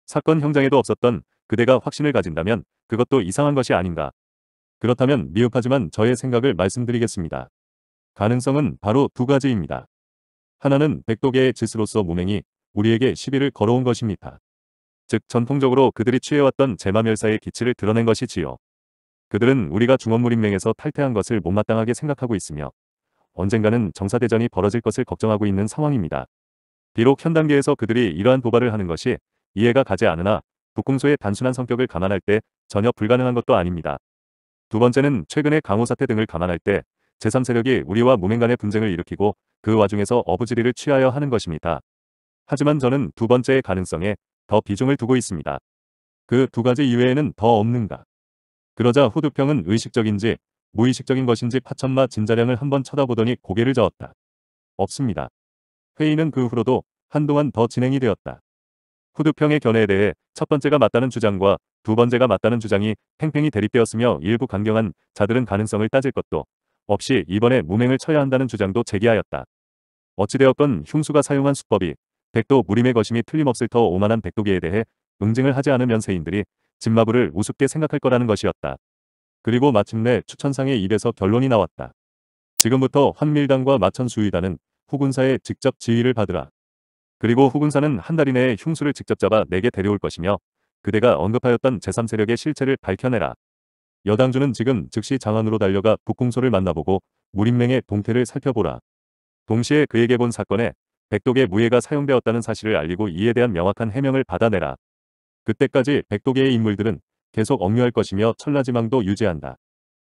사건 현장에도 없었던 그대가 확신을 가진다면 그것도 이상한 것이 아닌가. 그렇다면 미흡하지만 저의 생각을 말씀드리겠습니다. 가능성은 바로 두 가지입니다. 하나는 백독의 도 짓으로서 무맹이 우리에게 시비를 걸어온 것입니다. 즉 전통적으로 그들이 취해왔던 제마멸사의 기치를 드러낸 것이지요. 그들은 우리가 중원무림맹에서 탈퇴한 것을 못마땅하게 생각하고 있으며 언젠가는 정사대전이 벌어질 것을 걱정하고 있는 상황입니다. 비록 현 단계에서 그들이 이러한 도발을 하는 것이 이해가 가지 않으나 북궁소의 단순한 성격을 감안할 때 전혀 불가능한 것도 아닙니다. 두 번째는 최근의 강호 사태 등을 감안할 때 제3세력이 우리와 무맹 간의 분쟁을 일으키고 그 와중에서 어부지리를 취하여 하는 것입니다. 하지만 저는 두 번째 의 가능성에 더 비중을 두고 있습니다. 그 두 가지 이외에는 더 없는가? 그러자 후두평은 의식적인지 무의식적인 것인지 파천마 진자량을 한번 쳐다보더니 고개를 저었다. 없습니다. 회의는 그 후로도 한동안 더 진행이 되었다. 후두평의 견해에 대해 첫 번째가 맞다는 주장과 두 번째가 맞다는 주장이 팽팽히 대립되었으며 일부 강경한 자들은 가능성을 따질 것도 없이 이번에 무맹을 쳐야 한다는 주장도 제기하였다. 어찌되었건 흉수가 사용한 수법이 백도 무림의 것임이 틀림없을 터 오만한 백도기에 대해 응징을 하지 않으면 세인들이 진마부를 우습게 생각할 거라는 것이었다. 그리고 마침내 추천상의 입에서 결론이 나왔다. 지금부터 환밀당과마천수위단은 후군사의 직접 지휘를 받으라. 그리고 후군사는 한 달 이내에 흉수를 직접 잡아 내게 데려올 것이며 그대가 언급하였던 제3세력의 실체를 밝혀내라. 여당주는 지금 즉시 장안으로 달려가 북궁소를 만나보고 무림맹의 동태를 살펴보라. 동시에 그에게 본 사건에 백독의 무예가 사용되었다는 사실을 알리고 이에 대한 명확한 해명을 받아내라. 그때까지 백독의 인물들은 계속 억류할 것이며 천라지망도 유지한다.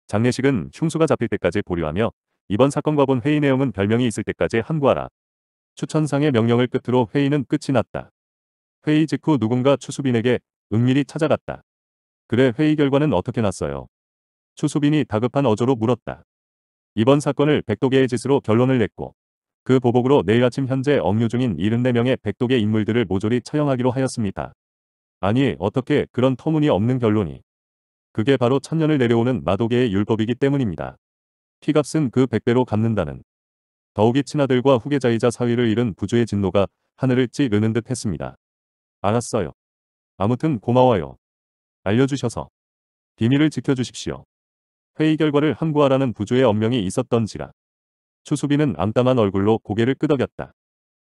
장례식은 흉수가 잡힐 때까지 보류하며 이번 사건과 본 회의 내용은 별명이 있을 때까지 함구하라. 추천상의 명령을 끝으로 회의는 끝이 났다. 회의 직후 누군가 추수빈에게 은밀히 찾아갔다. 그래 회의 결과는 어떻게 났어요? 추수빈이 다급한 어조로 물었다. 이번 사건을 백독의 도 짓으로 결론을 냈고 그 보복으로 내일 아침 현재 억류 중인 74명의 백도의 인물들을 모조리 처형하기로 하였습니다. 아니 어떻게 그런 터무니없는 결론이. 그게 바로 천년을 내려오는 마도계의 율법이기 때문입니다. 피값은 그백배로 갚는다는. 더욱이 친아들과 후계자이자 사위를 잃은 부주의 진노가 하늘을 찌르는 듯 했습니다. 알았어요. 아무튼 고마워요. 알려주셔서 비밀을 지켜주십시오. 회의 결과를 항구하라는 부조의 엄명이 있었던지라. 추수비는 암담한 얼굴로 고개를 끄덕였다.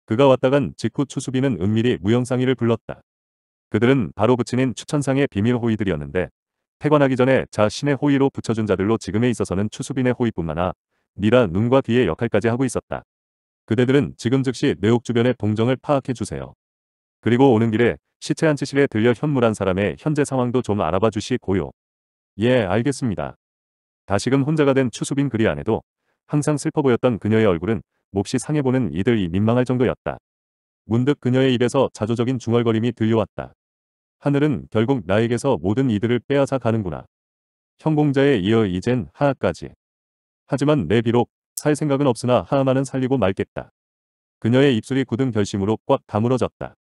그가 왔다 간 직후 추수비는 은밀히 무형상의를 불렀다. 그들은 바로 붙이인 추천상의 비밀 호의들이었는데 태관하기 전에 자신의 호의로 붙여준 자들로 지금에 있어서는 추수빈의 호의뿐만 아 니라 눈과 귀의 역할까지 하고 있었다. 그대들은 지금 즉시 내옥 주변의 동정을 파악해주세요. 그리고 오는 길에 시체 안 치실에 들려 현물한 사람의 현재 상황도 좀 알아봐 주시고요. 예 알겠습니다. 다시금 혼자가 된 추수빈 그리 안에도 항상 슬퍼 보였던 그녀의 얼굴은 몹시 상해보는 이들이 민망할 정도였다. 문득 그녀의 입에서 자조적인 중얼거림이 들려왔다. 하늘은 결국 나에게서 모든 이들을 빼앗아 가는구나. 형공자에 이어 이젠 하하까지. 하지만 내 비록 살 생각은 없으나 하하만은 살리고 말겠다. 그녀의 입술이 굳은 결심으로 꽉 다물어졌다.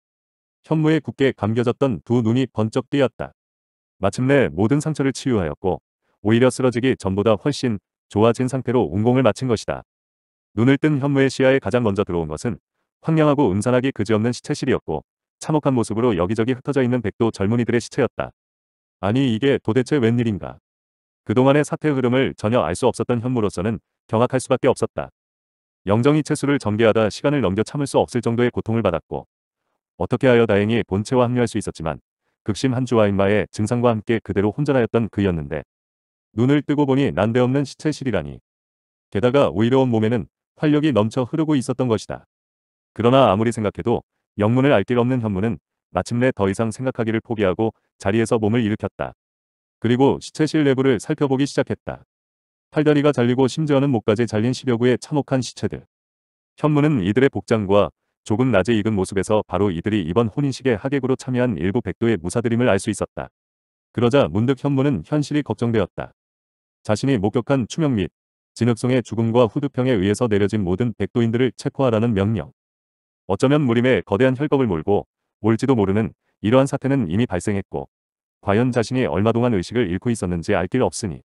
현무에 굳게 감겨졌던 두 눈이 번쩍 뜨었다 마침내 모든 상처를 치유하였고 오히려 쓰러지기 전보다 훨씬 좋아진 상태로 운공을 마친 것이다. 눈을 뜬 현무의 시야에 가장 먼저 들어온 것은 황량하고 음산하기 그지없는 시체실이었고 참혹한 모습으로 여기저기 흩어져 있는 백도 젊은이들의 시체였다. 아니 이게 도대체 웬일인가. 그동안의 사태 흐름을 전혀 알 수 없었던 현무로서는 경악할 수밖에 없었다. 영정이 채수를 전개하다 시간을 넘겨 참을 수 없을 정도의 고통을 받았고 어떻게 하여 다행히 본체와 합류할 수 있었지만 극심 한주와 인마의 증상과 함께 그대로 혼자하였던 그였는데 눈을 뜨고 보니 난데없는 시체실이라니. 게다가 오히려 온 몸에는 활력이 넘쳐 흐르고 있었던 것이다. 그러나 아무리 생각해도 영문을 알 길 없는 현무는 마침내 더 이상 생각하기를 포기하고 자리에서 몸을 일으켰다. 그리고 시체실 내부를 살펴보기 시작했다. 팔다리가 잘리고 심지어는 목까지 잘린 시려구의 참혹한 시체들. 현무는 이들의 복장과 조금 낮에 익은 모습에서 바로 이들이 이번 혼인식의 하객으로 참여한 일부 백도의 무사들임을 알 수 있었다. 그러자 문득 현무는 현실이 걱정되었다. 자신이 목격한 추명 및 진흙송의 죽음과 후두평에 의해서 내려진 모든 백도인들을 체포하라는 명령. 어쩌면 무림의 거대한 혈법을 몰고 올지도 모르는 이러한 사태는 이미 발생했고 과연 자신이 얼마 동안 의식을 잃고 있었는지 알길 없으니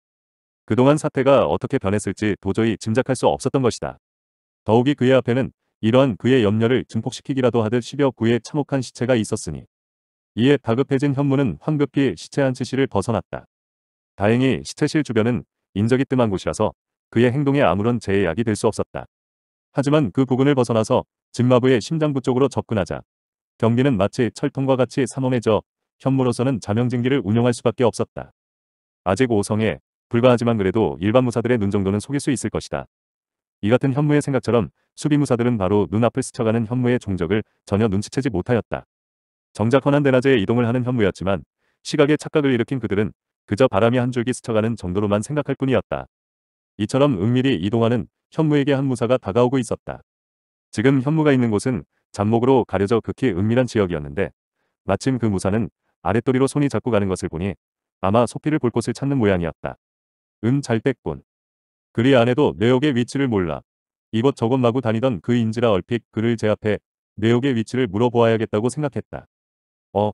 그동안 사태가 어떻게 변했을지 도저히 짐작할 수 없었던 것이다. 더욱이 그의 앞에는 이러한 그의 염려를 증폭시키기라도 하듯 10여 구의 참혹한 시체가 있었으니 이에 다급해진 현무는 황급히 시체 안치실을 벗어났다. 다행히 시체실 주변은 인적이 뜸한 곳이라서 그의 행동에 아무런 제약이 될 수 없었다. 하지만 그 부근을 벗어나서 진마부의 심장부 쪽으로 접근하자 경비는 마치 철통과 같이 삼엄해져 현무로서는 자명징기를 운영할 수밖에 없었다. 아직 5성에 불과하지만 그래도 일반 무사들의 눈 정도는 속일 수 있을 것이다. 이 같은 현무의 생각처럼 수비무사들은 바로 눈앞을 스쳐가는 현무의 종적을 전혀 눈치채지 못하였다. 정작 허난 대낮에 이동을 하는 현무였지만 시각의 착각을 일으킨 그들은 그저 바람이 한 줄기 스쳐가는 정도로만 생각할 뿐이었다. 이처럼 은밀히 이동하는 현무에게 한 무사가 다가오고 있었다. 지금 현무가 있는 곳은 잡목으로 가려져 극히 은밀한 지역이었는데 마침 그 무사는 아랫도리로 손이 잡고 가는 것을 보니 아마 소피를 볼 곳을 찾는 모양이었다. 음잘 뺐군. 그리 안해도 뇌옥의 위치를 몰라 이것저것 마구 다니던 그인지라 얼핏 그를 제압해 뇌옥의 위치를 물어보아야겠다고 생각했다. 어.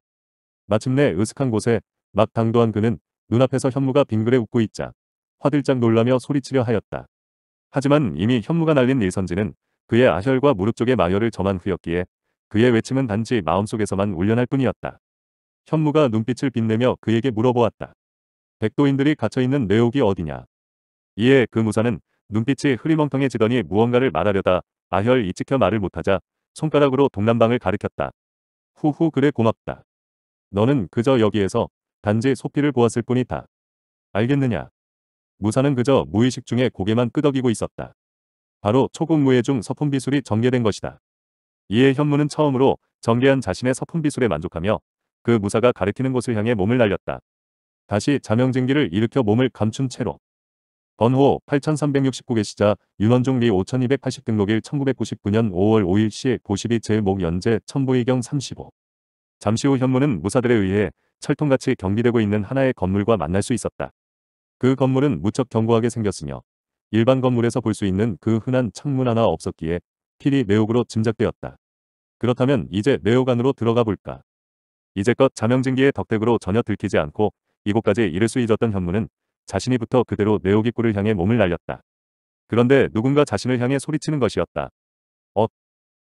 마침내 으슥한 곳에 막 당도한 그는 눈앞에서 현무가 빙그레 웃고 있자 화들짝 놀라며 소리치려 하였다. 하지만 이미 현무가 날린 일선지는 그의 아혈과 무릎 쪽의 마혈을 점한 후였기에 그의 외침은 단지 마음속에서만 울려날 뿐이었다. 현무가 눈빛을 빛내며 그에게 물어보았다. 백도인들이 갇혀있는 뇌옥이 어디냐? 이에 그 무사는 눈빛이 흐리멍텅해지더니 무언가를 말하려다 아혈 이찍혀 말을 못하자 손가락으로 동남방을 가리켰다. 후후 그래 고맙다. 너는 그저 여기에서 단지 소피를 보았을 뿐이다. 알겠느냐. 무사는 그저 무의식 중에 고개만 끄덕이고 있었다. 바로 초국무예 중 서품비술이 전개된 것이다. 이에 현무는 처음으로 전개한 자신의 서품비술에 만족하며 그 무사가 가리키는 곳을 향해 몸을 날렸다. 다시 자명증기를 일으켜 몸을 감춘 채로 번호 8369개 시자 윤원종 리5280 등록일 1999년 5월 5일 시 보시비 제목 연재 천부의경 35 잠시 후 현무는 무사들에 의해 철통같이 경비되고 있는 하나의 건물과 만날 수 있었다. 그 건물은 무척 견고하게 생겼으며 일반 건물에서 볼 수 있는 그 흔한 창문 하나 없었기에 필히 내옥으로 짐작되었다. 그렇다면 이제 내옥 안으로 들어가 볼까. 이제껏 자명진기의 덕택으로 전혀 들키지 않고 이곳까지 이를 수 있었던 현무는 자신이 붙어 그대로 내오기꿀을 향해 몸을 날렸다. 그런데 누군가 자신을 향해 소리치는 것이었다. 어?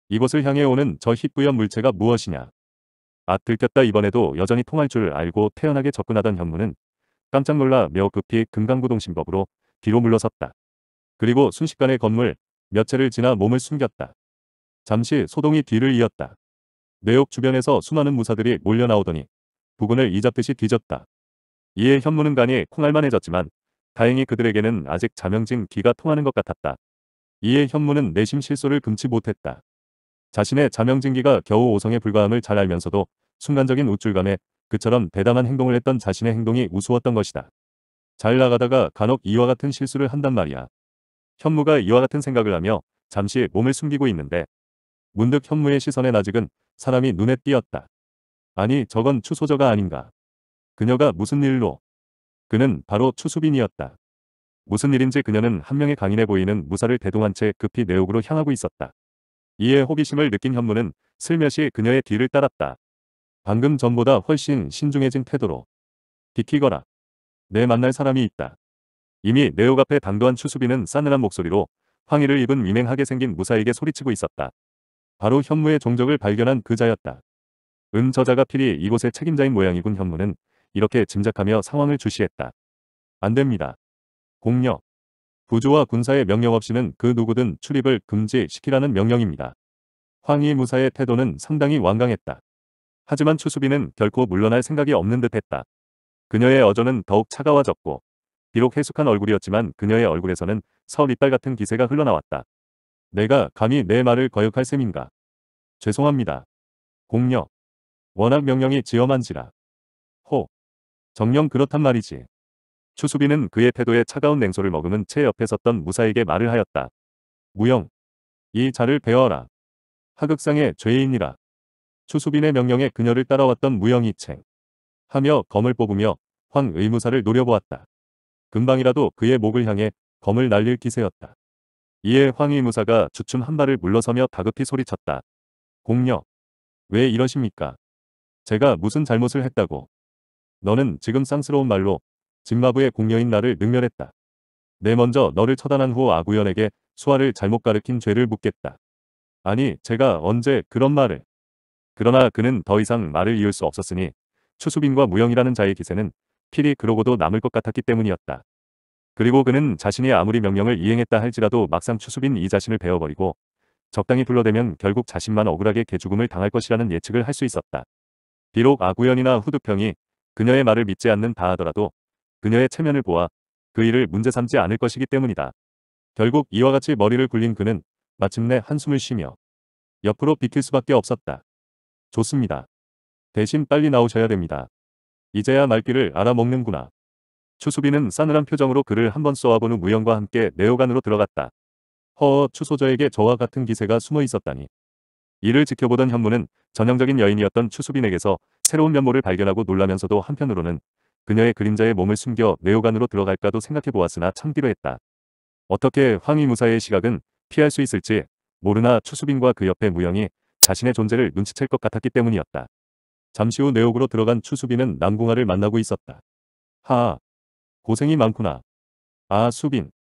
이곳을 향해 오는 저 희뿌연 물체가 무엇이냐? 아 들켰다 이번에도 여전히 통할 줄 알고 태연하게 접근하던 현무는 깜짝 놀라 매우 급히 금강구동신법으로 뒤로 물러섰다. 그리고 순식간에 건물 몇 채를 지나 몸을 숨겼다. 잠시 소동이 뒤를 이었다. 뇌옥 주변에서 수많은 무사들이 몰려나오더니 부근을 이잡듯이 뒤졌다. 이에 현무는 간이 콩알만해졌지만 다행히 그들에게는 아직 자명진 기가 통하는 것 같았다. 이에 현무는 내심 실소를 금치 못했다. 자신의 자명진기가 겨우 오성에 불과함을 잘 알면서도 순간적인 우쭐감에 그처럼 대담한 행동을 했던 자신의 행동이 우스웠던 것이다. 잘 나가다가 간혹 이와 같은 실수를 한단 말이야. 현무가 이와 같은 생각을 하며 잠시 몸을 숨기고 있는데 문득 현무의 시선에 아직은 사람이 눈에 띄었다. 아니 저건 추소저가 아닌가. 그녀가 무슨 일로? 그는 바로 추수빈이었다. 무슨 일인지 그녀는 한 명의 강인해 보이는 무사를 대동한 채 급히 내옥으로 향하고 있었다. 이에 호기심을 느낀 현무는 슬며시 그녀의 뒤를 따랐다. 방금 전보다 훨씬 신중해진 태도로 비키거라. 내 만날 사람이 있다. 이미 내옥 앞에 당도한 추수빈은 싸늘한 목소리로 황의를 입은 위맹하게 생긴 무사에게 소리치고 있었다. 바로 현무의 종적을 발견한 그자였다. 은 저자가 필히 이곳의 책임자인 모양이군 현무는 이렇게 짐작하며 상황을 주시했다. 안됩니다. 공력. 부조와 군사의 명령 없이는 그 누구든 출입을 금지시키라는 명령입니다. 황희 무사의 태도는 상당히 완강했다. 하지만 추수비는 결코 물러날 생각이 없는 듯했다. 그녀의 어조는 더욱 차가워졌고 비록 해숙한 얼굴이었지만 그녀의 얼굴에서는 서울 이 같은 기세가 흘러나왔다. 내가 감히 내 말을 거역할 셈인가. 죄송합니다. 공력. 워낙 명령이 지엄한지라. 정녕 그렇단 말이지. 추수비는 그의 태도에 차가운 냉소를 머금은 채 옆에 섰던 무사에게 말을 하였다. 무영, 이 자를 배워라. 하극상의 죄인이라. 추수빈의 명령에 그녀를 따라왔던 무영이 챙 하며 검을 뽑으며 황 의무사를 노려보았다. 금방이라도 그의 목을 향해 검을 날릴 기세였다. 이에 황 의무사가 주춤 한 발을 물러서며 다급히 소리쳤다. 공녀, 왜 이러십니까? 제가 무슨 잘못을 했다고. 너는 지금 쌍스러운 말로 증마부의 공녀인 나를 능멸했다. 내 먼저 너를 처단한 후 아구연에게 수화를 잘못 가르킨 죄를 묻겠다. 아니 제가 언제 그런 말을. 그러나 그는 더 이상 말을 이을 수 없었으니 추수빈과 무영이라는 자의 기세는 필히 그러고도 남을 것 같았기 때문이었다. 그리고 그는 자신이 아무리 명령을 이행했다 할지라도 막상 추수빈 이 자신을 베어버리고 적당히 불러대면 결국 자신만 억울하게 개죽음을 당할 것이라는 예측을 할 수 있었다. 비록 아구연이나 후두평이 그녀의 말을 믿지 않는다 하더라도 그녀의 체면을 보아 그 일을 문제 삼지 않을 것이기 때문이다. 결국 이와 같이 머리를 굴린 그는 마침내 한숨을 쉬며 옆으로 비킬 수밖에 없었다. 좋습니다. 대신 빨리 나오셔야 됩니다. 이제야 말귀를 알아먹는구나. 추수비는 싸늘한 표정으로 그를 한번 쏘아본 후 무영과 함께 내오관으로 들어갔다. 허어 추소저에게 저와 같은 기세가 숨어 있었다니. 이를 지켜보던 현무는 전형적인 여인이었던 추수빈에게서 새로운 면모를 발견하고 놀라면서도 한편으로는 그녀의 그림자의 몸을 숨겨 내오간으로 들어갈까도 생각해보았으나 참비로했다. 어떻게 황희무사의 시각은 피할 수 있을지 모르나 추수빈과 그 옆에 무영이 자신의 존재를 눈치챌 것 같았기 때문이었다. 잠시 후내옥으로 들어간 추수빈은 남궁아를 만나고 있었다. 하아. 고생이 많구나. 아 수빈.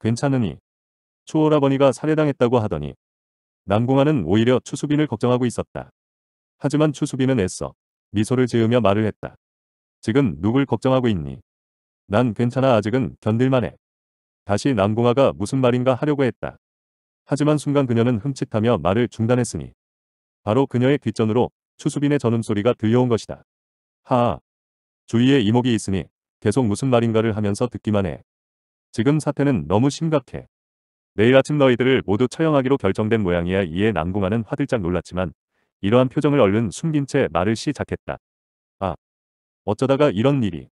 괜찮으니. 초월아버니가 살해당했다고 하더니 남궁아는 오히려 추수빈을 걱정하고 있었다. 하지만 추수빈은 애써 미소를 지으며 말을 했다. 지금 누굴 걱정하고 있니? 난 괜찮아 아직은 견딜만해. 다시 남궁아가 무슨 말인가 하려고 했다. 하지만 순간 그녀는 흠칫하며 말을 중단했으니 바로 그녀의 뒷전으로 추수빈의 전음소리가 들려온 것이다. 하아. 주위에 이목이 있으니 계속 무슨 말인가를 하면서 듣기만 해. 지금 사태는 너무 심각해. 내일 아침 너희들을 모두 처형하기로 결정된 모양이야 이에 남궁아는 화들짝 놀랐지만 이러한 표정을 얼른 숨긴 채 말을 시작했다. 아, 어쩌다가 이런 일이.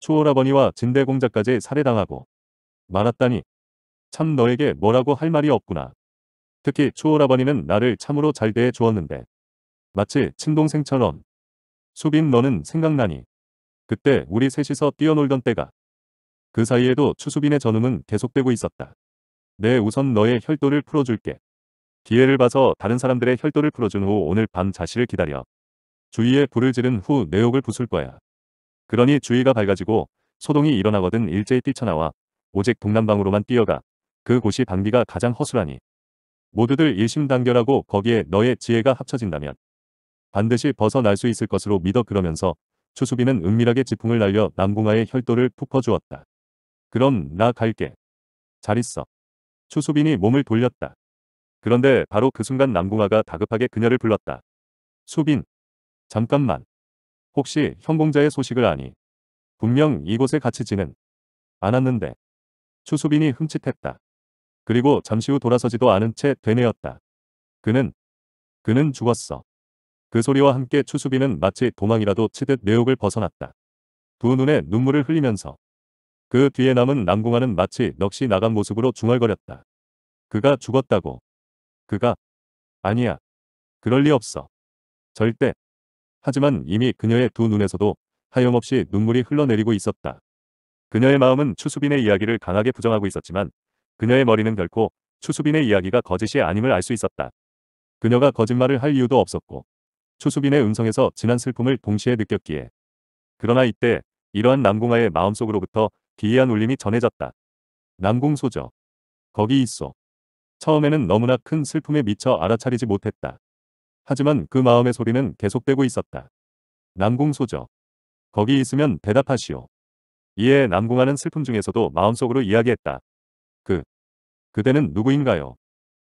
초월아버니와 진대공자까지 살해당하고 말았다니. 참 너에게 뭐라고 할 말이 없구나. 특히 초월아버니는 나를 참으로 잘 대해 주었는데 마치 친동생처럼 수빈 너는 생각나니 그때 우리 셋이서 뛰어놀던 때가 그 사이에도 추수빈의 전음은 계속되고 있었다. 내 네, 우선 너의 혈도를 풀어줄게. 기회를 봐서 다른 사람들의 혈도를 풀어준 후 오늘 밤 자시를 기다려. 주위에 불을 지른 후내 욕을 부술 거야. 그러니 주위가 밝아지고 소동이 일어나거든 일제히 뛰쳐나와 오직 동남방으로만 뛰어가 그곳이 방비가 가장 허술하니 모두들 일심단결하고 거기에 너의 지혜가 합쳐진다면 반드시 벗어날 수 있을 것으로 믿어 그러면서 추수비는 은밀하게 지풍을 날려 남궁아의 혈도를 푹 퍼주었다. 그럼 나 갈게. 잘 있어. 추수빈이 몸을 돌렸다. 그런데 바로 그 순간 남궁아가 다급하게 그녀를 불렀다. 수빈. 잠깐만. 혹시 형공자의 소식을 아니? 분명 이곳에 같이 지는 않았는데. 추수빈이 흠칫했다. 그리고 잠시 후 돌아서지도 않은 채 되뇌었다. 그는 그는 죽었어. 그 소리와 함께 추수빈은 마치 도망이라도 치듯 내옥을 벗어났다. 두 눈에 눈물을 흘리면서 그 뒤에 남은 남궁아는 마치 넋이 나간 모습으로 중얼거렸다. 그가 죽었다고. 그가 아니야. 그럴 리 없어. 절대. 하지만 이미 그녀의 두 눈에서도 하염없이 눈물이 흘러내리고 있었다. 그녀의 마음은 추수빈의 이야기를 강하게 부정하고 있었지만 그녀의 머리는 결코 추수빈의 이야기가 거짓이 아님을 알 수 있었다. 그녀가 거짓말을 할 이유도 없었고 추수빈의 음성에서 진한 슬픔을 동시에 느꼈기에 그러나 이때 이러한 남궁아의 마음속으로부터 기이한 울림이 전해졌다. 남궁소저. 거기 있어. 처음에는 너무나 큰 슬픔에 미쳐 알아차리지 못했다. 하지만 그 마음의 소리는 계속되고 있었다. 남궁소저 거기 있으면 대답하시오. 이에 남궁아는 슬픔 중에서도 마음속으로 이야기했다. 그, 그대는 누구인가요?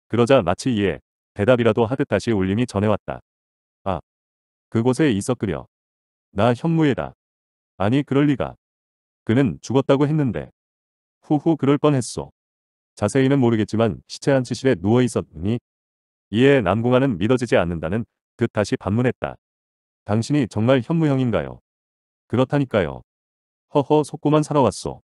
그러자 마치 이에 대답이라도 하듯 다시 울림이 전해왔다. 아, 그곳에 있었그려. 나 현무예다. 아니 그럴 리가. 그는 죽었다고 했는데. 후후 그럴 뻔했소. 자세히는 모르겠지만 시체 한 치실에 누워 있었으니 이에 남궁아는 믿어지지 않는다는 듯 다시 반문했다. 당신이 정말 현무형인가요? 그렇다니까요. 허허 속고만 살아왔소.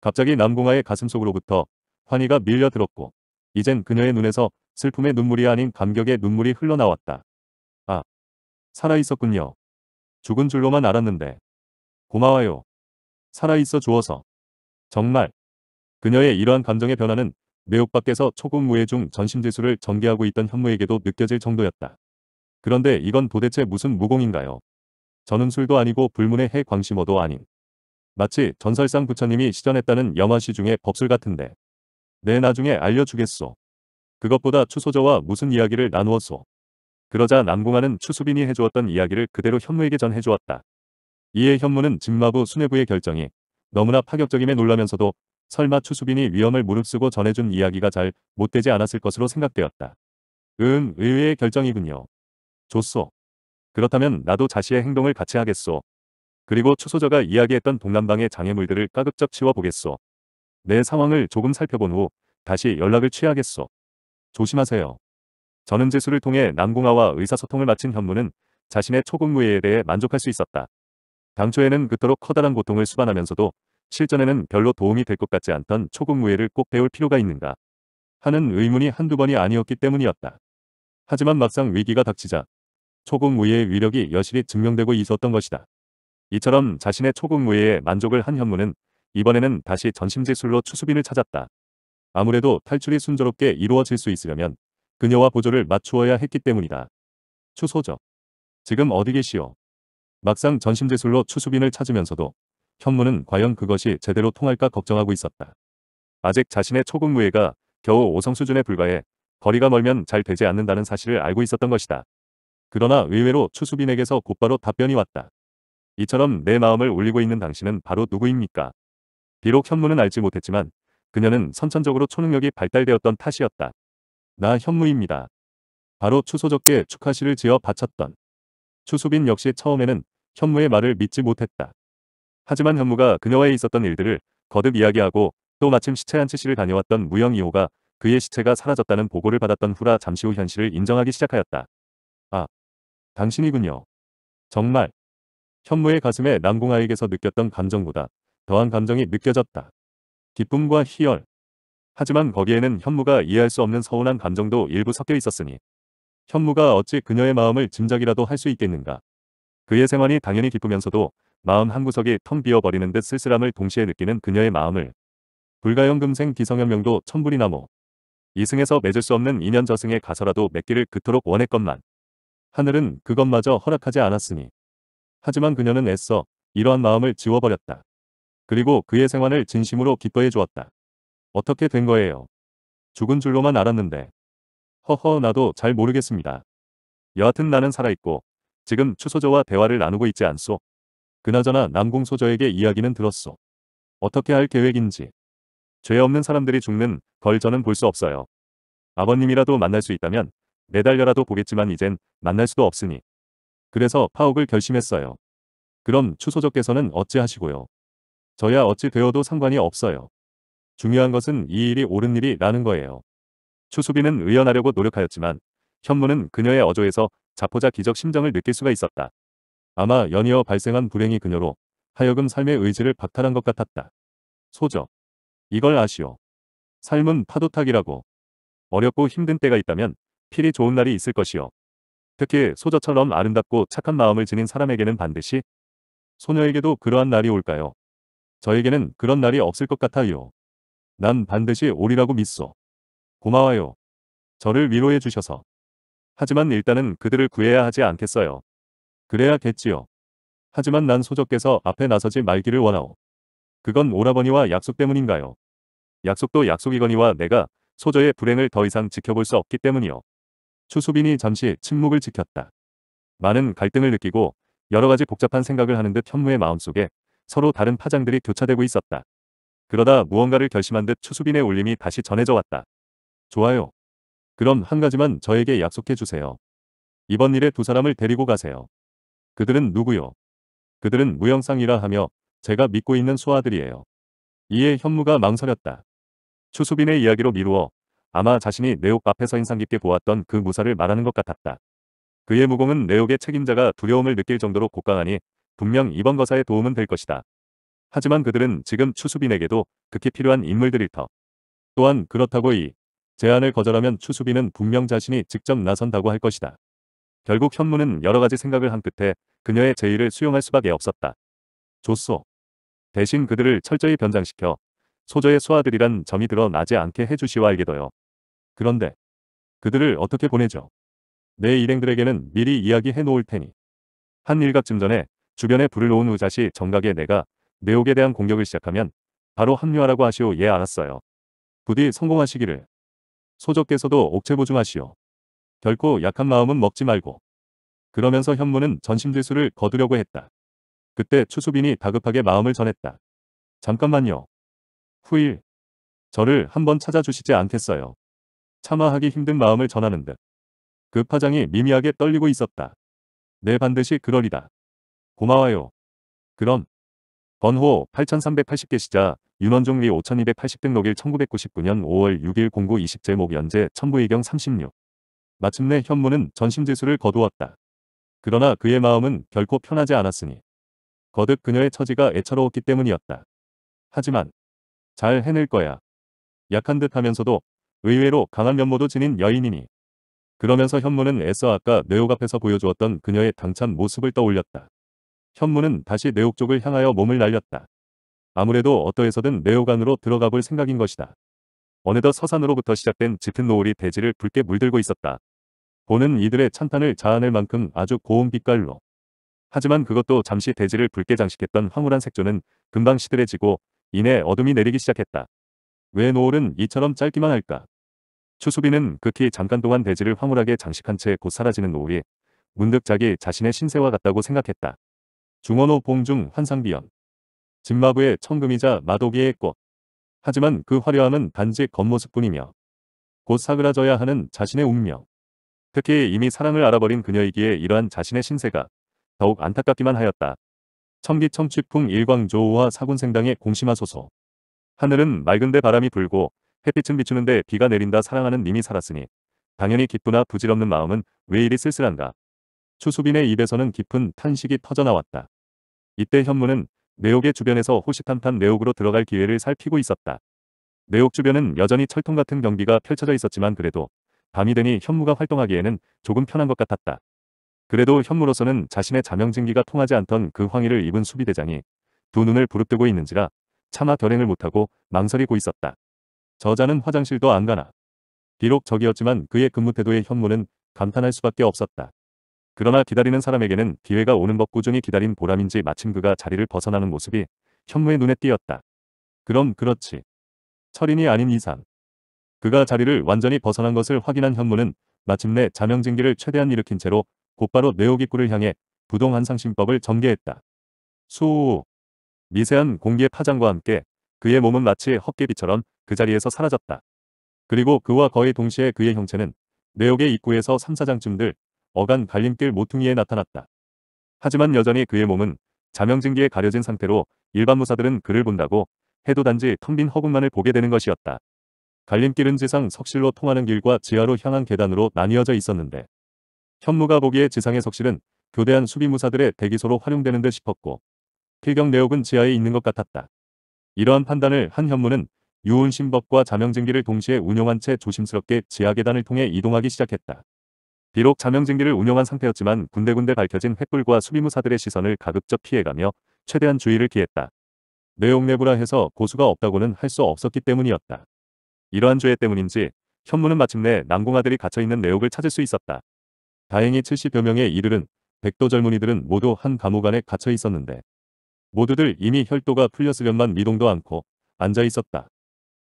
갑자기 남궁아의 가슴속으로부터 환희가 밀려들었고 이젠 그녀의 눈에서 슬픔의 눈물이 아닌 감격의 눈물이 흘러나왔다. 아, 살아있었군요. 죽은 줄로만 알았는데. 고마워요. 살아있어 주어서. 정말. 그녀의 이러한 감정의 변화는 내옥밖에서 초급 무예 중 전심지수를 전개하고 있던 현무에게도 느껴질 정도였다. 그런데 이건 도대체 무슨 무공인가요? 저는 술도 아니고 불문의 해광심어도 아닌. 마치 전설상 부처님이 시전했다는 영화시 중의 법술 같은데. 내 네, 나중에 알려주겠소. 그것보다 추소저와 무슨 이야기를 나누었소. 그러자 남궁아는 추수빈이 해주었던 이야기를 그대로 현무에게 전해주었다. 이에 현무는 직마부 수뇌부의 결정이 너무나 파격적임에 놀라면서도 설마 추수빈이 위험을 무릅쓰고 전해준 이야기가 잘 못되지 않았을 것으로 생각되었다. 음, 의외의 결정이군요. 좋소. 그렇다면 나도 자시의 행동을 같이 하겠소. 그리고 추소저가 이야기했던 동남방의 장애물들을 가급적 치워보겠소. 내 상황을 조금 살펴본 후 다시 연락을 취하겠소. 조심하세요. 저는 재수를 통해 남궁아와 의사소통을 마친 현무는 자신의 초국무예에 대해 만족할 수 있었다. 당초에는 그토록 커다란 고통을 수반하면서도 실전에는 별로 도움이 될 것 같지 않던 초급무예를 꼭 배울 필요가 있는가 하는 의문이 한두 번이 아니었기 때문이었다. 하지만 막상 위기가 닥치자 초급무예의 위력이 여실히 증명되고 있었던 것이다. 이처럼 자신의 초급무예에 만족을 한 현무는 이번에는 다시 전심지술로 추수빈을 찾았다. 아무래도 탈출이 순조롭게 이루어질 수 있으려면 그녀와 보조를 맞추어야 했기 때문이다. 추소적 지금 어디 계시오? 막상 전심제술로 추수빈을 찾으면서도 현무는 과연 그것이 제대로 통할까 걱정하고 있었다. 아직 자신의 초급무예가 겨우 5성 수준에 불과해 거리가 멀면 잘 되지 않는다는 사실을 알고 있었던 것이다. 그러나 의외로 추수빈에게서 곧바로 답변이 왔다. 이처럼 내 마음을 울리고 있는 당신은 바로 누구입니까? 비록 현무는 알지 못했지만 그녀는 선천적으로 초능력이 발달되었던 탓이었다. 나 현무입니다. 바로 추소적께 축하시를 지어 바쳤던. 추수빈 역시 처음에는 현무의 말을 믿지 못했다. 하지만 현무가 그녀와의 있었던 일들을 거듭 이야기하고 또 마침 시체안치실을 다녀왔던 무영 2호가 그의 시체가 사라졌다는 보고를 받았던 후라 잠시 후 현실을 인정하기 시작하였다. 아, 당신이군요. 정말. 현무의 가슴에 남궁아에게서 느꼈던 감정보다 더한 감정이 느껴졌다. 기쁨과 희열. 하지만 거기에는 현무가 이해할 수 없는 서운한 감정도 일부 섞여 있었으니 현무가 어찌 그녀의 마음을 짐작이라도 할 수 있겠는가. 그의 생활이 당연히 기쁘면서도 마음 한구석이 텅 비어버리는 듯 쓸쓸함을 동시에 느끼는 그녀의 마음을 불가연금생 기성현명도 천불이나무 이승에서 맺을 수 없는 인연 저승에 가서라도 맺기를 그토록 원했건만 하늘은 그것마저 허락하지 않았으니 하지만 그녀는 애써 이러한 마음을 지워버렸다. 그리고 그의 생활을 진심으로 기뻐해 주었다. 어떻게 된 거예요? 죽은 줄로만 알았는데 허허 나도 잘 모르겠습니다. 여하튼 나는 살아있고 지금 추소저와 대화를 나누고 있지 않소? 그나저나 남궁소저에게 이야기는 들었소. 어떻게 할 계획인지. 죄 없는 사람들이 죽는 걸 저는 볼 수 없어요. 아버님이라도 만날 수 있다면 매달려라도 보겠지만 이젠 만날 수도 없으니. 그래서 파옥을 결심했어요. 그럼 추소적께서는 어찌하시고요. 저야 어찌 되어도 상관이 없어요. 중요한 것은 이 일이 옳은 일이라는 거예요. 추수비는 의연하려고 노력하였지만 현무는 그녀의 어조에서 자포자 기적 심정을 느낄 수가 있었다. 아마 연이어 발생한 불행이 그녀로 하여금 삶의 의지를 박탈한 것 같았다. 소저. 이걸 아시오. 삶은 파도타기라고. 어렵고 힘든 때가 있다면 필히 좋은 날이 있을 것이요. 특히 소저처럼 아름답고 착한 마음을 지닌 사람에게는 반드시 소녀에게도 그러한 날이 올까요? 저에게는 그런 날이 없을 것 같아요. 난 반드시 오리라고 믿소. 고마워요. 저를 위로해 주셔서. 하지만 일단은 그들을 구해야 하지 않겠어요. 그래야겠지요. 하지만 난 소적께서 앞에 나서지 말기를 원하오. 그건 오라버니와 약속 때문인가요? 약속도 약속이거니와 내가 소저의 불행을 더 이상 지켜볼 수 없기 때문이요. 추수빈이 잠시 침묵을 지켰다. 많은 갈등을 느끼고 여러 가지 복잡한 생각을 하는 듯 현무의 마음속에 서로 다른 파장들이 교차되고 있었다. 그러다 무언가를 결심한 듯 추수빈의 울림이 다시 전해져 왔다. 좋아요. 그럼 한 가지만 저에게 약속해 주세요. 이번 일에 두 사람을 데리고 가세요. 그들은 누구요? 그들은 무영상이라 하며 제가 믿고 있는 소아들이에요. 이에 현무가 망설였다. 추수빈의 이야기로 미루어 아마 자신이 내옥 앞에서 인상 깊게 보았던 그 무사를 말하는 것 같았다. 그의 무공은 내옥의 책임자가 두려움을 느낄 정도로 고강하니 분명 이번 거사에 도움은 될 것이다. 하지만 그들은 지금 추수빈에게도 극히 필요한 인물들일 터. 또한 그렇다고 이 제안을 거절하면 추수빈은 분명 자신이 직접 나선다고 할 것이다. 결국 현무는 여러가지 생각을 한 끝에 그녀의 제의를 수용할 수밖에 없었다. 조소. 대신 그들을 철저히 변장시켜 소저의 소아들이란 점이 드러나지 않게 해주시와 알게도요. 그런데 그들을 어떻게 보내죠? 내 일행들에게는 미리 이야기해 놓을 테니. 한일각쯤 전에 주변에 불을 놓은 우자시 정각에 내가 내옥에 대한 공격을 시작하면 바로 합류하라고 하시오 예 알았어요. 부디 성공하시기를. 소적께서도 옥체 보증하시오. 결코 약한 마음은 먹지 말고. 그러면서 현무는 전심들수를 거두려고 했다. 그때 추수빈이 다급하게 마음을 전했다. 잠깐만요. 후일. 저를 한번 찾아주시지 않겠어요. 참아하기 힘든 마음을 전하는 듯. 그 파장이 미미하게 떨리고 있었다. 네 반드시 그러리다. 고마워요. 그럼. 번호 8380개 시자 윤원종리 5280 등록일 1999년 5월 6일 공구 20 제목 연재 천부의경 36 마침내 현무는 전심지수를 거두었다. 그러나 그의 마음은 결코 편하지 않았으니 거듭 그녀의 처지가 애처로웠기 때문이었다. 하지만 잘 해낼 거야. 약한 듯 하면서도 의외로 강한 면모도 지닌 여인이니. 그러면서 현무는 애써 아까 뇌옥 앞에서 보여주었던 그녀의 당찬 모습을 떠올렸다. 현무는 다시 뇌옥 쪽을 향하여 몸을 날렸다. 아무래도 어떠해서든 뇌옥 안으로 들어가 볼 생각인 것이다. 어느덧 서산으로부터 시작된 짙은 노을이 대지를 붉게 물들고 있었다. 보는 이들의 찬탄을 자아낼 만큼 아주 고운 빛깔로. 하지만 그것도 잠시 대지를 붉게 장식했던 황홀한 색조는 금방 시들해지고 이내 어둠이 내리기 시작했다. 왜 노을은 이처럼 짧기만 할까? 추수비는 극히 잠깐 동안 대지를 황홀하게 장식한 채 곧 사라지는 노을이 문득 자기 자신의 신세와 같다고 생각했다. 중원호 봉중 환상비연 진마부의 청금이자 마도비의 꽃 하지만 그 화려함은 단지 겉모습뿐이며 곧 사그라져야 하는 자신의 운명 특히 이미 사랑을 알아버린 그녀이기에 이러한 자신의 신세가 더욱 안타깝기만 하였다. 청기청취풍 일광조우와 사군생당의 공심하소서. 하늘은 맑은데 바람이 불고 햇빛은 비추는데 비가 내린다 사랑하는 님이 살았으니 당연히 기쁘나 부질없는 마음은 왜 이리 쓸쓸한가. 추수빈의 입에서는 깊은 탄식이 터져나왔다. 이때 현무는 내옥의 주변에서 호시탐탐 내옥으로 들어갈 기회를 살피고 있었다. 내옥 주변은 여전히 철통 같은 경비가 펼쳐져 있었지만 그래도 밤이 되니 현무가 활동하기에는 조금 편한 것 같았다. 그래도 현무로서는 자신의 자명증기가 통하지 않던 그 황의를 입은 수비대장이 두 눈을 부릅뜨고 있는지라 차마 결행을 못하고 망설이고 있었다. 저자는 화장실도 안 가나. 비록 적이었지만 그의 근무 태도에 현무는 감탄할 수밖에 없었다. 그러나 기다리는 사람에게는 기회가 오는 법 꾸준히 기다린 보람인지 마침 그가 자리를 벗어나는 모습이 현무의 눈에 띄었다. 그럼 그렇지. 철인이 아닌 이상 그가 자리를 완전히 벗어난 것을 확인한 현무는 마침내 자명징기를 최대한 일으킨 채로 곧바로 뇌오입구를 향해 부동한상심법을 전개했다. 수우 미세한 공기의 파장과 함께 그의 몸은 마치 헛개비처럼 그 자리에서 사라졌다. 그리고 그와 거의 동시에 그의 형체는 뇌옥의 입구에서 3사장쯤들 어간 갈림길 모퉁이에 나타났다. 하지만 여전히 그의 몸은 자명징기에 가려진 상태로 일반 무사들은 그를 본다고 해도 단지 텅 빈 허공만을 보게 되는 것이었다. 갈림길은 지상 석실로 통하는 길과 지하로 향한 계단으로 나뉘어져 있었는데 현무가 보기에 지상의 석실은 교대한 수비무사들의 대기소로 활용되는 듯 싶었고 필경 내옥은 지하에 있는 것 같았다. 이러한 판단을 한 현무는 유운신법과 자명증기를 동시에 운영한 채 조심스럽게 지하 계단을 통해 이동하기 시작했다. 비록 자명증기를 운영한 상태였지만 군데군데 밝혀진 횃불과 수비무사들의 시선을 가급적 피해가며 최대한 주의를 기했다. 내용 내부라 해서 고수가 없다고는 할 수 없었기 때문이었다. 이러한 죄 때문인지 현무는 마침내 난공아들이 갇혀있는 내옥을 찾을 수 있었다. 다행히 70여 명의 이르른 백도 젊은이들은 모두 한 감옥 안에 갇혀 있었는데 모두들 이미 혈도가 풀렸으련만 미동도 않고 앉아 있었다.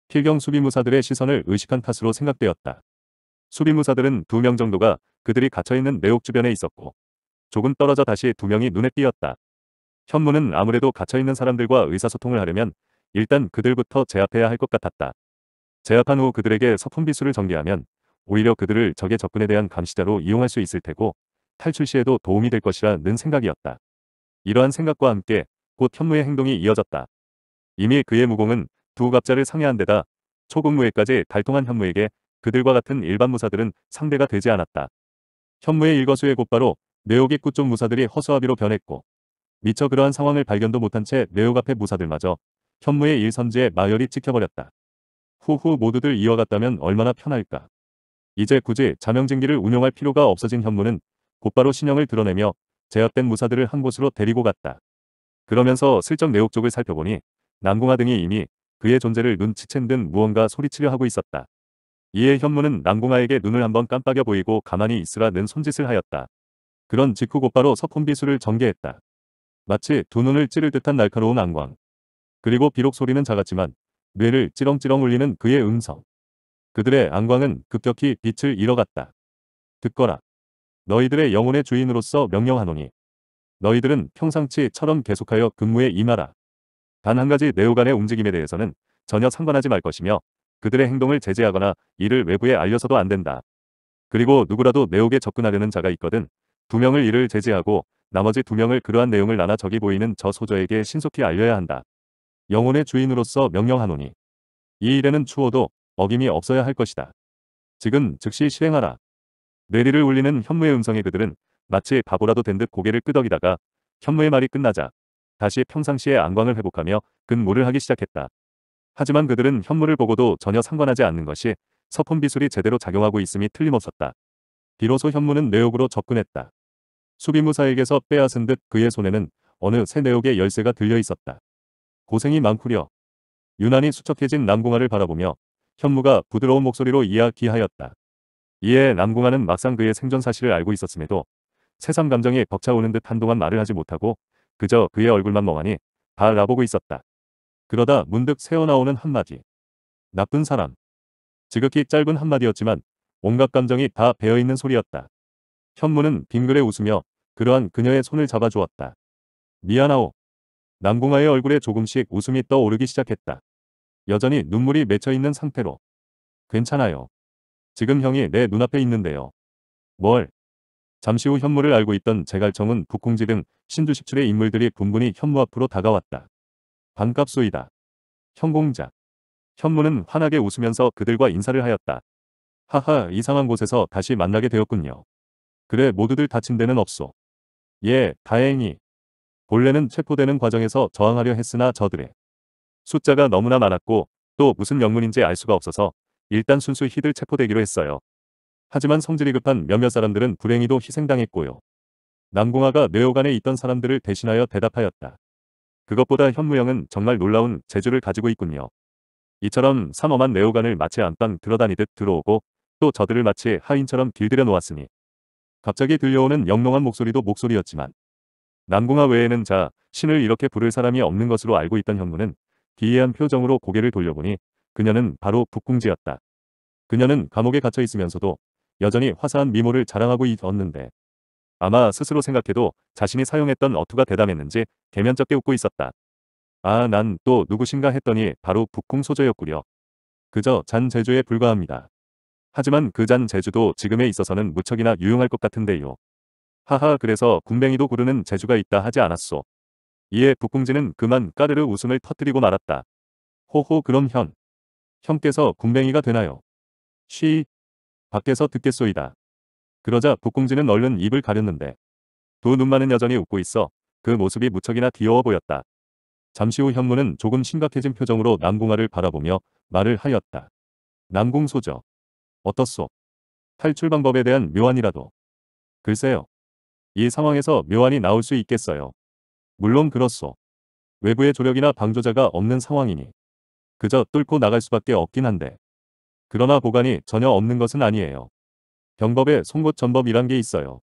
필경 수비무사들의 시선을 의식한 탓으로 생각되었다. 수비무사들은 두 명 정도가 그들이 갇혀있는 내옥 주변에 있었고 조금 떨어져 다시 두 명이 눈에 띄었다. 현무는 아무래도 갇혀있는 사람들과 의사소통을 하려면 일단 그들부터 제압해야 할 것 같았다. 제압한 후 그들에게 서품비수를 전개하면 오히려 그들을 적의 접근에 대한 감시자로 이용할 수 있을 테고 탈출 시에도 도움이 될 것이라는 생각이었다. 이러한 생각과 함께 곧 현무의 행동이 이어졌다. 이미 그의 무공은 두 갑자를 상해한 데다 초급무예까지 달통한 현무에게 그들과 같은 일반 무사들은 상대가 되지 않았다. 현무의 일거수에 곧바로 뇌오기 꾸쪽 무사들이 허수아비로 변했고 미처 그러한 상황을 발견도 못한 채뇌오갑의 무사들마저 현무의 일선지에 마열이 찍혀버렸다. 후후 모두들 이어갔다면 얼마나 편할까. 이제 굳이 자명징기를 운영할 필요가 없어진 현무는 곧바로 신형을 드러내며 제압된 무사들을 한 곳으로 데리고 갔다. 그러면서 슬쩍 내옥 쪽을 살펴보니 남궁아 등이 이미 그의 존재를 눈치챈 듯 무언가 소리치려 하고 있었다. 이에 현무는 남궁아에게 눈을 한번 깜빡여 보이고 가만히 있으라는 손짓을 하였다. 그런 직후 곧바로 석혼비수를 전개했다. 마치 두 눈을 찌를 듯한 날카로운 안광. 그리고 비록 소리는 작았지만 뇌를 찌렁찌렁 울리는 그의 음성. 그들의 안광은 급격히 빛을 잃어갔다. 듣거라. 너희들의 영혼의 주인으로서 명령하노니. 너희들은 평상치처럼 계속하여 근무에 임하라. 단 한 가지 내오간의 움직임에 대해서는 전혀 상관하지 말 것이며 그들의 행동을 제재하거나 이를 외부에 알려서도 안 된다. 그리고 누구라도 내옥에 접근하려는 자가 있거든 두 명을 이를 제재하고 나머지 두 명을 그러한 내용을 나눠 적이 보이는 저 소저에게 신속히 알려야 한다. 영혼의 주인으로서 명령하노니 이 일에는 추호도 어김이 없어야 할 것이다. 지금 즉시 실행하라. 뇌리를 울리는 현무의 음성에 그들은 마치 바보라도 된 듯 고개를 끄덕이다가 현무의 말이 끝나자 다시 평상시의 안광을 회복하며 근무를 하기 시작했다. 하지만 그들은 현무를 보고도 전혀 상관하지 않는 것이 서폰 비술이 제대로 작용하고 있음이 틀림없었다. 비로소 현무는 내옥으로 접근했다. 수비무사에게서 빼앗은 듯 그의 손에는 어느 새 내옥의 열쇠가 들려 있었다. 고생이 많구려. 유난히 수척해진 남궁아를 바라보며 현무가 부드러운 목소리로 이야기하였다. 이에 남궁아는 막상 그의 생존 사실을 알고 있었음에도 새삼 감정이 벅차오는 듯 한동안 말을 하지 못하고 그저 그의 얼굴만 멍하니 바라보고 있었다. 그러다 문득 새어나오는 한마디. 나쁜 사람. 지극히 짧은 한마디였지만 온갖 감정이 다 배어있는 소리였다. 현무는 빙그레 웃으며 그러한 그녀의 손을 잡아주었다. 미안하오. 남궁아의 얼굴에 조금씩 웃음이 떠오르기 시작했다. 여전히 눈물이 맺혀있는 상태로. 괜찮아요. 지금 형이 내 눈앞에 있는데요. 뭘? 잠시 후 현무를 알고 있던 제갈청은 북홍지 등 신주식출의 인물들이 분분히 현무 앞으로 다가왔다. 반값소이다. 현공자. 현무는 환하게 웃으면서 그들과 인사를 하였다. 하하 이상한 곳에서 다시 만나게 되었군요. 그래 모두들 다친 데는 없소. 예 다행히 본래는 체포되는 과정에서 저항하려 했으나 저들의 숫자가 너무나 많았고 또 무슨 영문인지 알 수가 없어서 일단 순수 히들 체포되기로 했어요. 하지만 성질이 급한 몇몇 사람들은 불행히도 희생당했고요. 남궁아가 뇌오간에 있던 사람들을 대신하여 대답하였다. 그것보다 현무영은 정말 놀라운 재주를 가지고 있군요. 이처럼 삼엄한 뇌오간을 마치 안방 들어다니듯 들어오고 또 저들을 마치 하인처럼 길들여 놓았으니 갑자기 들려오는 영롱한 목소리도 목소리였지만 남궁아 외에는 자, 신을 이렇게 부를 사람이 없는 것으로 알고 있던 형무는 기이한 표정으로 고개를 돌려보니 그녀는 바로 북궁지였다. 그녀는 감옥에 갇혀 있으면서도 여전히 화사한 미모를 자랑하고 있었는데 아마 스스로 생각해도 자신이 사용했던 어투가 대담했는지 개면쩍게 웃고 있었다. 아 난 또 누구신가 했더니 바로 북궁 소저였구려. 그저 잔 제주에 불과합니다. 하지만 그 잔 제주도 지금에 있어서는 무척이나 유용할 것 같은데요. 하하 그래서 군뱅이도 고르는 재주가 있다 하지 않았소. 이에 북궁지는 그만 까르르 웃음을 터뜨리고 말았다. 호호 그럼 현. 형께서 군뱅이가 되나요? 쉬. 밖에서 듣겠소이다. 그러자 북궁지는 얼른 입을 가렸는데 두 눈만은 여전히 웃고 있어 그 모습이 무척이나 귀여워 보였다. 잠시 후 현무는 조금 심각해진 표정으로 남궁아를 바라보며 말을 하였다. 남궁소저 어떻소? 탈출 방법에 대한 묘안이라도. 글쎄요. 이 상황에서 묘안이 나올 수 있겠어요. 물론 그렇소. 외부의 조력이나 방조자가 없는 상황이니 그저 뚫고 나갈 수밖에 없긴 한데 그러나 보관이 전혀 없는 것은 아니에요. 경법에 송곳 전법이란 게 있어요.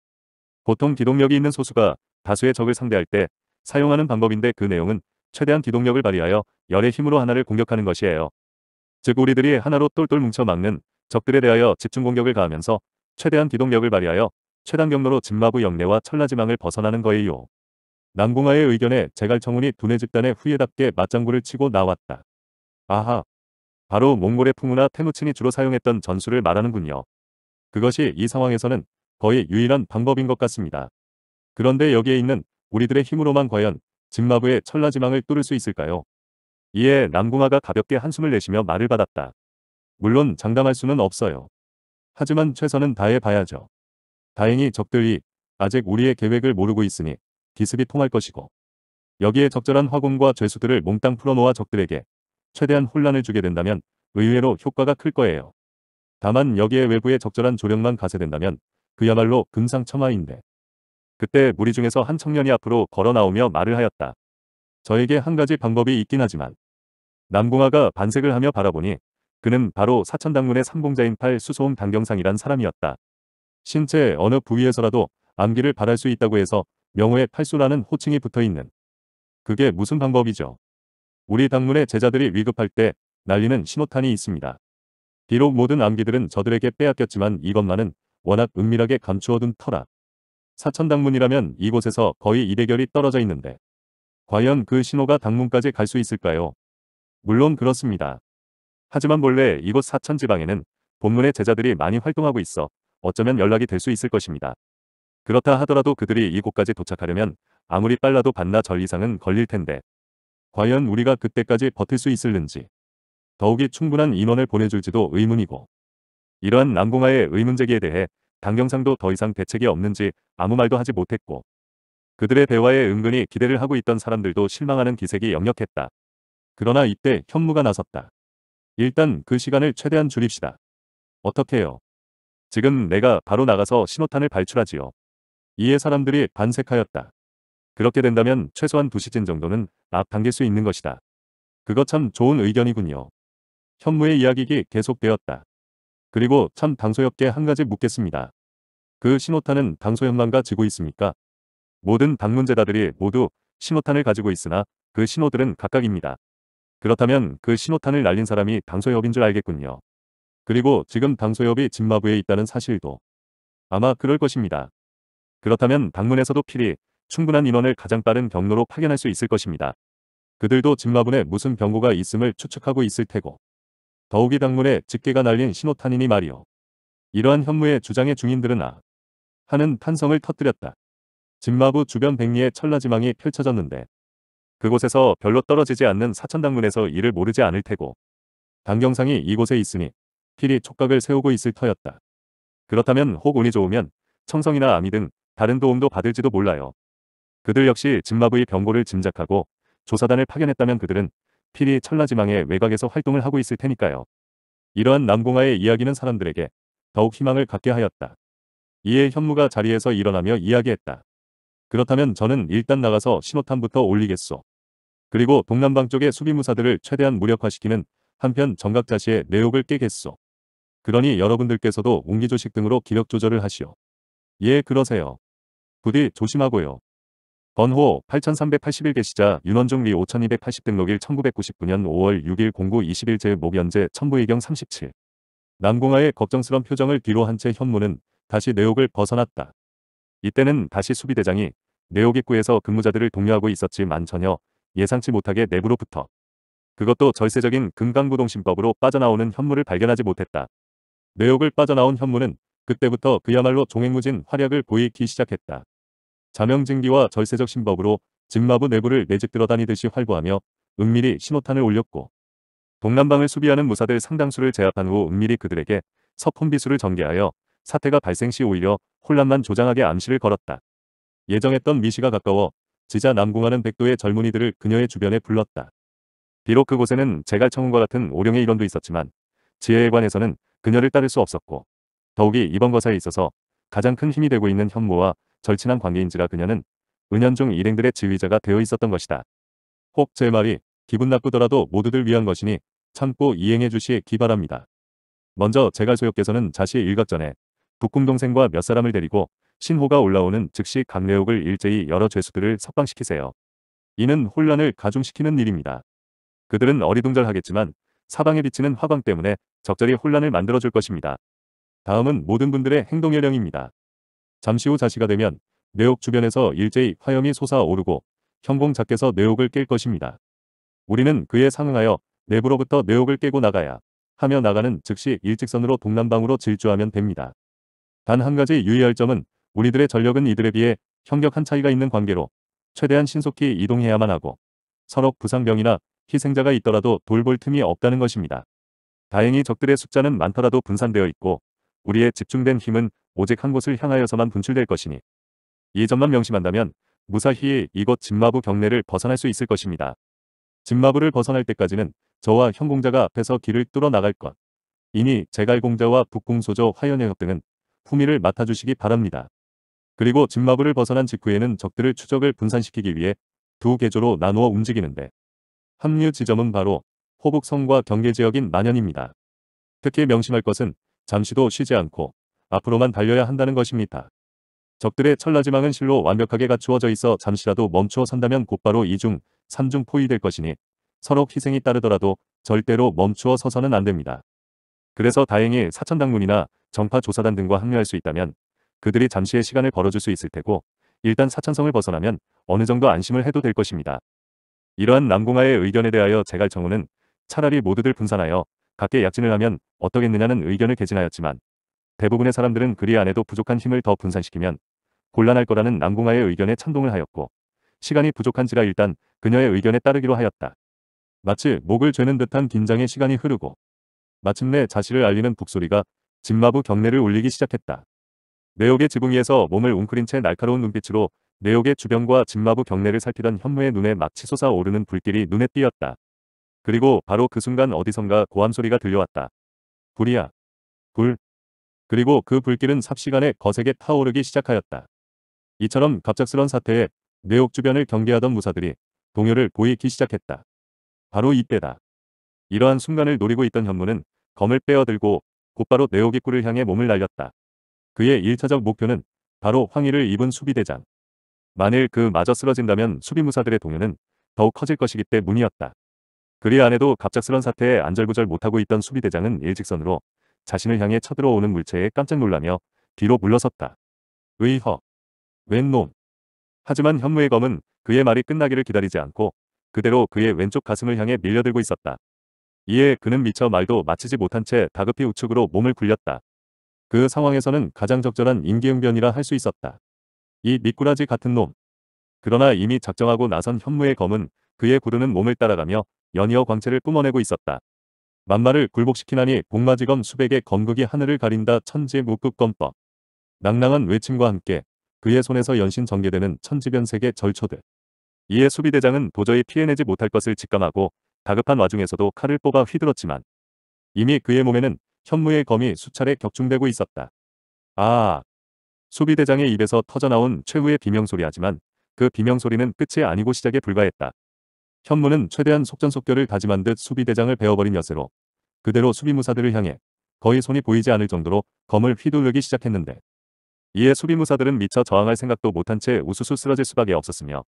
보통 기동력이 있는 소수가 다수의 적을 상대할 때 사용하는 방법인데 그 내용은 최대한 기동력을 발휘하여 열의 힘으로 하나를 공격하는 것이에요. 즉 우리들이 하나로 똘똘 뭉쳐 막는 적들에 대하여 집중 공격을 가하면서 최대한 기동력을 발휘하여 최단 경로로 진마부 영내와 천라지망을 벗어나는 거예요. 남궁아의 의견에 제갈청운이 두뇌 집단의 후예답게 맞장구를 치고 나왔다. 아하. 바로 몽골의 풍우나 태무친이 주로 사용했던 전술을 말하는군요. 그것이 이 상황에서는 거의 유일한 방법인 것 같습니다. 그런데 여기에 있는 우리들의 힘으로만 과연 진마부의 천라지망을 뚫을 수 있을까요? 이에 남궁아가 가볍게 한숨을 내쉬며 말을 받았다. 물론 장담할 수는 없어요. 하지만 최선은 다해봐야죠. 다행히 적들이 아직 우리의 계획을 모르고 있으니 기습이 통할 것이고 여기에 적절한 화공과 죄수들을 몽땅 풀어놓아 적들에게 최대한 혼란을 주게 된다면 의외로 효과가 클 거예요. 다만 여기에 외부의 적절한 조력만 가세된다면 그야말로 금상첨화인데 그때 무리 중에서 한 청년이 앞으로 걸어 나오며 말을 하였다. 저에게 한 가지 방법이 있긴 하지만 남궁아가 반색을 하며 바라보니 그는 바로 사천당문의 삼공자인 팔 수소음 당경상이란 사람이었다. 신체의 어느 부위에서라도 암기를 바랄 수 있다고 해서 명호의 팔수라는 호칭이 붙어있는 그게 무슨 방법이죠. 우리 당문의 제자들이 위급할 때 날리는 신호탄이 있습니다. 비록 모든 암기들은 저들에게 빼앗겼지만 이것만은 워낙 은밀하게 감추어둔 터라. 사천당문이라면 이곳에서 거의 이대결이 떨어져 있는데 과연 그 신호가 당문까지 갈 수 있을까요? 물론 그렇습니다. 하지만 본래 이곳 사천지방에는 본문의 제자들이 많이 활동하고 있어 어쩌면 연락이 될 수 있을 것입니다. 그렇다 하더라도 그들이 이곳까지 도착하려면 아무리 빨라도 반나절 이상은 걸릴 텐데 과연 우리가 그때까지 버틸 수 있을는지 더욱이 충분한 인원을 보내줄지도 의문이고 이러한 남궁아의 의문제기에 대해 당경상도 더 이상 대책이 없는지 아무 말도 하지 못했고 그들의 대화에 은근히 기대를 하고 있던 사람들도 실망하는 기색이 역력했다. 그러나 이때 현무가 나섰다. 일단 그 시간을 최대한 줄입시다. 어떻게 요 지금 내가 바로 나가서 신호탄을 발출하지요. 이에 사람들이 반색하였다. 그렇게 된다면 최소한 두시쯤 정도는 앞당길 수 있는 것이다. 그거 참 좋은 의견이군요. 현무의 이야기기 계속되었다. 그리고 참 당소협께 한 가지 묻겠습니다. 그 신호탄은 당소협만 가지고 있습니까? 모든 방문제자들이 모두 신호탄을 가지고 있으나 그 신호들은 각각입니다. 그렇다면 그 신호탄을 날린 사람이 당소협인 줄 알겠군요. 그리고 지금 당소협이 진마부에 있다는 사실도 아마 그럴 것입니다. 그렇다면 당문에서도 필히 충분한 인원을 가장 빠른 경로로 파견할 수 있을 것입니다. 그들도 진마부에 무슨 병고가 있음을 추측하고 있을 테고 더욱이 당문에 직계가 날린 신호탄이니말이오 이러한 현무의 주장의 중인들은 아 하는 탄성을 터뜨렸다. 진마부 주변 백리의철라지망이 펼쳐졌는데 그곳에서 별로 떨어지지 않는 사천당문에서 이를 모르지 않을 테고 당경상이 이곳에 있으니 필히 촉각을 세우고 있을 터였다. 그렇다면 혹 운이 좋으면 청성이나 아미 등 다른 도움도 받을지도 몰라요. 그들 역시 진마부의 병고를 짐작하고 조사단을 파견했다면 그들은 필히 천라지망의 외곽에서 활동을 하고 있을 테니까요. 이러한 남궁하의 이야기는 사람들에게 더욱 희망을 갖게 하였다. 이에 현무가 자리에서 일어나며 이야기했다. 그렇다면 저는 일단 나가서 신호탄부터 올리겠소. 그리고 동남방 쪽의 수비무사들을 최대한 무력화시키는 한편 정각자시의 내욕을 깨겠소. 그러니 여러분들께서도 옹기조식 등으로 기력 조절을 하시오. 예 그러세요. 부디 조심하고요. 번호 8381개 시자 윤원중 리5280 등록일 1999년 5월 6일 09 21제목연제 천부의경 37 남궁아의 걱정스런 표정을 뒤로 한 채 현무는 다시 내옥을 벗어났다. 이때는 다시 수비대장이 내옥 입구에서 근무자들을 독려하고 있었지만 전혀 예상치 못하게 내부로부터 그것도 절세적인 금강부동심법으로 빠져나오는 현무를 발견하지 못했다. 내욕을 빠져나온 현무는 그때부터 그야말로 종횡무진 활약을 보이기 시작했다. 자명증기와 절세적 신법으로 증마부 내부를 내집들어 다니듯이 활보하며 은밀히 신호탄을 올렸고 동남방을 수비하는 무사들 상당수를 제압한 후 은밀히 그들에게 석훈비수를 전개하여 사태가 발생 시 오히려 혼란만 조장하게 암시를 걸었다. 예정했던 미시가 가까워 지자 남궁하는 백도의 젊은이들을 그녀의 주변에 불렀다. 비록 그곳에는 제갈청운과 같은 오령의 일원도 있었지만 지혜에 관해서는 그녀를 따를 수 없었고 더욱이 이번 거사에 있어서 가장 큰 힘이 되고 있는 현모와 절친한 관계인지라 그녀는 은연중 일행들의 지휘자가 되어 있었던 것이다. 혹 제 말이 기분 나쁘더라도 모두들 위한 것이니 참고 이행해 주시기 바랍니다. 먼저 제갈소역께서는 자시 일각 전에 북궁동생과 몇 사람을 데리고 신호가 올라오는 즉시 강내옥을 일제히 여러 죄수들을 석방시키세요. 이는 혼란을 가중시키는 일입니다. 그들은 어리둥절하겠지만 사방에 비치는 화광 때문에 적절히 혼란을 만들어줄 것입니다. 다음은 모든 분들의 행동연령입니다. 잠시 후 자시가 되면 뇌옥 주변에서 일제히 화염이 솟아오르고 형공작께서 뇌옥을 깰 것입니다. 우리는 그에 상응하여 내부로부터 뇌옥을 깨고 나가야 하며 나가는 즉시 일직선으로 동남방으로 질주하면 됩니다. 단 한 가지 유의할 점은 우리들의 전력은 이들에 비해 현격한 차이가 있는 관계로 최대한 신속히 이동해야만 하고 서로 부상병이나 희생자가 있더라도 돌볼 틈이 없다는 것입니다. 다행히 적들의 숫자는 많더라도 분산되어 있고 우리의 집중된 힘은 오직 한 곳을 향하여서만 분출될 것이니 이 점만 명심한다면 무사히 이곳 진마부 경내를 벗어날 수 있을 것입니다. 진마부를 벗어날 때까지는 저와 형공자가 앞에서 길을 뚫어 나갈 것. 이니 제갈공자와 북궁소조 화연해협 등은 후미를 맡아주시기 바랍니다. 그리고 진마부를 벗어난 직후에는 적들을 추적을 분산시키기 위해 두 개조로 나누어 움직이는데 합류 지점은 바로 호북성과 경계지역인 만연입니다 특히 명심할 것은 잠시도 쉬지 않고 앞으로만 달려야 한다는 것입니다. 적들의 천라지망은 실로 완벽하게 갖추어져 있어 잠시라도 멈추어 선다면 곧바로 이중 3중 포위될 것이니 서로 희생이 따르더라도 절대로 멈추어 서서는 안 됩니다. 그래서 다행히 사천당문이나 정파조사단 등과 합류할 수 있다면 그들이 잠시의 시간을 벌어줄 수 있을 테고 일단 사천성을 벗어나면 어느 정도 안심을 해도 될 것입니다. 이러한 남궁하의 의견에 대하여 제갈 정우는 차라리 모두들 분산하여 각계 약진을 하면 어떠겠느냐는 의견을 개진하였지만 대부분의 사람들은 그리 안해도 부족한 힘을 더 분산시키면 곤란할 거라는 남궁아의 의견에 찬동을 하였고 시간이 부족한지라 일단 그녀의 의견에 따르기로 하였다. 마치 목을 죄는 듯한 긴장의 시간이 흐르고 마침내 자신을 알리는 북소리가 집마부 경례를 울리기 시작했다. 내옥의 지붕 위에서 몸을 웅크린 채 날카로운 눈빛으로 내옥의 주변과 집마부 경례를 살피던 현무의 눈에 막 치솟아 오르는 불길이 눈에 띄었다. 그리고 바로 그 순간 어디선가 고함 소리가 들려왔다. 불이야. 불. 그리고 그 불길은 삽시간에 거세게 타오르기 시작하였다. 이처럼 갑작스런 사태에 뇌옥 주변을 경계하던 무사들이 동요를 보이기 시작했다. 바로 이때다. 이러한 순간을 노리고 있던 현무는 검을 빼어들고 곧바로 뇌옥 입구를 향해 몸을 날렸다. 그의 1차적 목표는 바로 황의를 입은 수비대장. 만일 그마저 쓰러진다면 수비무사들의 동요는 더욱 커질 것이기 때문이었다. 그리 안에도 갑작스런 사태에 안절부절 못하고 있던 수비대장은 일직선으로 자신을 향해 쳐들어오는 물체에 깜짝 놀라며 뒤로 물러섰다. 의허. 웬 놈. 하지만 현무의 검은 그의 말이 끝나기를 기다리지 않고 그대로 그의 왼쪽 가슴을 향해 밀려들고 있었다. 이에 그는 미처 말도 마치지 못한 채 다급히 우측으로 몸을 굴렸다. 그 상황에서는 가장 적절한 임기응변이라 할 수 있었다. 이 미꾸라지 같은 놈. 그러나 이미 작정하고 나선 현무의 검은 그의 구르는 몸을 따라가며 연이어 광채를 뿜어내고 있었다. 만마를 굴복시키나니 복마지검 수백의 검극이 하늘을 가린다 천지 의 무급검법. 낭낭한 외침과 함께 그의 손에서 연신 전개되는 천지변색의 절초들. 이에 수비대장은 도저히 피해내지 못할 것을 직감하고 다급한 와중에서도 칼을 뽑아 휘둘었지만 이미 그의 몸에는 현무의 검이 수차례 격중되고 있었다. 아! 수비대장의 입에서 터져나온 최후의 비명소리 하지만 그 비명소리는 끝이 아니고 시작에 불과했다. 현무는 최대한 속전속결을 다짐한 듯 수비대장을 베어버린 여세로 그대로 수비무사들을 향해 거의 손이 보이지 않을 정도로 검을 휘두르기 시작했는데 이에 수비무사들은 미처 저항할 생각도 못한 채 우수수 쓰러질 수밖에 없었으며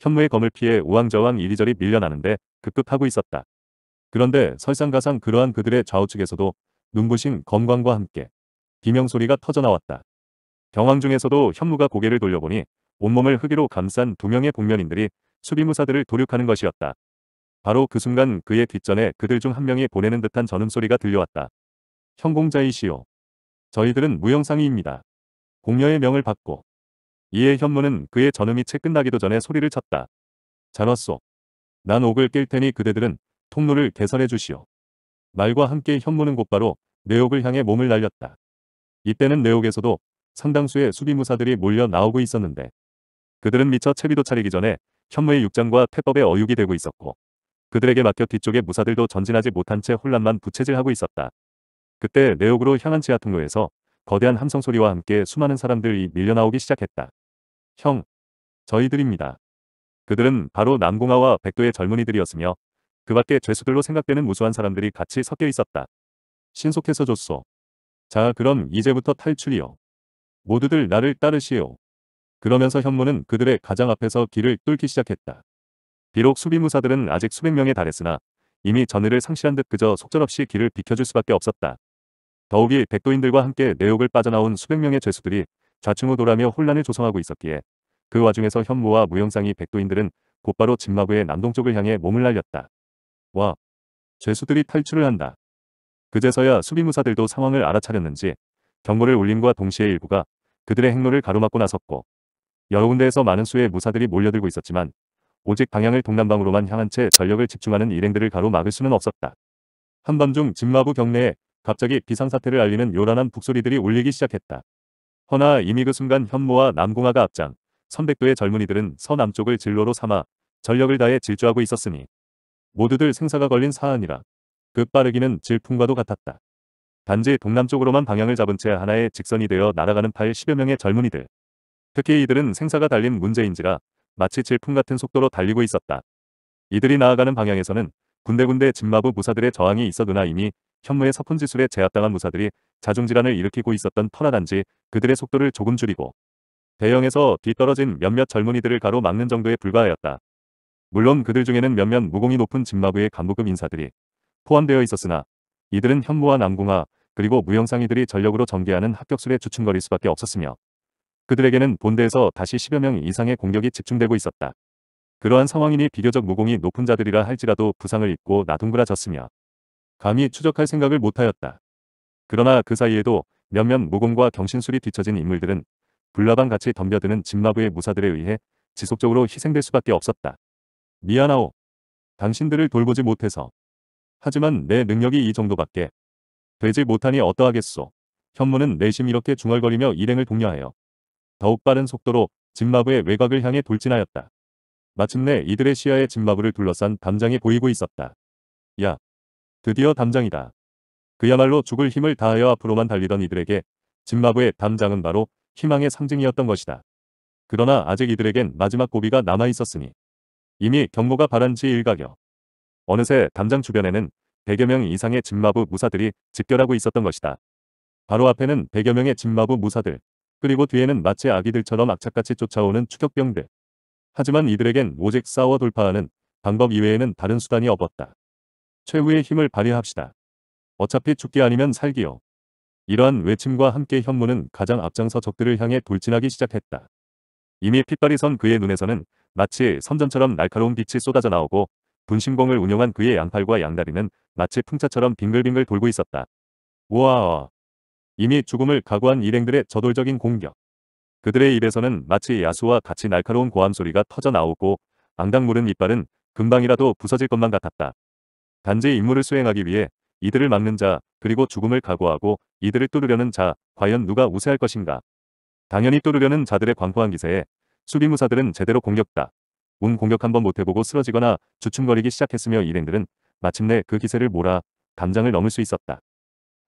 현무의 검을 피해 우왕좌왕 이리저리 밀려나는데 급급하고 있었다. 그런데 설상가상 그러한 그들의 좌우측에서도 눈부신 검광과 함께 비명소리가 터져나왔다. 경황 중에서도 현무가 고개를 돌려보니 온몸을 흙으로 감싼 두 명의 복면인들이 수비무사들을 도륙하는 것이었다. 바로 그 순간 그의 뒷전에 그들 중 한 명이 보내는 듯한 전음소리가 들려왔다. 형공자이시오. 저희들은 무형상이입니다 공녀의 명을 받고. 이에 현무는 그의 전음이 채 끝나기도 전에 소리를 쳤다. 잘 왔소. 난 옥을 낄 테니 그대들은 통로를 개선해 주시오. 말과 함께 현무는 곧바로 내옥을 향해 몸을 날렸다. 이때는 내옥에서도 상당수의 수비무사들이 몰려 나오고 있었는데 그들은 미처 채비도 차리기 전에 현무의 육장과 패법의 어육이 되고 있었고 그들에게 맡겨 뒤쪽의 무사들도 전진하지 못한 채 혼란만 부채질하고 있었다. 그때 내옥으로 향한 지하 통로에서 거대한 함성 소리와 함께 수많은 사람들이 밀려나오기 시작했다. 형, 저희들입니다. 그들은 바로 남궁아와 백도의 젊은이들이었으며 그 밖에 죄수들로 생각되는 무수한 사람들이 같이 섞여 있었다. 신속해서 줬소. 자 그럼 이제부터 탈출이요. 모두들 나를 따르시오. 그러면서 현무는 그들의 가장 앞에서 길을 뚫기 시작했다. 비록 수비무사들은 아직 수백 명에 달했으나 이미 전의를 상실한 듯 그저 속절없이 길을 비켜줄 수밖에 없었다. 더욱이 백도인들과 함께 내옥을 빠져나온 수백 명의 죄수들이 좌충우 돌하며 혼란을 조성하고 있었기에 그 와중에서 현무와 무영상이 백도인들은 곧바로 진마부의 남동쪽을 향해 몸을 날렸다. 와! 죄수들이 탈출을 한다. 그제서야 수비무사들도 상황을 알아차렸는지 경고를 울림과 동시에 일부가 그들의 행로를 가로막고 나섰고 여러 군데에서 많은 수의 무사들이 몰려들고 있었지만 오직 방향을 동남방으로만 향한 채 전력을 집중하는 일행들을 가로막을 수는 없었다. 한밤중 진마부 경내에 갑자기 비상사태를 알리는 요란한 북소리들이 울리기 시작했다. 허나 이미 그 순간 현모와 남궁화가 앞장 선백도의 젊은이들은 서남쪽을 진로로 삼아 전력을 다해 질주하고 있었으니 모두들 생사가 걸린 사안이라 그 빠르기는 질풍과도 같았다. 단지 동남쪽으로만 방향을 잡은 채 하나의 직선이 되어 날아가는 8 10여 명의 젊은이들 특히 이들은 생사가 달린 문제인지라 마치 질풍 같은 속도로 달리고 있었다. 이들이 나아가는 방향에서는 군데군데 진마부 무사들의 저항이 있어누나 이미 현무의 서푼지술에 제압당한 무사들이 자중질환을 일으키고 있었던 터라단지 그들의 속도를 조금 줄이고 대형에서 뒤떨어진 몇몇 젊은이들을 가로막는 정도에 불과하였다. 물론 그들 중에는 몇몇 무공이 높은 진마부의 간부급 인사들이 포함되어 있었으나 이들은 현무와 남궁하 그리고 무형상이들이 전력으로 전개하는 합격술에 주춤거릴 수밖에 없었으며 그들에게는 본대에서 다시 10여 명 이상의 공격이 집중되고 있었다. 그러한 상황이니 비교적 무공이 높은 자들이라 할지라도 부상을 입고 나동그라졌으며 감히 추적할 생각을 못하였다. 그러나 그 사이에도 몇몇 무공과 경신술이 뒤처진 인물들은 불나방같이 덤벼드는 진마부의 무사들에 의해 지속적으로 희생될 수밖에 없었다. 미안하오. 당신들을 돌보지 못해서. 하지만 내 능력이 이 정도밖에 되지 못하니 어떠하겠소. 현무는 내심 이렇게 중얼거리며 일행을 독려하여 더욱 빠른 속도로 짐마부의 외곽을 향해 돌진하였다. 마침내 이들의 시야에 짐마부를 둘러싼 담장이 보이고 있었다. 야! 드디어 담장이다. 그야말로 죽을 힘을 다하여 앞으로만 달리던 이들에게 짐마부의 담장은 바로 희망의 상징이었던 것이다. 그러나 아직 이들에겐 마지막 고비가 남아있었으니 이미 경고가 바란 지 일가겨. 어느새 담장 주변에는 100여 명 이상의 짐마부 무사들이 집결하고 있었던 것이다. 바로 앞에는 100여 명의 짐마부 무사들, 그리고 뒤에는 마치 아기들처럼 악착같이 쫓아오는 추격병들. 하지만 이들에겐 오직 싸워 돌파하는 방법 이외에는 다른 수단이 없었다. 최후의 힘을 발휘합시다. 어차피 죽기 아니면 살기요. 이러한 외침과 함께 현무는 가장 앞장서 적들을 향해 돌진하기 시작했다. 이미 핏발이 선 그의 눈에서는 마치 선전처럼 날카로운 빛이 쏟아져 나오고 분신공을 운용한 그의 양팔과 양다리는 마치 풍차처럼 빙글빙글 돌고 있었다. 우와 이미 죽음을 각오한 일행들의 저돌적인 공격. 그들의 입에서는 마치 야수와 같이 날카로운 고함 소리가 터져 나오고 앙당물은 이빨은 금방이라도 부서질 것만 같았다. 단지 임무를 수행하기 위해 이들을 막는 자 그리고 죽음을 각오하고 이들을 뚫으려는 자 과연 누가 우세할 것인가. 당연히 뚫으려는 자들의 광포한 기세에 수비무사들은 제대로 공격다. 운 공격 한번 못해보고 쓰러지거나 주춤거리기 시작했으며 일행들은 마침내 그 기세를 몰아 담장을 넘을 수 있었다.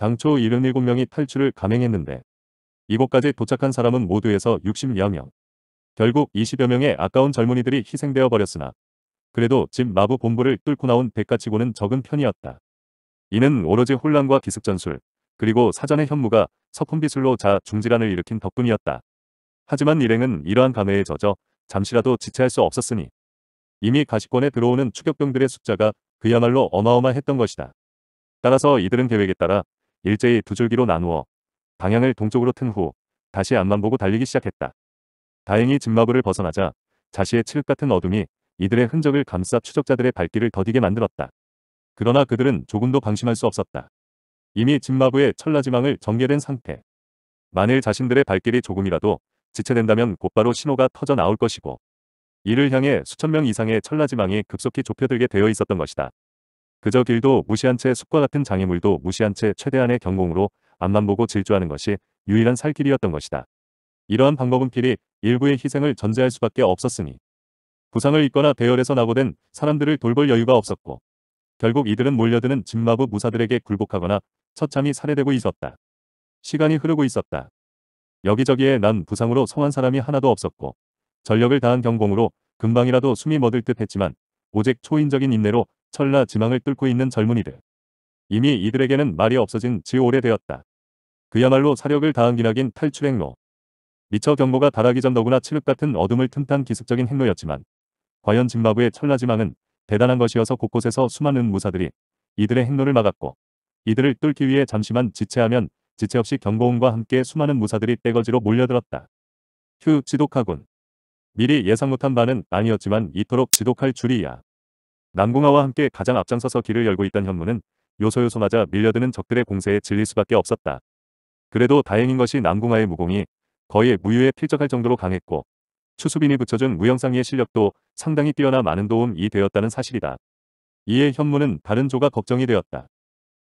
당초 77명이 탈출을 감행했는데 이곳까지 도착한 사람은 모두에서 60여 명. 결국 20여 명의 아까운 젊은이들이 희생되어 버렸으나 그래도 집 마부 본부를 뚫고 나온 백가치고는 적은 편이었다. 이는 오로지 혼란과 기습전술 그리고 사전의 현무가 서품비술로 자 중질환을 일으킨 덕분이었다. 하지만 일행은 이러한 감회에 젖어 잠시라도 지체할 수 없었으니 이미 가시권에 들어오는 추격병들의 숫자가 그야말로 어마어마했던 것이다. 따라서 이들은 계획에 따라 일제히 두 줄기로 나누어 방향을 동쪽으로 튼 후 다시 앞만 보고 달리기 시작했다. 다행히 집마부를 벗어나자 자시의 칠흑 같은 어둠이 이들의 흔적을 감싸 추적자들의 발길을 더디게 만들었다. 그러나 그들은 조금도 방심할 수 없었다. 이미 집마부의 천라지망을 전개된 상태. 만일 자신들의 발길이 조금이라도 지체된다면 곧바로 신호가 터져 나올 것이고 이를 향해 수천 명 이상의 천라지망이 급속히 좁혀들게 되어 있었던 것이다. 그저 길도 무시한 채 숲과 같은 장애물도 무시한 채 최대한의 경공으로 앞만 보고 질주하는 것이 유일한 살 길이었던 것이다. 이러한 방법은 필히 일부의 희생을 전제할 수밖에 없었으니 부상을 입거나 배열에서 낙오된 사람들을 돌볼 여유가 없었고 결국 이들은 몰려드는 진마부 무사들에게 굴복하거나 처참히 살해되고 있었다. 시간이 흐르고 있었다. 여기저기에 난 부상으로 성한 사람이 하나도 없었고 전력을 다한 경공으로 금방이라도 숨이 멎을 듯 했지만 오직 초인적인 인내로 철라 지망을 뚫고 있는 젊은이들. 이미 이들에게는 말이 없어진 지 오래되었다. 그야말로 사력을 다한 기나긴 탈출 행로. 미처 경보가 달하기 전너구나 칠흑 같은 어둠을 틈탄 기습적인 행로였지만 과연 짐마부의 철라지망은 대단한 것이어서 곳곳에서 수많은 무사들이 이들의 행로를 막았고 이들을 뚫기 위해 잠시만 지체하면 지체 없이 경고음과 함께 수많은 무사들이 떼거지로 몰려들었다. 휴 지독하군. 미리 예상 못한 바는 아니었지만 이토록 지독할 줄이야. 남궁아와 함께 가장 앞장서서 길을 열고 있던 현무는 요소요소마저 밀려드는 적들의 공세에 질릴 수밖에 없었다. 그래도 다행인 것이 남궁아의 무공이 거의 무유에 필적할 정도로 강했고 추수빈이 붙여준 무형상의 실력도 상당히 뛰어나 많은 도움이 되었다는 사실이다. 이에 현무는 다른 조가 걱정이 되었다.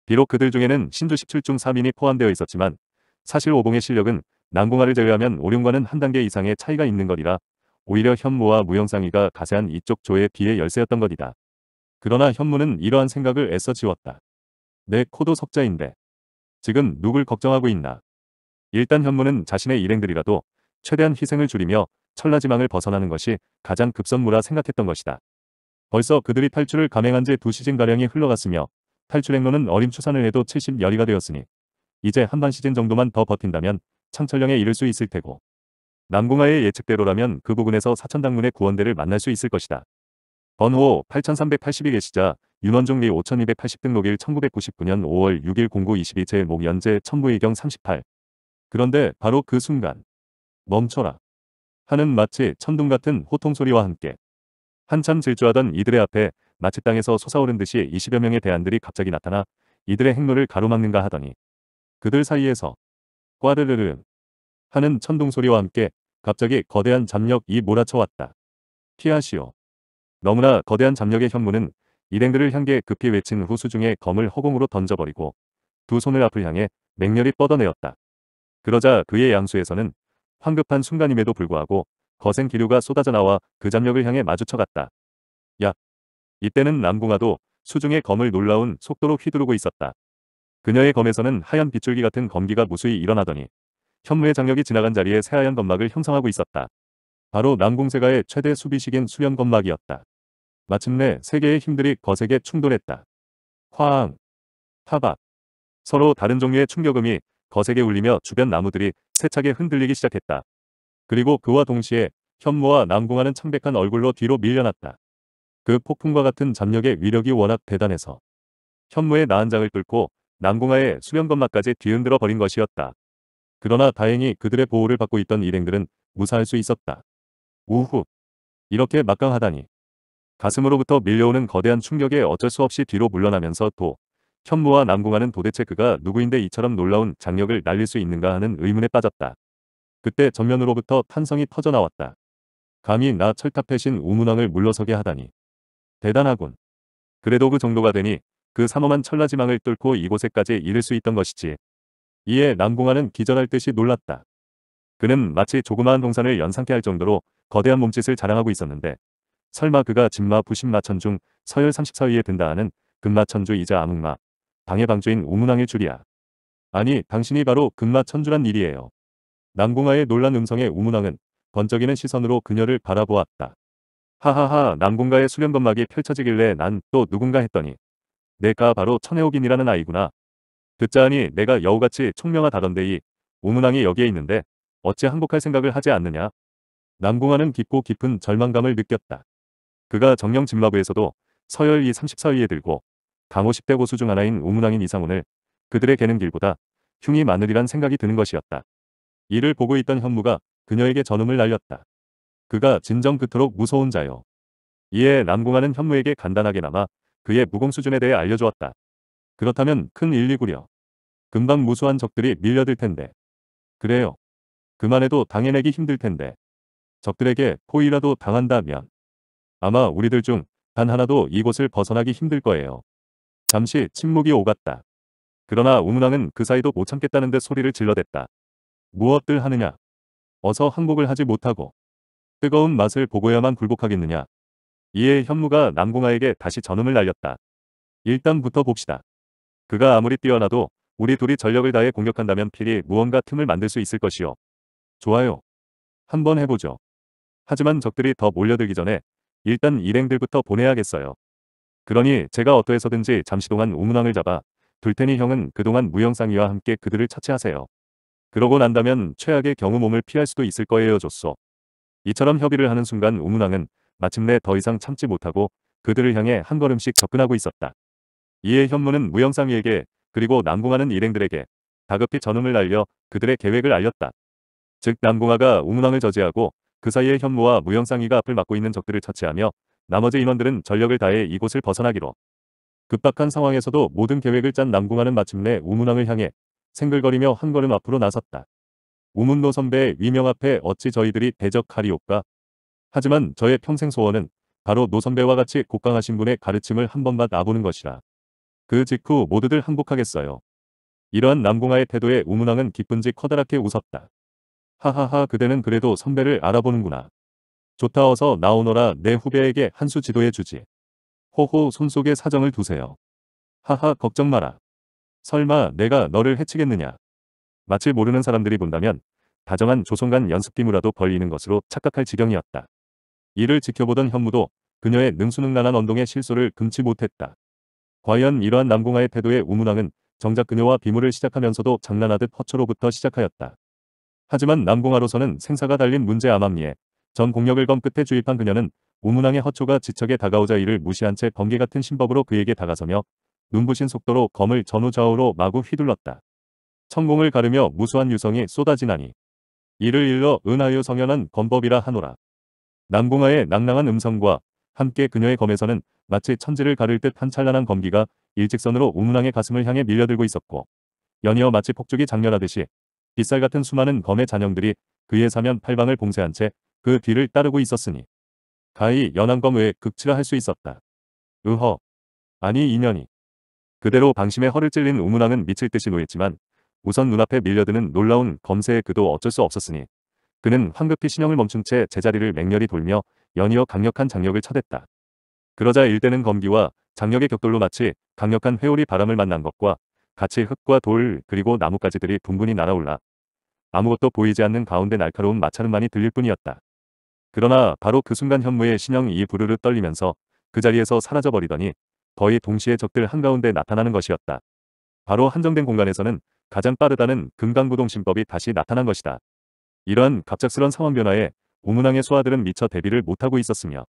비록 그들 중에는 신주 17중 3인이 포함되어 있었지만 사실 오봉의 실력은 난궁화를 제외하면 오륜과는 한 단계 이상의 차이가 있는 것이라 오히려 현무와 무형상위가 가세한 이쪽 조에 비해 열세였던 것이다. 그러나 현무는 이러한 생각을 애써 지웠다. 내 코도 석자인데. 지금 누굴 걱정하고 있나. 일단 현무는 자신의 일행들이라도 최대한 희생을 줄이며 천라지망을 벗어나는 것이 가장 급선무라 생각했던 것이다. 벌써 그들이 탈출을 감행한 지 두 시즌가량이 흘러갔으며 탈출 행로는 어림 추산을 해도 70여리가 되었으니 이제 한 반 시즌 정도만 더 버틴다면 창철령에 이를 수 있을 테고 남궁하의 예측대로라면 그 부근에서 사천당문의 구원대를 만날 수 있을 것이다. 번호 8381의 시자 윤원종리 5280 등록일 1999년 5월 6일 0922 제목 연재 천무의경 38 그런데 바로 그 순간 멈춰라 하는 마치 천둥 같은 호통소리와 함께 한참 질주하던 이들의 앞에 마치 땅에서 솟아오른 듯이 20여 명의 대안들이 갑자기 나타나 이들의 행로를 가로막는가 하더니 그들 사이에서 꽈르르르 하는 천둥소리와 함께 갑자기 거대한 잠력이 몰아쳐왔다. 피하시오. 너무나 거대한 잠력의 현무는 일행들을 향해 급히 외친 후 수중에 검을 허공으로 던져버리고 두 손을 앞을 향해 맹렬히 뻗어내었다. 그러자 그의 양수에서는 황급한 순간임에도 불구하고 거센 기류가 쏟아져 나와 그잠력을 향해 마주쳐갔다. 야! 이때는 남궁아도 수중의 검을 놀라운 속도로 휘두르고 있었다. 그녀의 검에서는 하얀 빗줄기 같은 검기가 무수히 일어나더니 현무의 장력이 지나간 자리에 새하얀 검막을 형성하고 있었다. 바로 남궁세가의 최대 수비식인 수련 검막이었다. 마침내 세계의 힘들이 거세게 충돌했다. 화앙, 타박 서로 다른 종류의 충격음이 거세게 울리며 주변 나무들이 세차게 흔들리기 시작했다. 그리고 그와 동시에 현무와 남궁하는 창백한 얼굴로 뒤로 밀려났다. 그 폭풍과 같은 잠력의 위력이 워낙 대단해서 현무의 나한장을 뚫고 남궁하의 수면 건마까지 뒤흔들어 버린 것이었다. 그러나 다행히 그들의 보호를 받고 있던 일행들은 무사할 수 있었다. 우후! 이렇게 막강하다니. 가슴으로부터 밀려오는 거대한 충격에 어쩔 수 없이 뒤로 물러나면서 도 현무와 남궁아는 도대체 그가 누구인데 이처럼 놀라운 장력을 날릴 수 있는가 하는 의문에 빠졌다. 그때 전면으로부터 탄성이 터져나왔다. 감히 나철탑해신 우문왕을 물러서게 하다니. 대단하군. 그래도 그 정도가 되니 그 삼엄한 천라지망을 뚫고 이곳에까지 이를 수 있던 것이지. 이에 남궁아는 기절할 듯이 놀랐다. 그는 마치 조그마한 동산을 연상케 할 정도로 거대한 몸짓을 자랑하고 있었는데 설마 그가 진마 부신마 천중 서열 34위에 든다 하는 금마 천주이자 암흑마 방해방주인 오문왕일 줄이야. 아니 당신이 바로 금마 천주란 일이에요. 남궁아의 놀란 음성에 오문왕은 번쩍이는 시선으로 그녀를 바라보았다. 하하하 남궁가의 수련검막이 펼쳐지길래 난 또 누군가 했더니 내가 바로 천혜옥인이라는 아이구나. 듣자하니 내가 여우같이 총명하다던데 이 오문왕이 여기에 있는데 어찌 항복할 생각을 하지 않느냐. 남궁아는 깊고 깊은 절망감을 느꼈다. 그가 정령 진마부에서도 서열 2 34위에 들고 강호 10대 고수 중 하나인 우문왕인 이상훈을 그들의 개는 길보다 흉이 많으리란 생각이 드는 것이었다. 이를 보고 있던 현무가 그녀에게 전음을 날렸다. 그가 진정 그토록 무서운 자요. 이에 남궁하는 현무에게 간단하게나마 그의 무공 수준에 대해 알려주었다. 그렇다면 큰 일리구려. 금방 무수한 적들이 밀려들 텐데. 그래요. 그만해도 당해내기 힘들 텐데. 적들에게 포위라도 당한다면 아마 우리들 중 단 하나도 이곳을 벗어나기 힘들 거예요. 잠시 침묵이 오갔다. 그러나 우문왕은 그 사이도 못 참겠다는 데 소리를 질러댔다. 무엇들 하느냐. 어서 항복을 하지 못하고 뜨거운 맛을 보고야만 굴복하겠느냐. 이에 현무가 남궁아에게 다시 전음을 날렸다. 일단부터 봅시다. 그가 아무리 뛰어나도 우리 둘이 전력을 다해 공격한다면 필히 무언가 틈을 만들 수 있을 것이요. 좋아요. 한번 해보죠. 하지만 적들이 더 몰려들기 전에 일단 일행들부터 보내야겠어요. 그러니 제가 어떠해서든지 잠시 동안 우문왕을 잡아 둘 테니 형은 그동안 무영상이와 함께 그들을 처치하세요. 그러고 난다면 최악의 경우 몸을 피할 수도 있을 거예요 줬소. 이처럼 협의를 하는 순간 우문왕은 마침내 더 이상 참지 못하고 그들을 향해 한 걸음씩 접근하고 있었다. 이에 현무는 무영상이에게 그리고 남궁하는 일행들에게 다급히 전음을 날려 그들의 계획을 알렸다. 즉남궁아가우문왕을 저지하고 그 사이에 현무와 무영상이가 앞을 막고 있는 적들을 처치하며 나머지 인원들은 전력을 다해 이곳을 벗어나기로. 급박한 상황에서도 모든 계획을 짠남궁아는 마침내 우문왕을 향해 생글거리며 한 걸음 앞으로 나섰다. 우문노 선배의 위명 앞에 어찌 저희들이 대적하리옵까? 하지만 저의 평생 소원은 바로 노 선배와 같이 곡강하신 분의 가르침을 한 번만 나보는 것이라. 그 직후 모두들 항복하겠어요. 이러한 남궁아의 태도에 우문왕은 기쁜지 커다랗게 웃었다. 하하하 그대는 그래도 선배를 알아보는구나. 좋다 어서 나오너라 내 후배에게 한수 지도해 주지. 호호 손속에 사정을 두세요. 하하 걱정 마라. 설마 내가 너를 해치겠느냐. 마치 모르는 사람들이 본다면 다정한 조선간 연습기이라도 벌리는 것으로 착각할 지경이었다. 이를 지켜보던 현무도 그녀의 능수능란한 언동의 실소를 금치 못했다. 과연 이러한 남궁아의 태도의 우문왕은 정작 그녀와 비무를 시작하면서도 장난하듯 허초로부터 시작하였다. 하지만 남공화로서는 생사가 달린 문제 암암리에 전 공력을 검 끝에 주입한 그녀는 우문왕의 허초가 지척에 다가오자 이를 무시한 채 번개 같은 신법으로 그에게 다가서며 눈부신 속도로 검을 전후좌우로 마구 휘둘렀다. 천공을 가르며 무수한 유성이 쏟아지나니 이를 일러 은하유 성현한 검법이라 하노라. 남궁아의 낭낭한 음성과 함께 그녀의 검에서는 마치 천지를 가를 듯 한 찬란한 검기가 일직선으로 우문왕의 가슴을 향해 밀려들고 있었고 연이어 마치 폭죽이 장렬하듯이 빗살 같은 수많은 검의 잔영들이 그의 사면 팔방을 봉쇄한 채 그 뒤를 따르고 있었으니 가히 연안검 외에 극치라 할 수 있었다. 으허. 아니 인연이. 그대로 방심에 허를 찔린 우문왕은 미칠 듯이 놓였지만 우선 눈앞에 밀려드는 놀라운 검세에 그도 어쩔 수 없었으니 그는 황급히 신형을 멈춘 채 제자리를 맹렬히 돌며 연이어 강력한 장력을 쳐댔다. 그러자 일대는 검기와 장력의 격돌로 마치 강력한 회오리 바람을 만난 것과 같이 흙과 돌 그리고 나뭇가지들이 분분히 날아올라 아무것도 보이지 않는 가운데 날카로운 마찰음만이 들릴 뿐이었다. 그러나 바로 그 순간 현무의 신형이 부르르 떨리면서 그 자리에서 사라져버리더니 거의 동시에 적들 한가운데 나타나는 것이었다. 바로 한정된 공간에서는 가장 빠르다는 금강구동신법이 다시 나타난 것이다. 이러한 갑작스런 상황 변화에 오문왕의 소아들은 미처 대비를 못하고 있었으며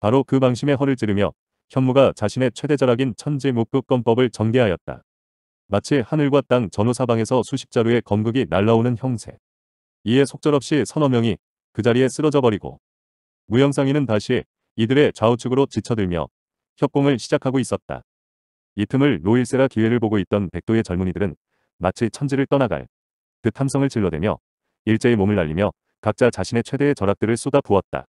바로 그 방심에 허를 찌르며 현무가 자신의 최대 절약인 천지묵극권법을 전개하였다. 마치 하늘과 땅 전후사방에서 수십 자루의 검극이 날라오는 형세. 이에 속절없이 서너 명이 그 자리에 쓰러져 버리고 무영상이는 다시 이들의 좌우측으로 지쳐들며 협공을 시작하고 있었다. 이 틈을 노일세라 기회를 보고 있던 백도의 젊은이들은 마치 천지를 떠나갈 듯 함성을 질러대며 일제히 몸을 날리며 각자 자신의 최대의 절약들을 쏟아 부었다.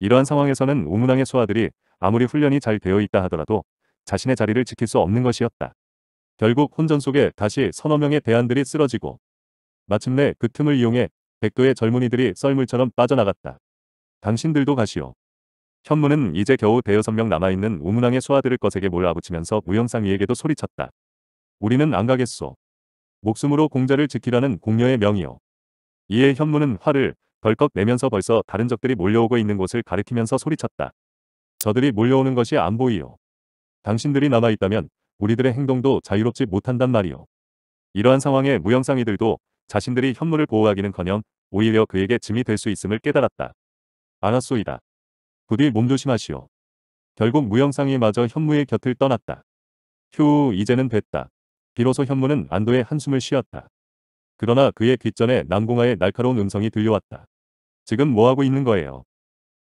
이러한 상황에서는 우문왕의 소아들이 아무리 훈련이 잘 되어 있다 하더라도 자신의 자리를 지킬 수 없는 것이었다. 결국 혼전 속에 다시 서너 명의 대안들이 쓰러지고 마침내 그 틈을 이용해 백도의 젊은이들이 썰물처럼 빠져나갔다. 당신들도 가시오. 현무는 이제 겨우 대여섯 명 남아있는 우문왕의 수하들을 거세게 몰아붙이면서 무영상위에게도 소리쳤다. 우리는 안 가겠소. 목숨으로 공자를 지키라는 공녀의 명이오 이에 현무는 화를 덜컥 내면서 벌써 다른 적들이 몰려오고 있는 곳을 가리키면서 소리쳤다. 저들이 몰려오는 것이 안보이오 당신들이 남아있다면 우리들의 행동도 자유롭지 못한단 말이오. 이러한 상황에 무형상이들도 자신들이 현물을 보호하기는커녕 오히려 그에게 짐이 될 수 있음을 깨달았다. 알았소이다. 부디 몸조심하시오. 결국 무형상이 마저 현무의 곁을 떠났다. 휴 이제는 됐다. 비로소 현무는 안도의 한숨을 쉬었다. 그러나 그의 귓전에 남궁아의 날카로운 음성이 들려왔다. 지금 뭐하고 있는 거예요?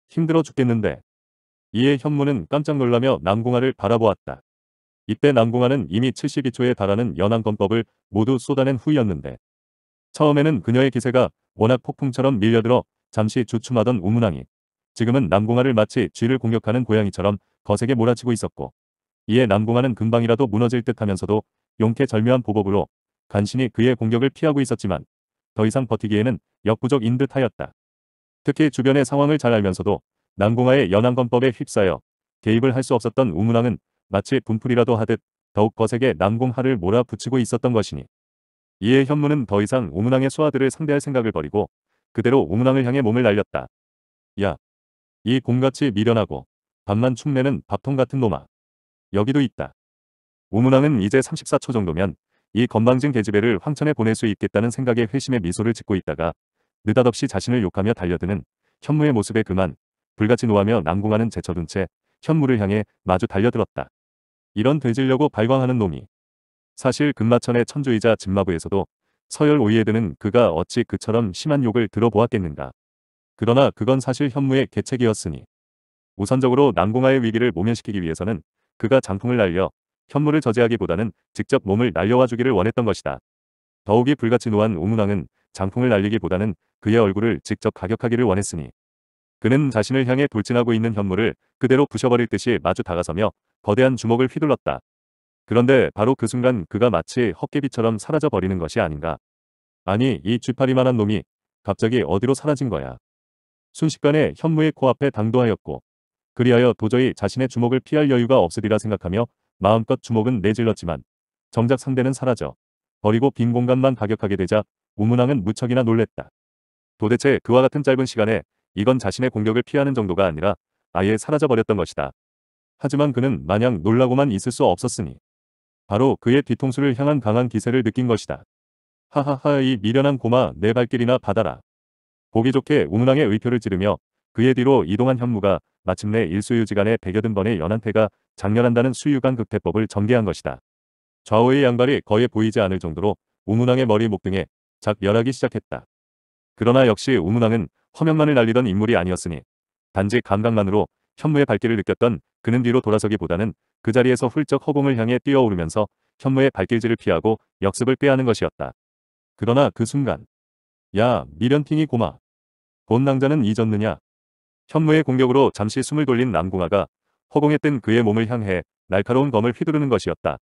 힘들어 죽겠는데. 이에 현무는 깜짝 놀라며 남궁아를 바라보았다. 이때 남궁아는 이미 72초에 달하는 연안검법을 모두 쏟아낸 후였는데 처음에는 그녀의 기세가 워낙 폭풍처럼 밀려들어 잠시 주춤하던 우문왕이 지금은 남궁아를 마치 쥐를 공격하는 고양이처럼 거세게 몰아치고 있었고 이에 남궁아는 금방이라도 무너질 듯 하면서도 용케 절묘한 보복으로 간신히 그의 공격을 피하고 있었지만 더 이상 버티기에는 역부족인 듯 하였다. 특히 주변의 상황을 잘 알면서도 남궁아의 연안검법에 휩싸여 개입을 할 수 없었던 우문왕은 마치 분풀이라도 하듯 더욱 거세게 남궁하를 몰아붙이고 있었던 것이니 이에 현무는 더 이상 오문왕의 수하들을 상대할 생각을 버리고 그대로 오문왕을 향해 몸을 날렸다. 야! 이 곰같이 미련하고 밥만 축내는 밥통 같은 놈아. 여기도 있다. 오문왕은 이제 34초 정도면 이 건방진 계집애를 황천에 보낼 수 있겠다는 생각에 회심의 미소를 짓고 있다가 느닷없이 자신을 욕하며 달려드는 현무의 모습에 그만 불같이 노하며 남궁하는 제쳐둔 채 현무를 향해 마주 달려들었다. 이런 돼지려고 발광하는 놈이. 사실 금마천의 천주이자 진마부에서도 서열 5위에드는 그가 어찌 그처럼 심한 욕을 들어보았겠는가. 그러나 그건 사실 현무의 개책이었으니 우선적으로 남궁하의 위기를 모면시키기 위해서는 그가 장풍을 날려 현무를 저지하기보다는 직접 몸을 날려와 주기를 원했던 것이다. 더욱이 불같이 노한 오문왕은 장풍을 날리기보다는 그의 얼굴을 직접 가격하기를 원했으니 그는 자신을 향해 돌진하고 있는 현무를 그대로 부셔버릴 듯이 마주 다가서며 거대한 주먹을 휘둘렀다. 그런데 바로 그 순간 그가 마치 헛개비처럼 사라져 버리는 것이 아닌가. 아니 이 쥐파리만한 놈이 갑자기 어디로 사라진 거야. 순식간에 현무의 코앞에 당도하였고 그리하여 도저히 자신의 주먹을 피할 여유가 없으리라 생각하며 마음껏 주먹은 내질렀지만 정작 상대는 사라져 버리고 빈 공간만 가격하게 되자 우문왕은 무척이나 놀랬다. 도대체 그와 같은 짧은 시간에 이건 자신의 공격을 피하는 정도가 아니라 아예 사라져버렸던 것이다. 하지만 그는 마냥 놀라고만 있을 수 없었으니 바로 그의 뒤통수를 향한 강한 기세를 느낀 것이다. 하하하 이 미련한 고마 내 발길이나 받아라. 보기 좋게 우문왕의 의표를 지르며 그의 뒤로 이동한 현무가 마침내 일수유지간에 백여든 번의 연한패가 장렬한다는 수유간 극태법을 전개한 것이다. 좌우의 양발이 거의 보이지 않을 정도로 우문왕의 머리 목 등에 작 열하기 시작했다. 그러나 역시 우문왕은 허명만을 날리던 인물이 아니었으니 단지 감각만으로 현무의 발길을 느꼈던 그는 뒤로 돌아서기보다는 그 자리에서 훌쩍 허공을 향해 뛰어오르면서 현무의 발길질을 피하고 역습을 꾀하는 것이었다. 그러나 그 순간 야 미련팅이 고마 본 낭자는 잊었느냐 현무의 공격으로 잠시 숨을 돌린 남궁아가 허공에 뜬 그의 몸을 향해 날카로운 검을 휘두르는 것이었다.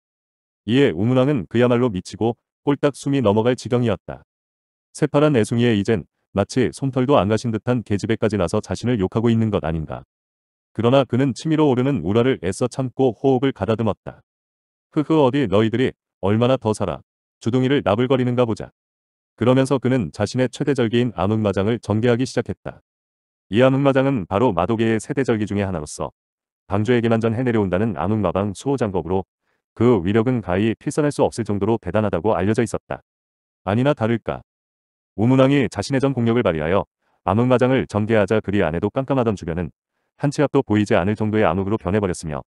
이에 우문왕은 그야말로 미치고 꼴딱 숨이 넘어갈 지경이었다. 새파란 애숭이에 이젠 마치 솜털도 안 가신 듯한 계집애까지 나서 자신을 욕하고 있는 것 아닌가. 그러나 그는 치밀어 오르는 우라를 애써 참고 호흡을 가다듬었다. 흐흐 어디 너희들이 얼마나 더 살아. 주둥이를 나불거리는가 보자. 그러면서 그는 자신의 최대절기인 암흑마장을 전개하기 시작했다. 이 암흑마장은 바로 마도계의 세대절기 중의 하나로서 방주에게만 전 해내려온다는 암흑마방 수호장법으로 그 위력은 가히 필선할 수 없을 정도로 대단하다고 알려져 있었다. 아니나 다를까. 우문왕이 자신의 전 공력을 발휘하여 암흑마장을 전개하자 그리 안에도 깜깜하던 주변은 한치 앞도 보이지 않을 정도의 암흑으로 변해버렸으며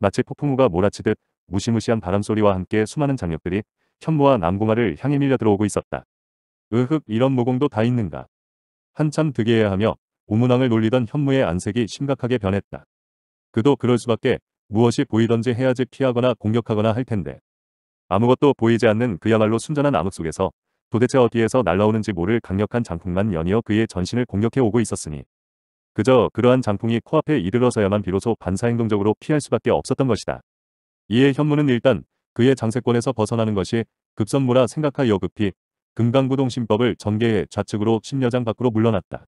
마치 폭풍우가 몰아치듯 무시무시한 바람소리와 함께 수많은 장력들이 현무와 남궁아를 향해 밀려 들어오고 있었다. 으흑 이런 모공도 다 있는가. 한참 득이해야 하며 오문왕을 놀리던 현무의 안색이 심각하게 변했다. 그도 그럴 수밖에 무엇이 보이던지 해야지 피하거나 공격하거나 할 텐데. 아무것도 보이지 않는 그야말로 순전한 암흑 속에서 도대체 어디에서 날라오는지 모를 강력한 장풍만 연이어 그의 전신을 공격해 오고 있었으니 그저 그러한 장풍이 코앞에 이르러서야만 비로소 반사행동적으로 피할 수밖에 없었던 것이다. 이에 현무는 일단 그의 장세권에서 벗어나는 것이 급선무라 생각하여 급히 금강구동신법을 전개해 좌측으로 심여장 밖으로 물러났다.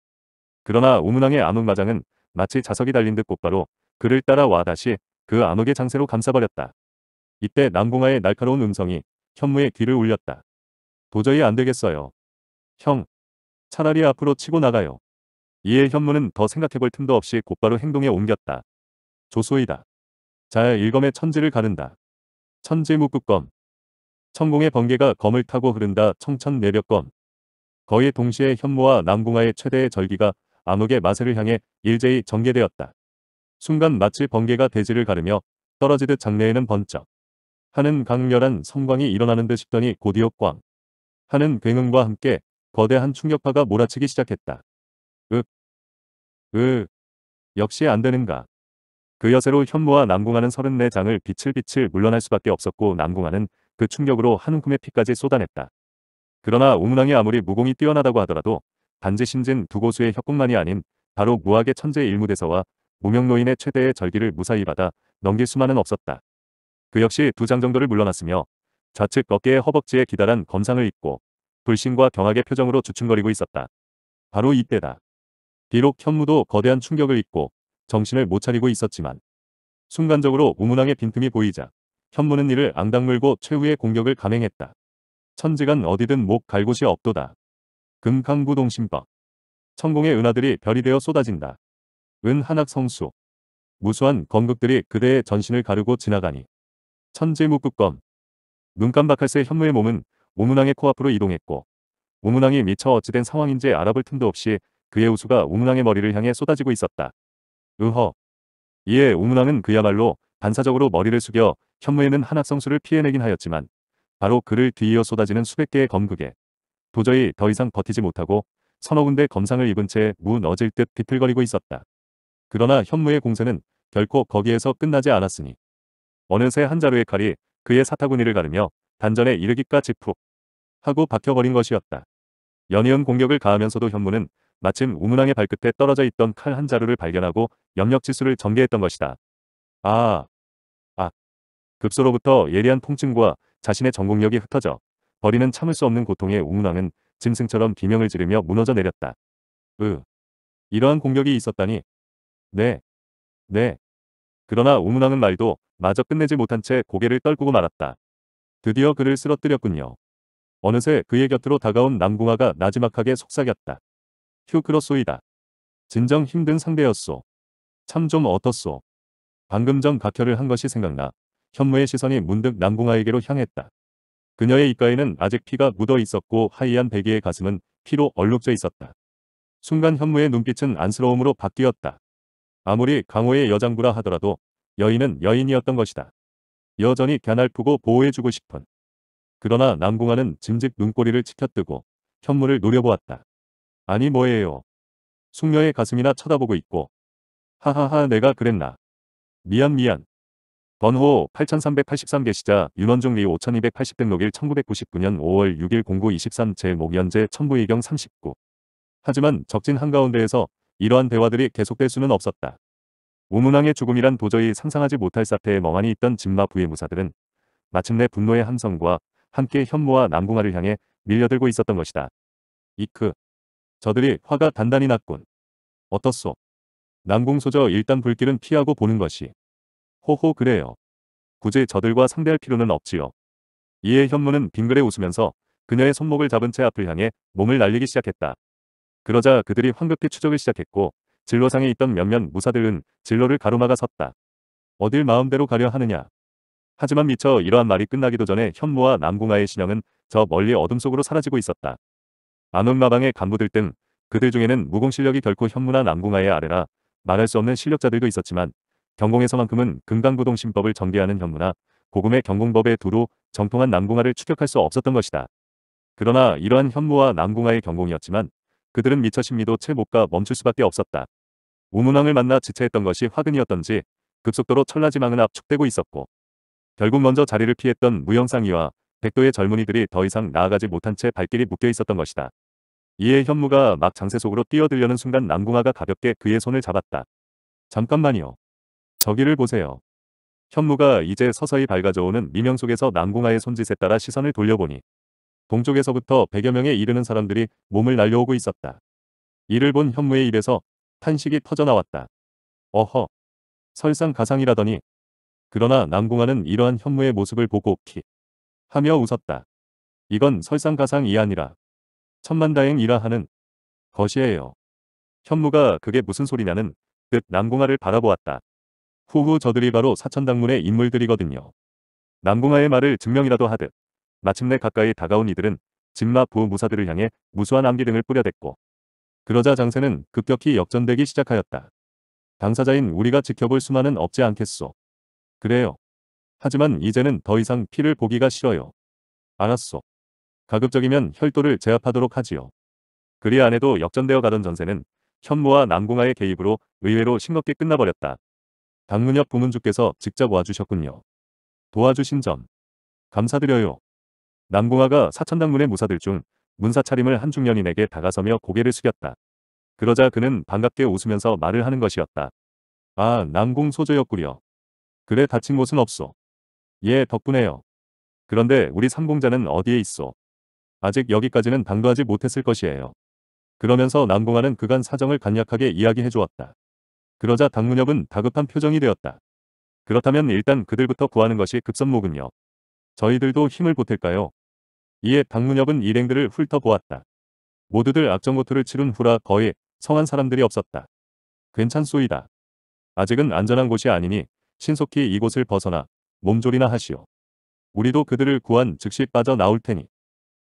그러나 오문왕의 암흑마장은 마치 자석이 달린 듯 곧바로 그를 따라와 다시 그 암흑의 장세로 감싸버렸다. 이때 남궁아의 날카로운 음성이 현무의 귀를 울렸다. 도저히 안 되겠어요. 형, 차라리 앞으로 치고 나가요. 이에 현무는 더 생각해볼 틈도 없이 곧바로 행동에 옮겼다. 조소이다. 잘 일검의 천지를 가른다. 천지무국검 천공의 번개가 검을 타고 흐른다. 청천내벽검. 거의 동시에 현무와 남궁아의 최대의 절기가 암흑의 마세를 향해 일제히 전개되었다. 순간 마치 번개가 대지를 가르며 떨어지듯 장내에는 번쩍 하는 강렬한 성광이 일어나는 듯 싶더니 곧이어 꽝 하는 굉음과 함께 거대한 충격파가 몰아치기 시작했다. 으. 역시 안 되는가. 그 여세로 현무와 남궁하는 34장을 비칠비칠 물러날 수밖에 없었고 남궁하는 그 충격으로 한 움큼의 피까지 쏟아냈다. 그러나 우문왕이 아무리 무공이 뛰어나다고 하더라도 단지 신진 두 고수의 협곡만이 아닌 바로 무학의 천재 일무대사와 무명노인의 최대의 절기를 무사히 받아 넘길 수만은 없었다. 그 역시 두 장 정도를 물러났으며 좌측 어깨의 허벅지에 기다란 검상을 입고 불신과 경악의 표정으로 주춤거리고 있었다. 바로 이때다. 비록 현무도 거대한 충격을 입고 정신을 못 차리고 있었지만 순간적으로 우문왕의 빈틈이 보이자 현무는 이를 앙당물고 최후의 공격을 감행했다. 천지간 어디든 목 갈 곳이 없도다. 금강부동심법 천공의 은하들이 별이 되어 쏟아진다. 은 한학 성수 무수한 건극들이 그대의 전신을 가르고 지나가니 천지무국검눈 깜박할 새 현무의 몸은 우문왕의 코앞으로 이동했고 우문왕이 미처 어찌된 상황인지 알아볼 틈도 없이 그의 우수가 우문왕의 머리를 향해 쏟아지고 있었다. 으허. 이에 우문왕은 그야말로 반사적으로 머리를 숙여 현무에는 한악성수를 피해내긴 하였지만 바로 그를 뒤이어 쏟아지는 수백 개의 검극에 도저히 더 이상 버티지 못하고 서너 군데 검상을 입은 채무넣어질듯 비틀거리고 있었다. 그러나 현무의 공세는 결코 거기에서 끝나지 않았으니 어느새 한 자루의 칼이 그의 사타구니를 가르며 단전에 이르기까지 푹 하고 박혀버린 것이었다. 연이은 공격을 가하면서도 현무는 마침 우문왕의 발끝에 떨어져 있던 칼 한 자루를 발견하고 영역지수를 전개했던 것이다. 아, 아. 급소로부터 예리한 통증과 자신의 전공력이 흩어져 버리는 참을 수 없는 고통에 우문왕은 짐승처럼 비명을 지르며 무너져 내렸다. 으. 이러한 공격이 있었다니. 네. 네. 그러나 우문왕은 말도 마저 끝내지 못한 채 고개를 떨구고 말았다. 드디어 그를 쓰러뜨렸군요. 어느새 그의 곁으로 다가온 남궁화가 나지막하게 속삭였다. 휴크로소이다 진정 힘든 상대였소. 참 좀 어떻소. 방금 전 각혈을 한 것이 생각나 현무의 시선이 문득 남궁아에게로 향했다. 그녀의 입가에는 아직 피가 묻어 있었고 하이한 베개의 가슴은 피로 얼룩져 있었다. 순간 현무의 눈빛은 안쓰러움으로 바뀌었다. 아무리 강호의 여장부라 하더라도 여인은 여인이었던 것이다. 여전히 갸날프고 보호해주고 싶은. 그러나 남궁아는 짐짓 눈꼬리를 치켜뜨고 현무를 노려보았다. 아니 뭐예요. 숙녀의 가슴이나 쳐다보고 있고. 하하하 내가 그랬나. 미안 미안. 번호 8383개 시자 윤원종리 5280 등록일 1999년 5월 6일 0923 제목 연재 천부의경 39. 하지만 적진 한가운데에서 이러한 대화들이 계속될 수는 없었다. 우문왕의 죽음이란 도저히 상상하지 못할 사태에 멍하니 있던 진마 부의 무사들은 마침내 분노의 함성과 함께 현무와 남궁아를 향해 밀려들고 있었던 것이다. 이크 저들이 화가 단단히 났군. 어떻소? 남궁소저 일단 불길은 피하고 보는 것이. 호호 그래요. 굳이 저들과 상대할 필요는 없지요. 이에 현무는 빙그레 웃으면서 그녀의 손목을 잡은 채 앞을 향해 몸을 날리기 시작했다. 그러자 그들이 황급히 추적을 시작했고 진로상에 있던 몇몇 무사들은 진로를 가로막아 섰다. 어딜 마음대로 가려 하느냐. 하지만 미처 이러한 말이 끝나기도 전에 현무와 남궁아의 신형은 저 멀리 어둠 속으로 사라지고 있었다. 안온마방의 간부들 등 그들 중에는 무공 실력이 결코 현무나 남궁하의 아래라 말할 수 없는 실력자들도 있었지만 경공에서만큼은 금강부동심법을 전개하는 현무나 고금의 경공법에 두루 정통한 남궁하를 추격할 수 없었던 것이다. 그러나 이러한 현무와 남궁하의 경공이었지만 그들은 미처 심리도 채 못가 멈출 수밖에 없었다. 우문왕을 만나 지체했던 것이 화근이었던지 급속도로 천라지망은 압축되고 있었고 결국 먼저 자리를 피했던 무영상이와 백도의 젊은이들이 더 이상 나아가지 못한 채 발길이 묶여 있었던 것이다. 이에 현무가 막 장세 속으로 뛰어들려는 순간 남궁아가 가볍게 그의 손을 잡았다. 잠깐만요. 저기를 보세요. 현무가 이제 서서히 밝아져오는 미명 속에서 남궁아의 손짓에 따라 시선을 돌려보니 동쪽에서부터 백여 명에 이르는 사람들이 몸을 날려오고 있었다. 이를 본 현무의 입에서 탄식이 터져나왔다. 어허. 설상가상이라더니 그러나 남궁아는 이러한 현무의 모습을 보고 키 하며 웃었다. 이건 설상가상이 아니라 천만다행이라 하는 것이에요. 현무가 그게 무슨 소리냐는 듯 남궁아를 바라보았다. 후후 저들이 바로 사천당문의 인물들이거든요. 남궁아의 말을 증명이라도 하듯 마침내 가까이 다가온 이들은 진마 부무사들을 향해 무수한 암기 등을 뿌려댔고 그러자 장세는 급격히 역전되기 시작하였다. 당사자인 우리가 지켜볼 수만은 없지 않겠소. 그래요. 하지만 이제는 더 이상 피를 보기가 싫어요. 알았소. 가급적이면 혈도를 제압하도록 하지요. 그리 안 해도 역전되어 가던 전세는 현무와 남궁아의 개입으로 의외로 싱겁게 끝나버렸다. 당문협 부문주께서 직접 와주셨군요. 도와주신 점 감사드려요. 남궁아가 사천당문의 무사들 중 문사 차림을 한 중년인에게 다가서며 고개를 숙였다. 그러자 그는 반갑게 웃으면서 말을 하는 것이었다. 아, 남궁 소저였구려. 그래 다친 곳은 없소. 예, 덕분에요. 그런데 우리 삼공자는 어디에 있어? 아직 여기까지는 당도하지 못했을 것이에요. 그러면서 남공아는 그간 사정을 간략하게 이야기해 주었다. 그러자 당문협은 다급한 표정이 되었다. 그렇다면 일단 그들부터 구하는 것이 급선무군요. 저희들도 힘을 보탤까요? 이에 당문협은 일행들을 훑어보았다. 모두들 악전고투를 치른 후라 거의 성한 사람들이 없었다. 괜찮소이다. 아직은 안전한 곳이 아니니 신속히 이곳을 벗어나 몸조리나 하시오. 우리도 그들을 구한 즉시 빠져나올 테니.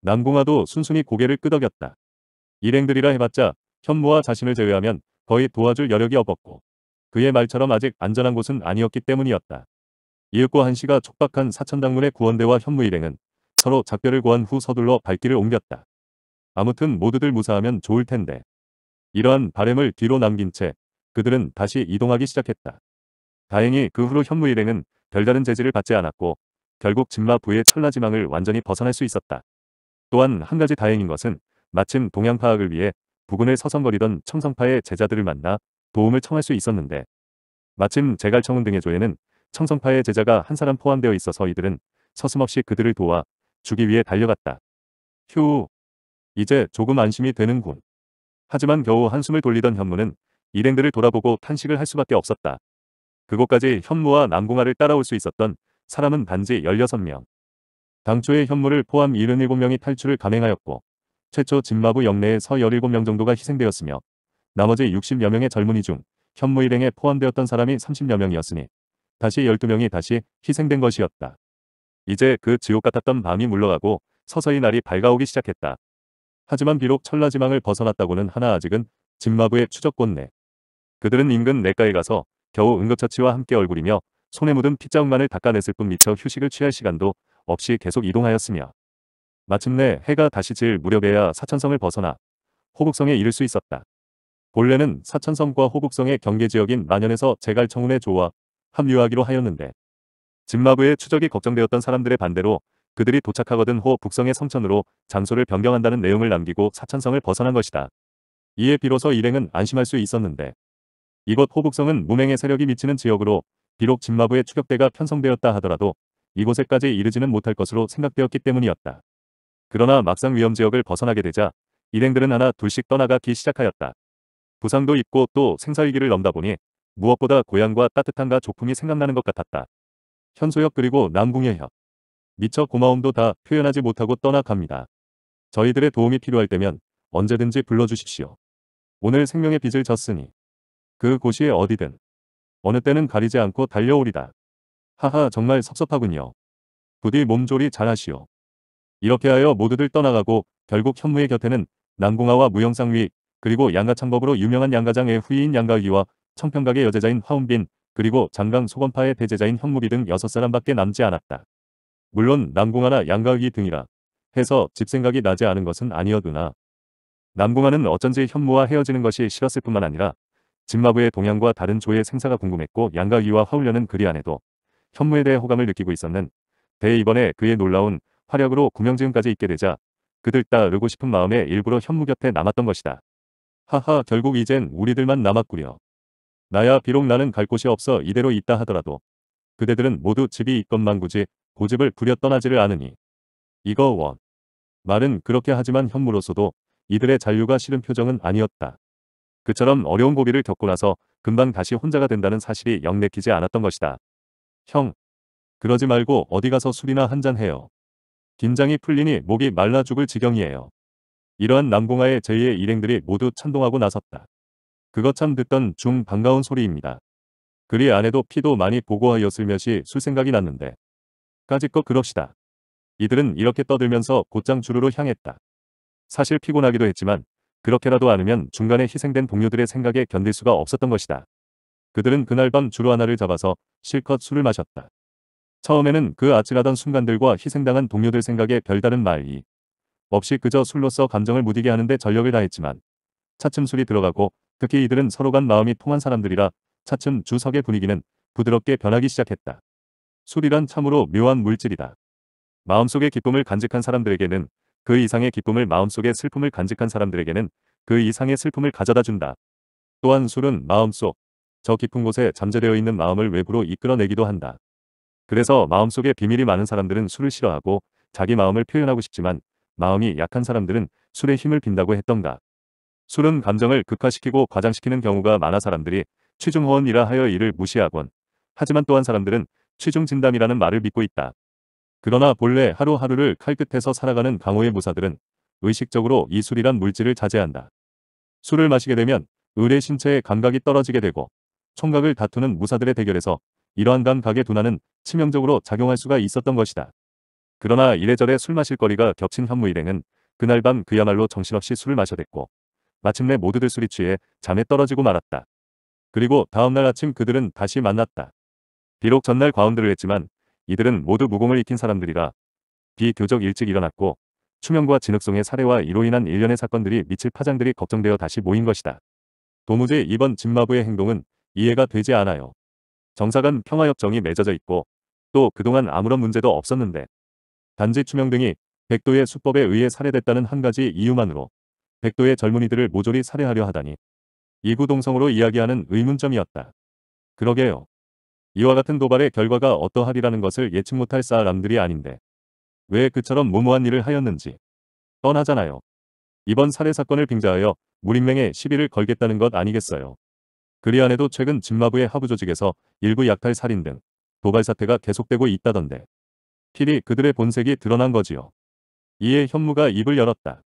남궁아도 순순히 고개를 끄덕였다. 일행들이라 해봤자 현무와 자신을 제외하면 거의 도와줄 여력이 없었고 그의 말처럼 아직 안전한 곳은 아니었기 때문이었다. 이윽고 한시가 촉박한 사천당문의 구원대와 현무 일행은 서로 작별을 구한 후 서둘러 발길을 옮겼다. 아무튼 모두들 무사하면 좋을 텐데. 이러한 바램을 뒤로 남긴 채 그들은 다시 이동하기 시작했다. 다행히 그 후로 현무 일행은 별다른 제지를 받지 않았고 결국 진마 부의 철라지망을 완전히 벗어날 수 있었다. 또한 한 가지 다행인 것은 마침 동양 파악을 위해 부근에 서성거리던 청성파의 제자들을 만나 도움을 청할 수 있었는데 마침 제갈청운 등의 조에는 청성파의 제자가 한 사람 포함되어 있어서 이들은 서슴없이 그들을 도와 주기 위해 달려갔다. 휴, 이제 조금 안심이 되는군. 하지만 겨우 한숨을 돌리던 현무는 일행들을 돌아보고 탄식을 할 수밖에 없었다. 그곳까지 현무와 남궁아를 따라올 수 있었던 사람은 단지 16명. 당초에 현무를 포함 77명이 탈출을 감행하였고 최초 진마부 영내에서 17명 정도가 희생되었으며 나머지 60여 명의 젊은이 중 현무 일행에 포함되었던 사람이 30여 명이었으니 다시 12명이 다시 희생된 것이었다. 이제 그 지옥 같았던 밤이 물러가고 서서히 날이 밝아오기 시작했다. 하지만 비록 천라지망을 벗어났다고는 하나 아직은 진마부의 추적권 내. 그들은 인근 내가에 가서 겨우 응급처치와 함께 얼굴이며 손에 묻은 피자국만을 닦아냈을 뿐 미처 휴식을 취할 시간도 없이 계속 이동하였으며 마침내 해가 다시 질 무렵에야 사천성을 벗어나 호북성에 이를 수 있었다. 본래는 사천성과 호북성의 경계지역인 만현에서 제갈청운에 조와 합류하기로 하였는데 진마부의 추적이 걱정되었던 사람들의 반대로 그들이 도착하거든 호 북성의 성천으로 장소를 변경한다는 내용을 남기고 사천성을 벗어난 것이다. 이에 비로소 일행은 안심할 수 있었는데 이곳 호북성은 무맹의 세력이 미치는 지역으로 비록 진마부의 추격대가 편성되었다 하더라도 이곳에까지 이르지는 못할 것으로 생각되었기 때문이었다. 그러나 막상 위험 지역을 벗어나게 되자 일행들은 하나 둘씩 떠나가기 시작하였다. 부상도 입고 또 생사위기를 넘다 보니 무엇보다 고향과 따뜻함과 조품이 생각나는 것 같았다. 현소역 그리고 남궁예협. 미처 고마움도 다 표현하지 못하고 떠나갑니다. 저희들의 도움이 필요할 때면 언제든지 불러주십시오. 오늘 생명의 빚을 졌으니 그 곳이 어디든 어느 때는 가리지 않고 달려오리다. 하하 정말 섭섭하군요. 부디 몸조리 잘하시오. 이렇게 하여 모두들 떠나가고 결국 현무의 곁에는 남궁아와 무영상위 그리고 양가창법으로 유명한 양가장의 후이인 양가위와 청평각의 여제자인 화운빈 그리고 장강 소건파의 대제자인 현무비 등 6사람밖에 남지 않았다. 물론 남궁아나 양가위 등이라 해서 집 생각이 나지 않은 것은 아니어도나 남궁아는 어쩐지 현무와 헤어지는 것이 싫었을 뿐만 아니라 진마부의 동향과 다른 조의 생사가 궁금했고 양가위와 화울련은 그리 안에도 현무에 대해 호감을 느끼고 있었는 대 이번에 그의 놀라운 활약으로 구명지음까지 있게 되자 그들 따르고 싶은 마음에 일부러 현무 곁에 남았던 것이다. 하하 결국 이젠 우리들만 남았구려. 나야 비록 나는 갈 곳이 없어 이대로 있다 하더라도 그대들은 모두 집이 있건만 굳이 고집을 부려 떠나지를 않으니 이거 원. 말은 그렇게 하지만 현무로서도 이들의 잔류가 싫은 표정은 아니었다. 그처럼 어려운 고비를 겪고 나서 금방 다시 혼자가 된다는 사실이 역내키지 않았던 것이다. 형, 그러지 말고 어디 가서 술이나 한잔 해요. 긴장이 풀리니 목이 말라 죽을 지경이에요. 이러한 남궁하의 제2의 일행들이 모두 찬동하고 나섰다. 그거 참 듣던 중 반가운 소리입니다. 그리 안에도 피도 많이 보고하였을며시 술 생각이 났는데. 까짓거 그럽시다. 이들은 이렇게 떠들면서 곧장 주루로 향했다. 사실 피곤하기도 했지만 그렇게라도 않으면 중간에 희생된 동료들의 생각에 견딜 수가 없었던 것이다. 그들은 그날 밤 주로 하나를 잡아서 실컷 술을 마셨다. 처음에는 그 아찔하던 순간들과 희생당한 동료들 생각에 별다른 말이 없이 그저 술로써 감정을 무디게 하는데 전력을 다했지만 차츰 술이 들어가고 특히 이들은 서로 간 마음이 통한 사람들이라 차츰 주석의 분위기는 부드럽게 변하기 시작했다. 술이란 참으로 묘한 물질이다. 마음속의 기쁨을 간직한 사람들에게는 그 이상의 기쁨을 마음속에 슬픔을 간직한 사람들에게는 그 이상의 슬픔을 가져다 준다. 또한 술은 마음속 저 깊은 곳에 잠재되어 있는 마음을 외부로 이끌어내기도 한다. 그래서 마음속에 비밀이 많은 사람들은 술을 싫어하고 자기 마음을 표현하고 싶지만 마음이 약한 사람들은 술에 힘을 빈다고 했던가. 술은 감정을 극화시키고 과장시키는 경우가 많아 사람들이 취중허언이라 하여 이를 무시하곤 하지만 또한 사람들은 취중진담이라는 말을 믿고 있다. 그러나 본래 하루하루를 칼끝에서 살아가는 강호의 무사들은 의식적으로 이 술이란 물질을 자제한다. 술을 마시게 되면 의뢰 신체의 감각이 떨어지게 되고 총각을 다투는 무사들의 대결에서 이러한 감각의 둔화는 치명적으로 작용할 수가 있었던 것이다. 그러나 이래저래 술 마실 거리가 겹친 현무일행은 그날 밤 그야말로 정신없이 술을 마셔댔고 마침내 모두들 술이 취해 잠에 떨어지고 말았다. 그리고 다음날 아침 그들은 다시 만났다. 비록 전날 과음들을 했지만 이들은 모두 무공을 익힌 사람들이라 비교적 일찍 일어났고 추명과 진흙송의 사례와 이로 인한 일련의 사건들이 미칠 파장들이 걱정되어 다시 모인 것이다. 도무지 이번 진마부의 행동은 이해가 되지 않아요. 정사간 평화협정이 맺어져 있고 또 그동안 아무런 문제도 없었는데 단지 추명 등이 백도의 수법에 의해 살해됐다는 한 가지 이유만으로 백도의 젊은이들을 모조리 살해하려 하다니 이구동성으로 이야기하는 의문점이었다. 그러게요. 이와 같은 도발의 결과가 어떠하리라는 것을 예측 못할 사람들이 아닌데 왜 그처럼 무모한 일을 하였는지 떠나잖아요. 이번 살해 사건을 빙자하여 무림맹에 시비를 걸겠다는 것 아니겠어요. 그리 안 해도 최근 진마부의 하부 조직에서 일부 약탈 살인 등 도발 사태가 계속되고 있다던데 필히 그들의 본색이 드러난 거지요. 이에 현무가 입을 열었다.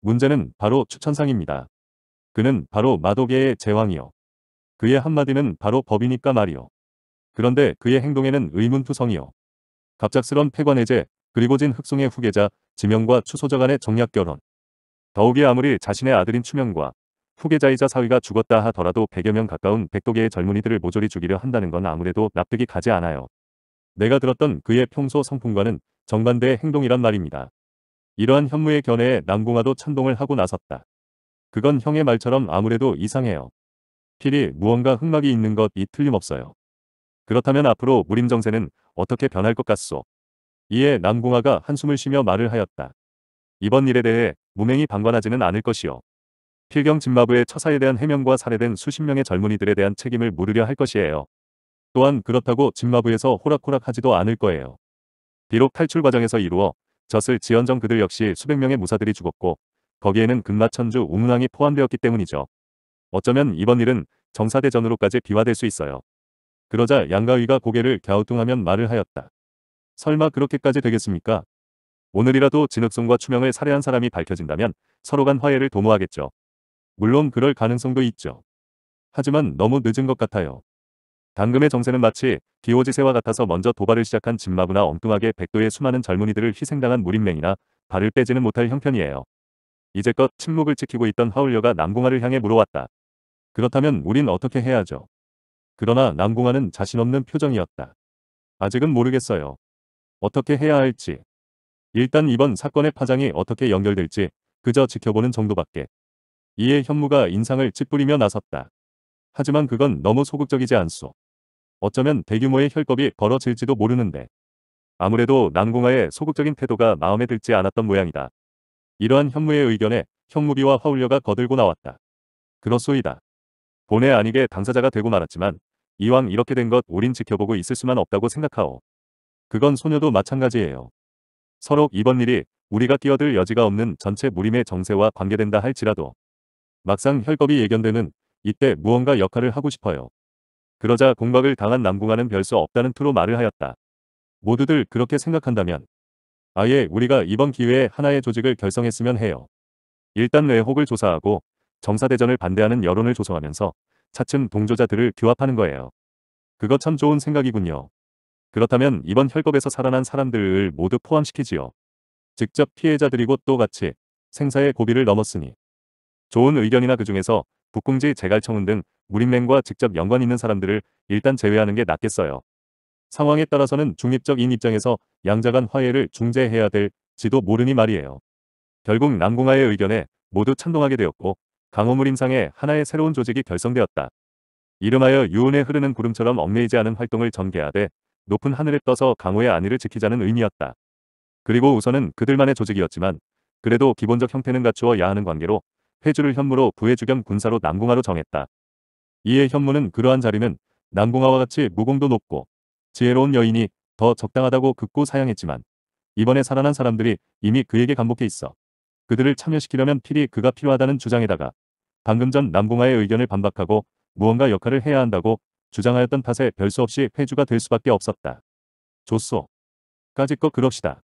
문제는 바로 추천상입니다. 그는 바로 마도계의 제왕이요. 그의 한마디는 바로 법이니까 말이요. 그런데 그의 행동에는 의문투성이요. 갑작스런 폐관해제 그리고 진 흑송의 후계자 지명과 추소자 간의 정략결혼. 더욱이 아무리 자신의 아들인 추명과 후계자이자 사위가 죽었다 하더라도 100여 명 가까운 백도계의 젊은이들을 모조리 죽이려 한다는 건 아무래도 납득이 가지 않아요. 내가 들었던 그의 평소 성품과는 정반대의 행동이란 말입니다. 이러한 현무의 견해에 남궁아도 찬동을 하고 나섰다. 그건 형의 말처럼 아무래도 이상해요. 필히 무언가 흑막이 있는 것 이 틀림없어요. 그렇다면 앞으로 무림정세는 어떻게 변할 것 같소? 이에 남궁화가 한숨을 쉬며 말을 하였다. 이번 일에 대해 무맹이 방관하지는 않을 것이요. 필경 진마부의 처사에 대한 해명과 살해된 수십 명의 젊은이들에 대한 책임을 물으려 할 것이에요. 또한 그렇다고 진마부에서 호락호락하지도 않을 거예요. 비록 탈출 과정에서 이루어 젖을 지연정 그들 역시 수백 명의 무사들이 죽었고 거기에는 금마천주 우문왕이 포함되었기 때문이죠. 어쩌면 이번 일은 정사대전으로까지 비화될 수 있어요. 그러자 양가위가 고개를 갸우뚱하면 말을 하였다. 설마 그렇게까지 되겠습니까? 오늘이라도 진흙송과 추명을 살해한 사람이 밝혀진다면 서로 간 화해를 도모하겠죠. 물론 그럴 가능성도 있죠. 하지만 너무 늦은 것 같아요. 당금의 정세는 마치 디오지세와 같아서 먼저 도발을 시작한 진마부나 엉뚱하게 백도의 수많은 젊은이들을 희생당한 무림맹이나 발을 빼지는 못할 형편이에요. 이제껏 침묵을 지키고 있던 하울려가 남궁아를 향해 물어왔다. 그렇다면 우린 어떻게 해야죠? 그러나 남궁아는 자신 없는 표정이었다. 아직은 모르겠어요. 어떻게 해야 할지. 일단 이번 사건의 파장이 어떻게 연결될지 그저 지켜보는 정도밖에. 이에 현무가 인상을 찌푸리며 나섰다. 하지만 그건 너무 소극적이지 않소. 어쩌면 대규모의 혈법이 벌어질지도 모르는데. 아무래도 남궁아의 소극적인 태도가 마음에 들지 않았던 모양이다. 이러한 현무의 의견에 현무비와 화울려가 거들고 나왔다. 그렇소이다. 본의 아니게 당사자가 되고 말았지만 이왕 이렇게 된 것 우린 지켜보고 있을 수만 없다고 생각하오. 그건 소녀도 마찬가지예요. 서로 이번 일이 우리가 뛰어들 여지가 없는 전체 무림의 정세와 관계된다 할지라도 막상 혈법이 예견되는 이때 무언가 역할을 하고 싶어요. 그러자 공박을 당한 남궁아는별 수 없다는 투로 말을 하였다. 모두들 그렇게 생각한다면 아예 우리가 이번 기회에 하나의 조직을 결성했으면 해요. 일단 내혹을 조사하고 정사대전을 반대하는 여론을 조성하면서 차츰 동조자들을 규합하는 거예요. 그거 참 좋은 생각이군요. 그렇다면 이번 혈법에서 살아난 사람들을 모두 포함시키지요. 직접 피해자들이고 또 같이 생사의 고비를 넘었으니. 좋은 의견이나 그 중에서 북궁지 제갈청운 등 무림맹과 직접 연관 있는 사람들을 일단 제외하는 게 낫겠어요. 상황에 따라서는 중립적인 입장에서 양자간 화해를 중재해야 될지도 모르니 말이에요. 결국 남궁하의 의견에 모두 찬동하게 되었고 강호물 임상에 하나의 새로운 조직이 결성되었다. 이름하여 유온에 흐르는 구름처럼 얽매이지 않은 활동을 전개하되 높은 하늘에 떠서 강호의 안위를 지키자는 의미였다. 그리고 우선은 그들만의 조직이었지만 그래도 기본적 형태는 갖추어야 하는 관계로 회주를 현무로 부해주 겸 군사로 남궁하로 정했다. 이에 현무는 그러한 자리는 남궁하와 같이 무공도 높고 지혜로운 여인이 더 적당하다고 극구 사양했지만 이번에 살아난 사람들이 이미 그에게 감복해 있어 그들을 참여시키려면 필히 그가 필요하다는 주장에다가 방금 전 남궁아의 의견을 반박하고 무언가 역할을 해야 한다고 주장하였던 탓에 별 수 없이 폐주가 될 수밖에 없었다. 조소. 까짓거 그럽시다.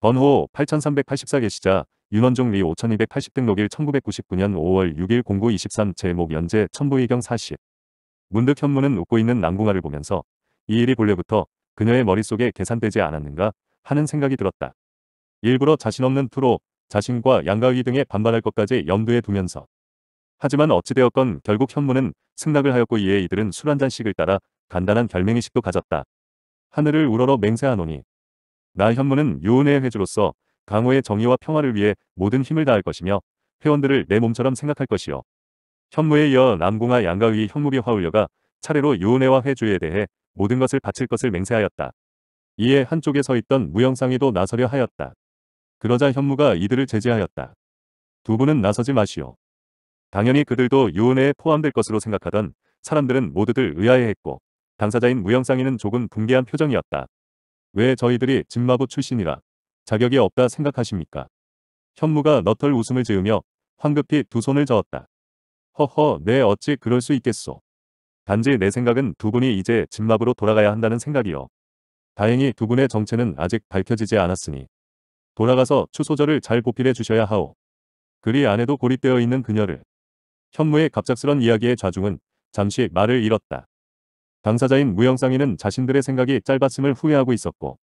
번호 8384개시자 윤원종 리5280 등록일 1999년 5월 6일 0923 제목 연재 천부의경 40 문득 현무는 웃고 있는 남궁아를 보면서 이 일이 본래부터 그녀의 머릿속에 계산되지 않았는가 하는 생각이 들었다. 일부러 자신 없는 투로 자신과 양가위 등에 반발할 것까지 염두에 두면서 하지만 어찌되었건 결국 현무는 승낙을 하였고 이에 이들은 술 한 잔씩을 따라 간단한 결맹의식도 가졌다. 하늘을 우러러 맹세하노니 나 현무는 유은혜의 회주로서 강호의 정의와 평화를 위해 모든 힘을 다할 것이며 회원들을 내 몸처럼 생각할 것이요. 현무에 이어 남궁아 양가위 현무비 화울려가 차례로 유은혜와 회주에 대해 모든 것을 바칠 것을 맹세하였다. 이에 한쪽에 서 있던 무영상이도 나서려 하였다. 그러자 현무가 이들을 제지하였다. 두 분은 나서지 마시오. 당연히 그들도 유은회에 포함될 것으로 생각하던 사람들은 모두들 의아해했고 당사자인 무영상이는 조금 붕괴한 표정이었다. 왜 저희들이 진마부 출신이라 자격이 없다 생각하십니까? 현무가 너털 웃음을 지으며 황급히 두 손을 저었다. 허허 네 어찌 그럴 수 있겠소. 단지 내 생각은 두 분이 이제 진마부로 돌아가야 한다는 생각이요. 다행히 두 분의 정체는 아직 밝혀지지 않았으니 돌아가서 추소절을 잘 보필해 주셔야 하오. 그리 안에도 고립되어 있는 그녀를 현무의 갑작스런 이야기에 좌중은 잠시 말을 잃었다. 당사자인 무영상이는 자신들의 생각이 짧았음을 후회하고 있었고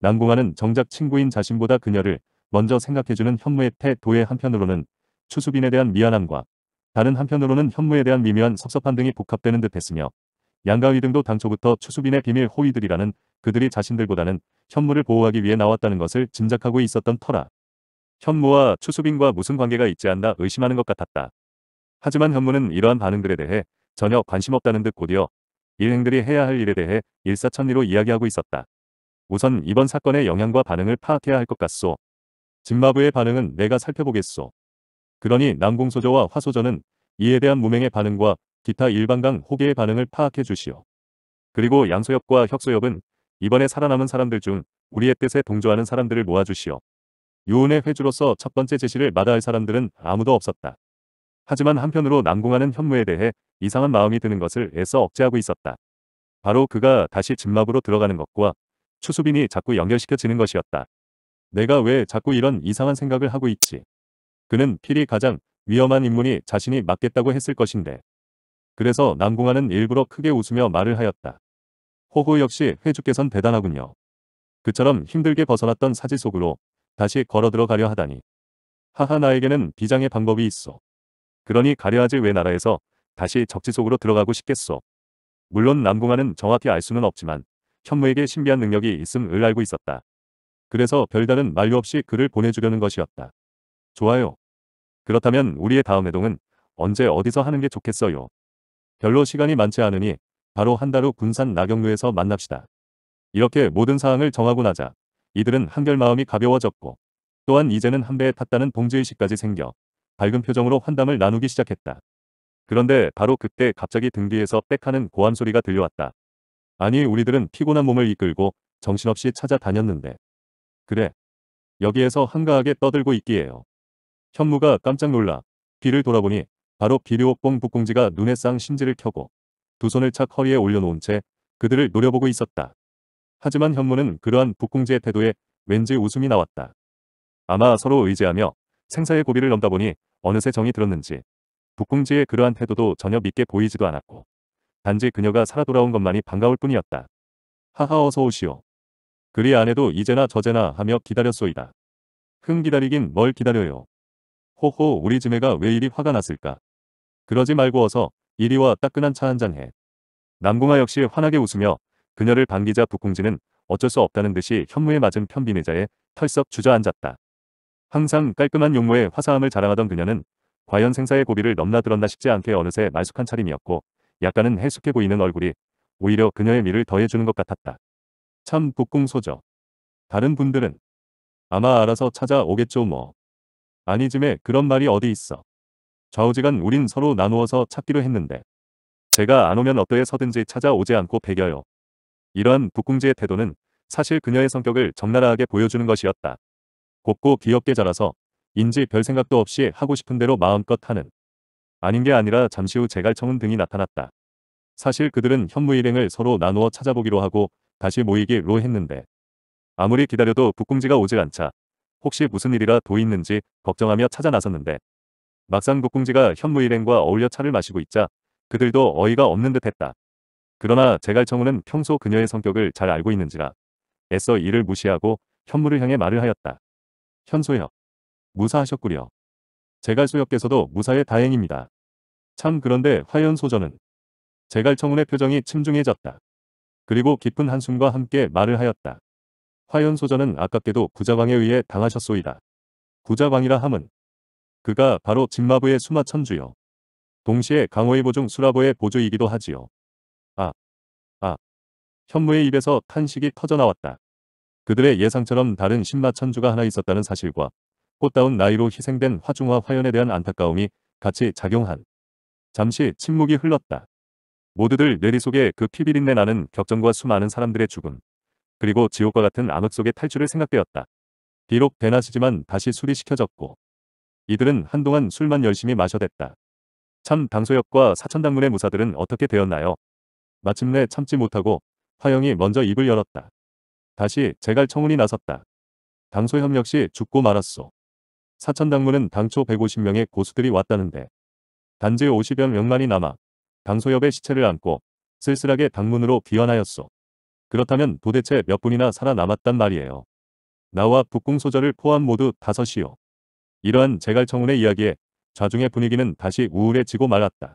남궁아는 정작 친구인 자신보다 그녀를 먼저 생각해주는 현무의 태도의 한편으로는 추수빈에 대한 미안함과 다른 한편으로는 현무에 대한 미묘한 섭섭함 등이 복합되는 듯했으며 양가위 등도 당초부터 추수빈의 비밀 호위들이라는 그들이 자신들보다는 현무를 보호하기 위해 나왔다는 것을 짐작하고 있었던 터라 현무와 추수빈과 무슨 관계가 있지 않나 의심하는 것 같았다. 하지만 현무는 이러한 반응들에 대해 전혀 관심 없다는 듯 곧이어 일행들이 해야 할 일에 대해 일사천리로 이야기하고 있었다. 우선 이번 사건의 영향과 반응을 파악해야 할 것 같소. 진마부의 반응은 내가 살펴보겠소. 그러니 남궁소저와 화소저는 이에 대한 무명의 반응과 기타 일반강 호계의 반응을 파악해 주시오. 그리고 양소엽과 혁소엽은 이번에 살아남은 사람들 중 우리의 뜻에 동조하는 사람들을 모아주시오. 유은의 회주로서 첫 번째 제시를 마다할 사람들은 아무도 없었다. 하지만 한편으로 난공하는 현무에 대해 이상한 마음이 드는 것을 애써 억제하고 있었다. 바로 그가 다시 집마부로 들어가는 것과 추수빈이 자꾸 연결시켜지는 것이었다. 내가 왜 자꾸 이런 이상한 생각을 하고 있지? 그는 필히 가장 위험한 인물이 자신이 맞겠다고 했을 것인데. 그래서 남궁아는 일부러 크게 웃으며 말을 하였다. 호호 역시 회주께선 대단하군요. 그처럼 힘들게 벗어났던 사지 속으로 다시 걸어 들어가려 하다니. 하하 나에게는 비장의 방법이 있어. 그러니 가려하지 왜 나라에서 다시 적지 속으로 들어가고 싶겠소. 물론 남궁아는 정확히 알 수는 없지만 현무에게 신비한 능력이 있음을 알고 있었다. 그래서 별다른 말류 없이 그를 보내주려는 것이었다. 좋아요. 그렇다면 우리의 다음 해동은 언제 어디서 하는 게 좋겠어요. 별로 시간이 많지 않으니 바로 한 달 후 군산 나경루에서 만납시다. 이렇게 모든 사항을 정하고 나자 이들은 한결 마음이 가벼워졌고 또한 이제는 한 배에 탔다는 봉지의식까지 생겨 밝은 표정으로 환담을 나누기 시작했다. 그런데 바로 그때 갑자기 등 뒤에서 빽 하는 고함 소리가 들려왔다. 아니 우리들은 피곤한 몸을 이끌고 정신없이 찾아다녔는데. 그래. 여기에서 한가하게 떠들고 있기에요. 현무가 깜짝 놀라 뒤를 돌아보니 바로 비료옥봉 북공지가 눈에 쌍 심지를 켜고 두 손을 착 허리에 올려놓은 채 그들을 노려보고 있었다. 하지만 현무는 그러한 북공지의 태도에 왠지 웃음이 나왔다. 아마 서로 의지하며 생사의 고비를 넘다 보니 어느새 정이 들었는지 북궁지의 그러한 태도도 전혀 믿게 보이지도 않았고 단지 그녀가 살아 돌아온 것만이 반가울 뿐이었다. 하하 어서 오시오. 그리 안 해도 이제나 저제나 하며 기다렸소이다. 흥 기다리긴 뭘 기다려요. 호호 우리 지매가 왜 이리 화가 났을까. 그러지 말고 어서 이리와 따끈한 차 한잔 해. 남궁아 역시 환하게 웃으며 그녀를 반기자 북궁지는 어쩔 수 없다는 듯이 현무에 맞은 편비내자에 털썩 주저앉았다. 항상 깔끔한 용모의 화사함을 자랑하던 그녀는 과연 생사의 고비를 넘나들었나 싶지 않게 어느새 말쑥한 차림이었고 약간은 해숙해 보이는 얼굴이 오히려 그녀의 미를 더해주는 것 같았다. 참 북궁소죠. 다른 분들은 아마 알아서 찾아오겠죠 뭐. 아니즘에 그런 말이 어디 있어. 좌우지간 우린 서로 나누어서 찾기로 했는데 제가 안 오면 어떠해 서든지 찾아오지 않고 배겨요. 이러한 북궁지의 태도는 사실 그녀의 성격을 적나라하게 보여주는 것이었다. 곱고 귀엽게 자라서 인지 별 생각도 없이 하고 싶은 대로 마음껏 하는 아닌 게 아니라 잠시 후재갈청은 등이 나타났다. 사실 그들은 현무 일행을 서로 나누어 찾아보기로 하고 다시 모이기로 했는데 아무리 기다려도 북궁지가 오질 않자 혹시 무슨 일이라 도있는지 걱정하며 찾아 나섰는데 막상 북궁지가 현무 일행과 어울려 차를 마시고 있자 그들도 어이가 없는 듯 했다. 그러나 재갈청은는 평소 그녀의 성격을 잘 알고 있는지라 애써 이를 무시하고 현무를 향해 말을 하였다. 현소엽. 무사하셨구려. 제갈소엽께서도 무사해 다행입니다. 참 그런데 화연소전은 제갈청운의 표정이 침중해졌다. 그리고 깊은 한숨과 함께 말을 하였다. 화연소전은 아깝게도 부자왕에 의해 당하셨소이다. 부자왕이라 함은 그가 바로 진마부의 수마천주요. 동시에 강호의 보중 수라보의 보조이기도 하지요. 아, 아, 현무의 입에서 탄식이 터져나왔다. 그들의 예상처럼 다른 신마 천주가 하나 있었다는 사실과 꽃다운 나이로 희생된 화중화 화연에 대한 안타까움이 같이 작용한 잠시 침묵이 흘렀다. 모두들 내리 속에 그 피비린내 나는 격정과 수많은 사람들의 죽음 그리고 지옥과 같은 암흑 속의 탈출을 생각되었다. 비록 대낮이지만 다시 술이 식혀졌고 이들은 한동안 술만 열심히 마셔댔다. 참 당소역과 사천당문의 무사들은 어떻게 되었나요? 마침내 참지 못하고 화영이 먼저 입을 열었다. 다시 제갈청운이 나섰다. 당소협 역시 죽고 말았소. 사천당문은 당초 150명의 고수들이 왔다는데 단지 50여 명만이 남아 당소협의 시체를 안고 쓸쓸하게 당문으로 귀환하였소. 그렇다면 도대체 몇 분이나 살아남았단 말이에요. 나와 북궁소절을 포함 모두 다섯이요. 이러한 제갈청운의 이야기에 좌중의 분위기는 다시 우울해지고 말았다.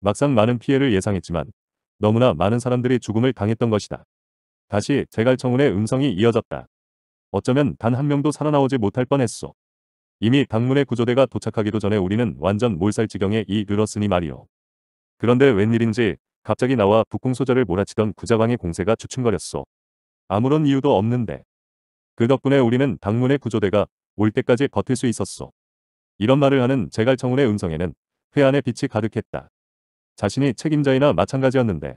막상 많은 피해를 예상했지만 너무나 많은 사람들이 죽음을 당했던 것이다. 다시 재갈청운의 음성이 이어졌다. 어쩌면 단 한 명도 살아나오지 못할 뻔했소. 이미 방문의 구조대가 도착하기도 전에 우리는 완전 몰살 지경에 이르렀으니 말이오. 그런데 웬일인지 갑자기 나와 북궁소절을 몰아치던 구자왕의 공세가 주춤거렸소. 아무런 이유도 없는데. 그 덕분에 우리는 방문의 구조대가 올 때까지 버틸 수 있었소. 이런 말을 하는 재갈청운의 음성에는 회안의 빛이 가득했다. 자신이 책임자이나 마찬가지였는데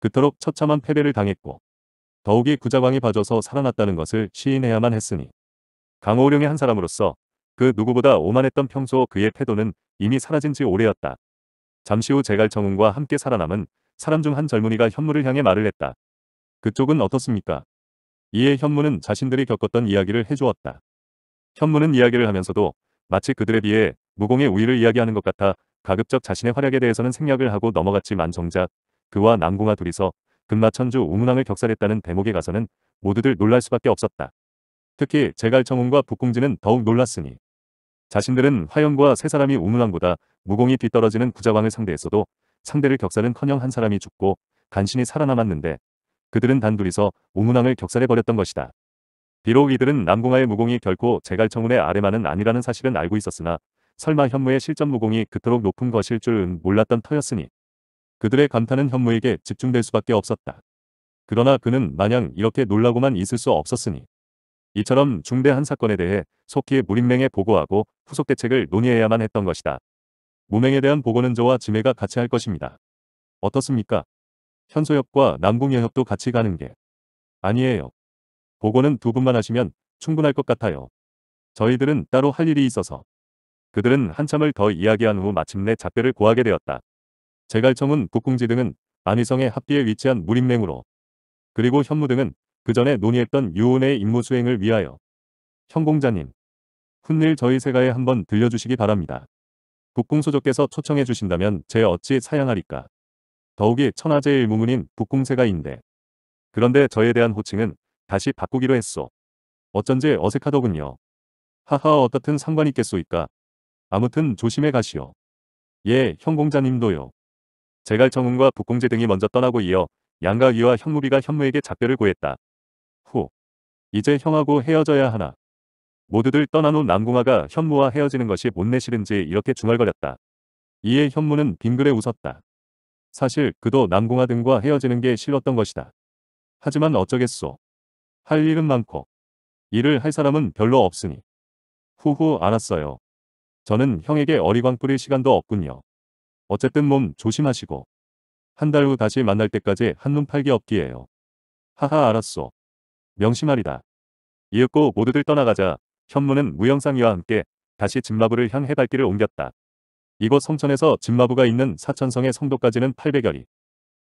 그토록 처참한 패배를 당했고 더욱이 구자광이 봐줘서 살아났다는 것을 시인해야만 했으니 강호룡의 한 사람으로서 그 누구보다 오만했던 평소 그의 태도는 이미 사라진 지 오래였다. 잠시 후 제갈청운과 함께 살아남은 사람 중 한 젊은이가 현무를 향해 말을 했다. 그쪽은 어떻습니까? 이에 현무는 자신들이 겪었던 이야기를 해주었다. 현무는 이야기를 하면서도 마치 그들에 비해 무공의 우위를 이야기하는 것 같아 가급적 자신의 활약에 대해서는 생략을 하고 넘어갔지만 정작 그와 남궁아 둘이서 금마천주 우문왕을 격살했다는 대목에 가서는 모두들 놀랄 수밖에 없었다. 특히 제갈청운과 북궁진은 더욱 놀랐으니 자신들은 화염과 세 사람이 우문왕보다 무공이 뒤떨어지는 구자왕을 상대했어도 상대를 격살은커녕 한 사람이 죽고 간신히 살아남았는데 그들은 단둘이서 우문왕을 격살해버렸던 것이다. 비록 이들은 남궁하의 무공이 결코 제갈청운의 아래만은 아니라는 사실은 알고 있었으나 설마 현무의 실전 무공이 그토록 높은 것일 줄은 몰랐던 터였으니 그들의 감탄은 현무에게 집중될 수밖에 없었다. 그러나 그는 마냥 이렇게 놀라고만 있을 수 없었으니. 이처럼 중대한 사건에 대해 속히 무림맹에 보고하고 후속 대책을 논의해야만 했던 것이다. 무맹에 대한 보고는 저와 지매가 같이 할 것입니다. 어떻습니까? 현소협과 남궁여협도 같이 가는 게. 아니에요. 보고는 두 분만 하시면 충분할 것 같아요. 저희들은 따로 할 일이 있어서. 그들은 한참을 더 이야기한 후 마침내 작별을 고하게 되었다. 제갈청은 북궁지 등은 안희성의 합비에 위치한 무림맹으로 그리고 현무 등은 그 전에 논의했던 유온의 임무 수행을 위하여 현공자님 훗일 저희 세가에 한번 들려주시기 바랍니다. 북궁소조께서 초청해 주신다면 제 어찌 사양하리까. 더욱이 천하제의 일무문인 북궁세가인데 그런데 저에 대한 호칭은 다시 바꾸기로 했소. 어쩐지 어색하더군요. 하하 어떻든 상관있겠소이까. 아무튼 조심해 가시오. 예, 형공자님도요 제갈청운과 북공제 등이 먼저 떠나고 이어 양가위와 현무비가 현무에게 작별을 고했다. 후. 이제 형하고 헤어져야 하나. 모두들 떠난 후 남궁아가 현무와 헤어지는 것이 못내 싫은지 이렇게 중얼거렸다. 이에 현무는 빙글에 웃었다. 사실 그도 남궁아 등과 헤어지는 게 싫었던 것이다. 하지만 어쩌겠소. 할 일은 많고 일을 할 사람은 별로 없으니. 후후 알았어요. 저는 형에게 어리광 뿌릴 시간도 없군요. 어쨌든 몸 조심하시고. 한 달 후 다시 만날 때까지 한눈 팔기 없기에요. 하하 알았소. 명심하리다. 이윽고 모두들 떠나가자 현무는 무영상이와 함께 다시 진마부를 향해 발길을 옮겼다. 이곳 성천에서 진마부가 있는 사천성의 성도까지는 800여리.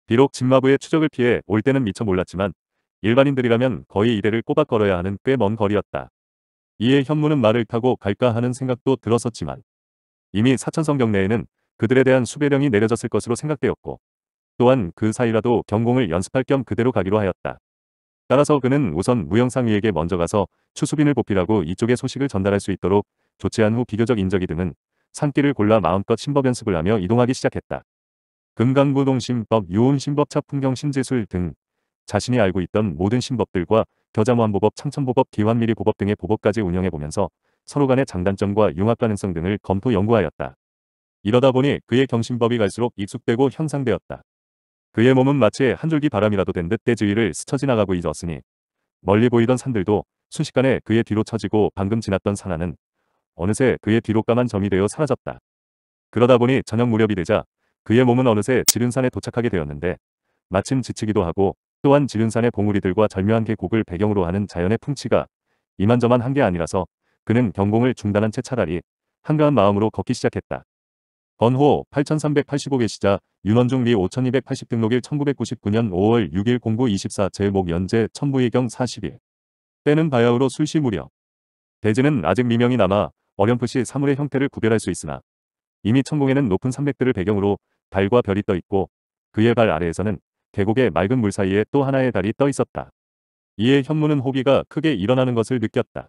비록 진마부의 추적을 피해 올 때는 미처 몰랐지만 일반인들이라면 거의 이대를 꼬박 걸어야 하는 꽤 먼 거리였다. 이에 현무는 말을 타고 갈까 하는 생각도 들었었지만 이미 사천성 경내에는 그들에 대한 수배령이 내려졌을 것으로 생각되었고 또한 그 사이라도 경공을 연습할 겸 그대로 가기로 하였다. 따라서 그는 우선 무영상위에게 먼저 가서 추수빈을 보필하고 이쪽의 소식을 전달할 수 있도록 조치한 후 비교적 인적이 드문 산길을 골라 마음껏 신법 연습을 하며 이동하기 시작했다. 금강구동 신법, 유온 신법차 풍경 신제술 등 자신이 알고 있던 모든 신법들과 겨자무한보법, 창천보법, 기환미리보법 등의 보법까지 운영해보면서 서로 간의 장단점과 융합 가능성 등을 검토 연구하였다. 이러다 보니 그의 경신법이 갈수록 익숙되고 현상되었다. 그의 몸은 마치 한 줄기 바람이라도 된듯대주위를 스쳐 지나가고 잊었으니 멀리 보이던 산들도 순식간에 그의 뒤로 처지고 방금 지났던 산하는 어느새 그의 뒤로 까만 점이 되어 사라졌다. 그러다 보니 저녁 무렵이 되자 그의 몸은 어느새 지륜산에 도착하게 되었는데 마침 지치기도 하고 또한 지륜산의 봉우리들과 절묘한 계곡을 배경으로 하는 자연의 풍치가 이만저만 한 게 아니라서 그는 경공을 중단한 채 차라리 한가한 마음으로 걷기 시작했다. 번호 8385개시자 윤원중 리5280 등록일 1999년 5월 6일 공부 24 제목 연재 천부의경 40일 때는 바야흐로 술시 무렵 대지는 아직 미명이 남아 어렴풋이 사물의 형태를 구별할 수 있으나 이미 천공에는 높은 산맥들을 배경으로 달과 별이 떠 있고 그의 발 아래에서는 계곡의 맑은 물 사이에 또 하나의 달이 떠 있었다. 이에 현무는 호기가 크게 일어나는 것을 느꼈다.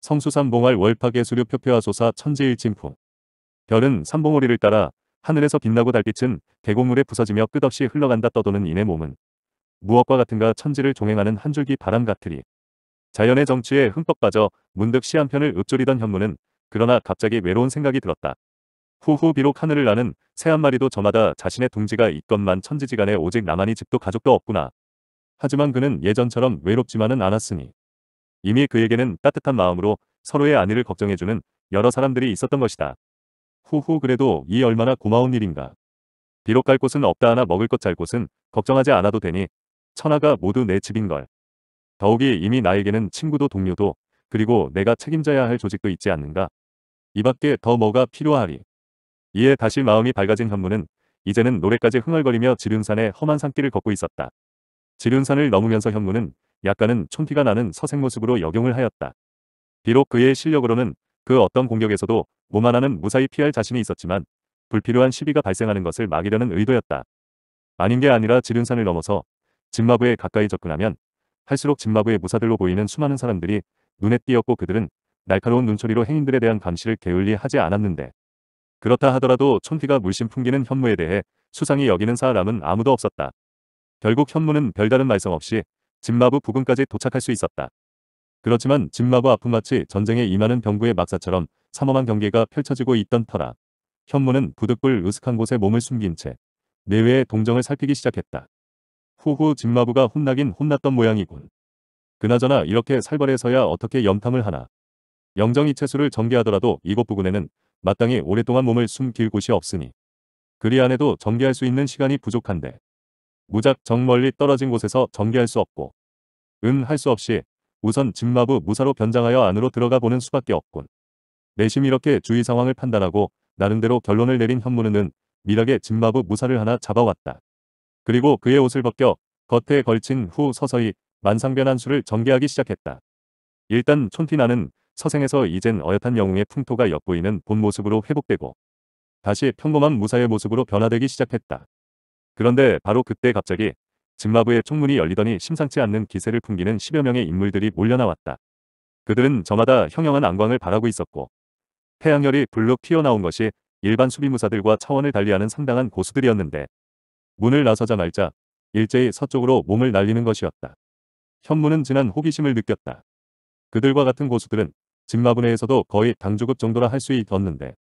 성수산 봉활 월파계 수류 표표하소사천지일침풍 별은 삼봉오리를 따라 하늘에서 빛나고 달빛은 계곡물에 부서지며 끝없이 흘러간다 떠도는 이내 몸은 무엇과 같은가 천지를 종행하는 한 줄기 바람 같으리. 자연의 정취에 흠뻑 빠져 문득 시 한 편을 읊조리던 현무는 그러나 갑자기 외로운 생각이 들었다. 후후 비록 하늘을 나는 새 한 마리도 저마다 자신의 둥지가 있건만 천지지간에 오직 나만이 집도 가족도 없구나. 하지만 그는 예전처럼 외롭지만은 않았으니 이미 그에게는 따뜻한 마음으로 서로의 안위를 걱정해주는 여러 사람들이 있었던 것이다. 후후 그래도 이 얼마나 고마운 일인가. 비록 갈 곳은 없다 하나 먹을 것 잘 곳은 걱정하지 않아도 되니 천하가 모두 내 집인걸. 더욱이 이미 나에게는 친구도 동료도 그리고 내가 책임져야 할 조직도 있지 않는가. 이 밖에 더 뭐가 필요하리. 이에 다시 마음이 밝아진 현무는 이제는 노래까지 흥얼거리며 지륜산의 험한 산길을 걷고 있었다. 지륜산을 넘으면서 현무는 약간은 촌티가 나는 서생 모습으로 역용을 하였다. 비록 그의 실력으로는 그 어떤 공격에서도 몸 하나는 무사히 피할 자신이 있었지만 불필요한 시비가 발생하는 것을 막으려는 의도였다. 아닌 게 아니라 지륜산을 넘어서 진마부에 가까이 접근하면 할수록 진마부의 무사들로 보이는 수많은 사람들이 눈에 띄었고 그들은 날카로운 눈초리로 행인들에 대한 감시를 게을리 하지 않았는데 그렇다 하더라도 촌티가 물씬 풍기는 현무에 대해 수상히 여기는 사람은 아무도 없었다. 결국 현무는 별다른 말썽 없이 진마부 부근까지 도착할 수 있었다. 그렇지만 진마와 아픔마치 전쟁에 임하는 병구의 막사처럼 삼엄한 경계가 펼쳐지고 있던 터라 현무는 부득불 으슥한 곳에 몸을 숨긴 채 내외의 동정을 살피기 시작했다. 후후 진마부가 혼나긴 혼났던 모양이군. 그나저나 이렇게 살벌해서야 어떻게 염탐을 하나. 영정이 채수를 전개하더라도 이곳 부근에는 마땅히 오랫동안 몸을 숨길 곳이 없으니 그리 안해도 전개할 수 있는 시간이 부족한데 무작 정 멀리 떨어진 곳에서 전개할 수 없고 음할수 없이 우선 증마부 무사로 변장하여 안으로 들어가 보는 수밖에 없군. 내심 이렇게 주위 상황을 판단하고 나름대로 결론을 내린 현무는 미락의 증마부 무사를 하나 잡아왔다. 그리고 그의 옷을 벗겨 겉에 걸친 후 서서히 만상변한 수를 전개하기 시작했다. 일단 촌티나는 서생에서 이젠 어엿한 영웅의 풍토가 엿보이는 본 모습으로 회복되고 다시 평범한 무사의 모습으로 변화되기 시작했다. 그런데 바로 그때 갑자기 증마부의 총문이 열리더니 심상치 않는 기세를 풍기는 10여 명의 인물들이 몰려나왔다. 그들은 저마다 형형한 안광을 바라고 있었고 태양열이 불룩 튀어나온 것이 일반 수비무사들과 차원을 달리하는 상당한 고수들이었는데 문을 나서자말자 일제히 서쪽으로 몸을 날리는 것이었다. 현무는 지난 호기심을 느꼈다. 그들과 같은 고수들은 진마부내에서도 거의 당주급 정도라 할 수 있었는데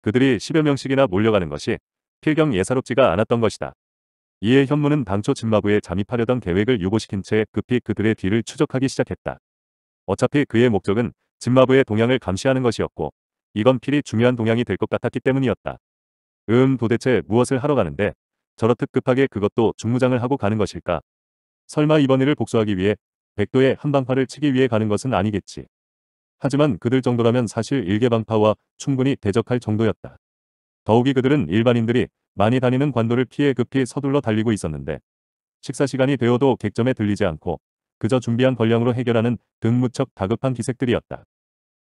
그들이 10여 명씩이나 몰려가는 것이 필경 예사롭지가 않았던 것이다. 이에 현무는 당초 진마부에 잠입하려던 계획을 유보시킨 채 급히 그들의 뒤를 추적하기 시작했다. 어차피 그의 목적은 진마부의 동향을 감시하는 것이었고 이건 필히 중요한 동향이 될 것 같았기 때문이었다. 음 도대체 무엇을 하러 가는데 저렇듯 급하게 그것도 중무장을 하고 가는 것일까? 설마 이번 일을 복수하기 위해 백도의 한방파를 치기 위해 가는 것은 아니겠지. 하지만 그들 정도라면 사실 일개방파와 충분히 대적할 정도였다. 더욱이 그들은 일반인들이 많이 다니는 관도를 피해 급히 서둘러 달리고 있었는데 식사시간이 되어도 객점에 들리지 않고 그저 준비한 권량으로 해결하는 등 무척 다급한 기색들이었다.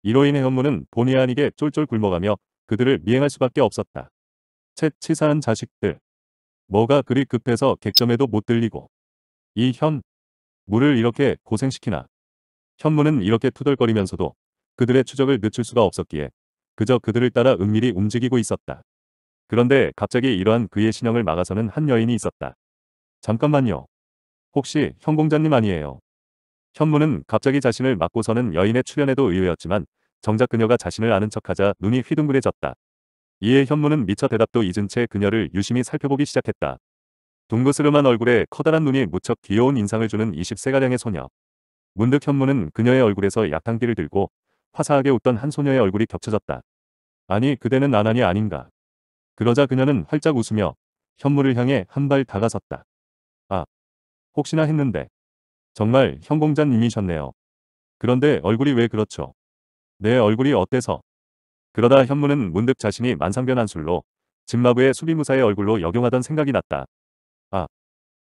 이로 인해 현무는 본의 아니게 쫄쫄 굶어가며 그들을 미행할 수밖에 없었다. 채 치사한 자식들. 뭐가 그리 급해서 객점에도 못 들리고. 이 현. 물을 이렇게 고생시키나. 현무는 이렇게 투덜거리면서도 그들의 추적을 늦출 수가 없었기에 그저 그들을 따라 은밀히 움직이고 있었다. 그런데 갑자기 이러한 그의 신형을 막아서는 한 여인이 있었다. 잠깐만요. 혹시 현공자님 아니에요. 현무는 갑자기 자신을 막고서는 여인의 출연에도 의외였지만 정작 그녀가 자신을 아는 척하자 눈이 휘둥그레졌다. 이에 현무는 미처 대답도 잊은 채 그녀를 유심히 살펴보기 시작했다. 둥그스름한 얼굴에 커다란 눈이 무척 귀여운 인상을 주는 20세가량의 소녀. 문득 현무는 그녀의 얼굴에서 약탕기를 들고 화사하게 웃던 한 소녀의 얼굴이 겹쳐졌다. 아니 그대는 아난니 아닌가. 그러자 그녀는 활짝 웃으며 현무를 향해 한 발 다가섰다. 아, 혹시나 했는데. 정말 현공자님이셨네요. 그런데 얼굴이 왜 그렇죠? 내 얼굴이 어때서? 그러다 현무는 문득 자신이 만상변한 술로 진마부의 수비무사의 얼굴로 역용하던 생각이 났다. 아,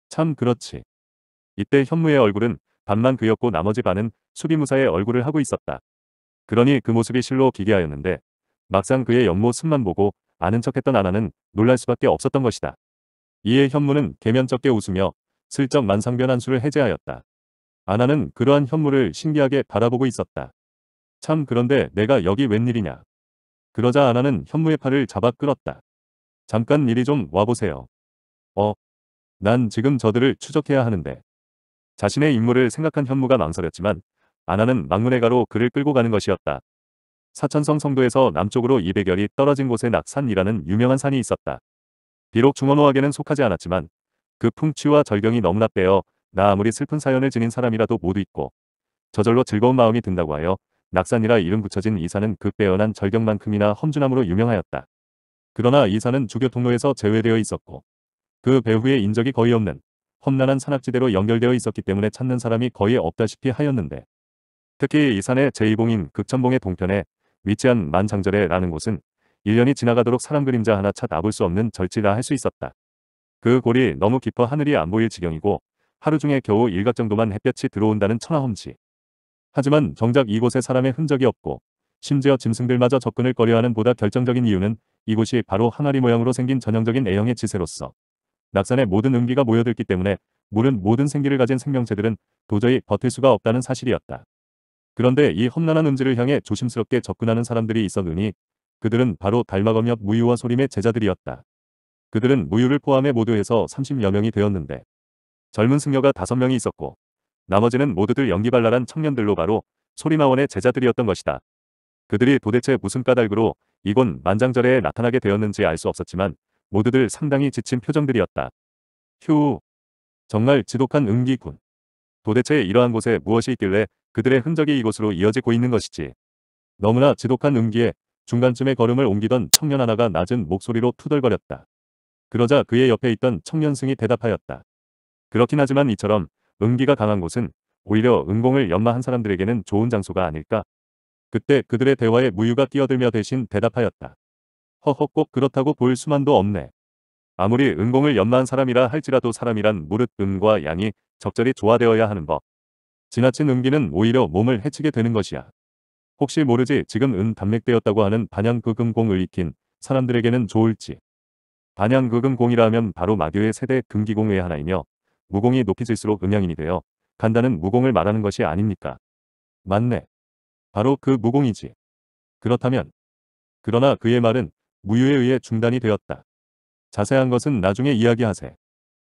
참 그렇지. 이때 현무의 얼굴은 반만 그였고 나머지 반은 수비무사의 얼굴을 하고 있었다. 그러니 그 모습이 실로 기괴하였는데 막상 그의 옆모습만 보고 아는 척했던 아나는 놀랄 수밖에 없었던 것이다. 이에 현무는 개면적게 웃으며 슬쩍 만상변 한수를 해제하였다. 아나는 그러한 현무를 신기하게 바라보고 있었다. 참 그런데 내가 여기 웬일이냐. 그러자 아나는 현무의 팔을 잡아 끌었다. 잠깐 이리 좀 와보세요. 어? 난 지금 저들을 추적해야 하는데. 자신의 임무를 생각한 현무가 망설였지만 아나는 막문에가로 그를 끌고 가는 것이었다. 사천성 성도에서 남쪽으로 200여리 떨어진 곳에 낙산이라는 유명한 산이 있었다. 비록 중원호학에는 속하지 않았지만 그 풍취와 절경이 너무나 빼어 나 아무리 슬픈 사연을 지닌 사람이라도 모두 있고 저절로 즐거운 마음이 든다고 하여 낙산이라 이름 붙여진 이 산은 그 빼어난 절경만큼이나 험준함으로 유명하였다. 그러나 이 산은 주교 통로에서 제외되어 있었고 그 배후에 인적이 거의 없는 험난한 산악지대로 연결되어 있었기 때문에 찾는 사람이 거의 없다시피 하였는데 특히 이 산의 제2봉인 극천봉의 동편에 위치한 만장절에라는 곳은 1년이 지나가도록 사람 그림자 하나 차 나볼 수 없는 절지라 할 수 있었다. 그 골이 너무 깊어 하늘이 안 보일 지경이고 하루 중에 겨우 일각 정도만 햇볕이 들어온다는 천하험지. 하지만 정작 이곳에 사람의 흔적이 없고 심지어 짐승들마저 접근을 꺼려하는 보다 결정적인 이유는 이곳이 바로 항아리 모양으로 생긴 전형적인 애형의 지세로서 낙산의 모든 음기가 모여들기 때문에 물은 모든 생기를 가진 생명체들은 도저히 버틸 수가 없다는 사실이었다. 그런데 이 험난한 음지를 향해 조심스럽게 접근하는 사람들이 있었으니 그들은 바로 달마검역 무유와 소림의 제자들이었다. 그들은 무유를 포함해 모두 해서 30여 명이 되었는데 젊은 승려가 5명이 있었고 나머지는 모두들 연기발랄한 청년들로 바로 소리마원의 제자들이었던 것이다. 그들이 도대체 무슨 까닭으로 이곳 만장절에 나타나게 되었는지 알 수 없었지만 모두들 상당히 지친 표정들이었다. 휴, 정말 지독한 음기군. 도대체 이러한 곳에 무엇이 있길래 그들의 흔적이 이곳으로 이어지고 있는 것이지. 너무나 지독한 음기에 중간쯤에 걸음을 옮기던 청년 하나가 낮은 목소리로 투덜거렸다. 그러자 그의 옆에 있던 청년승이 대답하였다. 그렇긴 하지만 이처럼 음기가 강한 곳은 오히려 음공을 연마한 사람들에게는 좋은 장소가 아닐까? 그때 그들의 대화에 무유가 끼어들며 대신 대답하였다. 허허 꼭 그렇다고 볼 수만도 없네. 아무리 음공을 연마한 사람이라 할지라도 사람이란 무릇 음과 양이 적절히 조화되어야 하는 법. 지나친 음기는 오히려 몸을 해치게 되는 것이야. 혹시 모르지 지금 은 단맥되었다고 하는 반향극음공을 익힌 사람들에게는 좋을지. 반향극음공이라 면 바로 마교의 세대 금기공의 하나이며 무공이 높이질수록 음양인이 되어 간다는 무공을 말하는 것이 아닙니까? 맞네. 바로 그 무공이지. 그렇다면 그러나 그의 말은 무유에 의해 중단이 되었다. 자세한 것은 나중에 이야기하세.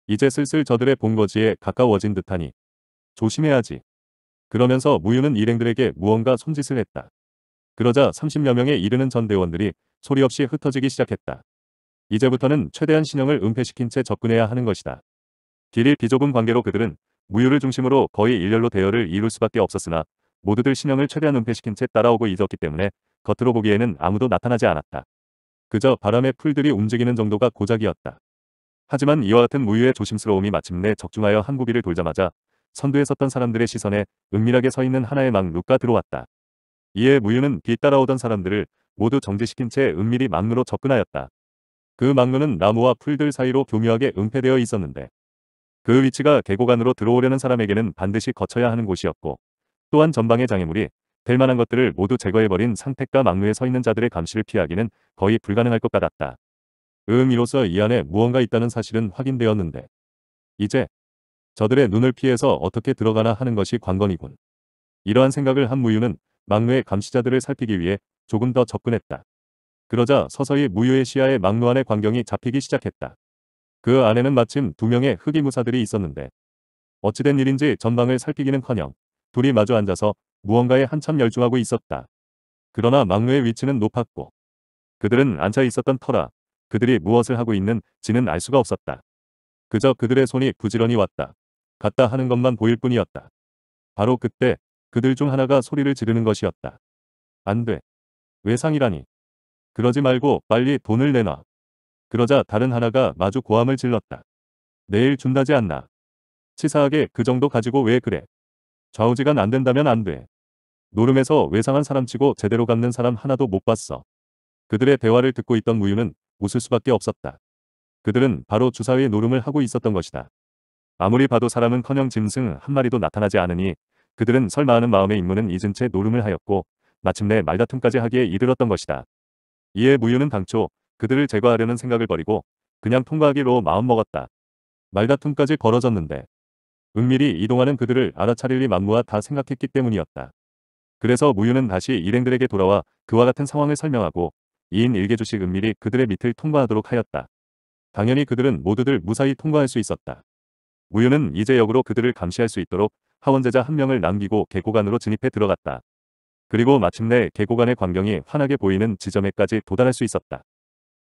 이제 슬슬 저들의 본거지에 가까워진 듯하니 조심해야지. 그러면서 무유는 일행들에게 무언가 손짓을 했다. 그러자 30여 명에 이르는 전대원들이 소리 없이 흩어지기 시작했다. 이제부터는 최대한 신형을 은폐시킨 채 접근해야 하는 것이다. 길이 비좁은 관계로 그들은 무유를 중심으로 거의 일렬로 대열을 이룰 수밖에 없었으나 모두들 신형을 최대한 은폐시킨 채 따라오고 잊었기 때문에 겉으로 보기에는 아무도 나타나지 않았다. 그저 바람에 풀들이 움직이는 정도가 고작이었다. 하지만 이와 같은 무유의 조심스러움이 마침내 적중하여 한 구비를 돌자마자 선두에 섰던 사람들의 시선에 은밀하게 서 있는 하나의 망루가 들어왔다. 이에 무유는 뒤따라오던 사람들을 모두 정지시킨 채 은밀히 망루로 접근하였다. 그망루는 나무와 풀들 사이로 교묘하게 은폐되어 있었는데 그 위치가 계곡 안으로 들어오려는 사람에게는 반드시 거쳐야 하는 곳이었고 또한 전방의 장애물이 될 만한 것들을 모두 제거해버린 상태가 망루에서 있는 자들의 감시를 피하기는 거의 불가능할 것 같았다. 음 이로써 이 안에 무언가 있다는 사실은 확인되었는데 이제 저들의 눈을 피해서 어떻게 들어가나 하는 것이 관건이군. 이러한 생각을 한 무유는 막루의 감시자들을 살피기 위해 조금 더 접근했다. 그러자 서서히 무유의 시야에 막루 안의 광경이 잡히기 시작했다. 그 안에는 마침 두 명의 흑이 무사들이 있었는데 어찌된 일인지 전방을 살피기는커녕 둘이 마주 앉아서 무언가에 한참 열중하고 있었다. 그러나 막루의 위치는 높았고 그들은 앉아 있었던 터라 그들이 무엇을 하고 있는지는 알 수가 없었다. 그저 그들의 손이 부지런히 왔다. 같다 하는 것만 보일 뿐이었다. 바로 그때 그들 중 하나가 소리를 지르는 것이었다. 안 돼. 외상이라니. 그러지 말고 빨리 돈을 내놔. 그러자 다른 하나가 마주 고함을 질렀다. 내일 준다지 않나. 치사하게 그 정도 가지고 왜 그래. 좌우지간 안 된다면 안 돼. 노름에서 외상한 사람치고 제대로 갚는 사람 하나도 못 봤어. 그들의 대화를 듣고 있던 무유는 웃을 수밖에 없었다. 그들은 바로 주사위의 노름을 하고 있었던 것이다. 아무리 봐도 사람은커녕 짐승 한 마리도 나타나지 않으니 그들은 설마 하는 마음에 인문은 잊은 채 노름을 하였고 마침내 말다툼까지 하기에 이르렀던 것이다. 이에 무유는 당초 그들을 제거하려는 생각을 버리고 그냥 통과하기로 마음먹었다. 말다툼까지 벌어졌는데 은밀히 이동하는 그들을 알아차릴 리만무와다 생각했기 때문이었다. 그래서 무유는 다시 일행들에게 돌아와 그와 같은 상황을 설명하고 2인 1개 주식 은밀히 그들의 밑을 통과하도록 하였다. 당연히 그들은 모두들 무사히 통과할 수 있었다. 무유는 이제 역으로 그들을 감시할 수 있도록 하원제자 한 명을 남기고 계곡안으로 진입해 들어갔다. 그리고 마침내 계곡안의 광경이 환하게 보이는 지점에까지 도달할 수 있었다.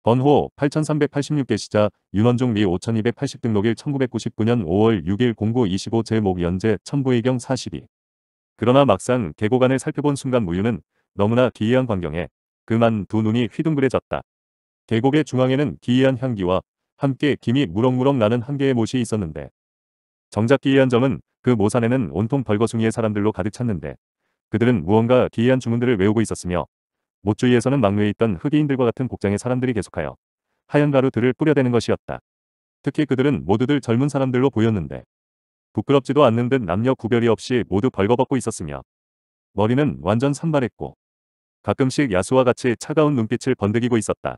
번호 8386개 시자 윤원종 미5280 등록일 1999년 5월 6일 공구 25 제목 연재 천부의경 42 그러나 막상 계곡안을 살펴본 순간 무유는 너무나 기이한 광경에 그만 두 눈이 휘둥그레졌다. 계곡의 중앙에는 기이한 향기와 함께 김이 무럭무럭 나는 한 개의 못이 있었는데 정작 기이한 점은 그 모산에는 온통 벌거숭이의 사람들로 가득 찼는데 그들은 무언가 기이한 주문들을 외우고 있었으며 못주위에서는 막내에 있던 흑인들과 같은 복장의 사람들이 계속하여 하얀 가루들을 뿌려대는 것이었다. 특히 그들은 모두들 젊은 사람들로 보였는데 부끄럽지도 않는 듯 남녀 구별이 없이 모두 벌거벗고 있었으며 머리는 완전 산발했고 가끔씩 야수와 같이 차가운 눈빛을 번득이고 있었다.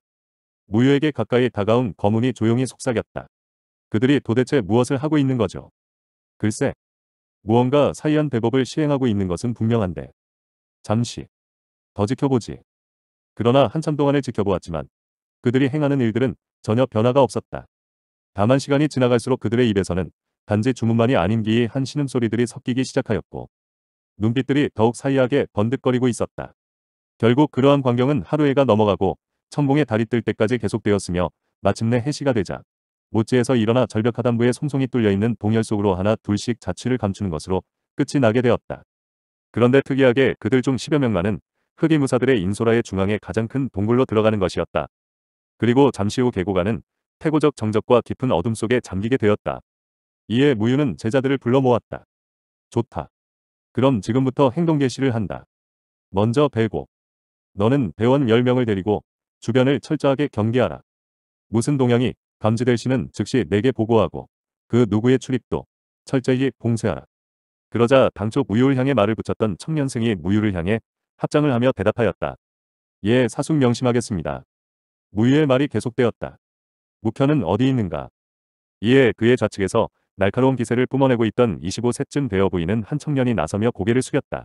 무효에게 가까이 다가온 거문이 조용히 속삭였다. 그들이 도대체 무엇을 하고 있는 거죠? 글쎄, 무언가 사이한 대법을 시행하고 있는 것은 분명한데 잠시 더 지켜보지. 그러나 한참 동안을 지켜보았지만 그들이 행하는 일들은 전혀 변화가 없었다. 다만 시간이 지나갈수록 그들의 입에서는 단지 주문만이 아닌 기이 한 신음소리들이 섞이기 시작하였고 눈빛들이 더욱 사이하게 번득거리고 있었다. 결국 그러한 광경은 하루해가 넘어가고 천봉의 달이 뜰 때까지 계속되었으며 마침내 해시가 되자 모찌에서 일어나 절벽 하단부에 송송이 뚫려있는 동열 속으로 하나 둘씩 자취를 감추는 것으로 끝이 나게 되었다. 그런데 특이하게 그들 중 10여 명만은 흑이 무사들의 인소라의 중앙에 가장 큰 동굴로 들어가는 것이었다. 그리고 잠시 후 계곡안은 태고적 정적과 깊은 어둠 속에 잠기게 되었다. 이에 무유는 제자들을 불러 모았다. 좋다. 그럼 지금부터 행동 개시를 한다. 먼저 배고. 너는 배원 10명을 데리고 주변을 철저하게 경계하라. 무슨 동향이 감지될 시는 즉시 내게 보고하고 그 누구의 출입도 철저히 봉쇄하라. 그러자 당초 무유를 향해 말을 붙였던 청년생이 무유를 향해 합장을 하며 대답하였다. 예 사숙 명심하겠습니다. 무유의 말이 계속되었다. 무현은 어디 있는가? 이에 예, 그의 좌측에서 날카로운 기세를 뿜어내고 있던 25세쯤 되어 보이는 한 청년이 나서며 고개를 숙였다.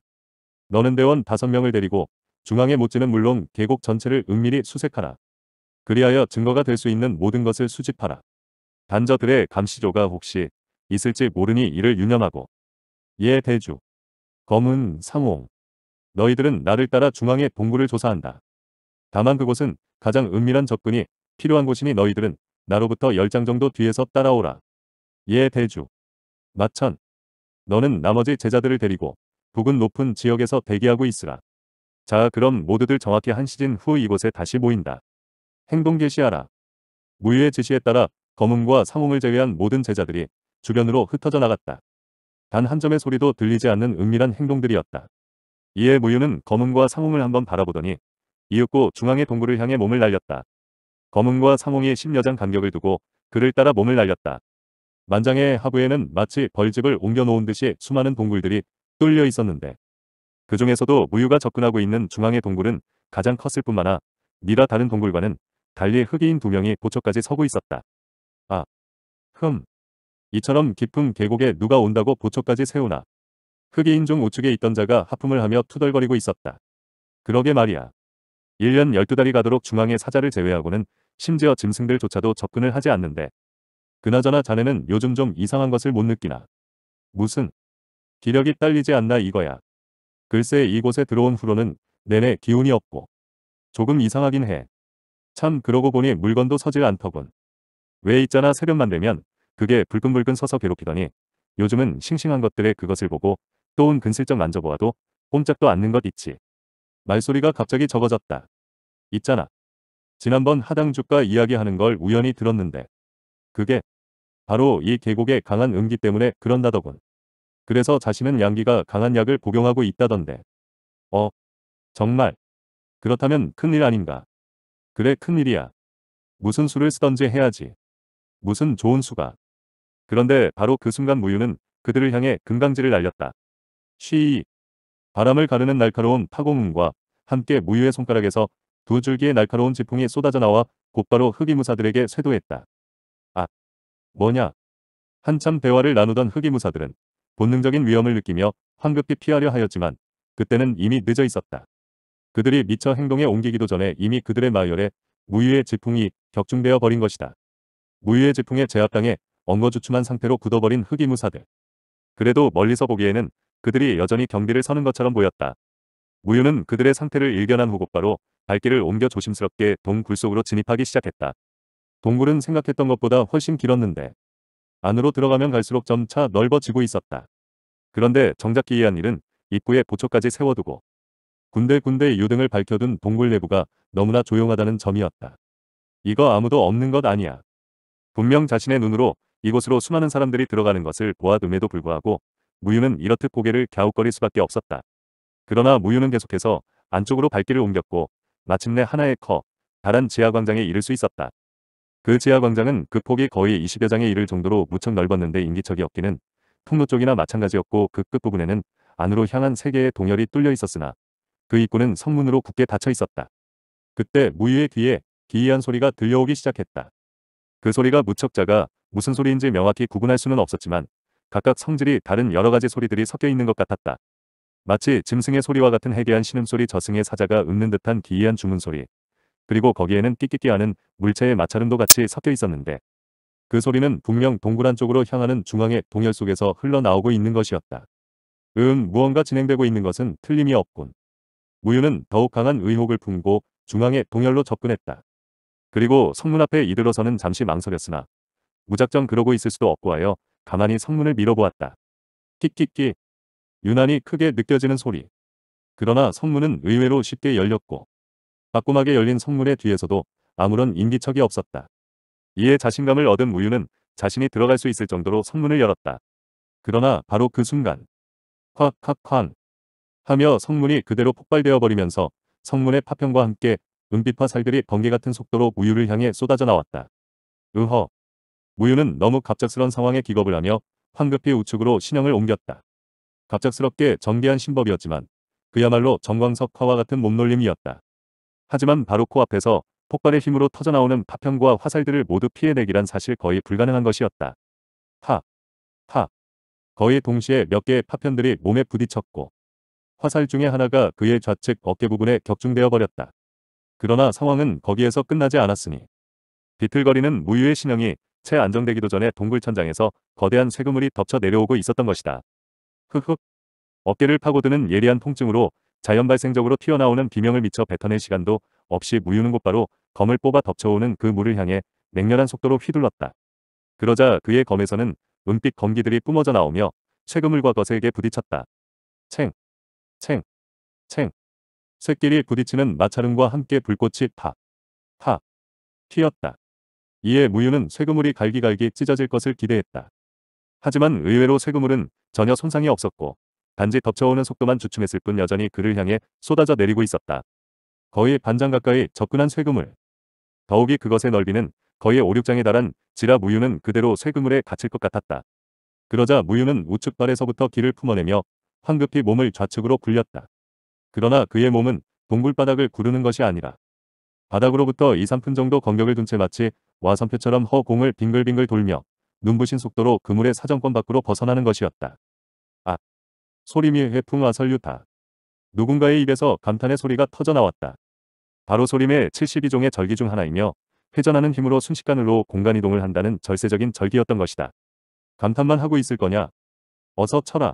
너는 대원 5명을 데리고 중앙의 못지는 물론 계곡 전체를 은밀히 수색하라. 그리하여 증거가 될 수 있는 모든 것을 수집하라. 단저들의 감시조가 혹시 있을지 모르니 이를 유념하고 예 대주 검은 상옹 너희들은 나를 따라 중앙의 동굴을 조사한다. 다만 그곳은 가장 은밀한 접근이 필요한 곳이니 너희들은 나로부터 열장 정도 뒤에서 따라오라. 예 대주 마천 너는 나머지 제자들을 데리고 북은 높은 지역에서 대기하고 있으라. 자 그럼 모두들 정확히 한 시즌 후 이곳에 다시 모인다. 행동 개시하라. 무유의 지시에 따라 검문과 상홍을 제외한 모든 제자들이 주변으로 흩어져 나갔다. 단 한 점의 소리도 들리지 않는 은밀한 행동들이었다. 이에 무유는 검문과 상홍을 한번 바라보더니 이윽고 중앙의 동굴을 향해 몸을 날렸다. 검문과 상홍이 10여장 간격을 두고 그를 따라 몸을 날렸다. 만장의 하부에는 마치 벌집을 옮겨놓은 듯이 수많은 동굴들이 뚫려 있었는데 그 중에서도 무유가 접근하고 있는 중앙의 동굴은 가장 컸을 뿐만 아니라 다른 동굴과는 달리 흑인 두 명이 보초까지 서고 있었다. 아, 흠. 이처럼 깊은 계곡에 누가 온다고 보초까지 세우나. 흑인 중 우측에 있던 자가 하품을 하며 투덜거리고 있었다. 그러게 말이야. 1년 12달이 가도록 중앙의 사자를 제외하고는 심지어 짐승들조차도 접근을 하지 않는데. 그나저나 자네는 요즘 좀 이상한 것을 못 느끼나. 무슨 기력이 딸리지 않나 이거야. 글쎄 이곳에 들어온 후로는 내내 기운이 없고 조금 이상하긴 해. 참 그러고 보니 물건도 서질 않더군. 왜 있잖아 새벽만 되면 그게 불끈불끈 서서 괴롭히더니 요즘은 싱싱한 것들에 그것을 보고 또은 근슬쩍 만져보아도 꼼짝도 않는 것 있지. 말소리가 갑자기 적어졌다. 있잖아. 지난번 하당 주가 이야기하는 걸 우연히 들었는데 그게 바로 이 계곡의 강한 음기 때문에 그런다더군. 그래서 자신은 양기가 강한 약을 복용하고 있다던데. 어, 정말. 그렇다면 큰일 아닌가. 그래 큰일이야. 무슨 수를 쓰던지 해야지. 무슨 좋은 수가. 그런데 바로 그 순간 무유는 그들을 향해 금강지를 날렸다. 쉬이. 바람을 가르는 날카로운 파공문과 함께 무유의 손가락에서 두 줄기의 날카로운 지풍이 쏟아져 나와 곧바로 흑이무사들에게 쇄도했다. 아, 뭐냐? 한참 대화를 나누던 흑이무사들은 본능적인 위험을 느끼며 황급히 피하려 하였지만 그때는 이미 늦어 있었다. 그들이 미처 행동에 옮기기도 전에 이미 그들의 마을에 무유의 지풍이 격중되어 버린 것이다. 무유의 지풍의 제압당에 엉거주춤한 상태로 굳어버린 흑이무사들. 그래도 멀리서 보기에는 그들이 여전히 경비를 서는 것처럼 보였다. 무유는 그들의 상태를 일견한 후곧바로 발길을 옮겨 조심스럽게 동굴 속으로 진입하기 시작했다. 동굴은 생각했던 것보다 훨씬 길었는데 안으로 들어가면 갈수록 점차 넓어지고 있었다. 그런데 정작 기이한 일은 입구에 보초까지 세워두고 군데군데 유등을 밝혀둔 동굴 내부가 너무나 조용하다는 점이었다. 이거 아무도 없는 것 아니야. 분명 자신의 눈으로 이곳으로 수많은 사람들이 들어가는 것을 보아둠에도 불구하고 무유는 이렇듯 고개를 갸웃거릴 수밖에 없었다. 그러나 무유는 계속해서 안쪽으로 발길을 옮겼고 마침내 하나의 커 다른 지하광장에 이를 수 있었다. 그 지하광장은 그 폭이 거의 20여 장에 이를 정도로 무척 넓었는데 인기척이없기는 통로 쪽이나 마찬가지였고 그 끝부분에는 안으로 향한 세 개의 동열이 뚫려 있었으나 그 입구는 성문으로 굳게 닫혀 있었다. 그때 무유의 귀에 기이한 소리가 들려오기 시작했다. 그 소리가 무척 작아 무슨 소리인지 명확히 구분할 수는 없었지만 각각 성질이 다른 여러 가지 소리들이 섞여 있는 것 같았다. 마치 짐승의 소리와 같은 해괴한 신음소리 저승의 사자가 읊는 듯한 기이한 주문 소리 그리고 거기에는 끼끼끼하는 물체의 마찰음도 같이 섞여 있었는데 그 소리는 분명 동굴 안쪽으로 향하는 중앙의 동열 속에서 흘러나오고 있는 것이었다. 음 무언가 진행되고 있는 것은 틀림이 없군. 무유는 더욱 강한 의혹을 품고 중앙의 동열로 접근했다. 그리고 성문 앞에 이들어서는 잠시 망설였으나 무작정 그러고 있을 수도 없고 하여 가만히 성문을 밀어보았다. 킥킥킥 유난히 크게 느껴지는 소리. 그러나 성문은 의외로 쉽게 열렸고 바꼼하게 열린 성문의 뒤에서도 아무런 인기척이 없었다. 이에 자신감을 얻은 무유는 자신이 들어갈 수 있을 정도로 성문을 열었다. 그러나 바로 그 순간 콱콱콱 하며 성문이 그대로 폭발되어 버리면서 성문의 파편과 함께 은빛화 살들이 번개 같은 속도로 우유를 향해 쏟아져 나왔다. 으허. 무유는 너무 갑작스런 상황에 기겁을 하며 황급히 우측으로 신형을 옮겼다. 갑작스럽게 전개한 신법이었지만 그야말로 정광석화와 같은 몸놀림이었다. 하지만 바로 코앞에서 폭발의 힘으로 터져나오는 파편과 화살들을 모두 피해내기란 사실 거의 불가능한 것이었다. 파! 파! 거의 동시에 몇 개의 파편들이 몸에 부딪혔고 화살 중의 하나가 그의 좌측 어깨 부분에 격중되어 버렸다. 그러나 상황은 거기에서 끝나지 않았으니 비틀거리는 무유의 신형이 채 안정되기도 전에 동굴 천장에서 거대한 쇠그물이 덮쳐 내려오고 있었던 것이다. 흑흑 어깨를 파고드는 예리한 통증으로 자연 발생적으로 튀어나오는 비명을 미쳐 뱉어낼 시간도 없이 무유는 곧바로 검을 뽑아 덮쳐오는 그 물을 향해 맹렬한 속도로 휘둘렀다. 그러자 그의 검에서는 은빛 검기들이 뿜어져 나오며 쇠그물과 거세게 부딪혔다. 챙 챙, 챙. 새끼리 부딪히는 마찰음과 함께 불꽃이 팍, 팍 튀었다. 이에 무유는 쇠그물이 갈기갈기 찢어질 것을 기대했다. 하지만 의외로 쇠그물은 전혀 손상이 없었고 단지 덮쳐오는 속도만 주춤했을 뿐 여전히 그를 향해 쏟아져 내리고 있었다. 거의 반장 가까이 접근한 쇠그물. 더욱이 그것의 넓이는 거의 오륙장에 달한 지라 무유는 그대로 쇠그물에 갇힐 것 같았다. 그러자 무유는 우측 발에서부터 길을 품어내며 황급히 몸을 좌측으로 굴렸다. 그러나 그의 몸은 동굴바닥을 구르는 것이 아니라 바닥으로부터 2, 3분 정도 공격을둔 채 마치 와선표처럼 허공을 빙글빙글 돌며 눈부신 속도로 그물의 사정권 밖으로 벗어나는 것이었다. 아! 소리미 해풍와 설유타. 누군가의 입에서 감탄의 소리가 터져나왔다. 바로 소림의 72종의 절기 중 하나이며 회전하는 힘으로 순식간으로 공간이동을 한다는 절세적인 절기였던 것이다. 감탄만 하고 있을 거냐? 어서 쳐라.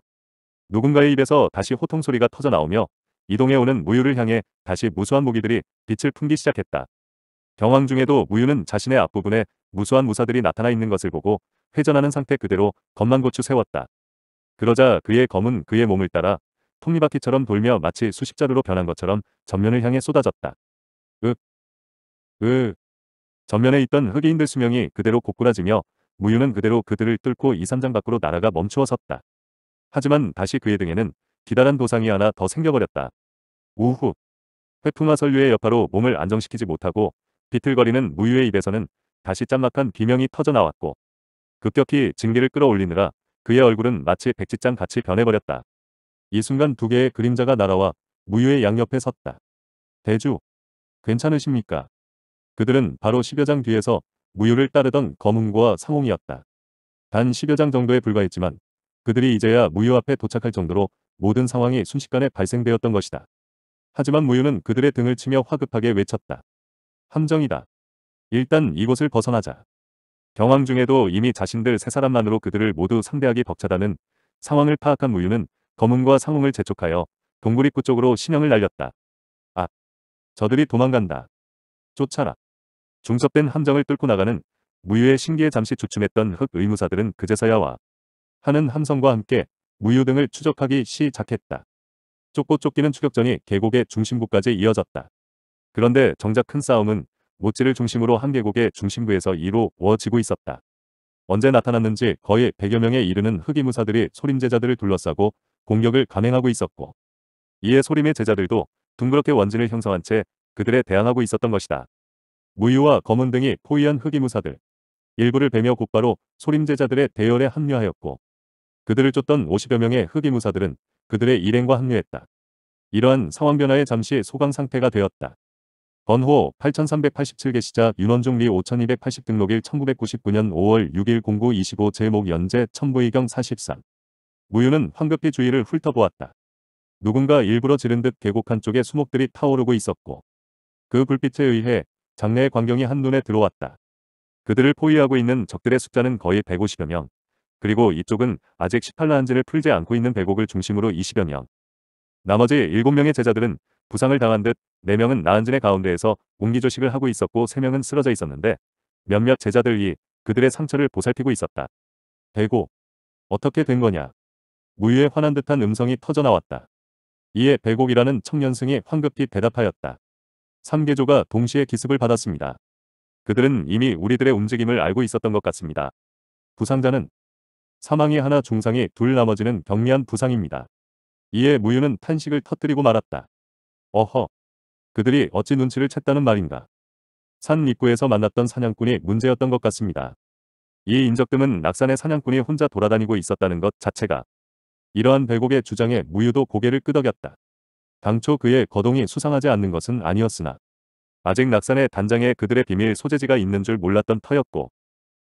누군가의 입에서 다시 호통 소리가 터져 나오며 이동해 오는 무유를 향해 다시 무수한 무기들이 빛을 풍기 시작했다. 경황 중에도 무유는 자신의 앞부분에 무수한 무사들이 나타나 있는 것을 보고 회전하는 상태 그대로 검만 고추 세웠다. 그러자 그의 검은 그의 몸을 따라 톱니바퀴처럼 돌며 마치 수십자루로 변한 것처럼 전면을 향해 쏟아졌다. 으, 으. 전면에 있던 흑인들 수명이 그대로 고꾸라지며 무유는 그대로 그들을 뚫고 이산장 밖으로 날아가 멈추어 섰다. 하지만 다시 그의 등에는 기다란 도상이 하나 더 생겨버렸다. 우후. 회풍화 설류의 여파로 몸을 안정시키지 못하고 비틀거리는 무유의 입에서는 다시 짠막한 비명이 터져나왔고 급격히 증기를 끌어올리느라 그의 얼굴은 마치 백지장 같이 변해버렸다. 이 순간 두 개의 그림자가 날아와 무유의 양옆에 섰다. 대주, 괜찮으십니까? 그들은 바로 10여 장 뒤에서 무유를 따르던 거문고와 상홍이었다. 단 10여 장 정도에 불과했지만 그들이 이제야 무유 앞에 도착할 정도로 모든 상황이 순식간에 발생되었던 것이다. 하지만 무유는 그들의 등을 치며 화급하게 외쳤다. 함정이다. 일단 이곳을 벗어나자. 경황 중에도 이미 자신들 세 사람만으로 그들을 모두 상대하기 벅차다는 상황을 파악한 무유는 검은과 상홍을 재촉하여 동굴입구 쪽으로 신형을 날렸다. 아! 저들이 도망간다. 쫓아라. 중섭된 함정을 뚫고 나가는 무유의 신기에 잠시 주춤했던 흑 의무사들은 그제서야 와 하는 함성과 함께 무유 등을 추적하기 시작했다. 쫓고 쫓기는 추격전이 계곡의 중심부까지 이어졌다. 그런데 정작 큰 싸움은 모찌를 중심으로 한 계곡의 중심부에서 이루어지고 있었다. 언제 나타났는지 거의 100여 명에 이르는 흑이 무사들이 소림 제자들을 둘러싸고 공격을 감행하고 있었고 이에 소림의 제자들도 둥그렇게 원진을 형성한 채 그들에 대항하고 있었던 것이다. 무유와 검은 등이 포위한 흑이 무사들 일부를 베며 곧바로 소림 제자들의 대열에 합류하였고 그들을 쫓던 50여 명의 흑이 무사들은 그들의 일행과 합류했다. 이러한 상황 변화에 잠시 소강 상태가 되었다. 번호 8387개 시자 윤원종 리5280 등록일 1999년 5월 6일 09 25 제목 연재 천부의경 43 무유는 황급히 주위를 훑어보았다. 누군가 일부러 지른 듯 계곡한 쪽에 수목들이 타오르고 있었고 그 불빛에 의해 장래의 광경이 한눈에 들어왔다. 그들을 포위하고 있는 적들의 숫자는 거의 150여 명. 그리고 이쪽은 아직 18라한지를 풀지 않고 있는 백옥을 중심으로 20여 명. 나머지 7명의 제자들은 부상을 당한 듯 4명은 나한진의 가운데에서 옹기조식을 하고 있었고 3명은 쓰러져 있었는데 몇몇 제자들이 그들의 상처를 보살피고 있었다. 대고 어떻게 된 거냐. 무유에 화난 듯한 음성이 터져나왔다. 이에 백옥이라는 청년승이 황급히 대답하였다. 3개조가 동시에 기습을 받았습니다. 그들은 이미 우리들의 움직임을 알고 있었던 것 같습니다. 부상자는 사망이 하나 중상이 둘 나머지는 경미한 부상입니다. 이에 무유는 탄식을 터뜨리고 말았다. 어허. 그들이 어찌 눈치를 챘다는 말인가. 산 입구에서 만났던 사냥꾼이 문제였던 것 같습니다. 이 인적뜸은 낙산의 사냥꾼이 혼자 돌아다니고 있었다는 것 자체가 이러한 배곡의 주장에 무유도 고개를 끄덕였다. 당초 그의 거동이 수상하지 않는 것은 아니었으나 아직 낙산의 단장에 그들의 비밀 소재지가 있는 줄 몰랐던 터였고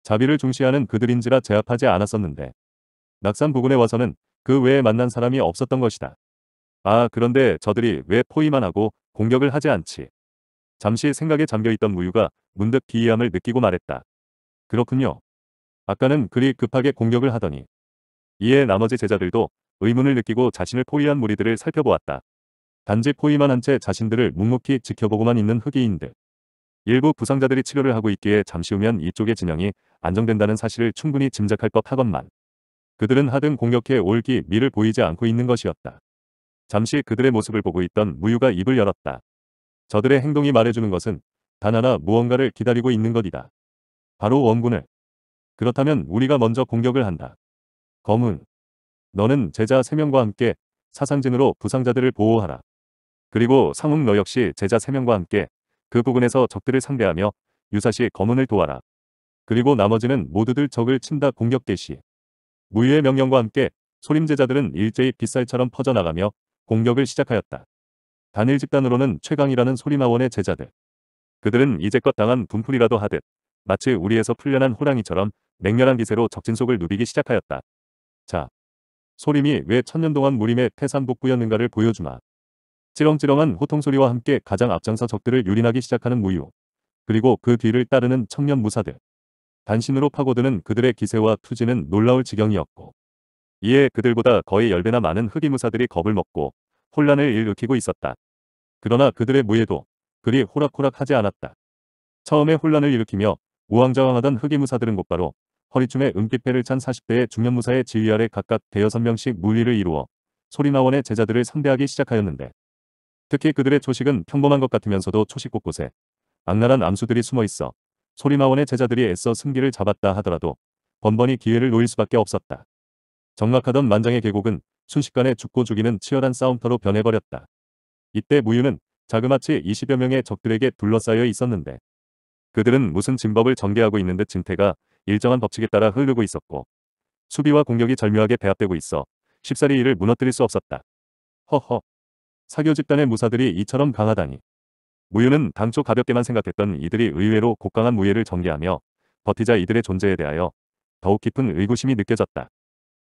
자비를 중시하는 그들인지라 제압하지 않았었는데 낙산 부근에 와서는 그 외에 만난 사람이 없었던 것이다. 아 그런데 저들이 왜 포위만 하고 공격을 하지 않지? 잠시 생각에 잠겨있던 무유가 문득 기이함을 느끼고 말했다. 그렇군요. 아까는 그리 급하게 공격을 하더니 이에 나머지 제자들도 의문을 느끼고 자신을 포위한 무리들을 살펴보았다. 단지 포위만 한 채 자신들을 묵묵히 지켜보고만 있는 흑이인들. 일부 부상자들이 치료를 하고 있기에 잠시 후면 이쪽의 진영이 안정된다는 사실을 충분히 짐작할 법하건만 그들은 하등 공격해 올 기미를 보이지 않고 있는 것이었다. 잠시 그들의 모습을 보고 있던 무유가 입을 열었다. 저들의 행동이 말해주는 것은 단 하나 무언가를 기다리고 있는 것이다. 바로 원군을. 그렇다면 우리가 먼저 공격을 한다. 검은. 너는 제자 3명과 함께 사상진으로 부상자들을 보호하라. 그리고 상웅 너 역시 제자 3명과 함께 그 부근에서 적들을 상대하며 유사시 검은을 도와라. 그리고 나머지는 모두들 적을 친다 공격 대시 무유의 명령과 함께 소림제자들은 일제히 빗살처럼 퍼져나가며 공격을 시작하였다. 단일 집단으로는 최강이라는 소림마원의 제자들. 그들은 이제껏 당한 분풀이라도 하듯 마치 우리에서 풀려난 호랑이처럼 맹렬한 기세로 적진속을 누비기 시작하였다. 자, 소림이 왜 천년 동안 무림의 태산복부였는가를 보여주마. 찌렁찌렁한 호통소리와 함께 가장 앞장서 적들을 유린하기 시작하는 무유. 그리고 그 뒤를 따르는 청년 무사들. 단신으로 파고드는 그들의 기세와 투지는 놀라울 지경이었고 이에 그들보다 거의 10배나 많은 흑의무사들이 겁을 먹고 혼란을 일으키고 있었다. 그러나 그들의 무예도 그리 호락호락하지 않았다. 처음에 혼란을 일으키며 우왕좌왕하던 흑의무사들은 곧바로 허리춤에 은빛패를 찬 40대의 중년무사의 지휘 아래 각각 대여섯 명씩 물리를 이루어 소리나원의 제자들을 상대하기 시작하였는데 특히 그들의 초식은 평범한 것 같으면서도 초식 곳곳에 악랄한 암수들이 숨어 있어 소리마원의 제자들이 애써 승기를 잡았다 하더라도 번번이 기회를 놓일 수밖에 없었다. 정막하던 만장의 계곡은 순식간에 죽고 죽이는 치열한 싸움터로 변해버렸다. 이때 무유는 자그마치 20여 명의 적들에게 둘러싸여 있었는데 그들은 무슨 진법을 전개하고 있는 듯 진태가 일정한 법칙에 따라 흐르고 있었고 수비와 공격이 절묘하게 배합되고 있어 쉽사리 이를 무너뜨릴 수 없었다. 허허. 사교 집단의 무사들이 이처럼 강하다니. 무유는 당초 가볍게만 생각했던 이들이 의외로 곡강한 무예를 전개하며 버티자 이들의 존재에 대하여 더욱 깊은 의구심이 느껴졌다.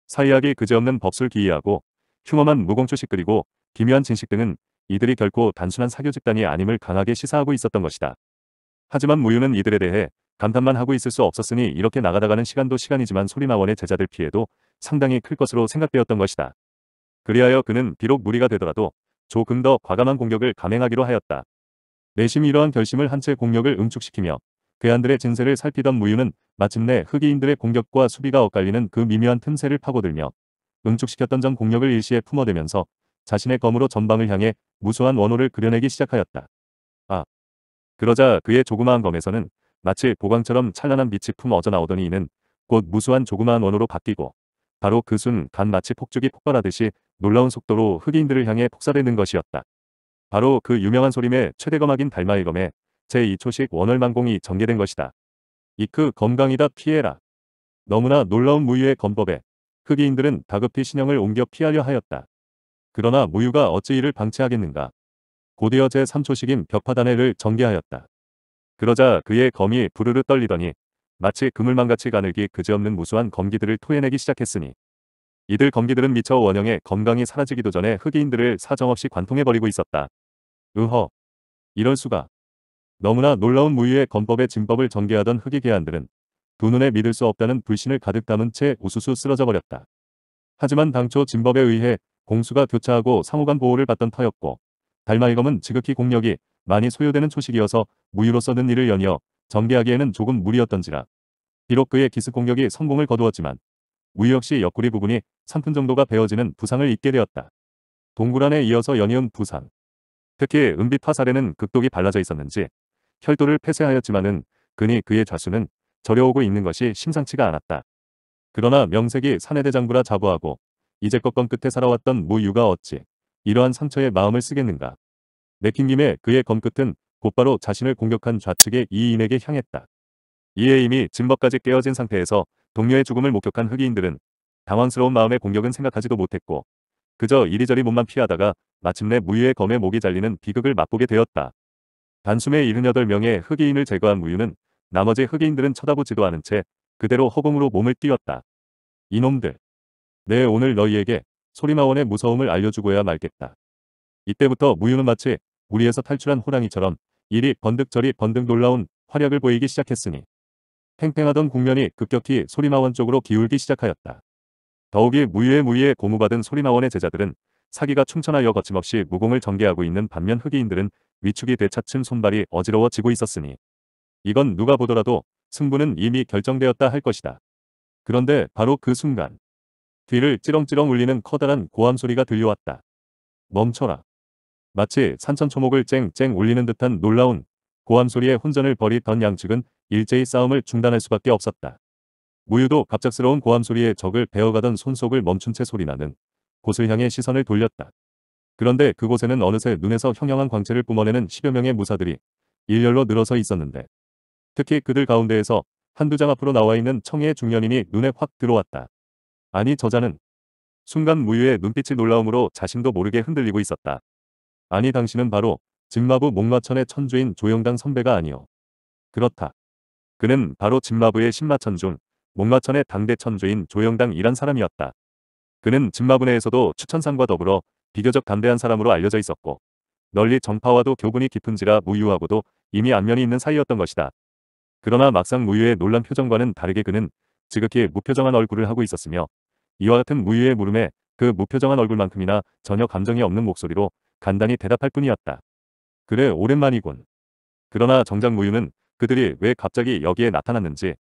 사이학이 그제없는 법술 기이하고 흉엄한 무공초식 그리고 기묘한 진식 등은 이들이 결코 단순한 사교 집단이 아님을 강하게 시사하고 있었던 것이다. 하지만 무유는 이들에 대해 감탄만 하고 있을 수 없었으니 이렇게 나가다가는 시간도 시간이지만 소리마원의 제자들 피해도 상당히 클 것으로 생각되었던 것이다. 그리하여 그는 비록 무리가 되더라도 조금 더 과감한 공격을 감행하기로 하였다. 내심 이러한 결심을 한 채 공력을 응축시키며 괴한들의 진세를 살피던 무유는 마침내 흑이인들의 공격과 수비가 엇갈리는 그 미묘한 틈새를 파고들며 응축시켰던 전 공력을 일시에 품어대면서 자신의 검으로 전방을 향해 무수한 원호를 그려내기 시작하였다. 아! 그러자 그의 조그마한 검에서는 마치 보광처럼 찬란한 빛이 품어져 나오더니 이는 곧 무수한 조그마한 원호로 바뀌고 바로 그 순간 마치 폭죽이 폭발하듯이 놀라운 속도로 흑인들을 향해 폭사되는 것이었다. 바로 그 유명한 소림의 최대검악인 달마일검에 제2초식 원월만공이 전개된 것이다. 이크 검강이다 피해라. 너무나 놀라운 무유의 검법에 흑이인들은 다급히 신형을 옮겨 피하려 하였다. 그러나 무유가 어찌 이를 방치하겠는가. 곧이어 제3초식인 벽파단해를 전개하였다. 그러자 그의 검이 부르르 떨리더니 마치 그물망같이 가늘기 그지없는 무수한 검기들을 토해내기 시작했으니 이들 검기들은 미처 원형의 검강이 사라지기도 전에 흑이인들을 사정없이 관통해버리고 있었다. 으허. 이럴 수가. 너무나 놀라운 무유의 건법의 진법을 전개하던 흑의 계안들은 두 눈에 믿을 수 없다는 불신을 가득 담은 채 우수수 쓰러져 버렸다. 하지만 당초 진법에 의해 공수가 교차하고 상호간 보호를 받던 터였고 달마이검은 지극히 공력이 많이 소요되는 초식이어서 무유로 써는 일을 연이어 전개하기에는 조금 무리였던지라. 비록 그의 기습 공격이 성공을 거두었지만 무유 역시 옆구리 부분이 3푼 정도가 베어지는 부상을 입게 되었다. 동굴 안에 이어서 연이은 부상. 특히 은비 파살에는 극독이 발라져 있었는지 혈도를 폐쇄하였지만은 그니 그의 좌수는 저려오고 있는 것이 심상치가 않았다. 그러나 명색이 사내대장부라 자부하고 이제껏 검 끝에 살아왔던 무유가 어찌 이러한 상처에 마음을 쓰겠는가. 내킨 김에 그의 검끝은 곧바로 자신을 공격한 좌측의 이인에게 향했다. 이에 이미 진법까지 깨어진 상태에서 동료의 죽음을 목격한 흑인들은 당황스러운 마음의 공격은 생각하지도 못했고 그저 이리저리 몸만 피하다가 마침내 무유의 검에 목이 잘리는 비극을 맛보게 되었다. 단숨에 78명의 흑인을 제거한 무유는 나머지 흑인들은 쳐다보지도 않은 채 그대로 허공으로 몸을 띄웠다. 이놈들. 내 네, 오늘 너희에게 소리마원의 무서움을 알려주고야 말겠다. 이때부터 무유는 마치 우리에서 탈출한 호랑이처럼 이리 번득저리 번득 놀라운 활약을 보이기 시작했으니 팽팽하던 국면이 급격히 소리마원 쪽으로 기울기 시작하였다. 더욱이 무유의 무위에 고무받은 소리나원의 제자들은 사기가 충천하여 거침없이 무공을 전개하고 있는 반면 흑이인들은 위축이 되차츰 손발이 어지러워지고 있었으니 이건 누가 보더라도 승부는 이미 결정되었다 할 것이다. 그런데 바로 그 순간 뒤를 찌렁찌렁 울리는 커다란 고함 소리가 들려왔다. 멈춰라. 마치 산천초목을 쨍쨍 울리는 듯한 놀라운 고함 소리에 혼전을 벌이던 양측은 일제히 싸움을 중단할 수밖에 없었다. 무유도 갑작스러운 고함 소리에 적을 베어가던 손속을 멈춘 채 소리나는 곳을 향해 시선을 돌렸다. 그런데 그곳에는 어느새 눈에서 형형한 광채를 뿜어내는 10여 명의 무사들이 일렬로 늘어서 있었는데 특히 그들 가운데에서 한두 장 앞으로 나와 있는 청의 중년인이 눈에 확 들어왔다. 아니 저자는 순간 무유의 눈빛이 놀라움으로 자신도 모르게 흔들리고 있었다. 아니 당신은 바로 진마부 목마천의 천주인 조영당 선배가 아니오. 그렇다. 그는 바로 진마부의 신마천 중 목마천의 당대 천주인 조영당이란 사람이었다. 그는 진마분해에서도 추천상과 더불어 비교적 담대한 사람으로 알려져 있었고 널리 정파와도 교분이 깊은지라 무유하고도 이미 안면이 있는 사이였던 것이다. 그러나 막상 무유의 놀란 표정과는 다르게 그는 지극히 무표정한 얼굴을 하고 있었으며 이와 같은 무유의 물음에 그 무표정한 얼굴만큼이나 전혀 감정이 없는 목소리로 간단히 대답할 뿐이었다. 그래 오랜만이군. 그러나 정작 무유는 그들이 왜 갑자기 여기에 나타났는지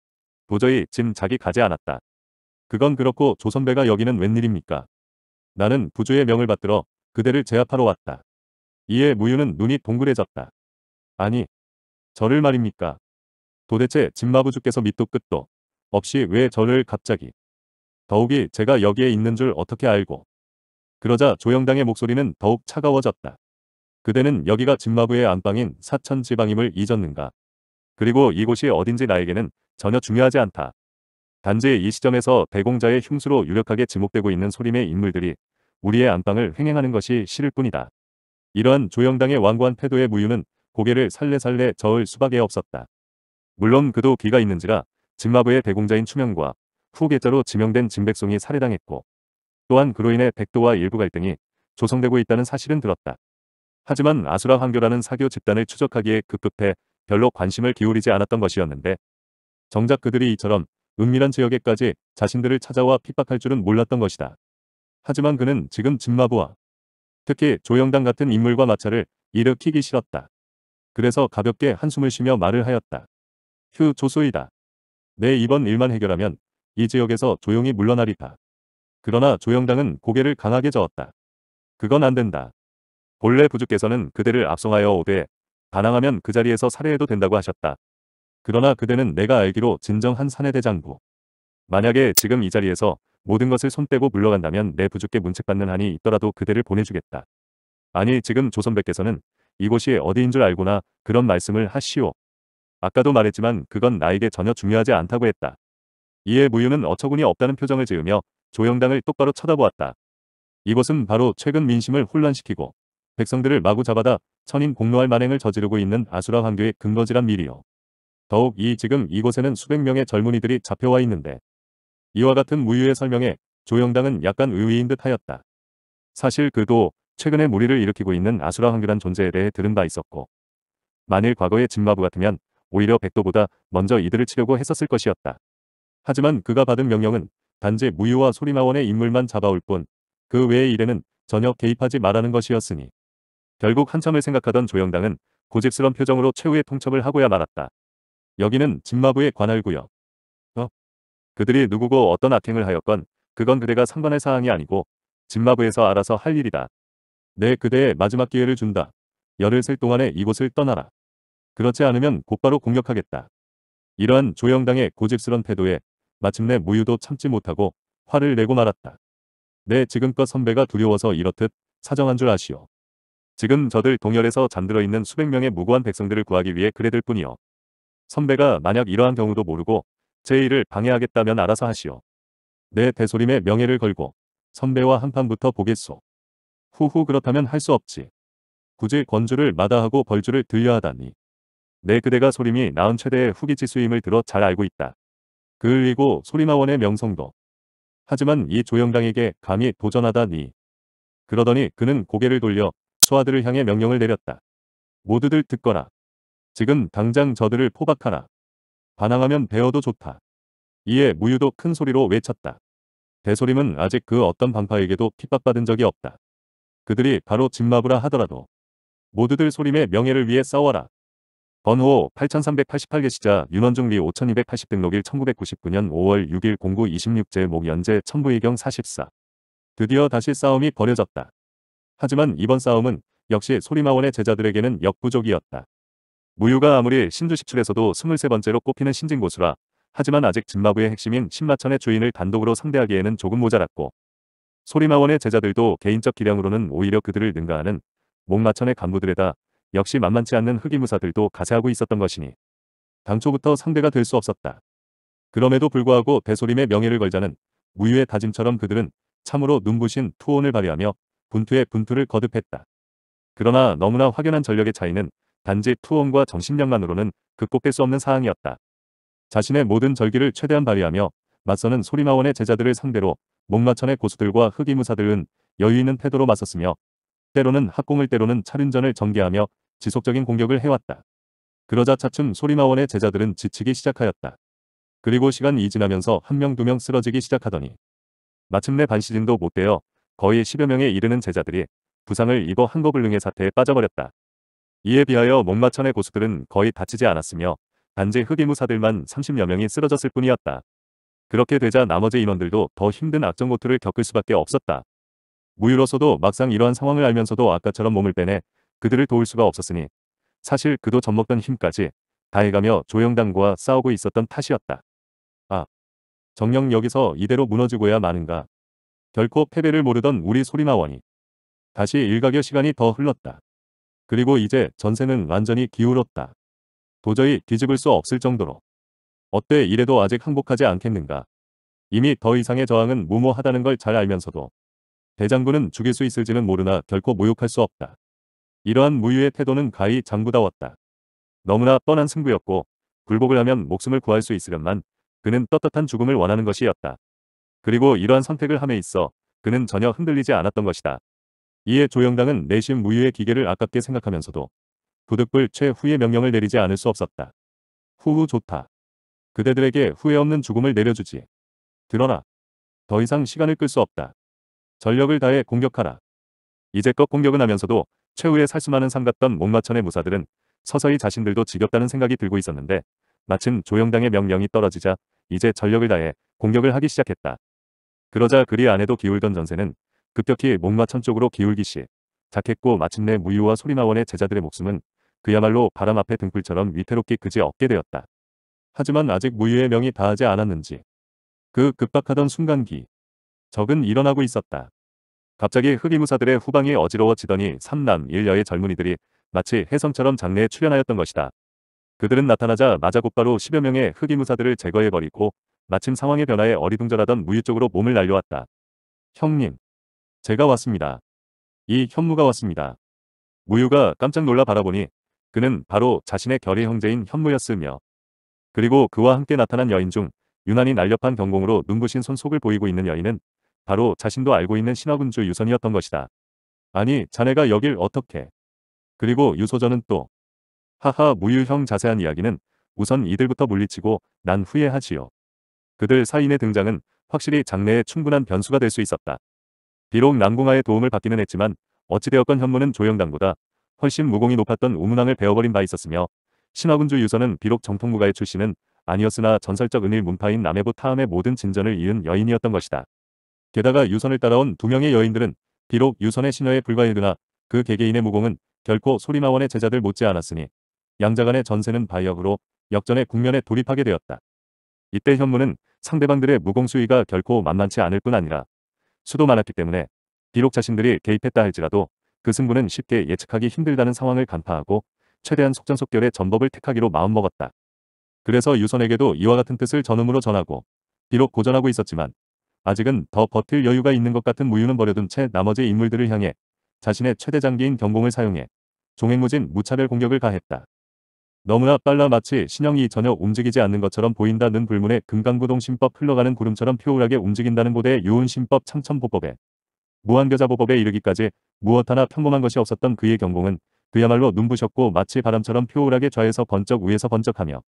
도저히 짐 자기 가지 않았다. 그건 그렇고 조선배가 여기는 웬일입니까? 나는 부주의 명을 받들어 그대를 제압하러 왔다. 이에 무유는 눈이 동그래졌다. 아니, 저를 말입니까? 도대체 진마부주께서 밑도 끝도 없이 왜 저를 갑자기 더욱이 제가 여기에 있는 줄 어떻게 알고 그러자 조영당의 목소리는 더욱 차가워졌다. 그대는 여기가 진마부의 안방인 사천지방임을 잊었는가. 그리고 이곳이 어딘지 나에게는 전혀 중요하지 않다. 단지 이 시점에서 대공자의 흉수로 유력하게 지목되고 있는 소림의 인물들이 우리의 안방을 횡행하는 것이 싫을 뿐이다. 이러한 조영당의 완고한 태도의 무유는 고개를 살레살레 저을 수밖에 없었다. 물론 그도 귀가 있는지라 증마부의 대공자인 추명과 후계자로 지명된 진백송이 살해당했고 또한 그로 인해 백도와 일부 갈등이 조성되고 있다는 사실은 들었다. 하지만 아수라 황교라는 사교 집단을 추적하기에 급급해 별로 관심을 기울이지 않았던 것이었는데 정작 그들이 이처럼 은밀한 지역에까지 자신들을 찾아와 핍박할 줄은 몰랐던 것이다. 하지만 그는 지금 진마부와 특히 조영당 같은 인물과 마찰을 일으키기 싫었다. 그래서 가볍게 한숨을 쉬며 말을 하였다. 휴조수이다내 네, 이번 일만 해결하면 이 지역에서 조용히 물러나리다. 그러나 조영당은 고개를 강하게 저었다. 그건 안 된다. 본래 부주께서는 그대를 압송하여 오되 반항하면 그 자리에서 살해해도 된다고 하셨다. 그러나 그대는 내가 알기로 진정한 사내대장부. 만약에 지금 이 자리에서 모든 것을 손빼고 물러간다면 내 부족께 문책받는 한이 있더라도 그대를 보내주겠다. 아니 지금 조선백께서는 이곳이 어디인 줄 알고나 그런 말씀을 하시오. 아까도 말했지만 그건 나에게 전혀 중요하지 않다고 했다. 이에 무유는 어처구니 없다는 표정을 지으며 조영당을 똑바로 쳐다보았다. 이곳은 바로 최근 민심을 혼란시키고 백성들을 마구 잡아다 천인 공로할 만행을 저지르고 있는 아수라 황교의 근거지란 미리요 더욱 이 지금 이곳에는 수백 명의 젊은이들이 잡혀와 있는데 이와 같은 무유의 설명에 조영당은 약간 의외인 듯 하였다. 사실 그도 최근에 무리를 일으키고 있는 아수라 황교란 존재에 대해 들은 바 있었고 만일 과거의 진마부 같으면 오히려 백도보다 먼저 이들을 치려고 했었을 것이었다. 하지만 그가 받은 명령은 단지 무유와 소리마원의 인물만 잡아올 뿐 그 외의 일에는 전혀 개입하지 말라는 것이었으니 결국 한참을 생각하던 조영당은 고집스런 표정으로 최후의 통첩을 하고야 말았다. 여기는 진마부의 관할구요 어? 그들이 누구고 어떤 악행을 하였건 그건 그대가 상관할 사항이 아니고 진마부에서 알아서 할 일이다. 내 그대의 마지막 기회를 준다. 열흘 셀 동안에 이곳을 떠나라. 그렇지 않으면 곧바로 공격하겠다. 이러한 조영당의 고집스런 태도에 마침내 무유도 참지 못하고 화를 내고 말았다. 내 네, 지금껏 선배가 두려워서 이렇듯 사정한 줄 아시오. 지금 저들 동열에서 잠들어 있는 수백 명의 무고한 백성들을 구하기 위해 그래들 뿐이요. 선배가 만약 이러한 경우도 모르고 제 일을 방해하겠다면 알아서 하시오. 내대소림의 명예를 걸고 선배와 한판부터 보겠소. 후후 그렇다면 할 수 없지. 굳이 권주를 마다하고 벌주를 들려하다니. 내 그대가 소림이 나은 최대의 후기지수임을 들어 잘 알고 있다. 그을리고 소림마원의 명성도. 하지만 이조영당에게 감히 도전하다니. 그러더니 그는 고개를 돌려 소아들을 향해 명령을 내렸다. 모두들 듣거라. 지금 당장 저들을 포박하라. 반항하면 배어도 좋다. 이에 무유도 큰 소리로 외쳤다. 대소림은 아직 그 어떤 방파에게도 핍박받은 적이 없다. 그들이 바로 집마부라 하더라도 모두들 소림의 명예를 위해 싸워라. 번호 8388개 시자 윤원중리 5280 등록일 1999년 5월 6일 09 26제 목연재 천부의경 44 드디어 다시 싸움이 벌여졌다. 하지만 이번 싸움은 역시 소리마원의 제자들에게는 역부족이었다. 무유가 아무리 신주십출에서도 23번째로 꼽히는 신진고수라 하지만 아직 진마부의 핵심인 신마천의 주인을 단독으로 상대하기에는 조금 모자랐고 소리마원의 제자들도 개인적 기량으로는 오히려 그들을 능가하는 목마천의 간부들에다 역시 만만치 않는 흑이무사들도 가세하고 있었던 것이니 당초부터 상대가 될 수 없었다. 그럼에도 불구하고 배소림의 명예를 걸자는 무유의 다짐처럼 그들은 참으로 눈부신 투혼을 발휘하며 분투에 분투를 거듭했다. 그러나 너무나 확연한 전력의 차이는 단지 투혼과 정신력만으로는 극복할 수 없는 사항이었다. 자신의 모든 절기를 최대한 발휘하며 맞서는 소리마원의 제자들을 상대로 목마천의 고수들과 흑이무사들은 여유있는 태도로 맞섰으며 때로는 학공을 때로는 차륜전을 전개하며 지속적인 공격을 해왔다. 그러자 차츰 소리마원의 제자들은 지치기 시작하였다. 그리고 시간이 지나면서 한 명 두 명 쓰러지기 시작하더니 마침내 반시즌도 못되어 거의 10여 명에 이르는 제자들이 부상을 입어 한거불능의 사태에 빠져버렸다. 이에 비하여 몽마천의 고수들은 거의 다치지 않았으며 단지 흑의무사들만 30여 명이 쓰러졌을 뿐이었다. 그렇게 되자 나머지 인원들도 더 힘든 악정고투를 겪을 수밖에 없었다. 무유로서도 막상 이러한 상황을 알면서도 아까처럼 몸을 빼내 그들을 도울 수가 없었으니 사실 그도 젖먹던 힘까지 다해가며 조영당과 싸우고 있었던 탓이었다. 아, 정녕 여기서 이대로 무너지고야 마는가. 결코 패배를 모르던 우리 소리마원이 다시 일각교 시간이 더 흘렀다. 그리고 이제 전세는 완전히 기울었다. 도저히 뒤집을 수 없을 정도로. 어때 이래도 아직 항복하지 않겠는가. 이미 더 이상의 저항은 무모하다는 걸 잘 알면서도 대장군은 죽일 수 있을지는 모르나 결코 모욕할 수 없다. 이러한 무유의 태도는 가히 장부다웠다. 너무나 뻔한 승부였고 굴복을 하면 목숨을 구할 수 있으련만 그는 떳떳한 죽음을 원하는 것이었다. 그리고 이러한 선택을 함에 있어 그는 전혀 흔들리지 않았던 것이다. 이에 조영당은 내심 무유의 기계를 아깝게 생각하면서도 부득불 최후의 명령을 내리지 않을 수 없었다. 후후 좋다. 그대들에게 후회 없는 죽음을 내려주지. 드러나. 더 이상 시간을 끌 수 없다. 전력을 다해 공격하라. 이제껏 공격은 하면서도 최후의 살수많은 삼갔던 목마천의 무사들은 서서히 자신들도 지겹다는 생각이 들고 있었는데 마침 조영당의 명령이 떨어지자 이제 전력을 다해 공격을 하기 시작했다. 그러자 그리 안에도 기울던 전세는 급격히 목마천 쪽으로 기울기 시 작했고 마침내 무유와 소리나원의 제자들의 목숨은 그야말로 바람 앞에 등불처럼 위태롭게 그지 없게 되었다. 하지만 아직 무유의 명이 다하지 않았는지 그 급박하던 순간기 적은 일어나고 있었다. 갑자기 흑이무사들의 후방이 어지러워지더니 삼남 일녀의 젊은이들이 마치 해성처럼 장례에 출연하였던 것이다. 그들은 나타나자마자 곧바로 10여 명의 흑이무사들을 제거해버리고 마침 상황의 변화에 어리둥절하던 무유 쪽으로 몸을 날려왔다. 형님, 제가 왔습니다. 이 현무가 왔습니다. 무유가 깜짝 놀라 바라보니 그는 바로 자신의 결의 형제인 현무였으며 그리고 그와 함께 나타난 여인 중 유난히 날렵한 경공으로 눈부신 손속을 보이고 있는 여인은 바로 자신도 알고 있는 신화군주 유선이었던 것이다. 아니 자네가 여길 어떻게 그리고 유소전은 또 하하 무유형 자세한 이야기는 우선 이들부터 물리치고 난 후에 하지요. 그들 사인의 등장은 확실히 장래에 충분한 변수가 될 수 있었다. 비록 남궁하의 도움을 받기는 했지만 어찌되었건 현무는 조영당보다 훨씬 무공이 높았던 우문왕을 베어버린 바 있었으며 신화군주 유선은 비록 정통무가의 출신은 아니었으나 전설적 은일 문파인 남해부 타함의 모든 진전을 이은 여인이었던 것이다. 게다가 유선을 따라온 두 명의 여인들은 비록 유선의 신화에 불과해드나 그 개개인의 무공은 결코 소리마원의 제자들 못지않았으니 양자간의 전세는 바이역으로 역전의 국면에 돌입하게 되었다. 이때 현무는 상대방들의 무공 수위가 결코 만만치 않을 뿐 아니라 수도 많았기 때문에 비록 자신들이 개입했다 할지라도 그 승부는 쉽게 예측하기 힘들다는 상황을 간파하고 최대한 속전속결의 전법을 택하기로 마음먹었다. 그래서 유선에게도 이와 같은 뜻을 전음으로 전하고 비록 고전하고 있었지만 아직은 더 버틸 여유가 있는 것 같은 무유는 버려둔 채 나머지 인물들을 향해 자신의 최대 장기인 경공을 사용해 종횡무진 무차별 공격을 가했다. 너무나 빨라 마치 신형이 전혀 움직이지 않는 것처럼 보인다는 불문에 금강구동 신법 흘러가는 구름처럼 표울하게 움직인다는 고대 유은 신법 창천보법에 무한교자보법에 이르기까지 무엇 하나 평범한 것이 없었던 그의 경공은 그야말로 눈부셨고 마치 바람처럼 표울하게 좌에서 번쩍 위에서 번쩍하며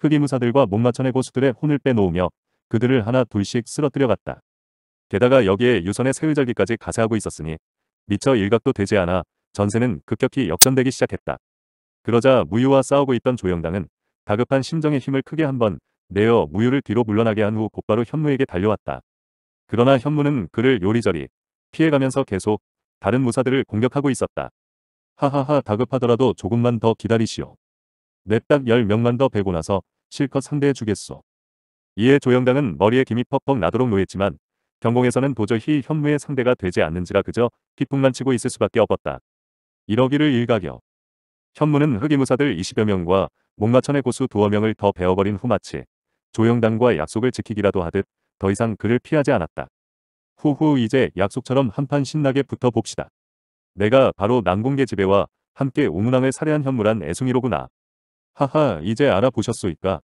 흑이무사들과 목마천의 고수들의 혼을 빼놓으며 그들을 하나 둘씩 쓰러뜨려갔다. 게다가 여기에 유선의 새의절기까지 가세하고 있었으니 미처 일각도 되지 않아 전세는 급격히 역전되기 시작했다. 그러자 무유와 싸우고 있던 조영당은 다급한 심정의 힘을 크게 한번 내어 무유를 뒤로 물러나게 한 후 곧바로 현무에게 달려왔다. 그러나 현무는 그를 요리저리 피해가면서 계속 다른 무사들을 공격하고 있었다. 하하하 다급하더라도 조금만 더 기다리시오. 내딱 10명만 더 베고 나서 실컷 상대해주겠소. 이에 조영당은 머리에 김이 퍽퍽 나도록 노했지만 경공에서는 도저히 현무의 상대가 되지 않는지라 그저 피풍만 치고 있을 수밖에 없었다. 이러기를 일가겨 현무는 흑의무사들 20여 명과 목마천의 고수 두어 명을 더 베어버린 후 마치 조영당과 약속을 지키기라도 하듯 더 이상 그를 피하지 않았다. 후후 이제 약속처럼 한판 신나게 붙어봅시다. 내가 바로 남궁계 지배와 함께 오문왕을 살해한 현무란 애숭이로구나. 하하 이제 알아보셨소이까.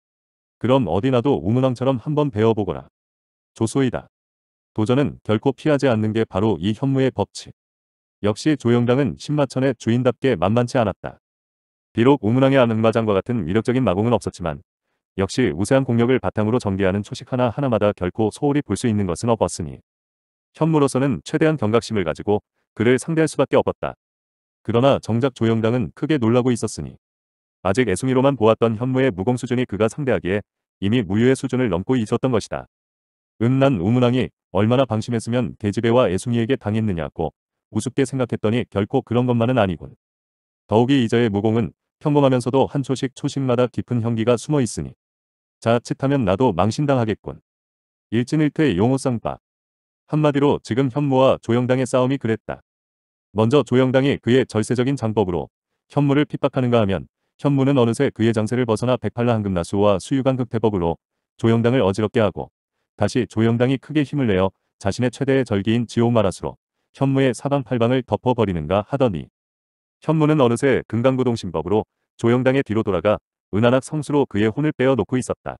그럼 어디나도 우문왕처럼 한번 배워보거라. 조소이다. 도전은 결코 피하지 않는 게 바로 이 현무의 법칙. 역시 조영당은 신마천의 주인답게 만만치 않았다. 비록 우문왕의 암흑마장과 같은 위력적인 마공은 없었지만 역시 우세한 공력을 바탕으로 전개하는 초식 하나하나마다 결코 소홀히 볼 수 있는 것은 없었으니 현무로서는 최대한 경각심을 가지고 그를 상대할 수밖에 없었다. 그러나 정작 조영당은 크게 놀라고 있었으니 아직 애숭이로만 보았던 현무의 무공 수준이 그가 상대하기에 이미 무유의 수준을 넘고 있었던 것이다. 은난 우문왕이 얼마나 방심했으면 대지배와 애숭이에게 당했느냐고 우습게 생각했더니 결코 그런 것만은 아니군. 더욱이 이자의 무공은 평범하면서도 한 초식 초식마다 깊은 형기가 숨어 있으니 자칫하면 나도 망신당하겠군. 일진일퇴 용호쌍빠. 한마디로 지금 현무와 조영당의 싸움이 그랬다. 먼저 조영당이 그의 절세적인 장법으로 현무를 핍박하는가 하면 현무는 어느새 그의 장세를 벗어나 백팔라 한금나수와 수유관 극대법으로 조영당을 어지럽게 하고 다시 조영당이 크게 힘을 내어 자신의 최대의 절기인 지오마라수로 현무의 사방팔방을 덮어버리는가 하더니 현무는 어느새 금강구동신법으로 조영당의 뒤로 돌아가 은하낙 성수로 그의 혼을 빼어놓고 있었다.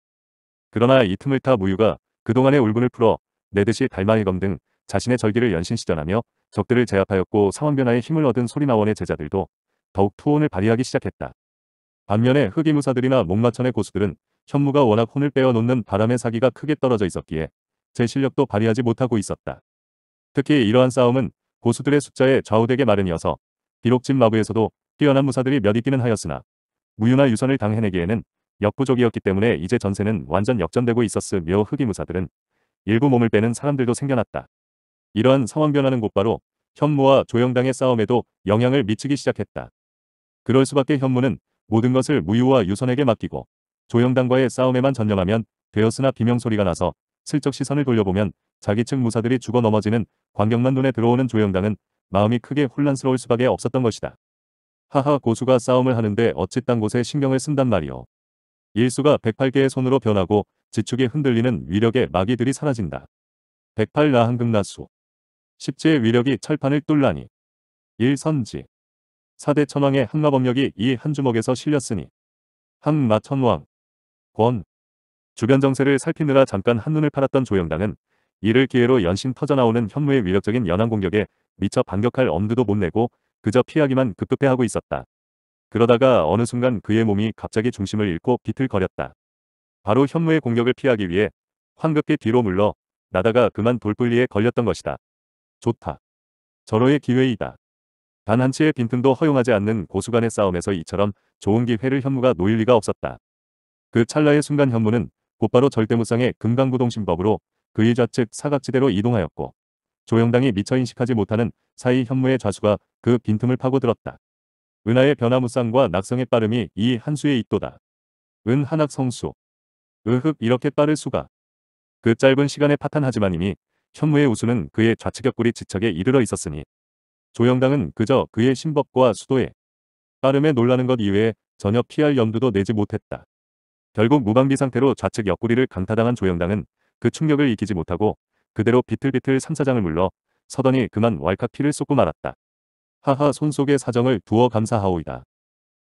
그러나 이 틈을 타 무유가 그동안의 울분을 풀어 내듯이 달마해검 등 자신의 절기를 연신시전하며 적들을 제압하였고 상황 변화에 힘을 얻은 소리나원의 제자들도 더욱 투혼을 발휘하기 시작했다. 반면에 흑이무사들이나 목마천의 고수들은 현무가 워낙 혼을 빼어놓는 바람의 사기가 크게 떨어져 있었기에 제 실력도 발휘하지 못하고 있었다. 특히 이러한 싸움은 고수들의 숫자에 좌우되게 마련이어서 비록 집마부에서도 뛰어난 무사들이 몇 있기는 하였으나 무유나 유선을 당해내기에는 역부족이었기 때문에 이제 전세는 완전 역전되고 있었으며 흑이 무사들은 일부 몸을 빼는 사람들도 생겨났다. 이러한 상황 변화는 곧바로 현무와 조영당의 싸움에도 영향을 미치기 시작했다. 그럴 수밖에 현무는 모든 것을 무유와 유선에게 맡기고 조영당과의 싸움에만 전념하면 되었으나 비명소리가 나서 슬쩍 시선을 돌려보면 자기 측 무사들이 죽어 넘어지는 광경만 눈에 들어오는 조영당은 마음이 크게 혼란스러울 수밖에 없었던 것이다. 하하 고수가 싸움을 하는데 어찌 딴 곳에 신경을 쓴단 말이오. 일수가 108개의 손으로 변하고 지축이 흔들리는 위력의 마귀들이 사라진다. 108 나한금나수 십지의 위력이 철판을 뚫라니. 일선지 4대 천왕의 한마법력이이 한 주먹에서 실렸으니. 한마천왕권 주변 정세를 살피느라 잠깐 한눈을 팔았던 조영당은 이를 기회로 연신 터져나오는 현무의 위력적인 연안 공격에 미처 반격할 엄두도 못 내고 그저 피하기만 급급해하고 있었다. 그러다가 어느 순간 그의 몸이 갑자기 중심을 잃고 비틀거렸다. 바로 현무의 공격을 피하기 위해 황급히 뒤로 물러 나다가 그만 돌뿔리에 걸렸던 것이다. 좋다. 절호의 기회이다. 단 한 치의 빈틈도 허용하지 않는 고수간의 싸움에서 이처럼 좋은 기회를 현무가 놓일 리가 없었다. 그 찰나의 순간 현무는 곧바로 절대무상의 금강부동신법으로 그의 좌측 사각지대로 이동하였고 조영당이 미처 인식하지 못하는 사이 현무의 좌수가 그 빈틈을 파고들었다. 은하의 변화무쌍과 낙성의 빠름이 이 한수의 입도다은하낙 성수. 으흑 이렇게 빠를 수가. 그 짧은 시간에 파탄하지만 이미 현무의 우수는 그의 좌측 옆구리 지척에 이르러 있었으니 조영당은 그저 그의 신법과 수도에 빠름에 놀라는 것 이외에 전혀 피할 염두도 내지 못했다. 결국 무방비 상태로 좌측 옆구리를 강타당한 조영당은 그 충격을 이기지 못하고 그대로 비틀비틀 삼사장을 물러 서더니 그만 왈칵 피를 쏟고 말았다. 하하 손속에 사정을 두어 감사하오이다.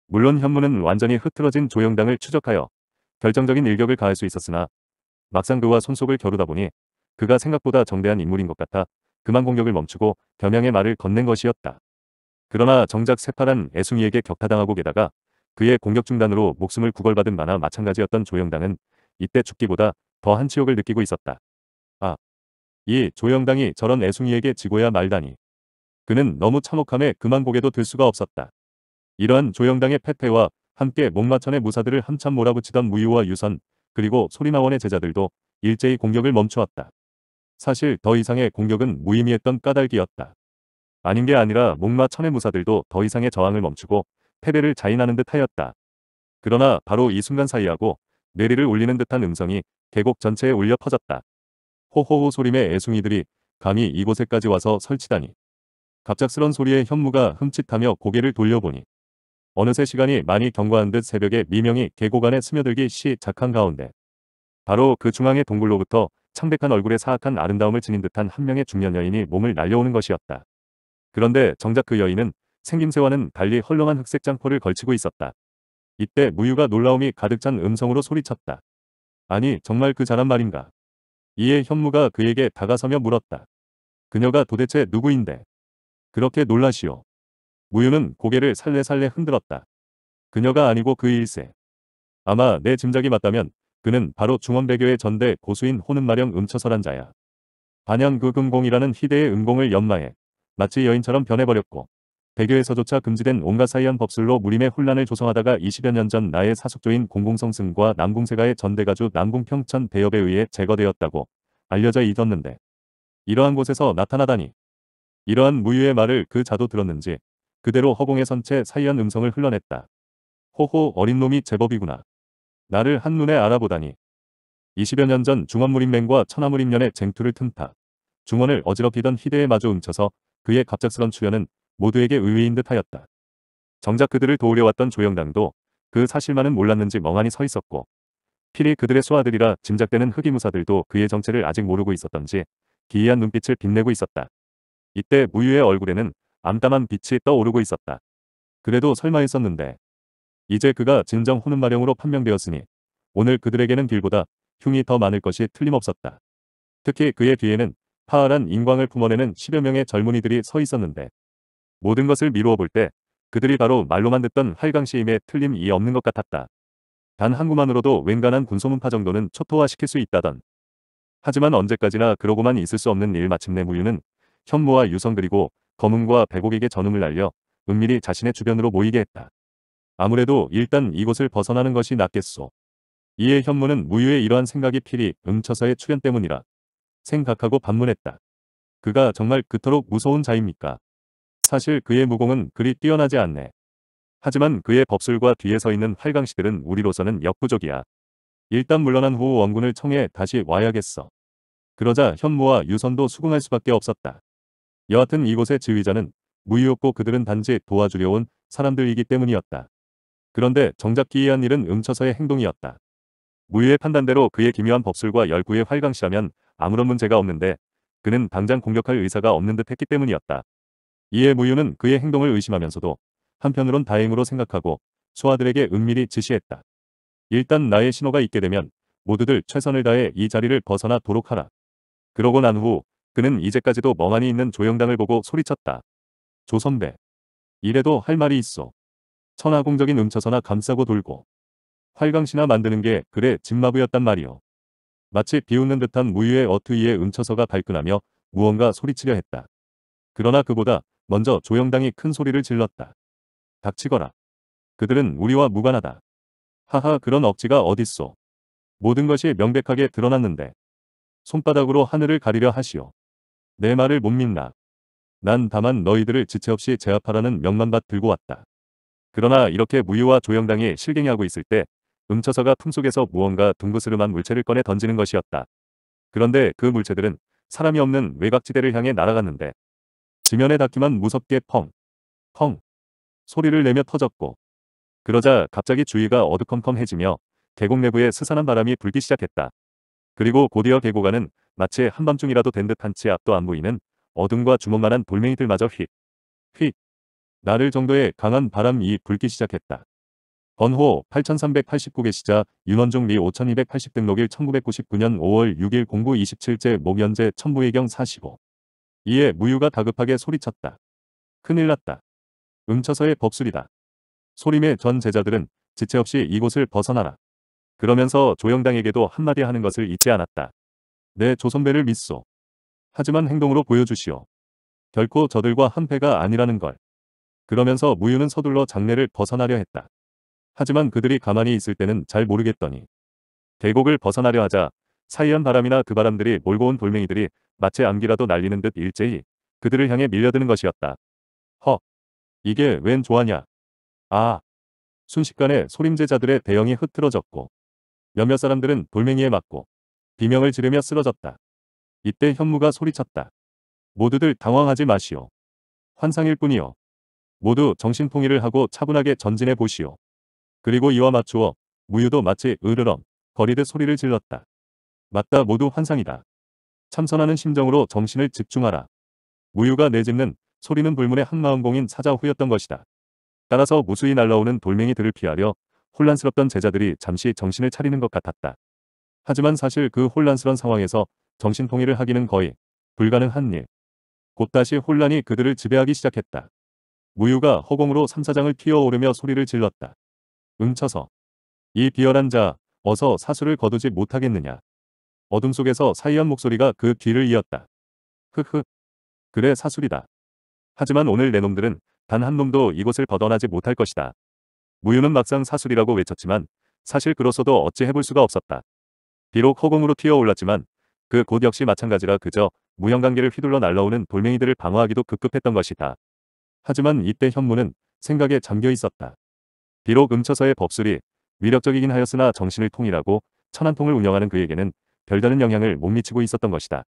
물론 현무는 완전히 흐트러진 조영당을 추적하여 결정적인 일격을 가할 수 있었으나 막상 그와 손속을 겨루다 보니 그가 생각보다 정대한 인물인 것 같아 그만 공격을 멈추고 겸양의 말을 건넨 것이었다. 그러나 정작 새파란 애숭이에게 격타당하고 게다가 그의 공격 중단으로 목숨을 구걸받은 바나 마찬가지였던 조영당은 이때 죽기보다 더 한치욕을 느끼고 있었다. 이 조영당이 저런 애숭이에게 지고야 말다니. 그는 너무 참혹함에 그만 고개도 들 수가 없었다. 이러한 조영당의 패패와 함께 목마천의 무사들을 한참 몰아붙이던 무이와 유선 그리고 소리나원의 제자들도 일제히 공격을 멈추었다. 사실 더 이상의 공격은 무의미했던 까닭이었다. 아닌 게 아니라 목마천의 무사들도 더 이상의 저항을 멈추고 패배를 자인하는 듯하였다. 그러나 바로 이 순간 사이하고 뇌리를 울리는 듯한 음성이 계곡 전체에 울려 퍼졌다. 호호호 소림의 애숭이들이 감히 이곳에까지 와서 설치다니. 갑작스런 소리에 현무가 흠칫하며 고개를 돌려보니 어느새 시간이 많이 경과한 듯 새벽에 미명이 계곡 안에 스며들기 시작한 가운데 바로 그 중앙의 동굴로부터 창백한 얼굴에 사악한 아름다움을 지닌 듯한 한 명의 중년 여인이 몸을 날려오는 것이었다. 그런데 정작 그 여인은 생김새와는 달리 헐렁한 흑색 장포를 걸치고 있었다. 이때 무유가 놀라움이 가득 찬 음성으로 소리쳤다. 아니 정말 그 자란 말인가. 이에 현무가 그에게 다가서며 물었다. 그녀가 도대체 누구인데? 그렇게 놀라시오. 무유는 고개를 살래살래 흔들었다. 그녀가 아니고 그 일세. 아마 내 짐작이 맞다면 그는 바로 중원배교의 전대 고수인 호는마령 음처설한 자야. 반양 그 금공이라는 희대의 음공을 연마해 마치 여인처럼 변해버렸고 배교에서조차 금지된 온갖 사이언 법술로 무림의 혼란을 조성하다가 20여 년 전 나의 사숙조인 공공성승과 남궁세가의 전대가주 남궁평천 배엽에 의해 제거되었다고 알려져 있었는데 이러한 곳에서 나타나다니 이러한 무유의 말을 그 자도 들었는지 그대로 허공에 선채 사이언 음성을 흘러냈다. 호호 어린 놈이 제법이구나. 나를 한눈에 알아보다니. 20여 년 전 중원무림맹과 천하무림년의 쟁투를 틈타 중원을 어지럽히던 희대에 마주 훔쳐서 그의 갑작스런 출연은 모두에게 의외인 듯 하였다. 정작 그들을 도우려 왔던 조영당도 그 사실만은 몰랐는지 멍하니 서 있었고 필히 그들의 수하들이라 짐작되는 흑이무사들도 그의 정체를 아직 모르고 있었던지 기이한 눈빛을 빛내고 있었다. 이때 무유의 얼굴에는 암담한 빛이 떠오르고 있었다. 그래도 설마 했었는데 이제 그가 진정 호는 마령으로 판명되었으니 오늘 그들에게는 길보다 흉이 더 많을 것이 틀림없었다. 특히 그의 뒤에는 파란 인광을 품어내는 10여 명의 젊은이들이 서 있었는데 모든 것을 미루어 볼 때 그들이 바로 말로만 듣던 활강시임에 틀림이 없는 것 같았다. 단 한구만으로도 웬간한 군소문파 정도는 초토화시킬 수 있다던. 하지만 언제까지나 그러고만 있을 수 없는 일 마침내 무유는 현무와 유성 그리고 검은과 백옥에게 전음을 날려 은밀히 자신의 주변으로 모이게 했다. 아무래도 일단 이곳을 벗어나는 것이 낫겠소. 이에 현무는 무유의 이러한 생각이 필히 음처서의 출현 때문이라 생각하고 반문했다. 그가 정말 그토록 무서운 자입니까? 사실 그의 무공은 그리 뛰어나지 않네. 하지만 그의 법술과 뒤에 서 있는 활강시들은 우리로서는 역부족이야. 일단 물러난 후 원군을 청해 다시 와야겠어. 그러자 현무와 유선도 수긍할 수밖에 없었다. 여하튼 이곳의 지휘자는 무의없고 그들은 단지 도와주려 온 사람들이기 때문이었다. 그런데 정작 기이한 일은 음처서의 행동이었다. 무유의 판단대로 그의 기묘한 법술과 열구의 활강시라면 아무런 문제가 없는데 그는 당장 공격할 의사가 없는 듯 했기 때문이었다. 이에 무유는 그의 행동을 의심하면서도 한편으론 다행으로 생각하고 소아들에게 은밀히 지시했다. 일단 나의 신호가 있게 되면 모두들 최선을 다해 이 자리를 벗어나 도록 하라. 그러고 난 후 그는 이제까지도 멍하니 있는 조영당을 보고 소리쳤다. 조선배. 이래도 할 말이 있어. 천하공적인 음처서나 감싸고 돌고 활강시나 만드는 게 그래 집마부였단 말이오. 마치 비웃는 듯한 무유의 어투이에 음처서가 발끈하며 무언가 소리치려 했다. 그러나 그보다 먼저 조영당이 큰 소리를 질렀다. 닥치거라. 그들은 우리와 무관하다. 하하 그런 억지가 어딨소. 모든 것이 명백하게 드러났는데. 손바닥으로 하늘을 가리려 하시오. 내 말을 못 믿나. 난 다만 너희들을 지체없이 제압하라는 명만받 들고 왔다. 그러나 이렇게 무유와 조영당이 실갱이하고 있을 때 음처서가 품속에서 무언가 둥그스름한 물체를 꺼내 던지는 것이었다. 그런데 그 물체들은 사람이 없는 외곽지대를 향해 날아갔는데 지면에 닿기만 무섭게 펑, 펑 소리를 내며 터졌고 그러자 갑자기 주위가 어두컴컴해지며 계곡 내부에 스산한 바람이 불기 시작했다. 그리고 곧이어 계곡안은 마치 한밤중이라도 된 듯한 채 앞도 안 보이는 어둠과 주먹만한 돌멩이들마저 휙, 휙 나를 정도의 강한 바람이 불기 시작했다. 번호 8389개 시자 윤원종 리5280 등록일 1999년 5월 6일 공구 27제 목연제 천부의경 45 이에 무유가 다급하게 소리쳤다. 큰일 났다. 응처서의 법술이다. 소림의 전 제자들은 지체 없이 이곳을 벗어나라. 그러면서 조영당에게도 한마디 하는 것을 잊지 않았다. 내 네 조선배를 믿소. 하지만 행동으로 보여주시오. 결코 저들과 한패가 아니라는 걸. 그러면서 무유는 서둘러 장례를 벗어나려 했다. 하지만 그들이 가만히 있을 때는 잘 모르겠더니 대곡을 벗어나려 하자 사이한 바람이나 그 바람들이 몰고 온 돌멩이들이 마치 암기라도 날리는 듯 일제히 그들을 향해 밀려드는 것이었다. 허! 이게 웬 조화냐? 아! 순식간에 소림제자들의 대형이 흐트러졌고 몇몇 사람들은 돌멩이에 맞고 비명을 지르며 쓰러졌다. 이때 현무가 소리쳤다. 모두들 당황하지 마시오. 환상일 뿐이오 모두 정신통일을 하고 차분하게 전진해 보시오. 그리고 이와 맞추어 무유도 마치 으르렁 거리듯 소리를 질렀다. 맞다 모두 환상이다. 참선하는 심정으로 정신을 집중하라. 무유가 내집는 소리는 불문의 한마음공인 사자후였던 것이다. 따라서 무수히 날라오는 돌멩이들을 피하려 혼란스럽던 제자들이 잠시 정신을 차리는 것 같았다. 하지만 사실 그 혼란스런 상황에서 정신통일을 하기는 거의 불가능한 일. 곧다시 혼란이 그들을 지배하기 시작했다. 무유가 허공으로 삼사장을 피어오르며 소리를 질렀다. 응쳐서 이 비열한 자 어서 사수를 거두지 못하겠느냐. 어둠 속에서 사이연 목소리가 그뒤를 이었다. 흐흐. 그래 사술이다. 하지만 오늘 내 놈들은 단 한 놈도 이곳을 벗어나지 못할 것이다. 무유는 막상 사술이라고 외쳤지만 사실 그로서도 어찌 해볼 수가 없었다. 비록 허공으로 튀어올랐지만 그 곧 역시 마찬가지라 그저 무형관계를 휘둘러 날라오는 돌멩이들을 방어하기도 급급했던 것이다. 하지만 이때 현무는 생각에 잠겨 있었다. 비록 음처서의 법술이 위력적이긴 하였으나 정신을 통일하고 천안통을 운영하는 그에게는 별다른 영향을 못 미치고 있었던 것이다.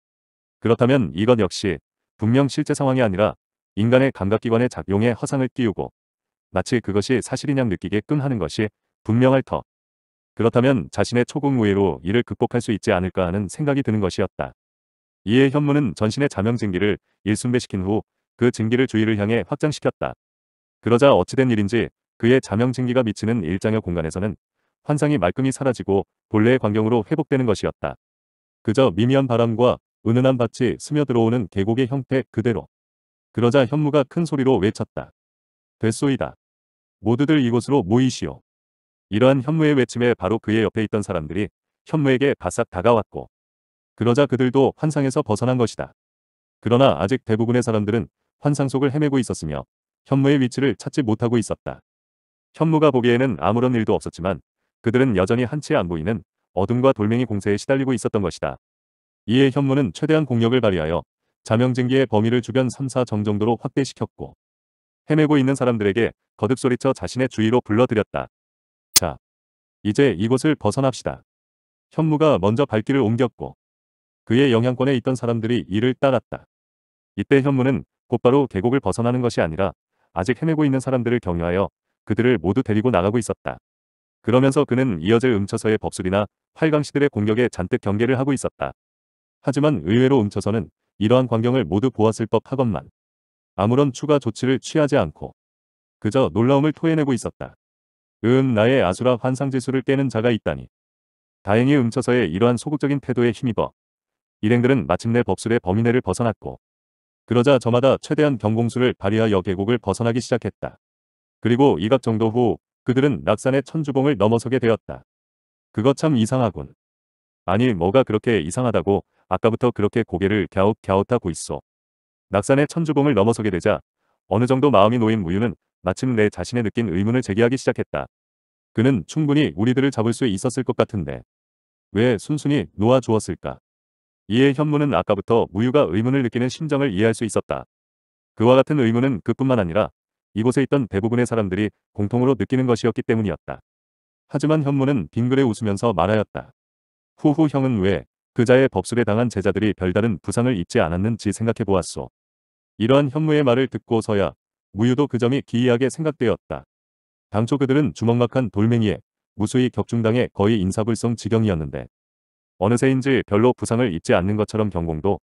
그렇다면 이것 역시 분명 실제 상황이 아니라 인간의 감각기관의 작용에 허상을 띄우고 마치 그것이 사실이냐 느끼게끔 하는 것이 분명할 터. 그렇다면 자신의 초공무예로 이를 극복할 수 있지 않을까 하는 생각이 드는 것이었다. 이에 현무는 전신의 자명증기를 일순배시킨 후 그 증기를 주위를 향해 확장시켰다. 그러자 어찌된 일인지 그의 자명증기가 미치는 일장의 공간에서는 환상이 말끔히 사라지고 본래의 광경으로 회복되는 것이었다. 그저 미미한 바람과 은은한 밭이 스며들어오는 계곡의 형태 그대로. 그러자 현무가 큰 소리로 외쳤다. 됐소이다. 모두들 이곳으로 모이시오. 이러한 현무의 외침에 바로 그의 옆에 있던 사람들이 현무에게 바싹 다가왔고 그러자 그들도 환상에서 벗어난 것이다. 그러나 아직 대부분의 사람들은 환상 속을 헤매고 있었으며 현무의 위치를 찾지 못하고 있었다. 현무가 보기에는 아무런 일도 없었지만 그들은 여전히 한치 안 보이는 어둠과 돌멩이 공세에 시달리고 있었던 것이다. 이에 현무는 최대한 공력을 발휘하여 자명증기의 범위를 주변 3 4정 정도로 확대시켰고 헤매고 있는 사람들에게 거듭 소리쳐 자신의 주위로 불러들였다. 자, 이제 이곳을 벗어납시다. 현무가 먼저 발길을 옮겼고 그의 영향권에 있던 사람들이 이를 따랐다. 이때 현무는 곧바로 계곡을 벗어나는 것이 아니라 아직 헤매고 있는 사람들을 경유하여 그들을 모두 데리고 나가고 있었다. 그러면서 그는 이어질 음처서의 법술이나 활강시들의 공격에 잔뜩 경계를 하고 있었다. 하지만 의외로 음처서는 이러한 광경을 모두 보았을 법하건만 아무런 추가 조치를 취하지 않고 그저 놀라움을 토해내고 있었다. 음 나의 아수라 환상지수를 깨는 자가 있다니. 다행히 음처서의 이러한 소극적인 태도에 힘입어 일행들은 마침내 법술의 범위내를 벗어났고 그러자 저마다 최대한 경공수를 발휘하여 계곡을 벗어나기 시작했다. 그리고 이각 정도 후 그들은 낙산의 천주봉을 넘어서게 되었다. 그거 참 이상하군. 아니 뭐가 그렇게 이상하다고 아까부터 그렇게 고개를 갸웃갸웃하고 있어. 낙산의 천주봉을 넘어서게 되자 어느 정도 마음이 놓인 무유는 마침 내자신의 느낀 의문을 제기하기 시작했다. 그는 충분히 우리들을 잡을 수 있었을 것 같은데 왜 순순히 놓아주었을까? 이에 현무는 아까부터 무유가 의문을 느끼는 심정을 이해할 수 있었다. 그와 같은 의문은 그뿐만 아니라 이곳에 있던 대부분의 사람들이 공통으로 느끼는 것이었기 때문이었다. 하지만 현무는 빙그레 웃으면서 말하였다. 후후 형은 왜 그자의 법술에 당한 제자들이 별다른 부상을 입지 않았는지 생각해 보았소. 이러한 현무의 말을 듣고서야 무유도 그 점이 기이하게 생각되었다. 당초 그들은 주먹막한 돌멩이에 무수히 격중당해 거의 인사불성 지경이었는데 어느새인지 별로 부상을 입지 않는 것처럼 경공도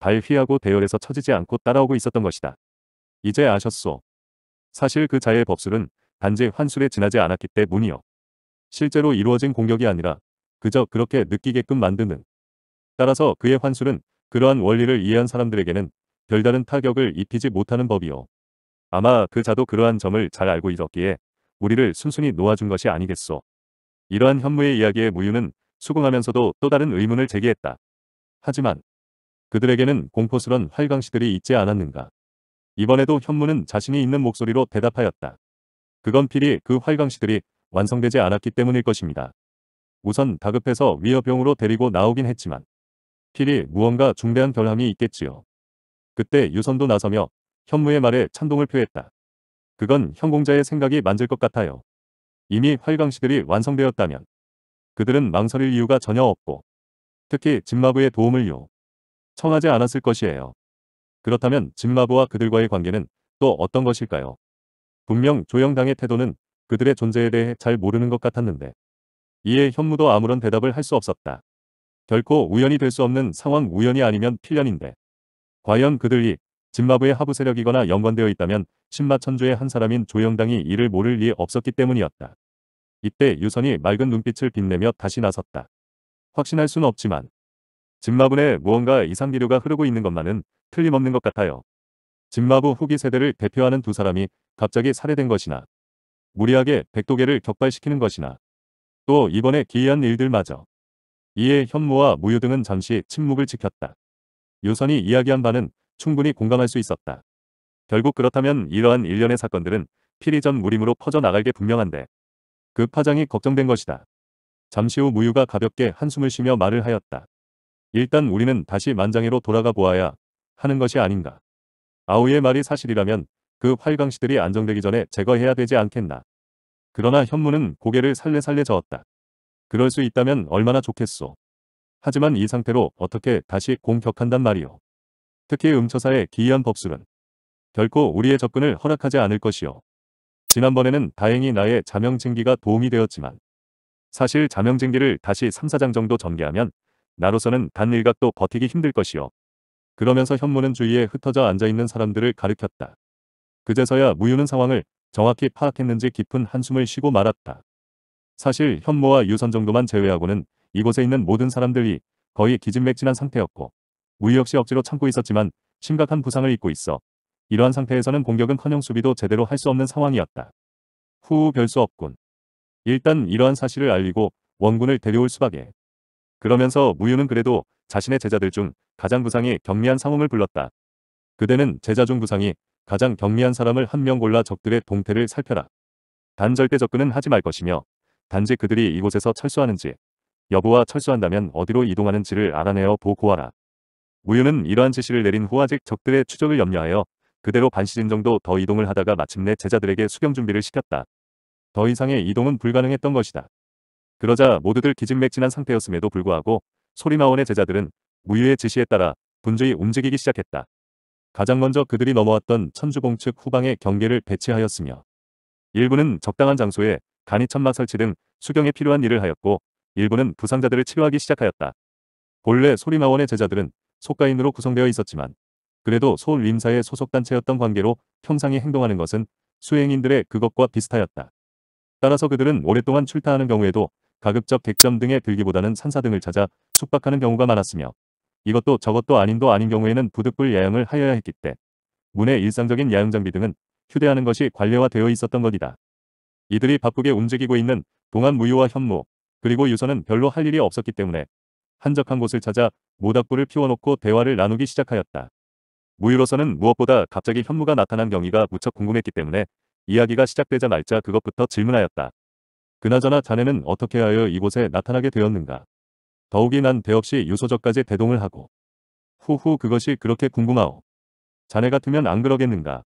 발 휘하고 대열에서 처지지 않고 따라오고 있었던 것이다. 이제 아셨소. 사실 그 자의 법술은 단지 환술에 지나지 않았기 때문이요. 실제로 이루어진 공격이 아니라 그저 그렇게 느끼게끔 만드는. 따라서 그의 환술은 그러한 원리를 이해한 사람들에게는 별다른 타격을 입히지 못하는 법이요. 아마 그 자도 그러한 점을 잘 알고 있었기에 우리를 순순히 놓아준 것이 아니겠소. 이러한 현무의 이야기에 무유는 수긍하면서도 또 다른 의문을 제기했다. 하지만 그들에게는 공포스런 활강시들이 있지 않았는가. 이번에도 현무는 자신이 있는 목소리로 대답하였다. 그건 필히 그 활강시들이 완성되지 않았기 때문일 것입니다. 우선 다급해서 위협병으로 데리고 나오긴 했지만 필히 무언가 중대한 결함이 있겠지요. 그때 유선도 나서며 현무의 말에 찬동을 표했다. 그건 현공자의 생각이 맞을 것 같아요. 이미 활강시들이 완성되었다면 그들은 망설일 이유가 전혀 없고 특히 진마부의 도움을 요 청하지 않았을 것이에요. 그렇다면 짐마부와 그들과의 관계는 또 어떤 것일까요? 분명 조영당의 태도는 그들의 존재에 대해 잘 모르는 것 같았는데 이에 현무도 아무런 대답을 할 수 없었다. 결코 우연이 될 수 없는 상황 우연이 아니면 필연인데 과연 그들이 진마부의 하부 세력이거나 연관되어 있다면 신마천주의 한 사람인 조영당이 이를 모를 리 없었기 때문이었다. 이때 유선이 맑은 눈빛을 빛내며 다시 나섰다. 확신할 수는 없지만 진마분에 무언가 이상 기류가 흐르고 있는 것만은 틀림없는 것 같아요. 직마부 후기 세대를 대표하는 두 사람이 갑자기 살해된 것이나 무리하게 백도계를 격발시키는 것이나 또 이번에 기이한 일들마저 이에 현무와 무유 등은 잠시 침묵을 지켰다. 유선이 이야기한 바는 충분히 공감할 수 있었다. 결국 그렇다면 이러한 일련의 사건들은 피리 전 무림으로 퍼져나갈 게 분명한데 그 파장이 걱정된 것이다. 잠시 후 무유가 가볍게 한숨을 쉬며 말을 하였다. 일단 우리는 다시 만장해로 돌아가 보아야 하는 것이 아닌가. 아우의 말이 사실이라면 그 활강시들이 안정되기 전에 제거해야 되지 않겠나. 그러나 현무는 고개를 살레살레 저었다. 그럴 수 있다면 얼마나 좋겠소. 하지만 이 상태로 어떻게 다시 공격한단 말이오. 특히 음처사의 기이한 법술은 결코 우리의 접근을 허락하지 않을 것이오. 지난번에는 다행히 나의 자명증기가 도움이 되었지만 사실 자명증기를 다시 3, 4장 정도 전개하면 나로서는 단 일각도 버티기 힘들 것이오 그러면서 현무는 주위에 흩어져 앉아있는 사람들을 가리켰다. 그제서야 무유는 상황을 정확히 파악했는지 깊은 한숨을 쉬고 말았다. 사실 현무와 유선 정도만 제외하고는 이곳에 있는 모든 사람들이 거의 기진맥진한 상태였고 무유 역시 억지로 참고 있었지만 심각한 부상을 입고 있어 이러한 상태에서는 공격은커녕 수비도 제대로 할 수 없는 상황이었다. 후별 수 없군. 일단 이러한 사실을 알리고 원군을 데려올 수밖에. 그러면서 무유는 그래도 자신의 제자들 중 가장 부상이 경미한 상움을 불렀다. 그대는 제자 중 부상이 가장 경미한 사람을 한 명 골라 적들의 동태를 살펴라. 단 절대 접근은 하지 말 것이며 단지 그들이 이곳에서 철수하는지 여부와 철수한다면 어디로 이동하는지를 알아내어 보고하라. 무유는 이러한 지시를 내린 후 아직 적들의 추적을 염려하여 그대로 반시진 정도 더 이동을 하다가 마침내 제자들에게 수경 준비를 시켰다. 더 이상의 이동은 불가능했던 것이다. 그러자 모두들 기진맥진한 상태였음에도 불구하고 소리나원의 제자들은 무유의 지시에 따라 분주히 움직이기 시작했다. 가장 먼저 그들이 넘어왔던 천주봉 측 후방에 경계를 배치하였으며 일부는 적당한 장소에 간이천막 설치 등 수경에 필요한 일을 하였고 일부는 부상자들을 치료하기 시작하였다. 본래 소리마원의 제자들은 속가인으로 구성되어 있었지만 그래도 서울 림사의 소속단체였던 관계로 평상히 행동하는 것은 수행인들의 그것과 비슷하였다. 따라서 그들은 오랫동안 출타하는 경우에도 가급적 객점 등의 들기보다는 산사 등을 찾아 숙박하는 경우가 많았으며 이것도 저것도 아닌도 아닌 경우에는 부득불 야영을 하여야 했기 때 문의 일상적인 야영 장비 등은 휴대하는 것이 관례화되어 있었던 것이다. 이들이 바쁘게 움직이고 있는 동안 무효와 현무 그리고 유서는 별로 할 일이 없었기 때문에 한적한 곳을 찾아 모닥불을 피워놓고 대화를 나누기 시작하였다. 무유로서는 무엇보다 갑자기 현무가 나타난 경위가 무척 궁금했기 때문에 이야기가 시작되자 말자 그것부터 질문하였다. 그나저나 자네는 어떻게 하여 이곳에 나타나게 되었는가. 더욱이 난 대없이 유소적까지 대동을 하고. 후후 그것이 그렇게 궁금하오. 자네 같으면 안 그러겠는가.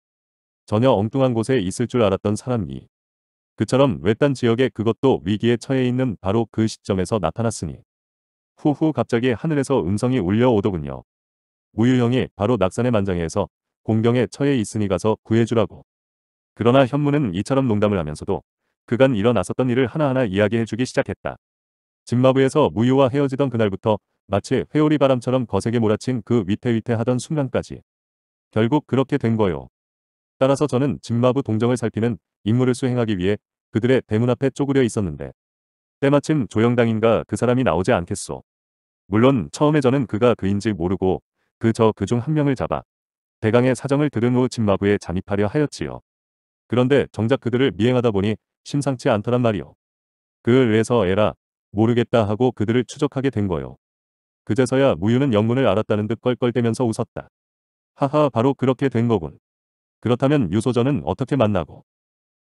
전혀 엉뚱한 곳에 있을 줄 알았던 사람이. 그처럼 외딴 지역에 그것도 위기에 처해 있는 바로 그 시점에서 나타났으니. 후후 갑자기 하늘에서 음성이 울려오더군요. 우유형이 바로 낙산의 만장에서 공경에 처해 있으니 가서 구해주라고. 그러나 현무는 이처럼 농담을 하면서도 그간 일어났었던 일을 하나하나 이야기해주기 시작했다. 짐마부에서 무효와 헤어지던 그날부터 마치 회오리 바람처럼 거세게 몰아친 그 위태위태하던 순간까지. 결국 그렇게 된 거요. 따라서 저는 짐마부 동정을 살피는 임무를 수행하기 위해 그들의 대문 앞에 쪼그려 있었는데 때마침 조영당인가 그 사람이 나오지 않겠소. 물론 처음에 저는 그가 그인지 모르고 그 저 그 중 한 명을 잡아 대강의 사정을 들은 후 진마부에 잠입하려 하였지요. 그런데 정작 그들을 미행하다 보니 심상치 않더란 말이요. 그을 위해서 에라 모르겠다 하고 그들을 추적하게 된 거요. 그제서야 무유는 영문을 알았다는 듯 껄껄대면서 웃었다. 하하 바로 그렇게 된 거군. 그렇다면 유소전은 어떻게 만나고?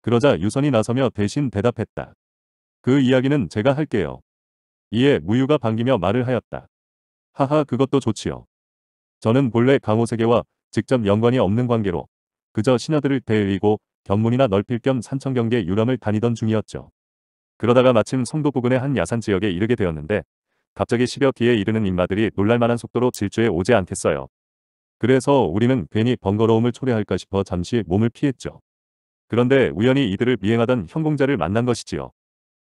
그러자 유선이 나서며 대신 대답했다. 그 이야기는 제가 할게요. 이에 무유가 반기며 말을 하였다. 하하 그것도 좋지요. 저는 본래 강호세계와 직접 연관이 없는 관계로 그저 신하들을 대리고 견문이나 넓힐 겸 산천 경계 유람을 다니던 중이었죠. 그러다가 마침 성도 부근의 한 야산 지역에 이르게 되었는데 갑자기 10여 기에 이르는 인마들이 놀랄만한 속도로 질주해 오지 않겠어요. 그래서 우리는 괜히 번거로움을 초래할까 싶어 잠시 몸을 피했죠. 그런데 우연히 이들을 미행하던 형공자를 만난 것이지요.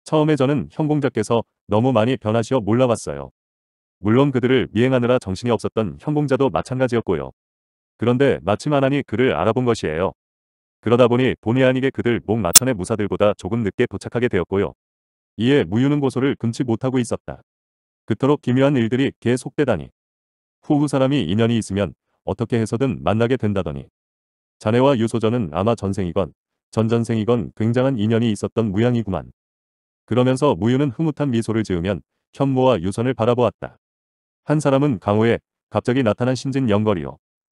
처음에 저는 형공자께서 너무 많이 변하시어 몰라왔어요 물론 그들을 미행하느라 정신이 없었던 형공자도 마찬가지였고요. 그런데 마침 하나니 그를 알아본 것이에요. 그러다 보니 본의 아니게 그들 목마천의 무사들보다 조금 늦게 도착하게 되었고요. 이에 무유는 고소를 금치 못하고 있었다. 그토록 기묘한 일들이 계속되다니. 후후 사람이 인연이 있으면 어떻게 해서든 만나게 된다더니. 자네와 유소전은 아마 전생이건 전전생이건 굉장한 인연이 있었던 모양이구만. 그러면서 무유는 흐뭇한 미소를 지으면 현모와 유선을 바라보았다. 한 사람은 강호에 갑자기 나타난 신진 영걸이요.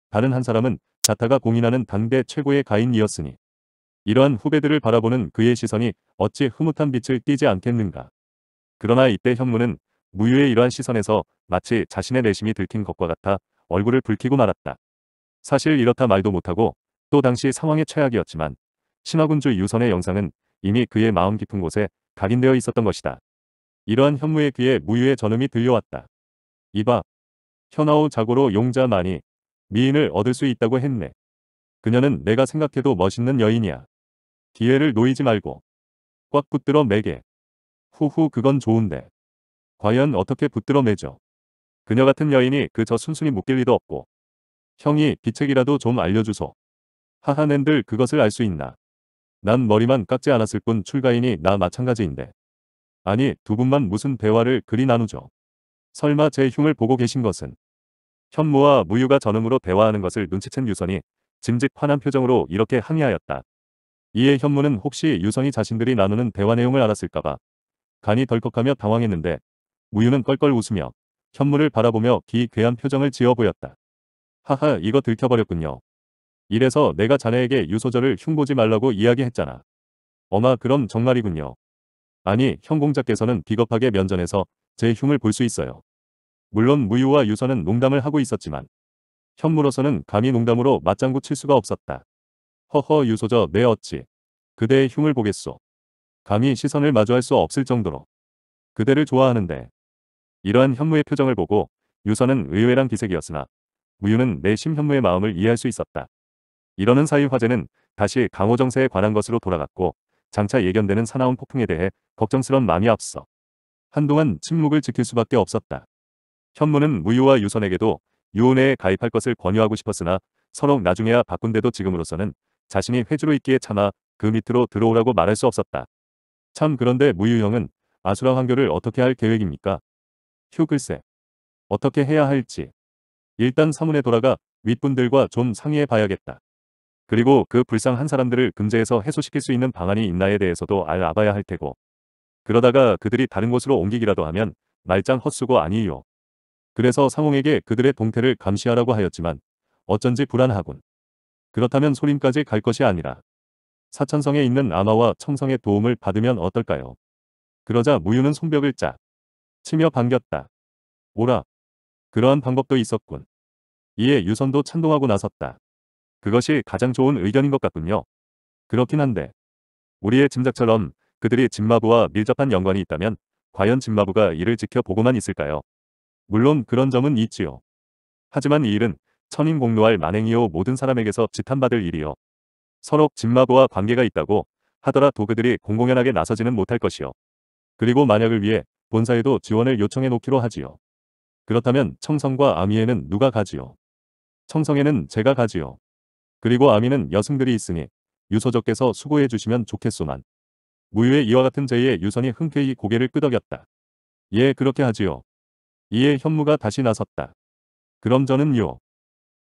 다른 한 사람은 자타가 공인하는 당대 최고의 가인이었으니 이러한 후배들을 바라보는 그의 시선이 어찌 흐뭇한 빛을 띠지 않겠는가. 그러나 이때 현무는 무유의 이러한 시선에서 마치 자신의 내심이 들킨 것과 같아 얼굴을 붉히고 말았다. 사실 이렇다 말도 못하고 또 당시 상황의 최악이었지만 신화군주 유선의 영상은 이미 그의 마음 깊은 곳에 각인되어 있었던 것이다. 이러한 현무의 귀에 무유의 전음이 들려왔다. 이봐. 현아오 자고로 용자 많이 미인을 얻을 수 있다고 했네. 그녀는 내가 생각해도 멋있는 여인이야. 기회를 놓이지 말고 꽉 붙들어 매게. 후후 그건 좋은데. 과연 어떻게 붙들어 매죠? 그녀 같은 여인이 그저 순순히 묶일 리도 없고. 형이 비책이라도 좀 알려주소. 하하낸들 그것을 알 수 있나. 난 머리만 깎지 않았을 뿐 출가인이 나 마찬가지인데. 아니 두 분만 무슨 대화를 그리 나누죠. 설마 제 흉을 보고 계신 것은. 현무와 무유가 전음으로 대화하는 것을 눈치챈 유선이 짐직 화난 표정으로 이렇게 항의하였다. 이에 현무는 혹시 유선이 자신들이 나누는 대화 내용을 알았을까봐 간이 덜컥하며 당황했는데 무유는 껄껄 웃으며 현무를 바라보며 기괴한 표정을 지어 보였다. 하하 이거 들켜버렸군요. 이래서 내가 자네에게 유소절을 흉보지 말라고 이야기했잖아. 어마 그럼 정말이군요. 아니 현공자께서는 비겁하게 면전에서 제 흉을 볼 수 있어요. 물론 무유와 유선은 농담을 하고 있었지만 현무로서는 감히 농담으로 맞장구 칠 수가 없었다. 허허 유소저 내 네 어찌 그대의 흉을 보겠소. 감히 시선을 마주할 수 없을 정도로 그대를 좋아하는데 이러한 현무의 표정을 보고 유선은 의외랑 기색이었으나 무유는 내심 현무의 마음을 이해할 수 있었다. 이러는 사이 화제는 다시 강호정세에 관한 것으로 돌아갔고 장차 예견되는 사나운 폭풍에 대해 걱정스런 마음이 앞서 한동안 침묵을 지킬 수밖에 없었다. 현무는 무유와 유선에게도 유온회에 가입할 것을 권유하고 싶었으나 서로 나중에야 바꾼데도 지금으로서는 자신이 회주로 있기에 차마 그 밑으로 들어오라고 말할 수 없었다. 참 그런데 무유형은 아수라 환교를 어떻게 할 계획입니까? 휴 글쎄. 어떻게 해야 할지. 일단 사문에 돌아가 윗분들과 좀 상의해 봐야겠다. 그리고 그 불쌍한 사람들을 금제에서 해소시킬 수 있는 방안이 있나에 대해서도 알아봐야 할 테고. 그러다가 그들이 다른 곳으로 옮기기라도 하면 말짱 헛수고 아니요. 그래서 상홍에게 그들의 동태를 감시하라고 하였지만 어쩐지 불안하군. 그렇다면 소림까지 갈 것이 아니라 사천성에 있는 아마와 청성의 도움을 받으면 어떨까요? 그러자 무유는 손벽을 짜 치며 반겼다. 오라. 그러한 방법도 있었군. 이에 유선도 찬동하고 나섰다. 그것이 가장 좋은 의견인 것 같군요. 그렇긴 한데 우리의 짐작처럼 그들이 진마부와 밀접한 연관이 있다면 과연 진마부가 이를 지켜보고만 있을까요? 물론 그런 점은 있지요. 하지만 이 일은 천인공로할 만행이요 모든 사람에게서 지탄받을 일이요. 서로 집마부와 관계가 있다고 하더라도 그들이 공공연하게 나서지는 못할 것이요. 그리고 만약을 위해 본사에도 지원을 요청해 놓기로 하지요. 그렇다면 청성과 아미에는 누가 가지요? 청성에는 제가 가지요. 그리고 아미는 여승들이 있으니 유서적께서 수고해 주시면 좋겠소만. 무유의 이와 같은 제의에 유선이 흔쾌히 고개를 끄덕였다. 예 그렇게 하지요. 이에 현무가 다시 나섰다. 그럼 저는요.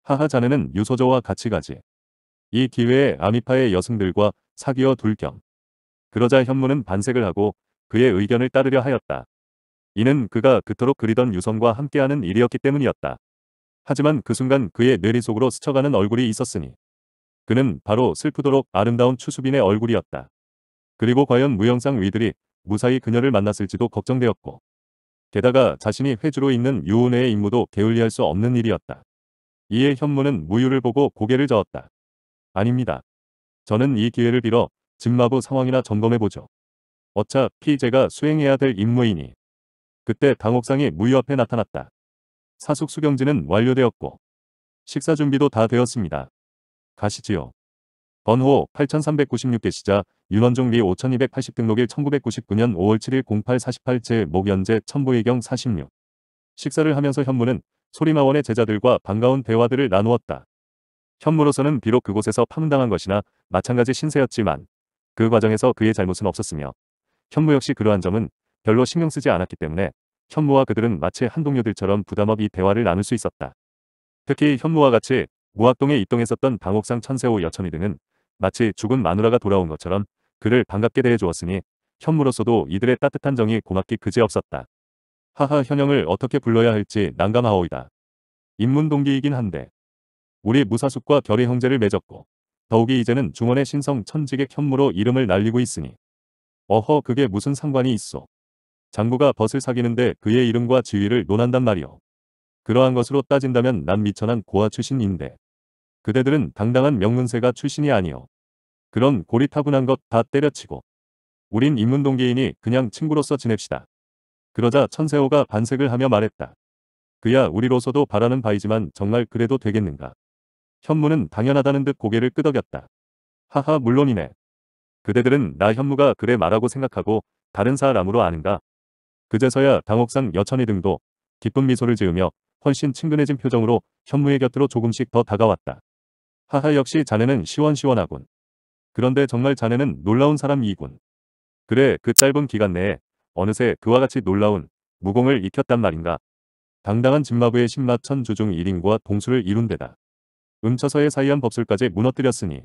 하하 자네는 유소저와 같이 가지. 이 기회에 아미파의 여승들과 사귀어 둘 겸. 그러자 현무는 반색을 하고 그의 의견을 따르려 하였다. 이는 그가 그토록 그리던 유성과 함께하는 일이었기 때문이었다. 하지만 그 순간 그의 뇌리 속으로 스쳐가는 얼굴이 있었으니 그는 바로 슬프도록 아름다운 추수빈의 얼굴이었다. 그리고 과연 무영상 위들이 무사히 그녀를 만났을지도 걱정되었고 게다가 자신이 회주로 있는 유은혜의 임무도 게을리할 수 없는 일이었다. 이에 현무는 무유를 보고 고개를 저었다. 아닙니다. 저는 이 기회를 빌어 증마부 상황이나 점검해보죠. 어차피 제가 수행해야 될 임무이니. 그때 당옥상이 무유 앞에 나타났다. 사숙 수경지는 완료되었고 식사 준비도 다 되었습니다. 가시지요. 번호 8396개 시자 윤원종 리5280 등록일 1999년 5월 7일 0848제 목연제 천부의경 46 식사를 하면서 현무는 소리마원의 제자들과 반가운 대화들을 나누었다. 현무로서는 비록 그곳에서 파문당한 것이나 마찬가지 신세였지만 그 과정에서 그의 잘못은 없었으며 현무 역시 그러한 점은 별로 신경 쓰지 않았기 때문에 현무와 그들은 마치 한 동료들처럼 부담없이 대화를 나눌 수 있었다. 특히 현무와 같이 무학동에 입동했었던 방옥상 천세호 여천이 등은 마치 죽은 마누라가 돌아온 것처럼 그를 반갑게 대해 주었으니 현무로서도 이들의 따뜻한 정이 고맙기 그지없었다. 하하 현영을 어떻게 불러야 할지 난감하오이다. 입문 동기이긴 한데 우리 무사숙과 결의 형제를 맺었고 더욱이 이제는 중원의 신성 천직의 현무로 이름을 날리고 있으니 어허 그게 무슨 상관이 있어. 장부가 벗을 사귀는데 그의 이름과 지위를 논한단 말이오. 그러한 것으로 따진다면 난 미천한 고아 출신인데 그대들은 당당한 명문세가 출신이 아니요. 그런 고리타분한 것 다 때려치고. 우린 인문동계인이 그냥 친구로서 지냅시다. 그러자 천세호가 반색을 하며 말했다. 그야 우리로서도 바라는 바이지만 정말 그래도 되겠는가. 현무는 당연하다는 듯 고개를 끄덕였다. 하하 물론이네. 그대들은 나 현무가 그래 말하고 생각하고 다른 사람으로 아는가. 그제서야 당혹상 여천이 등도 기쁜 미소를 지으며 훨씬 친근해진 표정으로 현무의 곁으로 조금씩 더 다가왔다. 하하 역시 자네는 시원시원하군. 그런데 정말 자네는 놀라운 사람이군. 그래 그 짧은 기간 내에 어느새 그와 같이 놀라운 무공을 익혔단 말인가. 당당한 진마부의 신마천 주중 1인과 동수를 이룬 데다. 음처서의 사이한 법술까지 무너뜨렸으니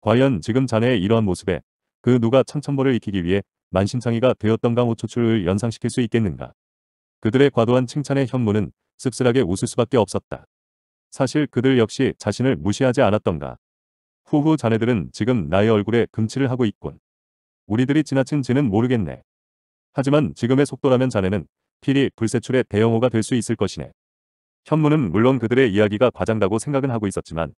과연 지금 자네의 이러한 모습에 그 누가 창천벌을 익히기 위해 만신창이가 되었던가 호초출을 연상시킬 수 있겠는가. 그들의 과도한 칭찬의 현무는 씁쓸하게 웃을 수밖에 없었다. 사실 그들 역시 자신을 무시하지 않았던가. 후후 자네들은 지금 나의 얼굴에 금치를 하고 있군. 우리들이 지나친지는 모르겠네. 하지만 지금의 속도라면 자네는 필히 불세출의 대형호가 될 수 있을 것이네. 현무는 물론 그들의 이야기가 과장다고 생각은 하고 있었지만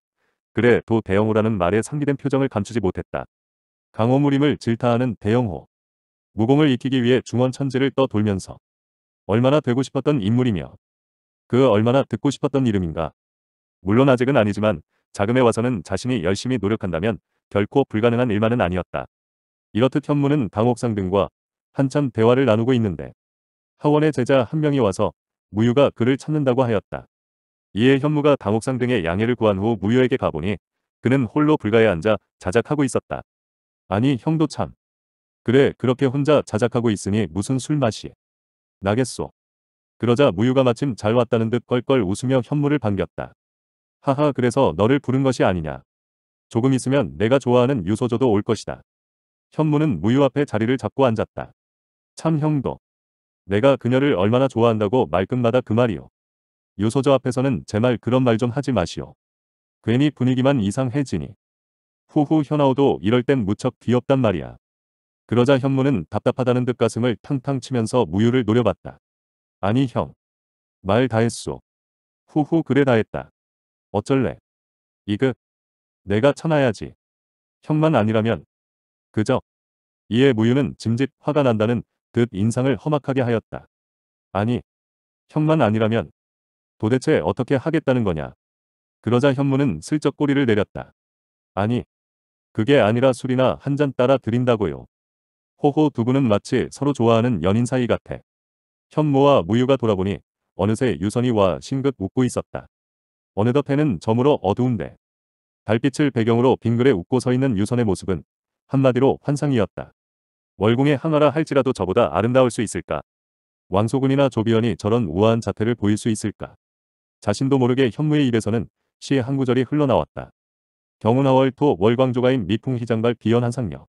그래 도 대형호라는 말에 상기된 표정을 감추지 못했다. 강호무림을 질타하는 대형호. 무공을 익히기 위해 중원 천지를 떠돌면서 얼마나 되고 싶었던 인물이며 그 얼마나 듣고 싶었던 이름인가 물론 아직은 아니지만 자금에 와서는 자신이 열심히 노력한다면 결코 불가능한 일만은 아니었다. 이렇듯 현무는 강옥상 등과 한참 대화를 나누고 있는데 하원의 제자 한 명이 와서 무유가 그를 찾는다고 하였다. 이에 현무가 당옥상 등의 양해를 구한 후 무유에게 가보니 그는 홀로 불가에 앉아 자작하고 있었다. 아니 형도 참. 그래 그렇게 혼자 자작하고 있으니 무슨 술맛이 나겠소. 그러자 무유가 마침 잘 왔다는 듯 껄껄 웃으며 현무를 반겼다. 하하 그래서 너를 부른 것이 아니냐. 조금 있으면 내가 좋아하는 유소저도 올 것이다. 현무는 무유 앞에 자리를 잡고 앉았다. 참 형도. 내가 그녀를 얼마나 좋아한다고 말끝마다 그 말이오. 유소저 앞에서는 제 말 그런 말 좀 하지 마시오. 괜히 분위기만 이상해지니. 후후 현아오도 이럴 땐 무척 귀엽단 말이야. 그러자 현무는 답답하다는 듯 가슴을 탕탕 치면서 무유를 노려봤다. 아니 형. 말 다했소. 후후 그래 다했다. 어쩔래? 이그 내가 쳐놔야지 형만 아니라면 그저 이에 무유는 짐짓 화가 난다는 듯 인상을 험악하게 하였다. 아니 형만 아니라면 도대체 어떻게 하겠다는 거냐. 그러자 현무는 슬쩍 꼬리를 내렸다. 아니 그게 아니라 술이나 한 잔 따라 드린다고요. 호호 두 분은 마치 서로 좋아하는 연인 사이 같아. 현모와 무유가 돌아보니 어느새 유선이와 싱긋 웃고 있었다. 어느덧 해는 저물어 어두운데 달빛을 배경으로 빙글에 웃고 서 있는 유선의 모습은 한마디로 환상이었다. 월궁의 항아라 할지라도 저보다 아름다울 수 있을까? 왕소군이나 조비현이 저런 우아한 자태를 보일 수 있을까? 자신도 모르게 현무의 입에서는 시의 한 구절이 흘러나왔다. 경운하월 토 월광조가인 미풍희장발 비연한상녀.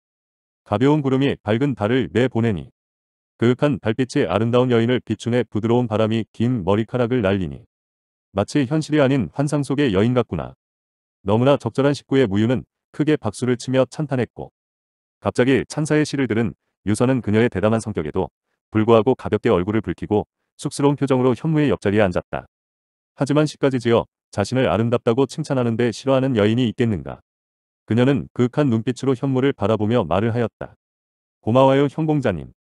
가벼운 구름이 밝은 달을 내보내니. 그윽한 달빛이 아름다운 여인을 비춘해 부드러운 바람이 긴 머리카락을 날리니. 마치 현실이 아닌 환상 속의 여인 같구나. 너무나 적절한 식구의 무유는 크게 박수를 치며 찬탄했고 갑자기 찬사의 시를 들은 유선은 그녀의 대담한 성격에도 불구하고 가볍게 얼굴을 붉히고 쑥스러운 표정으로 현무의 옆자리에 앉았다. 하지만 시까지 지어 자신을 아름답다고 칭찬하는데 싫어하는 여인이 있겠는가. 그녀는 극한 눈빛으로 현무를 바라보며 말을 하였다. 고마워요 형공자님.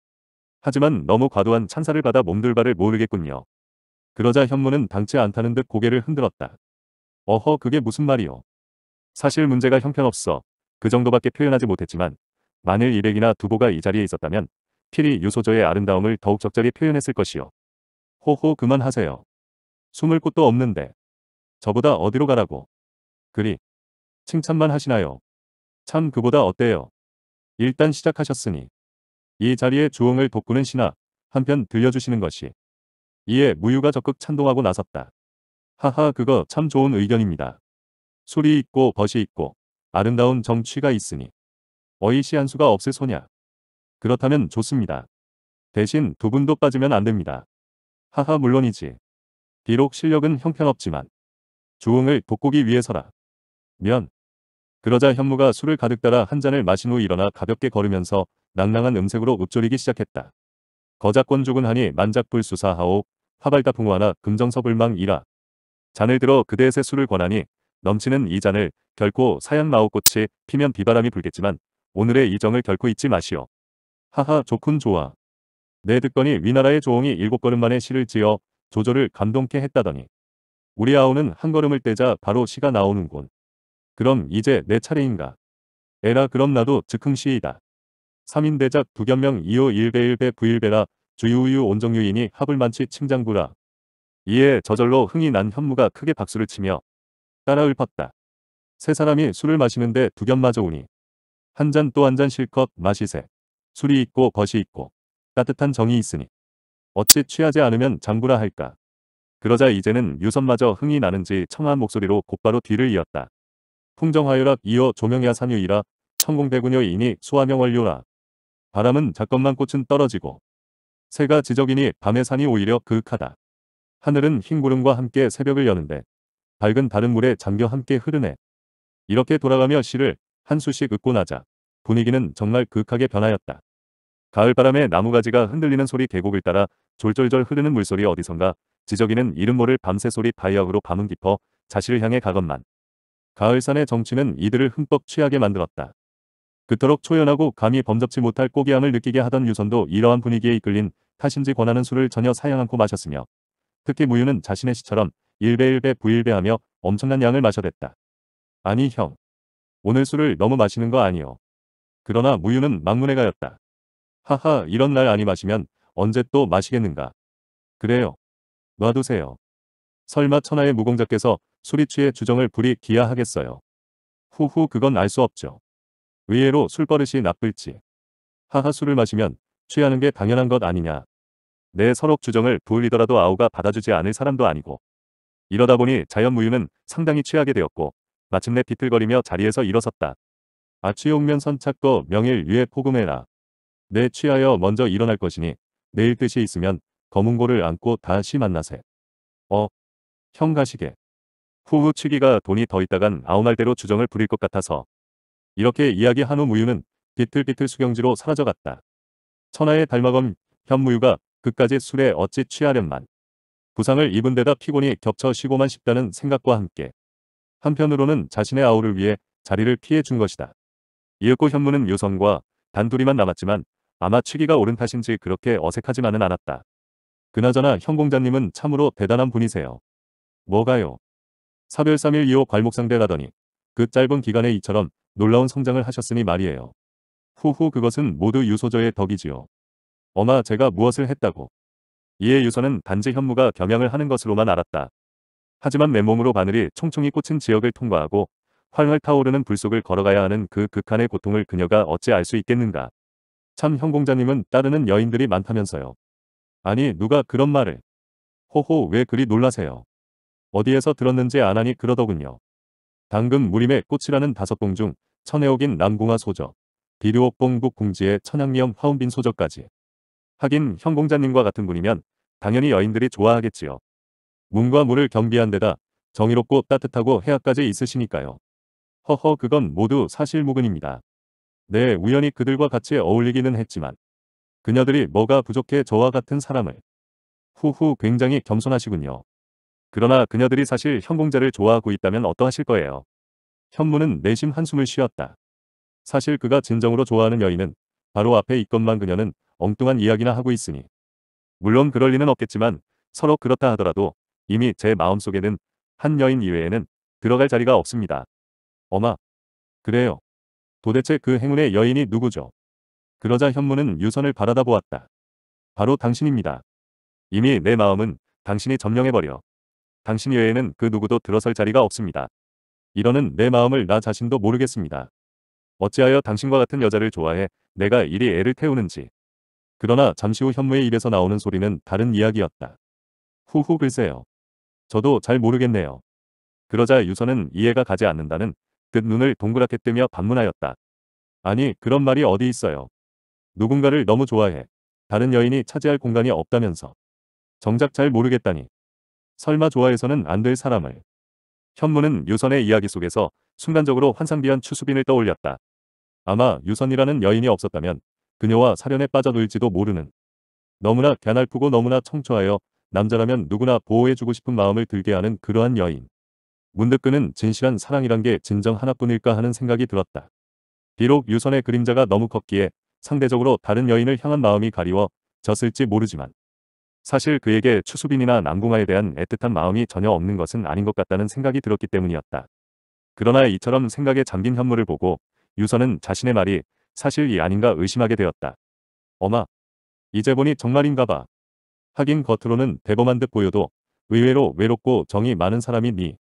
하지만 너무 과도한 찬사를 받아 몸둘바를 모르겠군요. 그러자 현무는 당치 않다는 듯 고개를 흔들었다. 어허 그게 무슨 말이오. 사실 문제가 형편없어 그 정도밖에 표현하지 못했지만 만일 이백이나 두보가 이 자리에 있었다면 필히 유소저의 아름다움을 더욱 적절히 표현했을 것이요. 호호 그만하세요. 숨을 곳도 없는데 저보다 어디로 가라고. 그리 칭찬만 하시나요. 참 그보다 어때요. 일단 시작하셨으니 이 자리에 주홍을 돋구는 신화 한편 들려주시는 것이 이에 무유가 적극 찬동하고 나섰다. 하하 그거 참 좋은 의견입니다. 술이 있고 벗이 있고 아름다운 정취가 있으니 어이시한 수가 없을 소냐. 그렇다면 좋습니다. 대신 두 분도 빠지면 안 됩니다. 하하 물론이지. 비록 실력은 형편없지만 주홍을 돋구기 위해서라. 면. 그러자 현무가 술을 가득 따라 한 잔을 마신 후 일어나 가볍게 걸으면서 낭낭한 음색으로 웃조리기 시작했다. 거작권 주은하니 만작불수사하오 화발다 풍화나 금정서불망 이라. 잔을 들어 그대의 세수를 권하니 넘치는 이 잔을 결코 사양 마오꽃이 피면 비바람이 불겠지만 오늘의 이정을 결코 잊지 마시오. 하하 좋군 좋아. 내 듣거니 위나라의 조홍이 일곱 걸음 만에 시를 지어 조조를 감동케 했다더니 우리 아우는 한 걸음을 떼자 바로 시가 나오는군. 그럼 이제 내 차례인가. 에라 그럼 나도 즉흥 시이다. 3인대작 두견명 2호 1배 1배 부일배라 주유우유 온정유인이 하불만치 침장구라. 이에 저절로 흥이 난 현무가 크게 박수를 치며 따라 읊었다. 세 사람이 술을 마시는데 두 겹마저 우니한 잔 또 한 잔 실컷 마시세. 술이 있고 벗이 있고 따뜻한 정이 있으니 어찌 취하지 않으면 장구라 할까. 그러자 이제는 유선마저 흥이 나는지 청한 목소리로 곧바로 뒤를 이었다. 풍정화유락 이어 조명야 산유이라 천공배군여인이 수화명월요라 바람은 작건만 꽃은 떨어지고 새가 지적이니 밤의 산이 오히려 그윽하다. 하늘은 흰 구름과 함께 새벽을 여는데 밝은 다른 물에 잠겨 함께 흐르네. 이렇게 돌아가며 시를 한 수씩 읊고 나자 분위기는 정말 극하게 변하였다. 가을바람에 나무가지가 흔들리는 소리 계곡을 따라 졸졸졸 흐르는 물소리 어디선가 지저귀는 이름 모를 밤새 소리 바이악으로 밤은 깊어 자시를 향해 가건만. 가을산의 정취는 이들을 흠뻑 취하게 만들었다. 그토록 초연하고 감히 범접치 못할 꼬기함을 느끼게 하던 유선도 이러한 분위기에 이끌린 탓인지 권하는 술을 전혀 사양 않고 마셨으며 특히 무유는 자신의 시처럼 1배 1배 부일배하며 엄청난 양을 마셔댔다. 아니 형. 오늘 술을 너무 마시는 거아니오 그러나 무유는 막문에가였다. 하하 이런 날 아니 마시면 언제 또 마시겠는가. 그래요. 놔두세요. 설마 천하의 무공자께서 술이 취해 주정을 부리 기야하겠어요. 후후 그건 알 수 없죠. 의외로 술버릇이 나쁠지. 하하 술을 마시면 취하는 게 당연한 것 아니냐. 내 서럽 주정을 부울리더라도 아우가 받아주지 않을 사람도 아니고. 이러다 보니 자연무유는 상당히 취하게 되었고 마침내 비틀거리며 자리에서 일어섰다. 아취용면 선착도 명일 위에 포금해라. 내 취하여 먼저 일어날 것이니 내일 뜻이 있으면 검은고를 안고 다시 만나세. 어, 형 가시게. 후후 취기가 돈이 더 있다간 아우말대로 주정을 부릴 것 같아서 이렇게 이야기한 후 무유는 비틀비틀 수경지로 사라져갔다. 천하의 달마검 현무유가 그까지 술에 어찌 취하련만. 부상을 입은 데다 피곤이 겹쳐 쉬고만 싶다는 생각과 함께 한편으로는 자신의 아우를 위해 자리를 피해 준 것이다. 이윽고 현무는 요성과 단둘이만 남았지만 아마 취기가 옳은 탓인지 그렇게 어색하지만은 않았다. 그나저나 현공자님은 참으로 대단한 분이세요. 뭐가요? 사별 3일 2호 괄목상대라더니 그 짧은 기간에 이처럼 놀라운 성장을 하셨으니 말이에요. 후후 그것은 모두 유소저의 덕이지요. 어마 제가 무엇을 했다고. 이에 유서는 단지 현무가 겸양을 하는 것으로만 알았다. 하지만 맨몸으로 바늘이 총총히 꽂힌 지역을 통과하고 활활 타오르는 불속을 걸어가야 하는 그 극한의 고통을 그녀가 어찌 알 수 있겠는가. 참 형공자님은 따르는 여인들이 많다면서요. 아니 누가 그런 말을. 호호 왜 그리 놀라세요. 어디에서 들었는지 안하니 그러더군요. 당금 무림의 꽃이라는 다섯 봉 중 천혜옥인 남궁화 소저, 비료옥봉북 궁지의 천양미엄 화운빈 소저까지. 하긴 형공자님과 같은 분이면 당연히 여인들이 좋아하겠지요. 문과 물을 겸비한 데다 정의롭고 따뜻하고 해악까지 있으시니까요. 허허 그건 모두 사실무근입니다. 네 우연히 그들과 같이 어울리기는 했지만 그녀들이 뭐가 부족해 저와 같은 사람을 후후 굉장히 겸손하시군요. 그러나 그녀들이 사실 현공자를 좋아하고 있다면 어떠하실 거예요. 현무는 내심 한숨을 쉬었다. 사실 그가 진정으로 좋아하는 여인은 바로 앞에 있건만 그녀는 엉뚱한 이야기나 하고 있으니. 물론 그럴 리는 없겠지만 서로 그렇다 하더라도 이미 제 마음속에는 한 여인 이외에는 들어갈 자리가 없습니다. 어마. 그래요. 도대체 그 행운의 여인이 누구죠? 그러자 현무는 유선을 바라다 보았다. 바로 당신입니다. 이미 내 마음은 당신이 점령해버려. 당신 외에는 그 누구도 들어설 자리가 없습니다. 이러는 내 마음을 나 자신도 모르겠습니다. 어찌하여 당신과 같은 여자를 좋아해 내가 이리 애를 태우는지. 그러나 잠시 후 현무의 입에서 나오는 소리는 다른 이야기였다. 후후 글쎄요. 저도 잘 모르겠네요. 그러자 유선은 이해가 가지 않는다는 듯 눈을 동그랗게 뜨며 반문하였다. 아니 그런 말이 어디 있어요. 누군가를 너무 좋아해. 다른 여인이 차지할 공간이 없다면서. 정작 잘 모르겠다니. 설마 좋아해서는 안 될 사람을. 현무는 유선의 이야기 속에서 순간적으로 환상비한 추수빈을 떠올렸다. 아마 유선이라는 여인이 없었다면 그녀와 사련에 빠져들지도 모르는 너무나 갸날프고 너무나 청초하여 남자라면 누구나 보호해주고 싶은 마음을 들게 하는 그러한 여인. 문득 그는 진실한 사랑이란 게 진정 하나뿐일까 하는 생각이 들었다. 비록 유선의 그림자가 너무 컸기에 상대적으로 다른 여인을 향한 마음이 가리워 졌을지 모르지만 사실 그에게 추수빈이나 남궁아에 대한 애틋한 마음이 전혀 없는 것은 아닌 것 같다는 생각이 들었기 때문이었다. 그러나 이처럼 생각에 잠긴 현물을 보고 유선은 자신의 말이 사실이 아닌가 의심하게 되었다. 어마, 이제 보니 정말인가 봐. 하긴 겉으로는 대범한 듯 보여도 의외로 외롭고 정이 많은 사람이 니.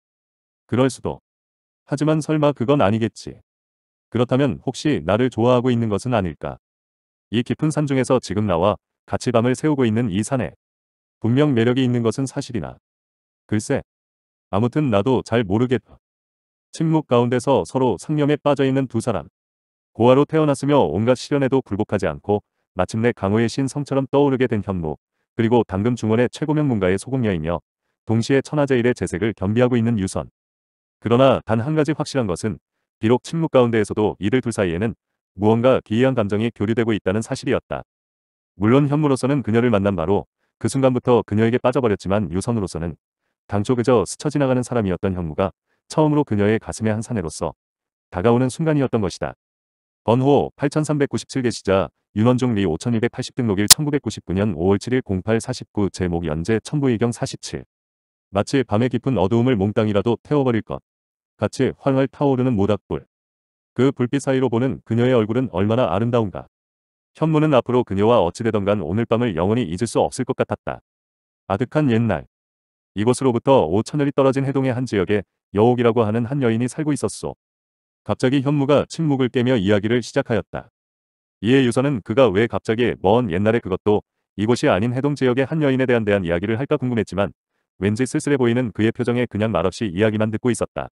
그럴 수도. 하지만 설마 그건 아니겠지. 그렇다면 혹시 나를 좋아하고 있는 것은 아닐까. 이 깊은 산 중에서 지금 나와 같이 밤을 새우고 있는 이 산에 분명 매력이 있는 것은 사실이나. 글쎄. 아무튼 나도 잘 모르겠다. 침묵 가운데서 서로 상념에 빠져있는 두 사람. 고아로 태어났으며 온갖 시련에도 굴복하지 않고 마침내 강호의 신성처럼 떠오르게 된 현무 그리고 당금 중원의 최고명문가의 소금녀이며 동시에 천하제일의 재색을 겸비하고 있는 유선. 그러나 단 한 가지 확실한 것은 비록 침묵 가운데에서도 이들 둘 사이에는 무언가 기이한 감정이 교류되고 있다는 사실이었다. 물론 현무로서는 그녀를 만난 바로 그 순간부터 그녀에게 빠져버렸지만 유선으로서는 당초 그저 스쳐 지나가는 사람이었던 형무가 처음으로 그녀의 가슴에 한 사내로서 다가오는 순간이었던 것이다. 번호 8397개 시자 윤원종 리 5280등록일 1999년 5월 7일 0849 제목 연재 천부의경 47 마치 밤의 깊은 어두움을 몽땅이라도 태워버릴 것 같이 활활 타오르는 모닥불 그 불빛 사이로 보는 그녀의 얼굴은 얼마나 아름다운가 현무는 앞으로 그녀와 어찌되던 간 오늘 밤을 영원히 잊을 수 없을 것 같았다. 아득한 옛날. 이곳으로부터 5천열이 떨어진 해동의 한 지역에 여옥이라고 하는 한 여인이 살고 있었소. 갑자기 현무가 침묵을 깨며 이야기를 시작하였다. 이에 유서는 그가 왜 갑자기 먼 옛날에 그것도 이곳이 아닌 해동 지역의 한 여인에 대한 대한 이야기를 할까 궁금했지만 왠지 쓸쓸해 보이는 그의 표정에 그냥 말없이 이야기만 듣고 있었다.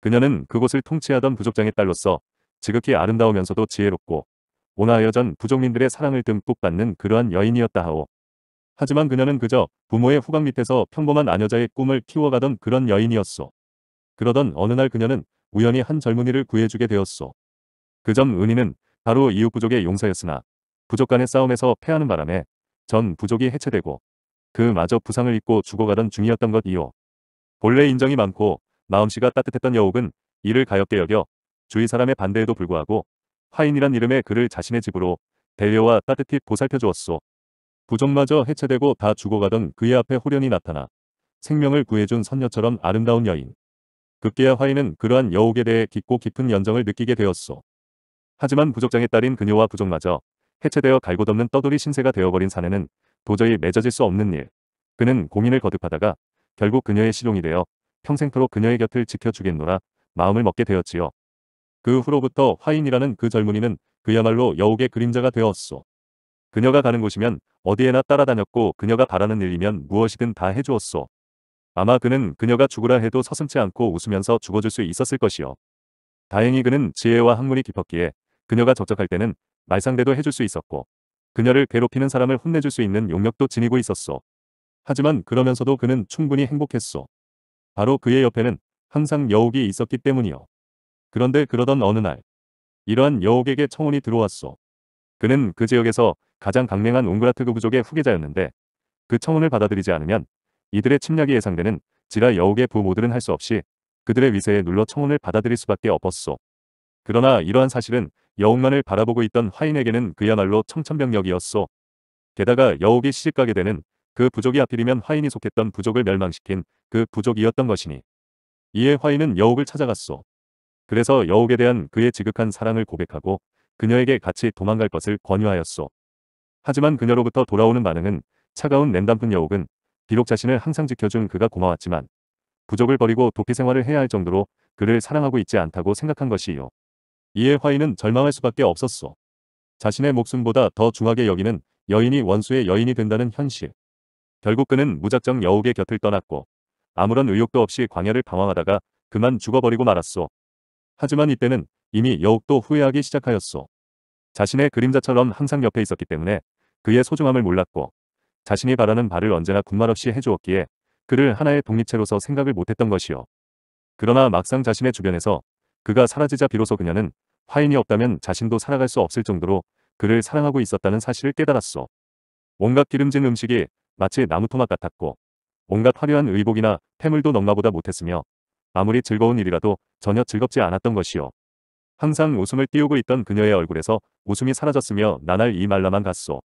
그녀는 그곳을 통치하던 부족장의 딸로서 지극히 아름다우면서도 지혜롭고 온화하여 전 부족민들의 사랑을 듬뿍 받는 그러한 여인이었다 하오. 하지만 그녀는 그저 부모의 후각 밑에서 평범한 아녀자의 꿈을 키워가던 그런 여인이었소. 그러던 어느 날 그녀는 우연히 한 젊은이를 구해주게 되었소. 그 점 은희는 바로 이웃부족의 용사였으나 부족 간의 싸움에서 패하는 바람에 전 부족이 해체되고 그마저 부상을 입고 죽어가던 중이었던 것이요. 본래 인정이 많고 마음씨가 따뜻했던 여옥은 이를 가엽게 여겨 주위 사람의 반대에도 불구하고 하인이란 이름의 그를 자신의 집으로 데려와 따뜻히 보살펴 주었소. 부족마저 해체되고 다 죽어가던 그의 앞에 호련이 나타나 생명을 구해준 선녀처럼 아름다운 여인. 급기야 화인은 그러한 여옥에 대해 깊고 깊은 연정을 느끼게 되었소. 하지만 부족장의 딸인 그녀와 부족마저 해체되어 갈고덮는 떠돌이 신세가 되어버린 사내는 도저히 맺어질 수 없는 일. 그는 고민을 거듭하다가 결국 그녀의 실용이 되어 평생토록 그녀의 곁을 지켜주겠노라 마음을 먹게 되었지요. 그 후로부터 화인이라는 그 젊은이는 그야말로 여옥의 그림자가 되었소. 그녀가 가는 곳이면 어디에나 따라다녔고 그녀가 바라는 일이면 무엇이든 다 해주었소. 아마 그는 그녀가 죽으라 해도 서슴치 않고 웃으면서 죽어줄 수 있었을 것이요. 다행히 그는 지혜와 학문이 깊었기에 그녀가 적적할 때는 말상대도 해줄 수 있었고 그녀를 괴롭히는 사람을 혼내줄 수 있는 용력도 지니고 있었소. 하지만 그러면서도 그는 충분히 행복했소. 바로 그의 옆에는 항상 여옥이 있었기 때문이요. 그런데 그러던 어느 날 이러한 여옥에게 청혼이 들어왔소. 그는 그 지역에서 가장 강맹한 옹그라트그 부족의 후계자였는데 그 청혼을 받아들이지 않으면 이들의 침략이 예상되는 지라 여옥의 부모들은 할 수 없이 그들의 위세에 눌러 청혼을 받아들일 수밖에 없었소. 그러나 이러한 사실은 여옥만을 바라보고 있던 화인에게는 그야말로 청천벽력이었소. 게다가 여옥이 시집가게 되는 그 부족이 하필이면 화인이 속했던 부족을 멸망시킨 그 부족이었던 것이니 이에 화인은 여옥을 찾아갔소. 그래서 여옥에 대한 그의 지극한 사랑을 고백하고 그녀에게 같이 도망갈 것을 권유하였소. 하지만 그녀로부터 돌아오는 반응은 차가운 냉담픈 여옥은 비록 자신을 항상 지켜준 그가 고마웠지만 부족을 버리고 도피 생활을 해야 할 정도로 그를 사랑하고 있지 않다고 생각한 것이요. 이에 화인은 절망할 수밖에 없었소. 자신의 목숨보다 더 중하게 여기는 여인이 원수의 여인이 된다는 현실. 결국 그는 무작정 여옥의 곁을 떠났고 아무런 의욕도 없이 광야를 방황하다가 그만 죽어버리고 말았소. 하지만 이때는 이미 여욱도 후회하기 시작하였소. 자신의 그림자처럼 항상 옆에 있었기 때문에 그의 소중함을 몰랐고 자신이 바라는 바를 언제나 군말없이 해주었기에 그를 하나의 독립체로서 생각을 못했던 것이요. 그러나 막상 자신의 주변에서 그가 사라지자 비로소 그녀는 화인이 없다면 자신도 살아갈 수 없을 정도로 그를 사랑하고 있었다는 사실을 깨달았소. 온갖 기름진 음식이 마치 나무토막 같았고 온갖 화려한 의복이나 태물도 넘나보다 못했으며 아무리 즐거운 일이라도 전혀 즐겁지 않았던 것이요. 항상 웃음을 띄우고 있던 그녀의 얼굴에서 웃음이 사라졌으며 나날 이 말라만 갔소.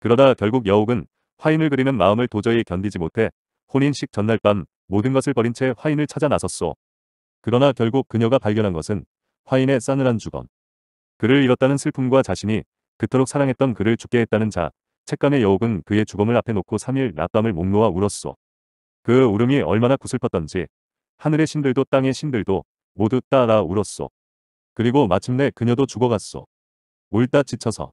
그러다 결국 여옥은 화인을 그리는 마음을 도저히 견디지 못해 혼인식 전날 밤 모든 것을 버린 채 화인을 찾아 나섰소. 그러나 결국 그녀가 발견한 것은 화인의 싸늘한 죽검 그를 잃었다는 슬픔과 자신이 그토록 사랑했던 그를 죽게 했다는 자, 책감의 여옥은 그의 죽음을 앞에 놓고 3일 낮밤을 목놓아 울었소. 그 울음이 얼마나 구슬펐던지 하늘의 신들도 땅의 신들도 모두 따라 울었소. 그리고 마침내 그녀도 죽어갔소. 울다 지쳐서.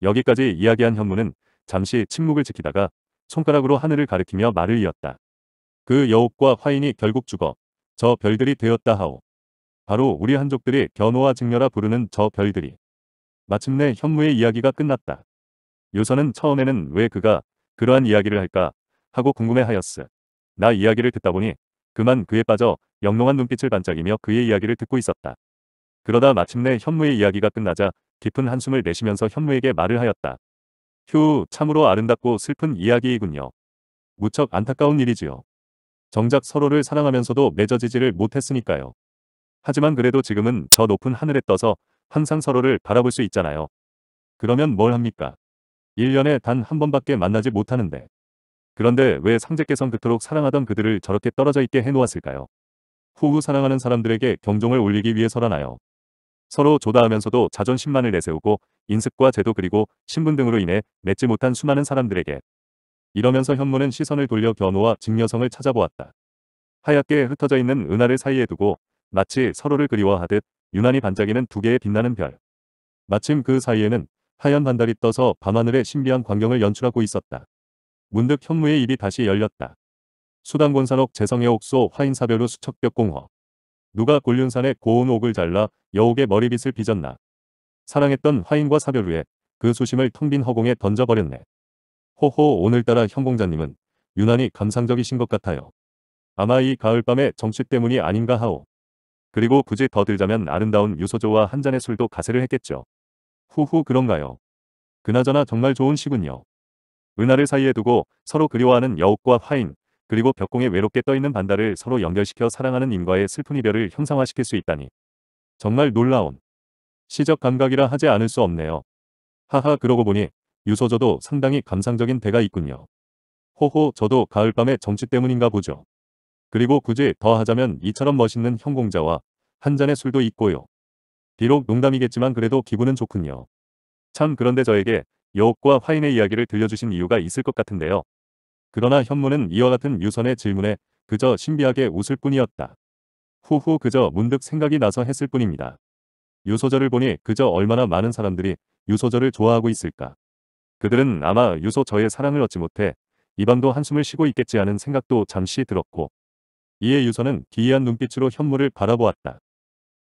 여기까지 이야기한 현무는 잠시 침묵을 지키다가 손가락으로 하늘을 가리키며 말을 이었다. 그 여옥과 화인이 결국 죽어 저 별들이 되었다 하오. 바로 우리 한족들이 견호와 증녀라 부르는 저 별들이. 마침내 현무의 이야기가 끝났다. 요선은 처음에는 왜 그가 그러한 이야기를 할까 하고 궁금해하였으나 이야기를 듣다 보니 그만 그에 빠져 영롱한 눈빛을 반짝이며 그의 이야기를 듣고 있었다. 그러다 마침내 현무의 이야기가 끝나자 깊은 한숨을 내쉬면서 현무에게 말을 하였다. 휴, 참으로 아름답고 슬픈 이야기이군요. 무척 안타까운 일이지요. 정작 서로를 사랑하면서도 맺어지지를 못했으니까요. 하지만 그래도 지금은 저 높은 하늘에 떠서 항상 서로를 바라볼 수 있잖아요. 그러면 뭘 합니까? 1년에 단 한 번밖에 만나지 못하는데 그런데 왜상제께서는 그토록 사랑하던 그들을 저렇게 떨어져 있게 해놓았을까요? 후후 사랑하는 사람들에게 경종을 올리기 위해서라나요? 서로 조다하면서도 자존심만을 내세우고 인습과 제도 그리고 신분 등으로 인해 맺지 못한 수많은 사람들에게 이러면서 현무는 시선을 돌려 견우와 직녀성을 찾아보았다. 하얗게 흩어져 있는 은하를 사이에 두고 마치 서로를 그리워하듯 유난히 반짝이는 두 개의 빛나는 별. 마침 그 사이에는 하얀 반달이 떠서 밤하늘의 신비한 광경을 연출하고 있었다. 문득 현무의 입이 다시 열렸다. 수단곤산옥 재성의 옥소 화인사별로 수척벽공허. 누가 곤륜산의 고운 옥을 잘라 여옥의 머리빗을 빚었나. 사랑했던 화인과 사별 후에 그 수심을 텅 빈 허공에 던져버렸네. 호호 오늘따라 현공자님은 유난히 감상적이신 것 같아요. 아마 이 가을밤의 정취 때문이 아닌가 하오. 그리고 굳이 더 들자면 아름다운 유소조와 한 잔의 술도 가세를 했겠죠. 후후 그런가요. 그나저나 정말 좋은 시군요. 은하를 사이에 두고 서로 그리워하는 여옥과 화인, 그리고 벽공에 외롭게 떠있는 반달을 서로 연결시켜 사랑하는 인과의 슬픈 이별을 형상화시킬 수 있다니. 정말 놀라운 시적 감각이라 하지 않을 수 없네요. 하하 그러고 보니 유소저도 상당히 감상적인 배가 있군요. 호호 저도 가을밤의 정취 때문인가 보죠. 그리고 굳이 더 하자면 이처럼 멋있는 형공자와 한 잔의 술도 있고요. 비록 농담이겠지만 그래도 기분은 좋군요. 참 그런데 저에게 여옥과 화인의 이야기를 들려주신 이유가 있을 것 같은데요. 그러나 현무는 이와 같은 유선의 질문에 그저 신비하게 웃을 뿐이었다. 후후 그저 문득 생각이 나서 했을 뿐입니다. 유소절을 보니 그저 얼마나 많은 사람들이 유소절을 좋아하고 있을까. 그들은 아마 유소저의 사랑을 얻지 못해 이밤도 한숨을 쉬고 있겠지 하는 생각도 잠시 들었고 이에 유선은 기이한 눈빛으로 현무를 바라보았다.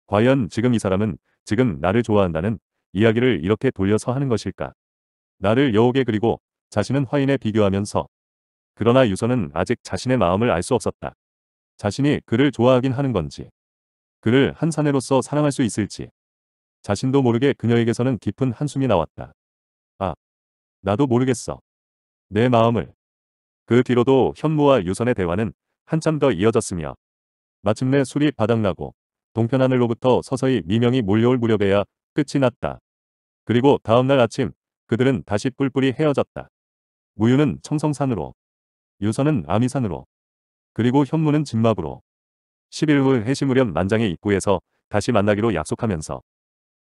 과연 지금 이 사람은 지금 나를 좋아한다는 이야기를 이렇게 돌려서 하는 것일까? 나를 여옥에 그리고 자신은 화인에 비교하면서 그러나 유서는 아직 자신의 마음을 알 수 없었다. 자신이 그를 좋아하긴 하는 건지 그를 한 사내로서 사랑할 수 있을지 자신도 모르게 그녀에게서는 깊은 한숨이 나왔다. 아, 나도 모르겠어. 내 마음을. 그 뒤로도 현무와 유선의 대화는 한참 더 이어졌으며 마침내 술이 바닥나고 동편 하늘로부터 서서히 미명이 몰려올 무렵에야 끝이 났다. 그리고 다음날 아침 그들은 다시 뿔뿔이 헤어졌다. 무유는 청성산으로, 유선은 아미산으로, 그리고 현무는 진마부로 10일 후 해시무렵 만장의 입구에서 다시 만나기로 약속하면서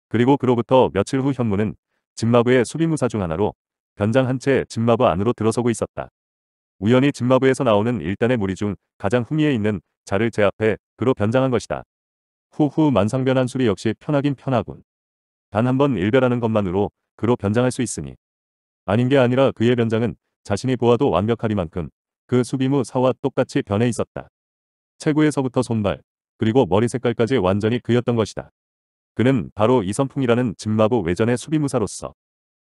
그리고 그로부터 며칠 후 현무는 진마부의 수비무사 중 하나로 변장 한채 진마부 안으로 들어서고 있었다. 우연히 진마부에서 나오는 일단의 무리 중 가장 흥미에 있는 자를 제압해 그로 변장한 것이다. 후후 만상변한 수리 역시 편하긴 편하군. 단 한 번 일별하는 것만으로 그로 변장할 수 있으니 아닌 게 아니라 그의 변장은 자신이 보아도 완벽하리만큼 그 수비무 사와 똑같이 변해 있었다. 체구에서부터 손발 그리고 머리 색깔까지 완전히 그였던 것이다. 그는 바로 이선풍이라는 진마부 외전의 수비무사로서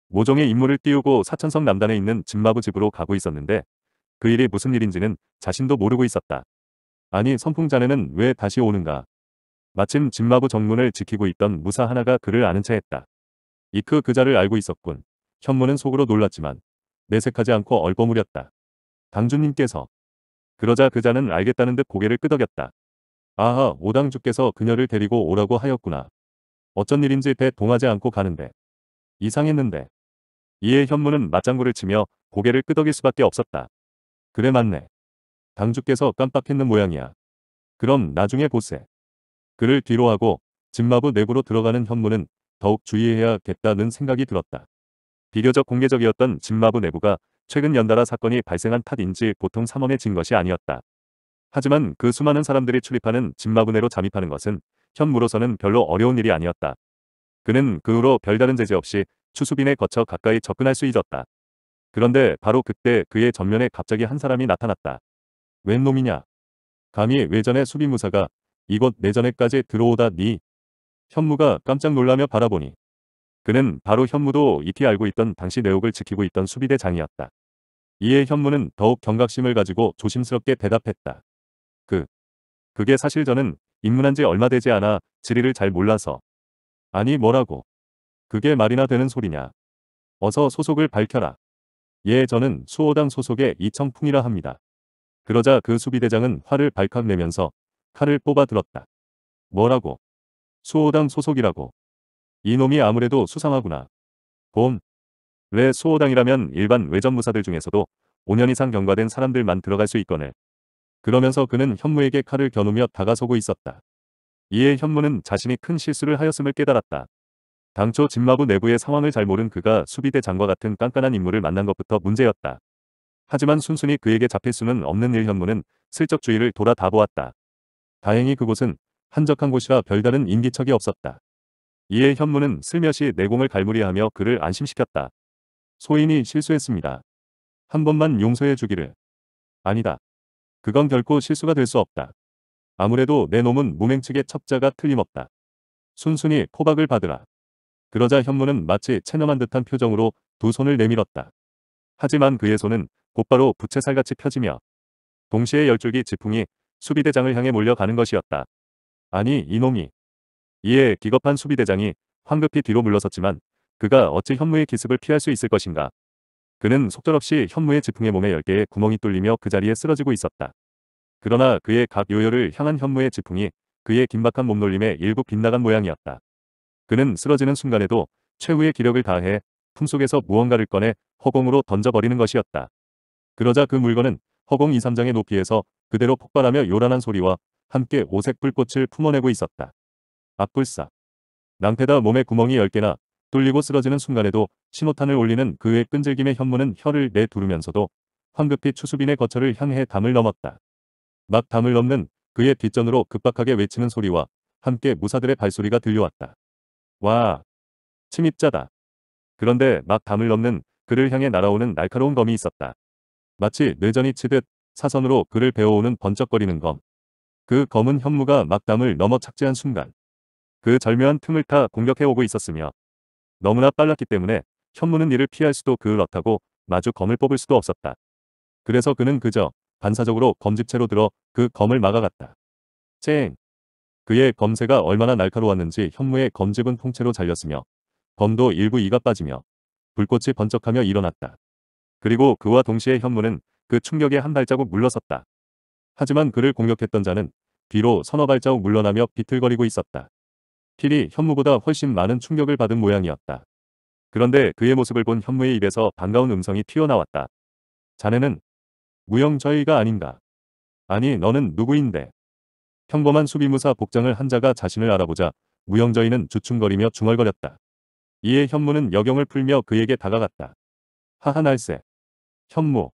모종의 임무를 띄우고 사천성 남단에 있는 진마부 집으로 가고 있었는데 그 일이 무슨 일인지는 자신도 모르고 있었다. 아니 선풍 자네는 왜 다시 오는가? 마침 진마부 정문을 지키고 있던 무사 하나가 그를 아는 체했다. 이크 그 그자를 알고 있었군. 현무는 속으로 놀랐지만 내색하지 않고 얼버무렸다. 당주님께서 그러자 그자는 알겠다는 듯 고개를 끄덕였다. 아하 오당주께서 그녀를 데리고 오라고 하였구나. 어쩐 일인지 배 동하지 않고 가는데 이상했는데 이에 현무는 맞장구를 치며 고개를 끄덕일 수밖에 없었다. 그래 맞네. 당주께서 깜빡했는 모양이야. 그럼 나중에 보세. 그를 뒤로 하고 집마부 내부로 들어가는 현무는 더욱 주의해야겠다는 생각이 들었다. 비교적 공개적이었던 진마부 내부가 최근 연달아 사건이 발생한 탓인지 보통 삼엄해진 것이 아니었다. 하지만 그 수많은 사람들이 출입하는 진마부내로 잠입하는 것은 현무로서는 별로 어려운 일이 아니었다. 그는 그 후로 별다른 제재 없이 추수빈에 거쳐 가까이 접근할 수 있었다. 그런데 바로 그때 그의 전면에 갑자기 한 사람이 나타났다. 웬 놈이냐? 감히 외전의 수비무사가 이곳 내전에까지 들어오다니 현무가 깜짝 놀라며 바라보니 그는 바로 현무도 익히 알고 있던 당시 내옥을 지키고 있던 수비대장이었다. 이에 현무는 더욱 경각심을 가지고 조심스럽게 대답했다. 그, 그게 사실 저는 입문한 지 얼마 되지 않아 지리를 잘 몰라서. 아니 뭐라고. 그게 말이나 되는 소리냐. 어서 소속을 밝혀라. 예 저는 수호당 소속의 이청풍이라 합니다. 그러자 그 수비대장은 화를 발칵 내면서 칼을 뽑아 들었다. 뭐라고? 수호당 소속이라고. 이놈이 아무래도 수상하구나. 봄. 왜 수호당이라면 일반 외전무사들 중에서도 5년 이상 경과된 사람들만 들어갈 수 있거늘. 그러면서 그는 현무에게 칼을 겨누며 다가서고 있었다. 이에 현무는 자신이 큰 실수를 하였음을 깨달았다. 당초 진마부 내부의 상황을 잘 모른 그가 수비대 장과 같은 깐깐한 인물을 만난 것부터 문제였다. 하지만 순순히 그에게 잡힐 수는 없는 일 현무는 슬쩍 주위를 돌아 다보았다. 다행히 그곳은 한적한 곳이라 별다른 인기척이 없었다. 이에 현무는 슬며시 내공을 갈무리하며 그를 안심시켰다. 소인이 실수했습니다. 한 번만 용서해 주기를. 아니다. 그건 결코 실수가 될 수 없다. 아무래도 내 놈은 무맹 측의 첩자가 틀림없다. 순순히 포박을 받으라. 그러자 현무는 마치 체념한 듯한 표정으로 두 손을 내밀었다. 하지만 그의 손은 곧바로 부채살같이 펴지며 동시에 열줄기 지풍이 수비대장을 향해 몰려가는 것이었다. 아니 이놈이. 이에 기겁한 수비대장이 황급히 뒤로 물러섰지만 그가 어찌 현무의 기습을 피할 수 있을 것인가. 그는 속절없이 현무의 지풍의 몸에 열개의 구멍이 뚫리며 그 자리에 쓰러지고 있었다. 그러나 그의 각 요요를 향한 현무의 지풍이 그의 긴박한 몸놀림에 일부 빗나간 모양이었다. 그는 쓰러지는 순간에도 최후의 기력을 다해 품속에서 무언가를 꺼내 허공으로 던져버리는 것이었다. 그러자 그 물건은 허공 2, 3장의 높이에서 그대로 폭발하며 요란한 소리와 함께 오색 불꽃을 품어내고 있었다. 앞불사. 낭패다 몸에 구멍이 10개나 뚫리고 쓰러지는 순간에도 신호탄을 올리는 그의 끈질김의 현무는 혀를 내두르면서도 황급히 추수빈의 거처를 향해 담을 넘었다. 막 담을 넘는 그의 뒷전으로 급박하게 외치는 소리와 함께 무사들의 발소리가 들려왔다. 와! 침입자다. 그런데 막 담을 넘는 그를 향해 날아오는 날카로운 검이 있었다. 마치 뇌전이 치듯 사선으로 그를 베어오는 번쩍거리는 검. 그 검은 현무가 막담을 넘어 착지한 순간 그 절묘한 틈을 타 공격해오고 있었으며 너무나 빨랐기 때문에 현무는 이를 피할 수도 그렇다고 을 마주 검을 뽑을 수도 없었다. 그래서 그는 그저 반사적으로 검집채로 들어 그 검을 막아갔다. 쨍! 그의 검새가 얼마나 날카로웠는지 현무의 검집은 통째로 잘렸으며 검도 일부 이가 빠지며 불꽃이 번쩍하며 일어났다. 그리고 그와 동시에 현무는 그 충격에 한 발자국 물러섰다. 하지만 그를 공격했던 자는 뒤로 서너 발자국 물러나며 비틀거리고 있었다. 필이 현무보다 훨씬 많은 충격을 받은 모양이었다. 그런데 그의 모습을 본 현무의 입에서 반가운 음성이 튀어나왔다. 자네는 무형 저희가 아닌가? 아니 너는 누구인데? 평범한 수비무사 복장을 한 자가 자신을 알아보자 무형 저희는 주춤거리며 중얼거렸다. 이에 현무는 여경을 풀며 그에게 다가갔다. 하하 날세. 현무.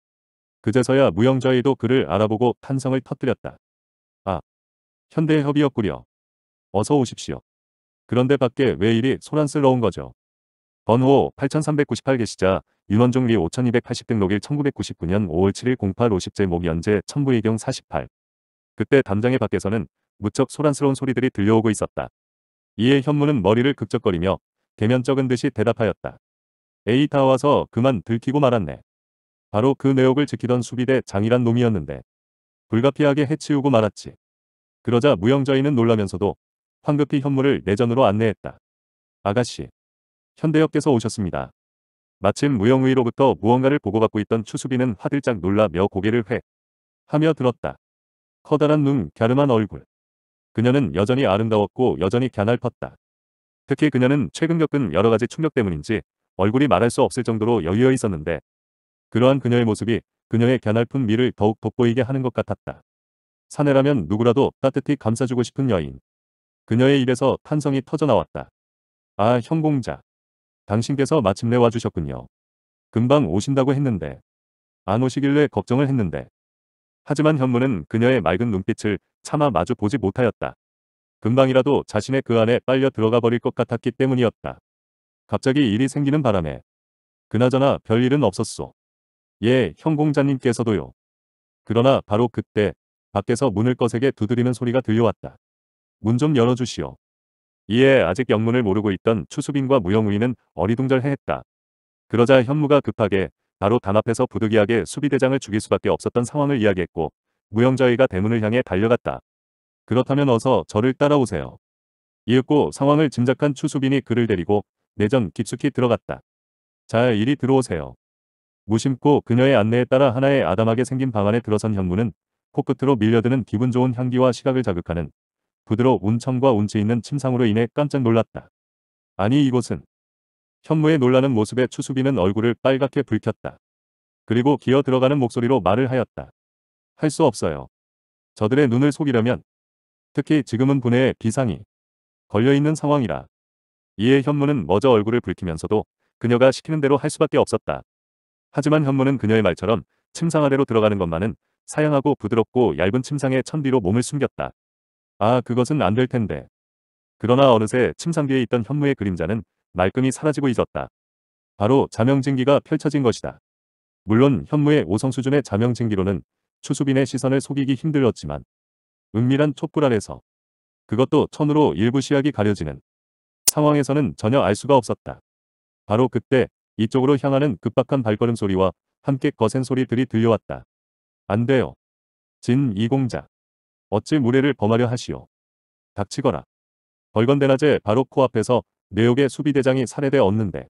그제서야 무형 저희도 그를 알아보고 탄성을 터뜨렸다. 현대협의협구려. 어서 오십시오. 그런데 밖에 왜 이리 소란스러운 거죠. 번호 8398개시자 윤원종 리5280 등록일 1999년 5월 7일 08 50제 목 연재 천부의경 48. 그때 담장의 밖에서는 무척 소란스러운 소리들이 들려오고 있었다. 이에 현무는 머리를 극적거리며 대면적은 듯이 대답하였다. 에이 다 와서 그만 들키고 말았네. 바로 그내역을 지키던 수비대 장이란 놈이었는데 불가피하게 해치우고 말았지. 그러자 무영저이는 놀라면서도 황급히 현물을 내전으로 안내했다. 아가씨. 현대역께서 오셨습니다. 마침 무영의로부터 무언가를 보고받고 있던 추수비는 화들짝 놀라며 고개를 회 하며 들었다. 커다란 눈, 갸름한 얼굴. 그녀는 여전히 아름다웠고 여전히 갸날펐다. 특히 그녀는 최근 겪은 여러가지 충격 때문인지 얼굴이 말할 수 없을 정도로 여유여 있었는데 그러한 그녀의 모습이 그녀의 갸날픈 미를 더욱 돋보이게 하는 것 같았다. 사내라면 누구라도 따뜻히 감싸주고 싶은 여인. 그녀의 입에서 탄성이 터져나왔다. 아 형공자. 당신께서 마침내 와주셨군요. 금방 오신다고 했는데. 안 오시길래 걱정을 했는데. 하지만 현무는 그녀의 맑은 눈빛을 차마 마주 보지 못하였다. 금방이라도 자신의 그 안에 빨려 들어가 버릴 것 같았기 때문이었다. 갑자기 일이 생기는 바람에. 그나저나 별일은 없었소. 예, 형 공자님께서도요. 그러나 바로 그때 밖에서 문을 거세게 두드리는 소리가 들려왔다. 문 좀 열어주시오. 이에 아직 영문을 모르고 있던 추수빈과 무영우이는 어리둥절해했다. 그러자 현무가 급하게 바로 담 앞에서 부득이하게 수비대장을 죽일 수밖에 없었던 상황을 이야기했고 무영자위가 대문을 향해 달려갔다. 그렇다면 어서 저를 따라오세요. 이윽고 상황을 짐작한 추수빈이 그를 데리고 내전 깊숙이 들어갔다. 자 이리 들어오세요. 무심코 그녀의 안내에 따라 하나의 아담하게 생긴 방 안에 들어선 현무는 코끝으로 밀려드는 기분 좋은 향기와 시각을 자극하는 부드러운 청과 운치 있는 침상으로 인해 깜짝 놀랐다. 아니 이곳은 현무의 놀라는 모습에 추수비는 얼굴을 빨갛게 불켰다 그리고 기어 들어가는 목소리로 말을 하였다. 할 수 없어요. 저들의 눈을 속이려면 특히 지금은 분해의 비상이 걸려있는 상황이라. 이에 현무는 먼저 얼굴을 붉히면서도 그녀가 시키는 대로 할 수밖에 없었다. 하지만 현무는 그녀의 말처럼 침상 아래로 들어가는 것만은 사양하고 부드럽고 얇은 침상의 천뒤로 몸을 숨겼다. 아 그것은 안 될 텐데. 그러나 어느새 침상 뒤에 있던 현무의 그림자는 말끔히 사라지고 잊었다. 바로 자명진기가 펼쳐진 것이다. 물론 현무의 오성 수준의 자명진기로는 추수빈의 시선을 속이기 힘들었지만 은밀한 촛불 아래서 그것도 천으로 일부 시약이 가려지는 상황에서는 전혀 알 수가 없었다. 바로 그때 이쪽으로 향하는 급박한 발걸음 소리와 함께 거센 소리들이 들려왔다. 안 돼요. 진 이공자. 어찌 무례를 범하려 하시오. 닥치거라. 벌건대낮에 바로 코앞에서 내옥의 수비대장이 살해돼 얻는데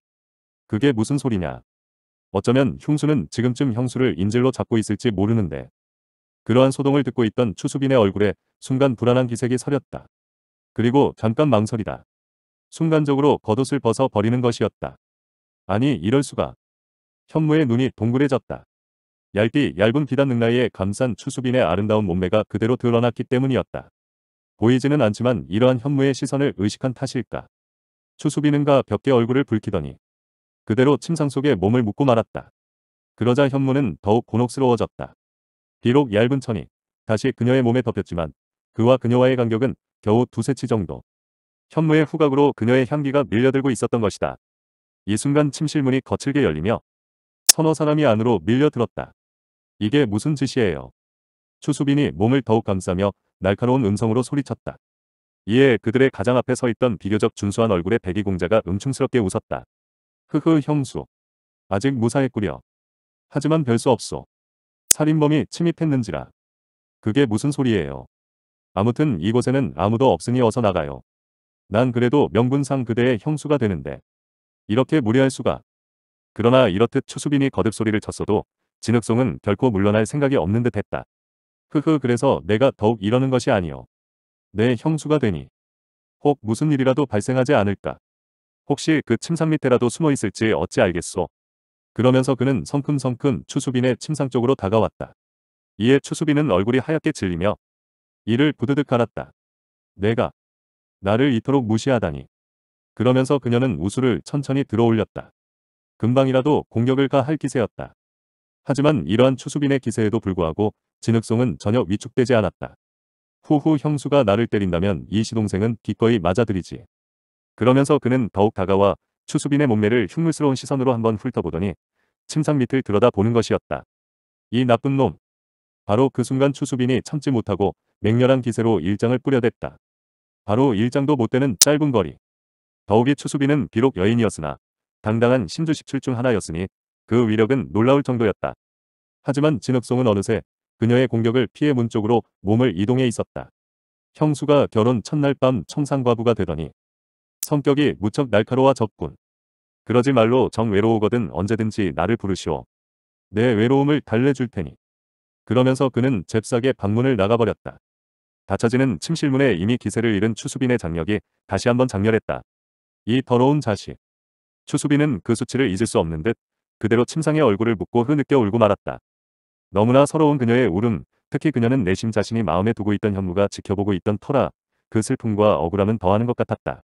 그게 무슨 소리냐. 어쩌면 흉수는 지금쯤 형수를 인질로 잡고 있을지 모르는데 그러한 소동을 듣고 있던 추수빈의 얼굴에 순간 불안한 기색이 서렸다. 그리고 잠깐 망설이다. 순간적으로 겉옷을 벗어 버리는 것이었다. 아니 이럴 수가. 현무의 눈이 동그래졌다. 얇디 얇은 비단 능라이에 감싼 추수빈의 아름다운 몸매가 그대로 드러났기 때문이었다. 보이지는 않지만 이러한 현무의 시선을 의식한 탓일까. 추수빈은가 벽계 얼굴을 붉히더니 그대로 침상 속에 몸을 묶고 말았다. 그러자 현무는 더욱 곤혹스러워졌다. 비록 얇은 천이 다시 그녀의 몸에 덮였지만 그와 그녀와의 간격은 겨우 두세 치 정도. 현무의 후각으로 그녀의 향기가 밀려들고 있었던 것이다. 이 순간 침실문이 거칠게 열리며 선너 사람이 안으로 밀려들었다. 이게 무슨 짓이에요. 추수빈이 몸을 더욱 감싸며 날카로운 음성으로 소리쳤다. 이에 그들의 가장 앞에 서 있던 비교적 준수한 얼굴의 백이공자가 음충스럽게 웃었다. 흐흐 형수. 아직 무사했구려. 하지만 별 수 없소. 살인범이 침입했는지라. 그게 무슨 소리예요. 아무튼 이곳에는 아무도 없으니 어서 나가요. 난 그래도 명분상 그대의 형수가 되는데. 이렇게 무례할 수가. 그러나 이렇듯 추수빈이 거듭소리를 쳤어도 진흙송은 결코 물러날 생각이 없는 듯 했다. 흐흐 그래서 내가 더욱 이러는 것이 아니오. 내 네, 형수가 되니. 혹 무슨 일이라도 발생하지 않을까. 혹시 그 침상 밑에라도 숨어 있을지 어찌 알겠소. 그러면서 그는 성큼성큼 추수빈의 침상 쪽으로 다가왔다. 이에 추수빈은 얼굴이 하얗게 질리며 이를 부드득 갈았다. 내가 나를 이토록 무시하다니. 그러면서 그녀는 우수를 천천히 들어올렸다. 금방이라도 공격을 가할 기세였다. 하지만 이러한 추수빈의 기세에도 불구하고 진흙송은 전혀 위축되지 않았다. 후후 형수가 나를 때린다면 이 시동생은 기꺼이 맞아들이지. 그러면서 그는 더욱 다가와 추수빈의 몸매를 흉물스러운 시선으로 한번 훑어보더니 침상 밑을 들여다보는 것이었다. 이 나쁜 놈. 바로 그 순간 추수빈이 참지 못하고 맹렬한 기세로 일장을 뿌려댔다. 바로 일장도 못되는 짧은 거리. 더욱이 추수빈은 비록 여인이었으나 당당한 신주십출 중 하나였으니 그 위력은 놀라울 정도였다. 하지만 진흙송은 어느새 그녀의 공격을 피해 문 쪽으로 몸을 이동해 있었다. 형수가 결혼 첫날 밤 청산과부가 되더니 성격이 무척 날카로워 적군. 그러지 말로 정 외로우거든 언제든지 나를 부르시오. 내 외로움을 달래줄 테니. 그러면서 그는 잽싸게 방문을 나가버렸다. 닫혀지는 침실문에 이미 기세를 잃은 추수빈의 장력이 다시 한번 장렬했다. 이 더러운 자식. 추수빈은 그 수치를 잊을 수 없는 듯 그대로 침상에 얼굴을 묻고 흐느껴 울고 말았다. 너무나 서러운 그녀의 울음, 특히 그녀는 내심 자신이 마음에 두고 있던 현무가 지켜보고 있던 터라 그 슬픔과 억울함은 더하는 것 같았다.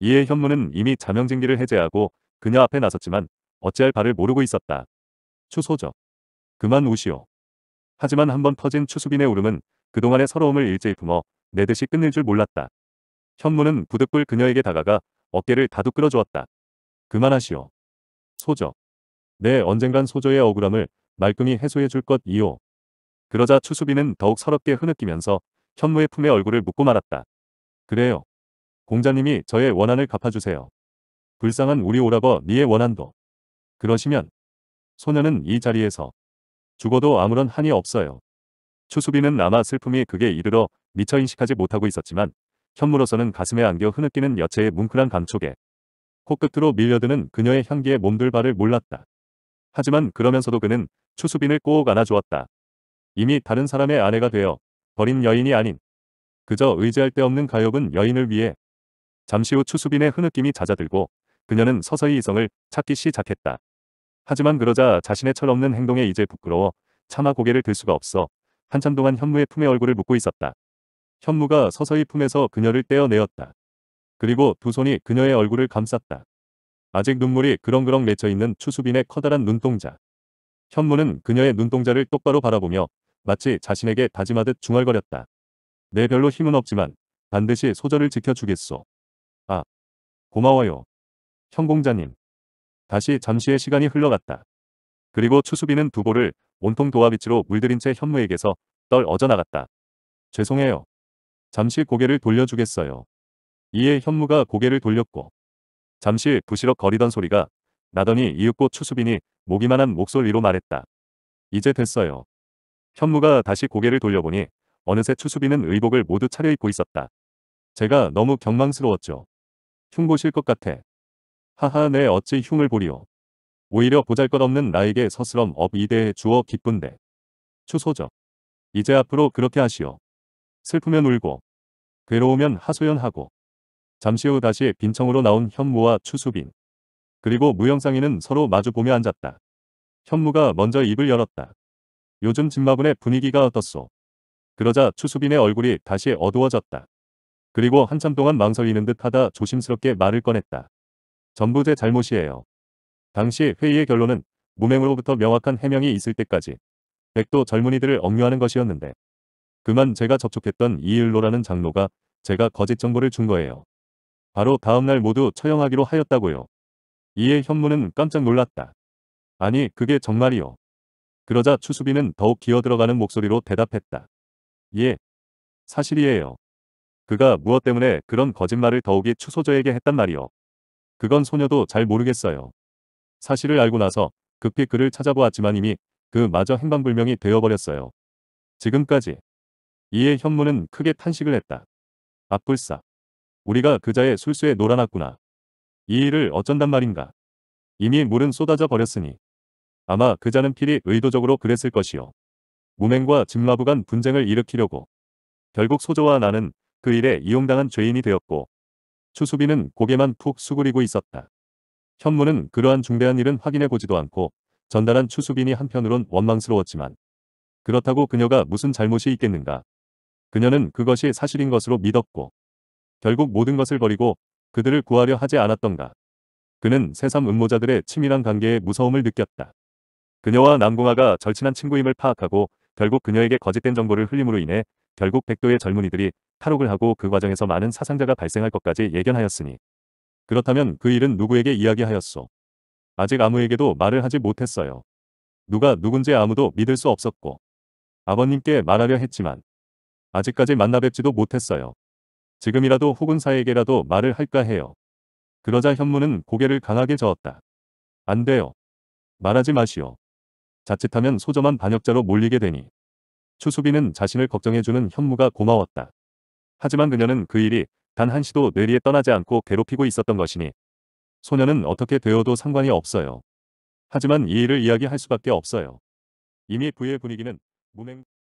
이에 현무는 이미 자명징기를 해제하고 그녀 앞에 나섰지만 어찌할 바를 모르고 있었다. 추소죠. 그만 우시오. 하지만 한번 터진 추수빈의 울음은 그동안의 서러움을 일제히 품어 내듯이 끝낼 줄 몰랐다. 현무는 부득불 그녀에게 다가가 어깨를 다독끌어 주었다. 그만하시오. 소적 내 네, 언젠간 소조의 억울함을 말끔히 해소해 줄 것이요. 그러자 추수비는 더욱 서럽게 흐느끼면서 현무의 품에 얼굴을 묻고 말았다. 그래요. 공자님이 저의 원한을 갚아주세요. 불쌍한 우리 오라버 니의 원한도. 그러시면 소녀는 이 자리에서 죽어도 아무런 한이 없어요. 추수비는 아마 슬픔이 극에 이르러 미처 인식하지 못하고 있었지만 현무로서는 가슴에 안겨 흐느끼는 여체의 뭉클한 감촉에 코끝으로 밀려드는 그녀의 향기에 몸둘 바를 몰랐다. 하지만 그러면서도 그는 추수빈을 꼭 안아주었다. 이미 다른 사람의 아내가 되어 버린 여인이 아닌 그저 의지할 데 없는 가엾은 여인을 위해 잠시 후 추수빈의 흐느낌이 잦아들고 그녀는 서서히 이성을 찾기 시작했다. 하지만 그러자 자신의 철없는 행동에 이제 부끄러워 차마 고개를 들 수가 없어 한참 동안 현무의 품에 얼굴을 묻고 있었다. 현무가 서서히 품에서 그녀를 떼어내었다. 그리고 두 손이 그녀의 얼굴을 감쌌다. 아직 눈물이 그렁그렁 맺혀있는 추수빈의 커다란 눈동자. 현무는 그녀의 눈동자를 똑바로 바라보며 마치 자신에게 다짐하듯 중얼거렸다. 내 별로 힘은 없지만 반드시 소절을 지켜주겠소. 아, 고마워요. 현공자님. 다시 잠시의 시간이 흘러갔다. 그리고 추수빈은 두보를 온통 도화빛으로 물들인 채 현무에게서 떨 어져나갔다. 죄송해요. 잠시 고개를 돌려주겠어요. 이에 현무가 고개를 돌렸고 잠시 부시럭 거리던 소리가 나더니 이윽고 추수빈이 목이만한 목소리로 말했다. 이제 됐어요. 현무가 다시 고개를 돌려보니 어느새 추수빈은 의복을 모두 차려입고 있었다. 제가 너무 경망스러웠죠. 흉 보실 것 같아. 하하 내 네, 어찌 흉을 보리오. 오히려 보잘것없는 나에게 서스럼 업 이대에 주어 기쁜데. 추소적. 이제 앞으로 그렇게 하시오. 슬프면 울고 괴로우면 하소연하고 잠시 후 다시 빈청으로 나온 현무와 추수빈. 그리고 무영상이는 서로 마주보며 앉았다. 현무가 먼저 입을 열었다. 요즘 집마분의 분위기가 어떻소? 그러자 추수빈의 얼굴이 다시 어두워졌다. 그리고 한참 동안 망설이는 듯하다 조심스럽게 말을 꺼냈다. 전부 제 잘못이에요. 당시 회의의 결론은 무맹으로부터 명확한 해명이 있을 때까지 백도 젊은이들을 억류하는 것이었는데 그만 제가 접촉했던 이일로라는 장로가 제가 거짓 정보를 준 거예요. 바로 다음날 모두 처형하기로 하였다고요. 이에 현무는 깜짝 놀랐다. 아니 그게 정말이요. 그러자 추수비는 더욱 기어들어가는 목소리로 대답했다. 예. 사실이에요. 그가 무엇 때문에 그런 거짓말을 더욱이 추소저에게 했단 말이요. 그건 소녀도 잘 모르겠어요. 사실을 알고 나서 급히 그를 찾아보았지만 이미 그마저 행방불명이 되어버렸어요. 지금까지. 이에 현무는 크게 탄식을 했다. 악불싸. 우리가 그자의 술수에 놀아났구나. 이 일을 어쩐단 말인가. 이미 물은 쏟아져 버렸으니. 아마 그자는 필히 의도적으로 그랬을 것이요. 무맹과 증마부 간 분쟁을 일으키려고. 결국 소조와 나는 그 일에 이용당한 죄인이 되었고 추수비는 고개만 푹 수그리고 있었다. 현무는 그러한 중대한 일은 확인해보지도 않고 전달한 추수빈이 한편으론 원망스러웠지만 그렇다고 그녀가 무슨 잘못이 있겠는가. 그녀는 그것이 사실인 것으로 믿었고 결국 모든 것을 버리고 그들을 구하려 하지 않았던가. 그는 새삼 음모자들의 치밀한 관계에 무서움을 느꼈다. 그녀와 남궁아가 절친한 친구임을 파악하고 결국 그녀에게 거짓된 정보를 흘림으로 인해 결국 백도의 젊은이들이 탈옥을 하고 그 과정에서 많은 사상자가 발생할 것까지 예견하였으니 그렇다면 그 일은 누구에게 이야기하였소. 아직 아무에게도 말을 하지 못했어요. 누가 누군지 아무도 믿을 수 없었고 아버님께 말하려 했지만 아직까지 만나 뵙지도 못했어요. 지금이라도 혹은 사에게라도 말을 할까 해요. 그러자 현무는 고개를 강하게 저었다. 안 돼요. 말하지 마시오. 자칫하면 소점한 반역자로 몰리게 되니. 추수비는 자신을 걱정해주는 현무가 고마웠다. 하지만 그녀는 그 일이 단 한시도 뇌리에 떠나지 않고 괴롭히고 있었던 것이니 소녀는 어떻게 되어도 상관이 없어요. 하지만 이 일을 이야기할 수밖에 없어요. 이미 부의 분위기는 무맹...